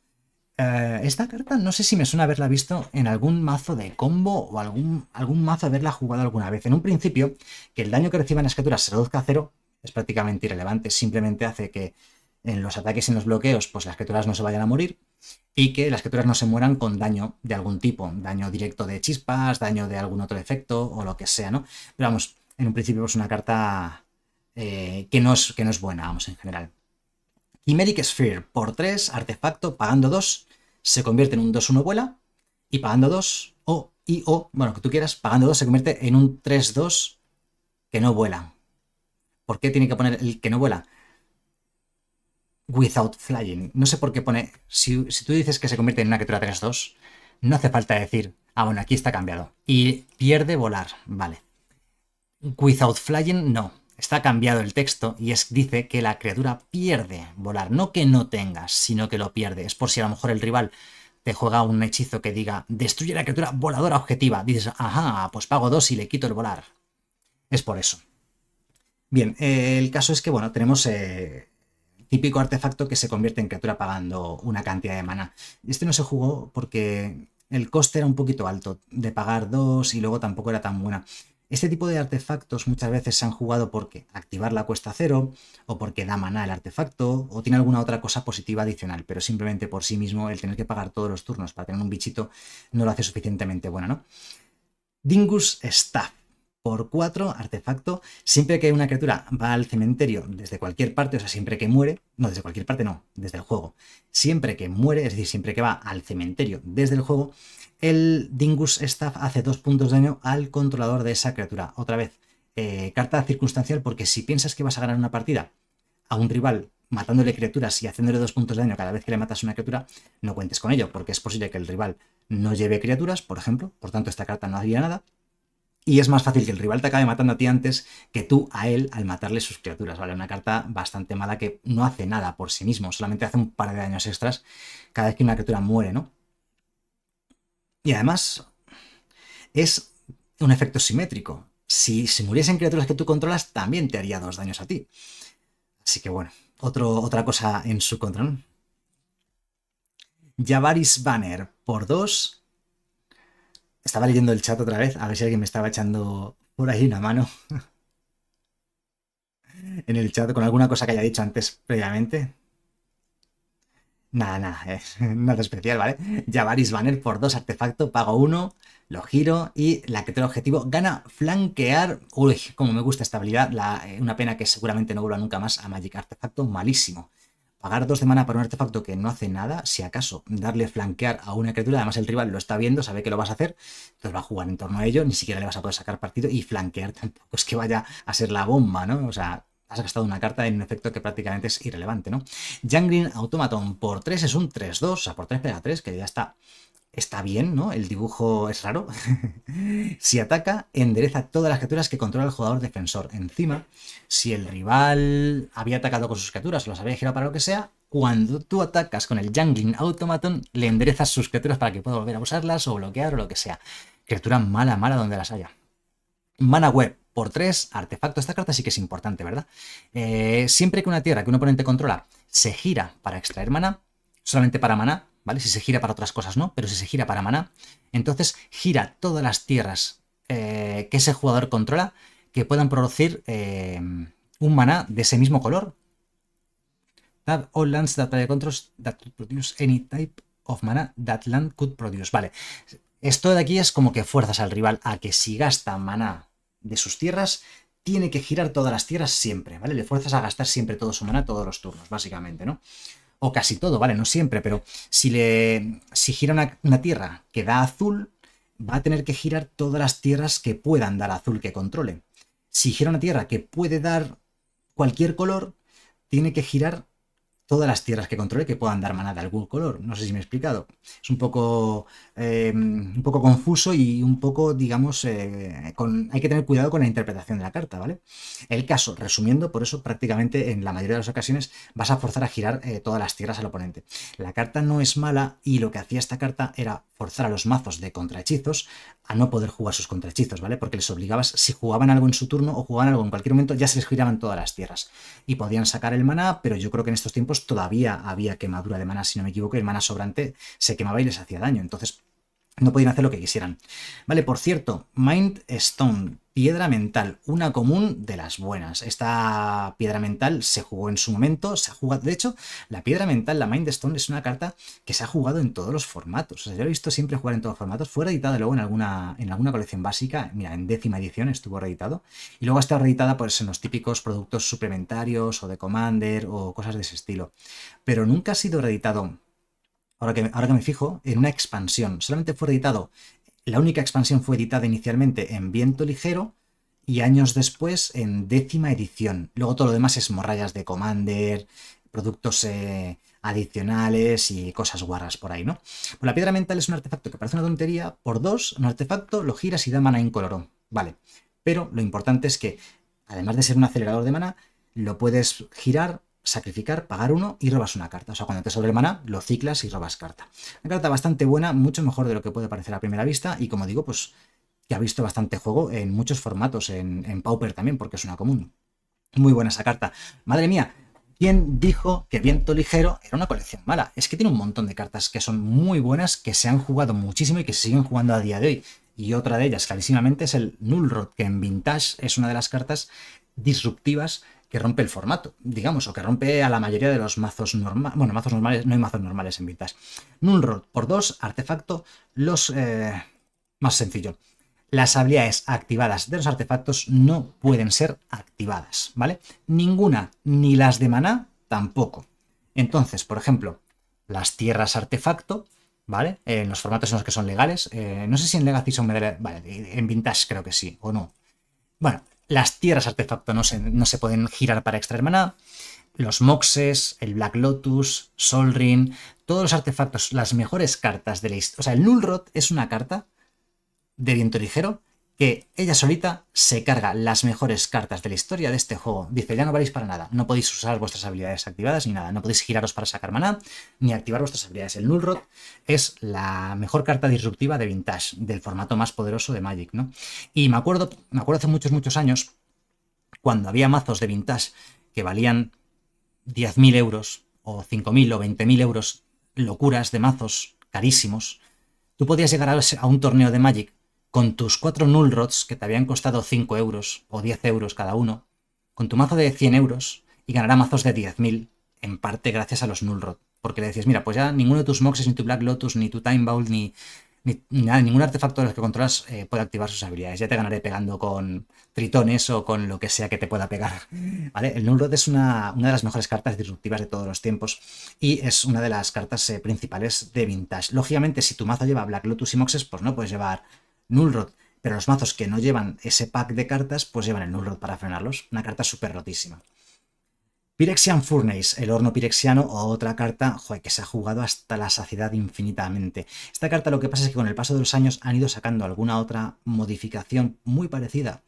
Eh, esta carta no sé si me suena haberla visto en algún mazo de combo o algún, algún mazo haberla jugado alguna vez. En un principio, que el daño que reciban las criaturas se reduzca a cero es prácticamente irrelevante. Simplemente hace que en los ataques y en los bloqueos, pues las criaturas no se vayan a morir y que las criaturas no se mueran con daño de algún tipo, daño directo de chispas, daño de algún otro efecto o lo que sea, ¿no? Pero vamos, en un principio es una carta eh, que, no es, que no es buena, vamos, en general. Chimeric Sphere, por 3, artefacto, pagando 2, se convierte en un 2-1 vuela, y pagando 2, o, y o, bueno, que tú quieras, pagando 2 se convierte en un 3-2 que no vuela. ¿Por qué tiene que poner el que no vuela? without flying. No sé por qué pone. Si, tú dices que se convierte en una criatura 3-2, no hace falta decir, ah, bueno, aquí está cambiado. Y pierde volar, vale. Without flying, no. Está cambiado el texto y dice que la criatura pierde volar. No que no tengas, sino que lo pierde. Es por si a lo mejor el rival te juega un hechizo que diga, destruye la criatura voladora objetiva. Dices, ajá, pues pago dos y le quito el volar. Es por eso. Bien, eh, el caso es que, bueno, tenemos eh, típico artefacto que se convierte en criatura pagando una cantidad de mana. Este no se jugó porque el coste era un poquito alto de pagar dos y luego tampoco era tan buena. Este tipo de artefactos muchas veces se han jugado porque activar la cuesta cero, o porque da maná el artefacto, o tiene alguna otra cosa positiva adicional, pero simplemente por sí mismo el tener que pagar todos los turnos para tener un bichito no lo hace suficientemente bueno, ¿no? Dingus Staff por 4 artefacto. Siempre que una criatura va al cementerio desde cualquier parte, o sea, siempre que muere, no, desde cualquier parte no, desde el juego. Siempre que muere, es decir, siempre que va al cementerio desde el juego, el Dingus Staff hace 2 puntos de daño al controlador de esa criatura. Otra vez, eh, carta circunstancial, porque si piensas que vas a ganar una partida a un rival matándole criaturas y haciéndole dos puntos de daño cada vez que le matas una criatura, no cuentes con ello, porque es posible que el rival no lleve criaturas, por ejemplo, por tanto esta carta no haría nada, y es más fácil que el rival te acabe matando a ti antes que tú a él al matarle sus criaturas, ¿vale? Una carta bastante mala que no hace nada por sí mismo, solamente hace un par de daños extras cada vez que una criatura muere, ¿no? Y además es un efecto simétrico. Si, muriesen criaturas que tú controlas, también te haría dos daños a ti. Así que bueno, otra cosa en su contra, ¿no? Javaris Banner por dos estaba leyendo el chat otra vez, a ver si alguien me estaba echando por ahí una mano. en el chat con alguna cosa que haya dicho antes previamente. Nada, nada, eh, nada especial, ¿vale? Javaris Banner por dos artefacto, pago uno, lo giro y la que criatura objetivo gana flanquear. Uy, como me gusta esta habilidad, eh, una pena que seguramente no vuelva nunca más a Magic Artefacto, malísimo. Pagar dos de mana para un artefacto que no hace nada, si acaso darle flanquear a una criatura, además el rival lo está viendo, sabe que lo vas a hacer, entonces va a jugar en torno a ello, ni siquiera le vas a poder sacar partido y flanquear tampoco es que vaya a ser la bomba, ¿no? O sea, has gastado una carta en un efecto que prácticamente es irrelevante, ¿no? Jangreen Automaton por 3 es un 3-2, o sea, por 3 pega 3, que ya está está bien, ¿no? El dibujo es raro. si ataca, endereza todas las criaturas que controla el jugador defensor. Encima, si el rival había atacado con sus criaturas o las había girado para lo que sea, cuando tú atacas con el Jungling Automaton, le enderezas sus criaturas para que pueda volver a usarlas o bloquear o lo que sea. Criatura mala, mala donde las haya. Mana web, por 3, artefacto. Esta carta sí que es importante, ¿verdad? Eh, siempre que una tierra que un oponente controla se gira para extraer mana, solamente para mana, ¿vale? Si se gira para otras cosas no, pero si se gira para maná, entonces gira todas las tierras eh, que ese jugador controla que puedan producir eh, un maná de ese mismo color. That all lands that player controls that could produce any type of mana that land could produce. Vale, esto de aquí es como que fuerzas al rival a que si gasta maná de sus tierras, tiene que girar todas las tierras siempre, ¿vale? Le fuerzas a gastar siempre todo su maná todos los turnos, básicamente, ¿no? o casi todo, ¿vale? No siempre, pero si, le, si gira una, una tierra que da azul, va a tener que girar todas las tierras que puedan dar azul que controle. Si gira una tierra que puede dar cualquier color, tiene que girar todas las tierras que controle que puedan dar maná de algún color. No sé si me he explicado. Es un poco, em, un poco confuso y un poco, digamos, eh, con, hay que tener cuidado con la interpretación de la carta, ¿vale? El caso, resumiendo, por eso prácticamente en la mayoría de las ocasiones vas a forzar a girar eh, todas las tierras al oponente. La carta no es mala y lo que hacía esta carta era forzar a los mazos de contrahechizos a no poder jugar sus contrahechizos, ¿vale? Porque les obligabas, si jugaban algo en su turno o jugaban algo en cualquier momento, ya se les giraban todas las tierras. Y podían sacar el maná, pero yo creo que en estos tiempos todavía había quemadura de mana si no me equivoco, y el mana sobrante se quemaba y les hacía daño. Entonces, no podían hacer lo que quisieran. Vale, por cierto, Mind Stone, piedra mental, una común de las buenas. Esta piedra mental se jugó en su momento, se ha jugado, de hecho, la piedra mental, la Mind Stone, es una carta que se ha jugado en todos los formatos. O sea, yo he visto siempre jugar en todos los formatos, fue reeditada luego en alguna, en alguna colección básica, mira, en décima edición estuvo reeditado, y luego ha estado reeditada pues, en los típicos productos suplementarios o de Commander o cosas de ese estilo. Pero nunca ha sido reeditado ahora que, ahora me fijo, en una expansión. Solamente fue editado, la única expansión fue editada inicialmente en viento ligero y años después en décima edición. Luego todo lo demás es morrayas de Commander, productos eh, adicionales y cosas guarras por ahí, ¿no? Pues la piedra mental es un artefacto que parece una tontería, por dos, un artefacto lo giras y da mana incoloro, vale. Pero lo importante es que, además de ser un acelerador de mana, lo puedes girar, sacrificar, pagar uno y robas una carta. O sea, cuando te sobra el maná, lo ciclas y robas carta. Una carta bastante buena, mucho mejor de lo que puede parecer a primera vista y como digo, pues que ha visto bastante juego en muchos formatos, en, en Pauper también, porque es una común. Muy buena esa carta. Madre mía, ¿quién dijo que Viento Ligero era una colección mala? Es que tiene un montón de cartas que son muy buenas, que se han jugado muchísimo y que se siguen jugando a día de hoy. Y otra de ellas, clarísimamente, es el Rod, que en Vintage es una de las cartas disruptivas que rompe el formato, digamos, o que rompe a la mayoría de los mazos normales. Bueno, mazos normales, no hay mazos normales en Vintage. Null por dos, artefacto, los. Eh, más sencillo. Las habilidades activadas de los artefactos no pueden ser activadas, ¿vale? Ninguna, ni las de maná tampoco. Entonces, por ejemplo, las tierras artefacto, ¿vale? En eh, los formatos en los que son legales. Eh, no sé si en Legacy son Vale, en Vintage creo que sí, o no. Bueno, las tierras artefacto no se, pueden girar para extraer maná. Los Moxes, el Black Lotus, sol ring. todos los artefactos, las mejores cartas de la historia. O sea, el rot es una carta de viento ligero que ella solita se carga las mejores cartas de la historia de este juego. Dice, ya no valéis para nada, no podéis usar vuestras habilidades activadas ni nada, no podéis giraros para sacar maná, ni activar vuestras habilidades. El Rod es la mejor carta disruptiva de Vintage, del formato más poderoso de Magic, ¿no? Y me acuerdo, me acuerdo hace muchos, muchos años, cuando había mazos de Vintage que valían 10.000 euros, o 5.000 o 20.000 euros, locuras de mazos carísimos, tú podías llegar a un torneo de Magic con tus cuatro null rods que te habían costado 5 euros o 10 euros cada uno, con tu mazo de 100 euros y ganará mazos de 10.000, en parte gracias a los null Rods. Porque le decías, mira, pues ya ninguno de tus Moxes, ni tu Black Lotus, ni tu Time Bowl, ni, nada, ningún artefacto de los que controlas eh, puede activar sus habilidades. Ya te ganaré pegando con tritones o con lo que sea que te pueda pegar. ¿Vale? El Null Rod es una, de las mejores cartas disruptivas de todos los tiempos y es una de las cartas eh, principales de Vintage. Lógicamente, si tu mazo lleva Black Lotus y Moxes, pues no puedes llevar Nullrod. Pero los mazos que no llevan ese pack de cartas, pues llevan el Rod para frenarlos. Una carta súper rotísima. Pirexian Furnace, el horno pirexiano, o otra carta joder, que se ha jugado hasta la saciedad infinitamente. Esta carta lo que pasa es que con el paso de los años han ido sacando alguna otra modificación muy parecida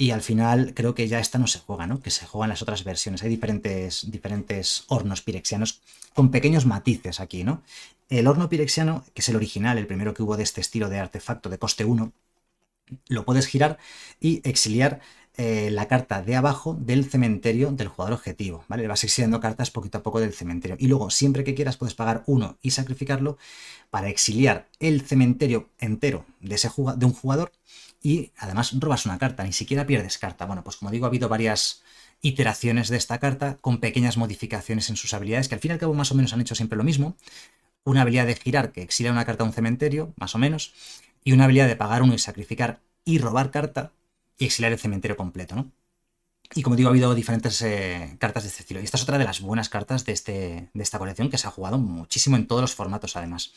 y al final creo que ya esta no se juega, ¿no? Que se juegan las otras versiones. Hay diferentes, diferentes hornos pirexianos con pequeños matices aquí, ¿no? El horno pirexiano, que es el original, el primero que hubo de este estilo de artefacto de coste 1, lo puedes girar y exiliar eh, la carta de abajo del cementerio del jugador objetivo, ¿vale? Le vas exiliando cartas poquito a poco del cementerio. Y luego, siempre que quieras, puedes pagar uno y sacrificarlo para exiliar el cementerio entero de, ese de un jugador y además robas una carta, ni siquiera pierdes carta. Bueno, pues como digo, ha habido varias iteraciones de esta carta con pequeñas modificaciones en sus habilidades, que al fin y al cabo más o menos han hecho siempre lo mismo. Una habilidad de girar que exila una carta a un cementerio, más o menos, y una habilidad de pagar uno y sacrificar y robar carta y exilar el cementerio completo, ¿no? Y como digo, ha habido diferentes eh, cartas de este estilo. Y esta es otra de las buenas cartas de, este, de esta colección que se ha jugado muchísimo en todos los formatos, además.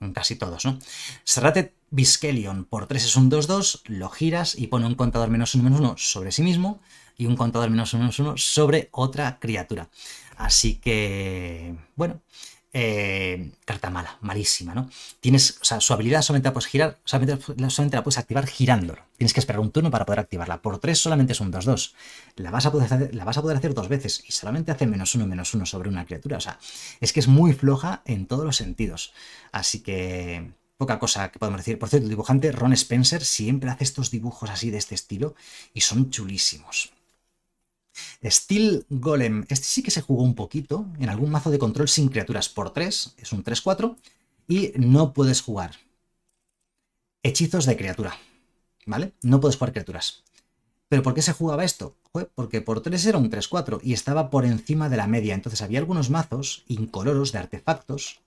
En casi todos, ¿no? Serrate Biskelion por 3 es un 2-2, lo giras y pone un contador menos 1 menos 1 sobre sí mismo y un contador menos 1 menos 1 sobre otra criatura. Así que, bueno, eh, carta mala, malísima, ¿no? Tienes, o sea, su habilidad solamente la puedes girar, solamente, la puedes activar girándolo. Tienes que esperar un turno para poder activarla. Por 3 solamente es un 2-2. La, vas a poder hacer, la vas a poder hacer dos veces y solamente hace menos uno, menos uno sobre una criatura. O sea, es que es muy floja en todos los sentidos. Así que poca cosa que podemos decir. Por cierto, el dibujante Ron Spencer siempre hace estos dibujos así de este estilo y son chulísimos. Steel Golem. Este sí que se jugó un poquito en algún mazo de control sin criaturas por 3. Es un 3-4. Y no puedes jugar hechizos de criatura. ¿Vale? No puedes jugar criaturas. ¿Pero por qué se jugaba esto? porque por 3 era un 3-4 y estaba por encima de la media. Entonces había algunos mazos incoloros de artefactos.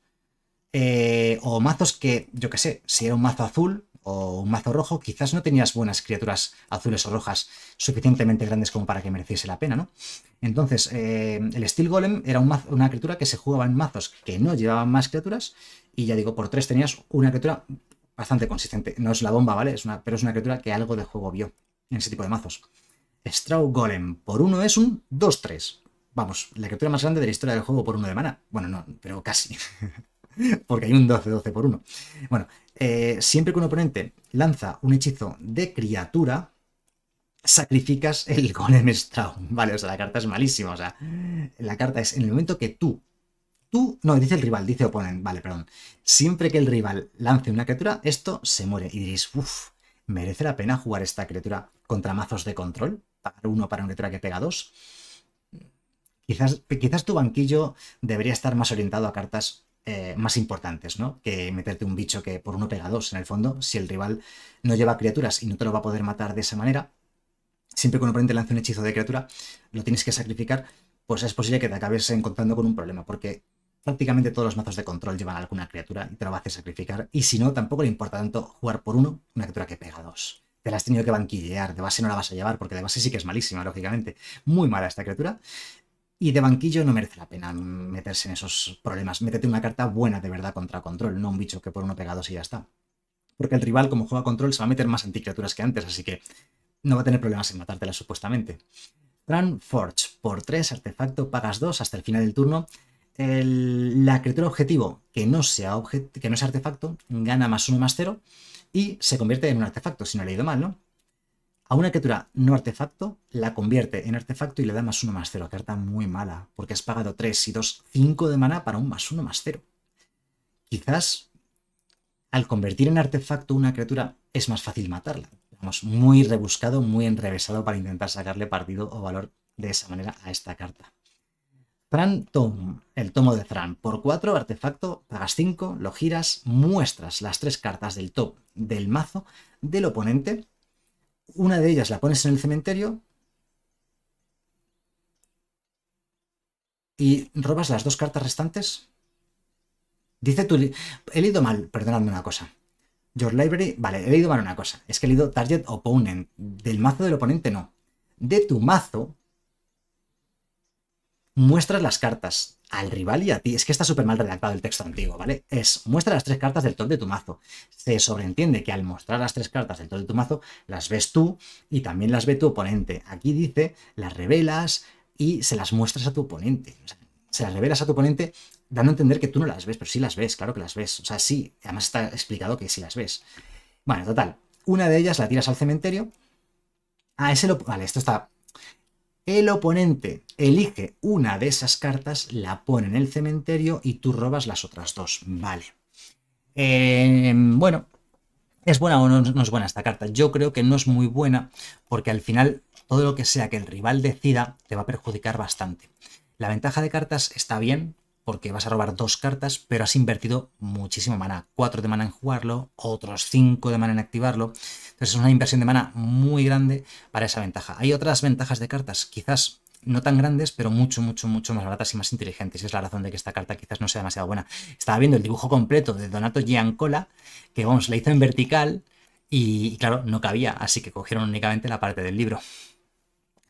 Eh, o mazos que, yo qué sé, si era un mazo azul, o un mazo rojo, quizás no tenías buenas criaturas azules o rojas suficientemente grandes como para que mereciese la pena, ¿no? Entonces, eh, el Steel Golem era una criatura que se jugaba en mazos que no llevaban más criaturas, y ya digo, por tres tenías una criatura bastante consistente. No es la bomba, ¿vale? Es una, pero es una criatura que algo de juego vio en ese tipo de mazos. Straw Golem por uno es un 2-3. Vamos, la criatura más grande de la historia del juego por uno de mana. Bueno, no, pero casi. porque hay un 12-12 por 1. Bueno, eh, siempre que un oponente lanza un hechizo de criatura, sacrificas el golem Straum, ¿vale? O sea, la carta es malísima, o sea, la carta es en el momento que tú, tú, no, dice el rival, dice oponente, vale, perdón, siempre que el rival lance una criatura, esto se muere y diréis, uff, ¿merece la pena jugar esta criatura contra mazos de control? Pagar uno para una criatura que pega dos. Quizás, quizás tu banquillo debería estar más orientado a cartas eh, más importantes, ¿no? Que meterte un bicho que por uno pega dos. En el fondo, si el rival no lleva criaturas y no te lo va a poder matar de esa manera, siempre que un oponente lance un hechizo de criatura, lo tienes que sacrificar, pues es posible que te acabes encontrando con un problema, porque prácticamente todos los mazos de control llevan alguna criatura y te lo va a hacer sacrificar. Y si no, tampoco le importa tanto jugar por uno una criatura que pega dos. Te la has tenido que banquillear, de base no la vas a llevar, porque de base sí que es malísima, lógicamente. Muy mala esta criatura. Y de banquillo no merece la pena meterse en esos problemas. Métete una carta buena de verdad contra control, no un bicho que por uno pegado y ya está. Porque el rival, como juega control, se va a meter más anticriaturas que antes, así que no va a tener problemas en matártela supuestamente. Tran Forge, por 3 artefacto, pagas 2 hasta el final del turno. la criatura objetivo que no, sea que no sea artefacto gana más uno más 0 y se convierte en un artefacto, si no he leído mal, ¿no? A una criatura no artefacto la convierte en artefacto y le da más uno más cero. Carta muy mala, porque has pagado 3 y 2, 5 de mana para un más uno más cero. Quizás al convertir en artefacto una criatura es más fácil matarla. Vamos, muy rebuscado, muy enrevesado para intentar sacarle partido o valor de esa manera a esta carta. Fran Tom, el tomo de Fran. Por cuatro artefacto, pagas 5, lo giras, muestras las tres cartas del top del mazo del oponente una de ellas la pones en el cementerio y robas las dos cartas restantes. Dice tu... He leído mal, perdonadme una cosa. Your library... Vale, he leído mal una cosa. Es que he leído target opponent. Del mazo del oponente no. De tu mazo muestras las cartas al rival y a ti. Es que está súper mal redactado el texto antiguo, ¿vale? Es muestra las tres cartas del top de tu mazo. Se sobreentiende que al mostrar las tres cartas del top de tu mazo, las ves tú y también las ve tu oponente. Aquí dice, las revelas y se las muestras a tu oponente. se las revelas a tu oponente dando a entender que tú no las ves, pero sí las ves, claro que las ves. O sea, sí, además está explicado que sí las ves. Bueno, total, una de ellas la tiras al cementerio. Ah, ese lo... Vale, esto está el oponente elige una de esas cartas, la pone en el cementerio y tú robas las otras dos. Vale. Eh, bueno, ¿es buena o no, es buena esta carta? Yo creo que no es muy buena porque al final todo lo que sea que el rival decida te va a perjudicar bastante. La ventaja de cartas está bien porque vas a robar dos cartas, pero has invertido muchísimo mana, Cuatro de mana en jugarlo, otros cinco de mana en activarlo es una inversión de mana muy grande para esa ventaja. Hay otras ventajas de cartas, quizás no tan grandes, pero mucho, mucho, mucho más baratas y más inteligentes. Y es la razón de que esta carta quizás no sea demasiado buena. Estaba viendo el dibujo completo de Donato Giancola, que vamos, la hizo en vertical y, claro, no cabía, así que cogieron únicamente la parte del libro.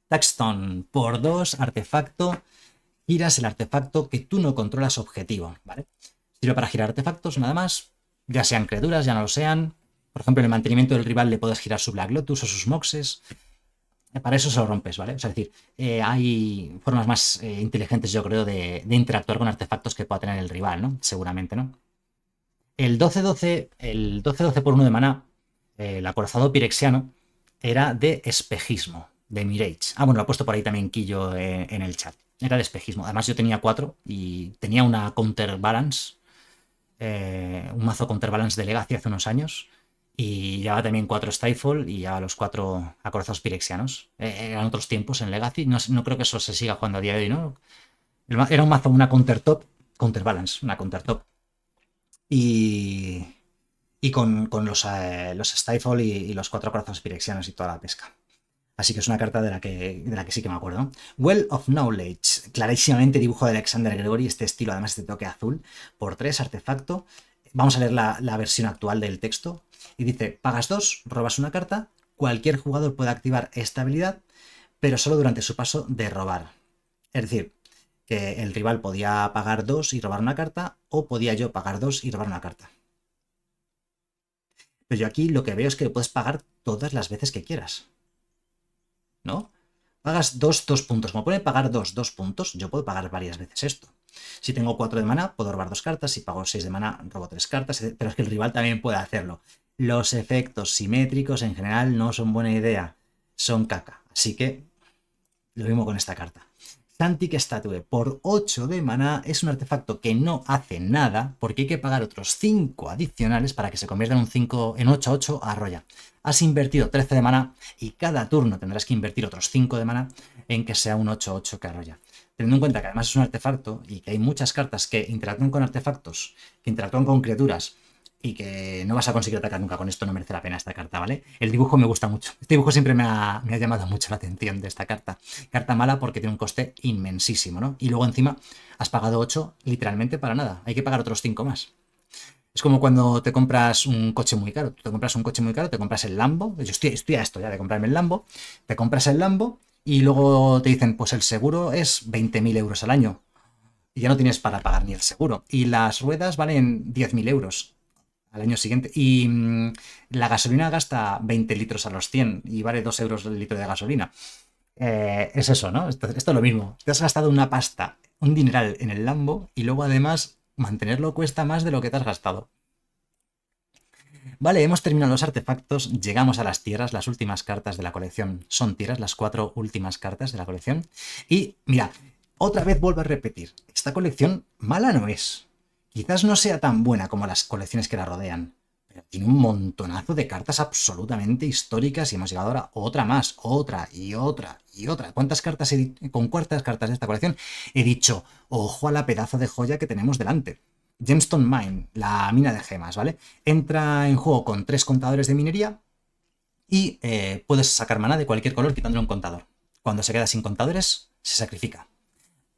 Taxton por 2, artefacto. Giras el artefacto que tú no controlas objetivo, ¿vale? Sirve para girar artefactos nada más, ya sean criaturas, ya no lo sean, por ejemplo, en el mantenimiento del rival le puedes girar su Black Lotus o sus Moxes. Eh, para eso se lo rompes, ¿vale? O sea, es decir, eh, hay formas más eh, inteligentes, yo creo, de, interactuar con artefactos que pueda tener el rival, ¿no? Seguramente, ¿no? El 12-12, el 12-12 por 1 de maná, el acorazado pirexiano, era de espejismo, de Mirage. Ah, bueno, lo ha puesto por ahí también Quillo en el chat. Era de espejismo. Además, yo tenía 4 y tenía una counterbalance, un mazo counterbalance de Legacy hace unos años y llevaba también cuatro Stifle y ya los cuatro acorazados pirexianos. Eh, eran otros tiempos en Legacy. No, creo que eso se siga jugando a día de hoy, ¿no? Era un mazo, una counter top, counter balance, una counter top. Y, y con, eh, los, Stifle y, los cuatro acorazados pirexianos y toda la pesca. Así que es una carta de la que, de la que sí que me acuerdo. Well of Knowledge. Clarísimamente dibujo de Alexander Gregory, este estilo, además este toque azul, por tres, artefacto. Vamos a leer la, la versión actual del texto, y dice, pagas dos, robas una carta, cualquier jugador puede activar esta habilidad, pero solo durante su paso de robar. Es decir, que el rival podía pagar dos y robar una carta, o podía yo pagar dos y robar una carta. Pero yo aquí lo que veo es que lo puedes pagar todas las veces que quieras. ¿No? Pagas dos, dos puntos. Como pone pagar dos, dos puntos, yo puedo pagar varias veces esto. Si tengo cuatro de mana, puedo robar dos cartas. Si pago seis de mana, robo tres cartas. Pero es que el rival también puede hacerlo. Los efectos simétricos en general no son buena idea, son caca. Así que lo mismo con esta carta. Tantic Statue por 8 de maná es un artefacto que no hace nada porque hay que pagar otros 5 adicionales para que se convierta en un 5 en 8-8 Arroya. Has invertido 13 de maná y cada turno tendrás que invertir otros 5 de maná en que sea un 8-8 que Arroya. Teniendo en cuenta que además es un artefacto y que hay muchas cartas que interactúan con artefactos, que interactúan con criaturas y que no vas a conseguir atacar nunca con esto, no merece la pena esta carta, ¿vale? El dibujo me gusta mucho. Este dibujo siempre me ha, llamado mucho la atención de esta carta. Carta mala porque tiene un coste inmensísimo, ¿no? Y luego encima has pagado 8 literalmente para nada. Hay que pagar otros 5 más. Es como cuando te compras un coche muy caro. Tú te compras un coche muy caro, te compras el Lambo. Yo estoy, estoy a esto ya de comprarme el Lambo. Te compras el Lambo y luego te dicen, pues el seguro es 20.000 euros al año. Y ya no tienes para pagar ni el seguro. Y las ruedas valen 10.000 euros al año siguiente. Y mm, la gasolina gasta 20 litros a los 100 y vale 2 euros el litro de gasolina. Eh, es eso, ¿no? Esto, esto, es lo mismo. Te has gastado una pasta, un dineral en el Lambo y luego además mantenerlo cuesta más de lo que te has gastado. Vale, hemos terminado los artefactos, llegamos a las tierras, las últimas cartas de la colección son tierras, las cuatro últimas cartas de la colección. Y mira, otra vez vuelvo a repetir, esta colección mala no es, Quizás no sea tan buena como las colecciones que la rodean, pero tiene un montonazo de cartas absolutamente históricas y hemos llegado ahora otra más, otra y otra y otra. ¿Cuántas cartas he con cuántas cartas de esta colección he dicho, ojo a la pedazo de joya que tenemos delante? Gemstone Mine, la mina de gemas, ¿vale? Entra en juego con tres contadores de minería y eh, puedes sacar mana de cualquier color quitándole un contador. Cuando se queda sin contadores, se sacrifica.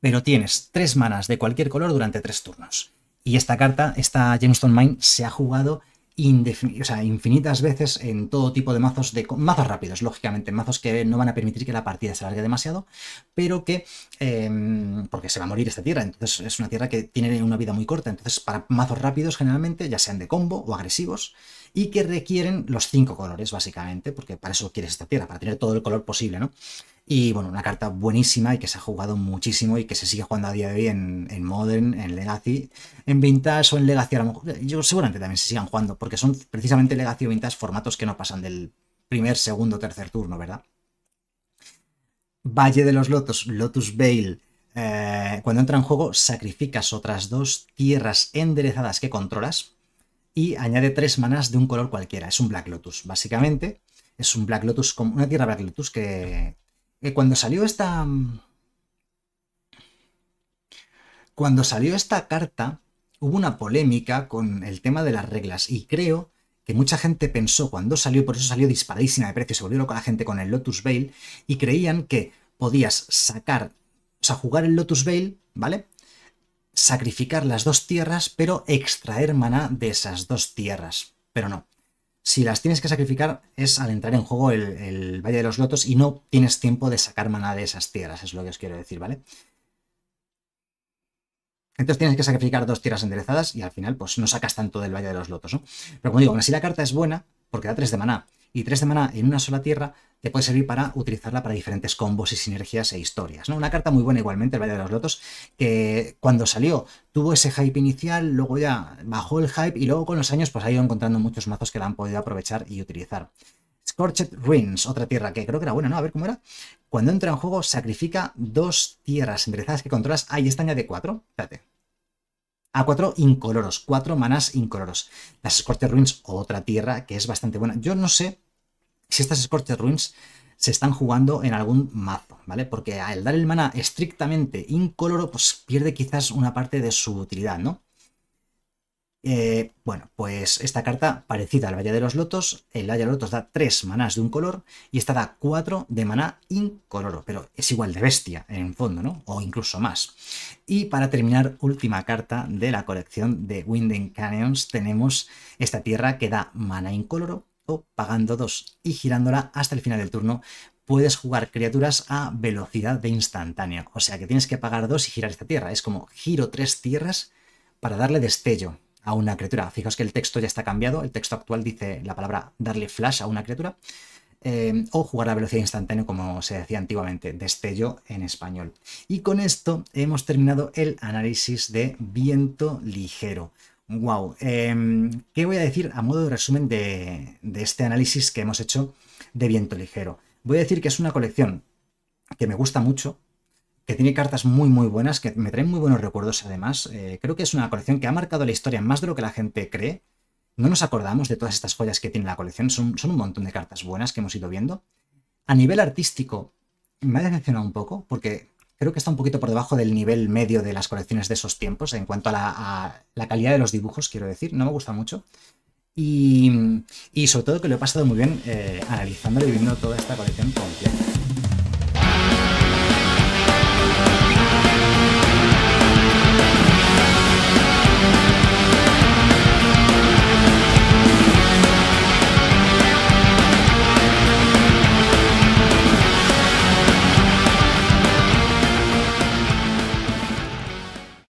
Pero tienes tres manas de cualquier color durante tres turnos. Y esta carta, esta Gemstone Mine, se ha jugado infinitas veces en todo tipo de mazos, de mazos rápidos, lógicamente, mazos que no van a permitir que la partida se alargue demasiado, pero que, em, porque se va a morir esta tierra, entonces es una tierra que tiene una vida muy corta, entonces para mazos rápidos generalmente, ya sean de combo o agresivos, y que requieren los cinco colores, básicamente, porque para eso quieres esta tierra, para tener todo el color posible, ¿no? Y bueno, una carta buenísima y que se ha jugado muchísimo y que se sigue jugando a día de hoy en, Modern, en Legacy, en Vintage o en Legacy. A lo mejor, yo seguramente también se sigan jugando, porque son precisamente Legacy o Vintage formatos que no pasan del primer, segundo, tercer turno, ¿verdad? Valle de los Lotos, Lotus Vale. Eh, cuando entra en juego, sacrificas otras dos tierras enderezadas que controlas y añade tres manas de un color cualquiera. Es un Black Lotus, básicamente. Es un Black Lotus, una tierra Black Lotus que cuando salió esta... Mm, cuando salió esta carta, hubo una polémica con el tema de las reglas y creo que mucha gente pensó cuando salió, por eso salió disparadísima de precio, se volvió loca la gente con el Lotus Veil y creían que podías sacar, o sea, jugar el Lotus Veil, ¿vale? Sacrificar las dos tierras, pero extraer maná de esas dos tierras. Pero no si las tienes que sacrificar es al entrar en juego el, Valle de los Lotos y no tienes tiempo de sacar maná de esas tierras, es lo que os quiero decir, ¿vale? Entonces tienes que sacrificar dos tierras enderezadas y al final pues no sacas tanto del Valle de los Lotos, ¿no? Pero como digo, así la carta es buena porque da 3 de maná y tres de en una sola tierra te puede servir para utilizarla para diferentes combos y sinergias e historias. ¿no? Una carta muy buena igualmente, el Valle de los Lotos, que cuando salió tuvo ese hype inicial, luego ya bajó el hype y luego con los años pues ha ido encontrando muchos mazos que la han podido aprovechar y utilizar. Scorched Ruins, otra tierra que creo que era buena, ¿no? A ver cómo era. Cuando entra en juego, sacrifica dos tierras enderezadas que controlas. Ah, y esta añade cuatro. Espérate, a cuatro incoloros, cuatro manas incoloros. Las Scorched Ruins, otra tierra que es bastante buena. Yo no sé si estas Scorched Ruins se están jugando en algún mazo, ¿vale? Porque al dar el mana estrictamente incoloro, pues pierde quizás una parte de su utilidad, ¿no? Eh, bueno, pues esta carta parecida al Valle de los Lotos, el Valle de los Lotos da 3 manas de un color y esta da 4 de maná incoloro, pero es igual de bestia en el fondo, ¿no? O incluso más. Y para terminar, última carta de la colección de Winden Canyons, tenemos esta tierra que da maná incoloro o pagando 2 y girándola hasta el final del turno puedes jugar criaturas a velocidad de instantánea, o sea que tienes que pagar 2 y girar esta tierra, es como giro 3 tierras para darle destello a una criatura. Fijaos que el texto ya está cambiado, el texto actual dice la palabra darle flash a una criatura eh, o jugar a velocidad instantánea como se decía antiguamente, destello en español. Y con esto hemos terminado el análisis de viento ligero. Wow, em, ¿qué voy a decir a modo de resumen de este análisis que hemos hecho de viento ligero? Voy a decir que es una colección que me gusta mucho, que tiene cartas muy muy buenas, que me traen muy buenos recuerdos además. Eh, creo que es una colección que ha marcado la historia más de lo que la gente cree. No nos acordamos de todas estas joyas que tiene la colección, son, un montón de cartas buenas que hemos ido viendo. A nivel artístico, me ha decepcionado un poco, porque creo que está un poquito por debajo del nivel medio de las colecciones de esos tiempos, en cuanto a la, calidad de los dibujos, quiero decir, no me gusta mucho. Y, sobre todo que lo he pasado muy bien eh, analizando y viendo toda esta colección completa.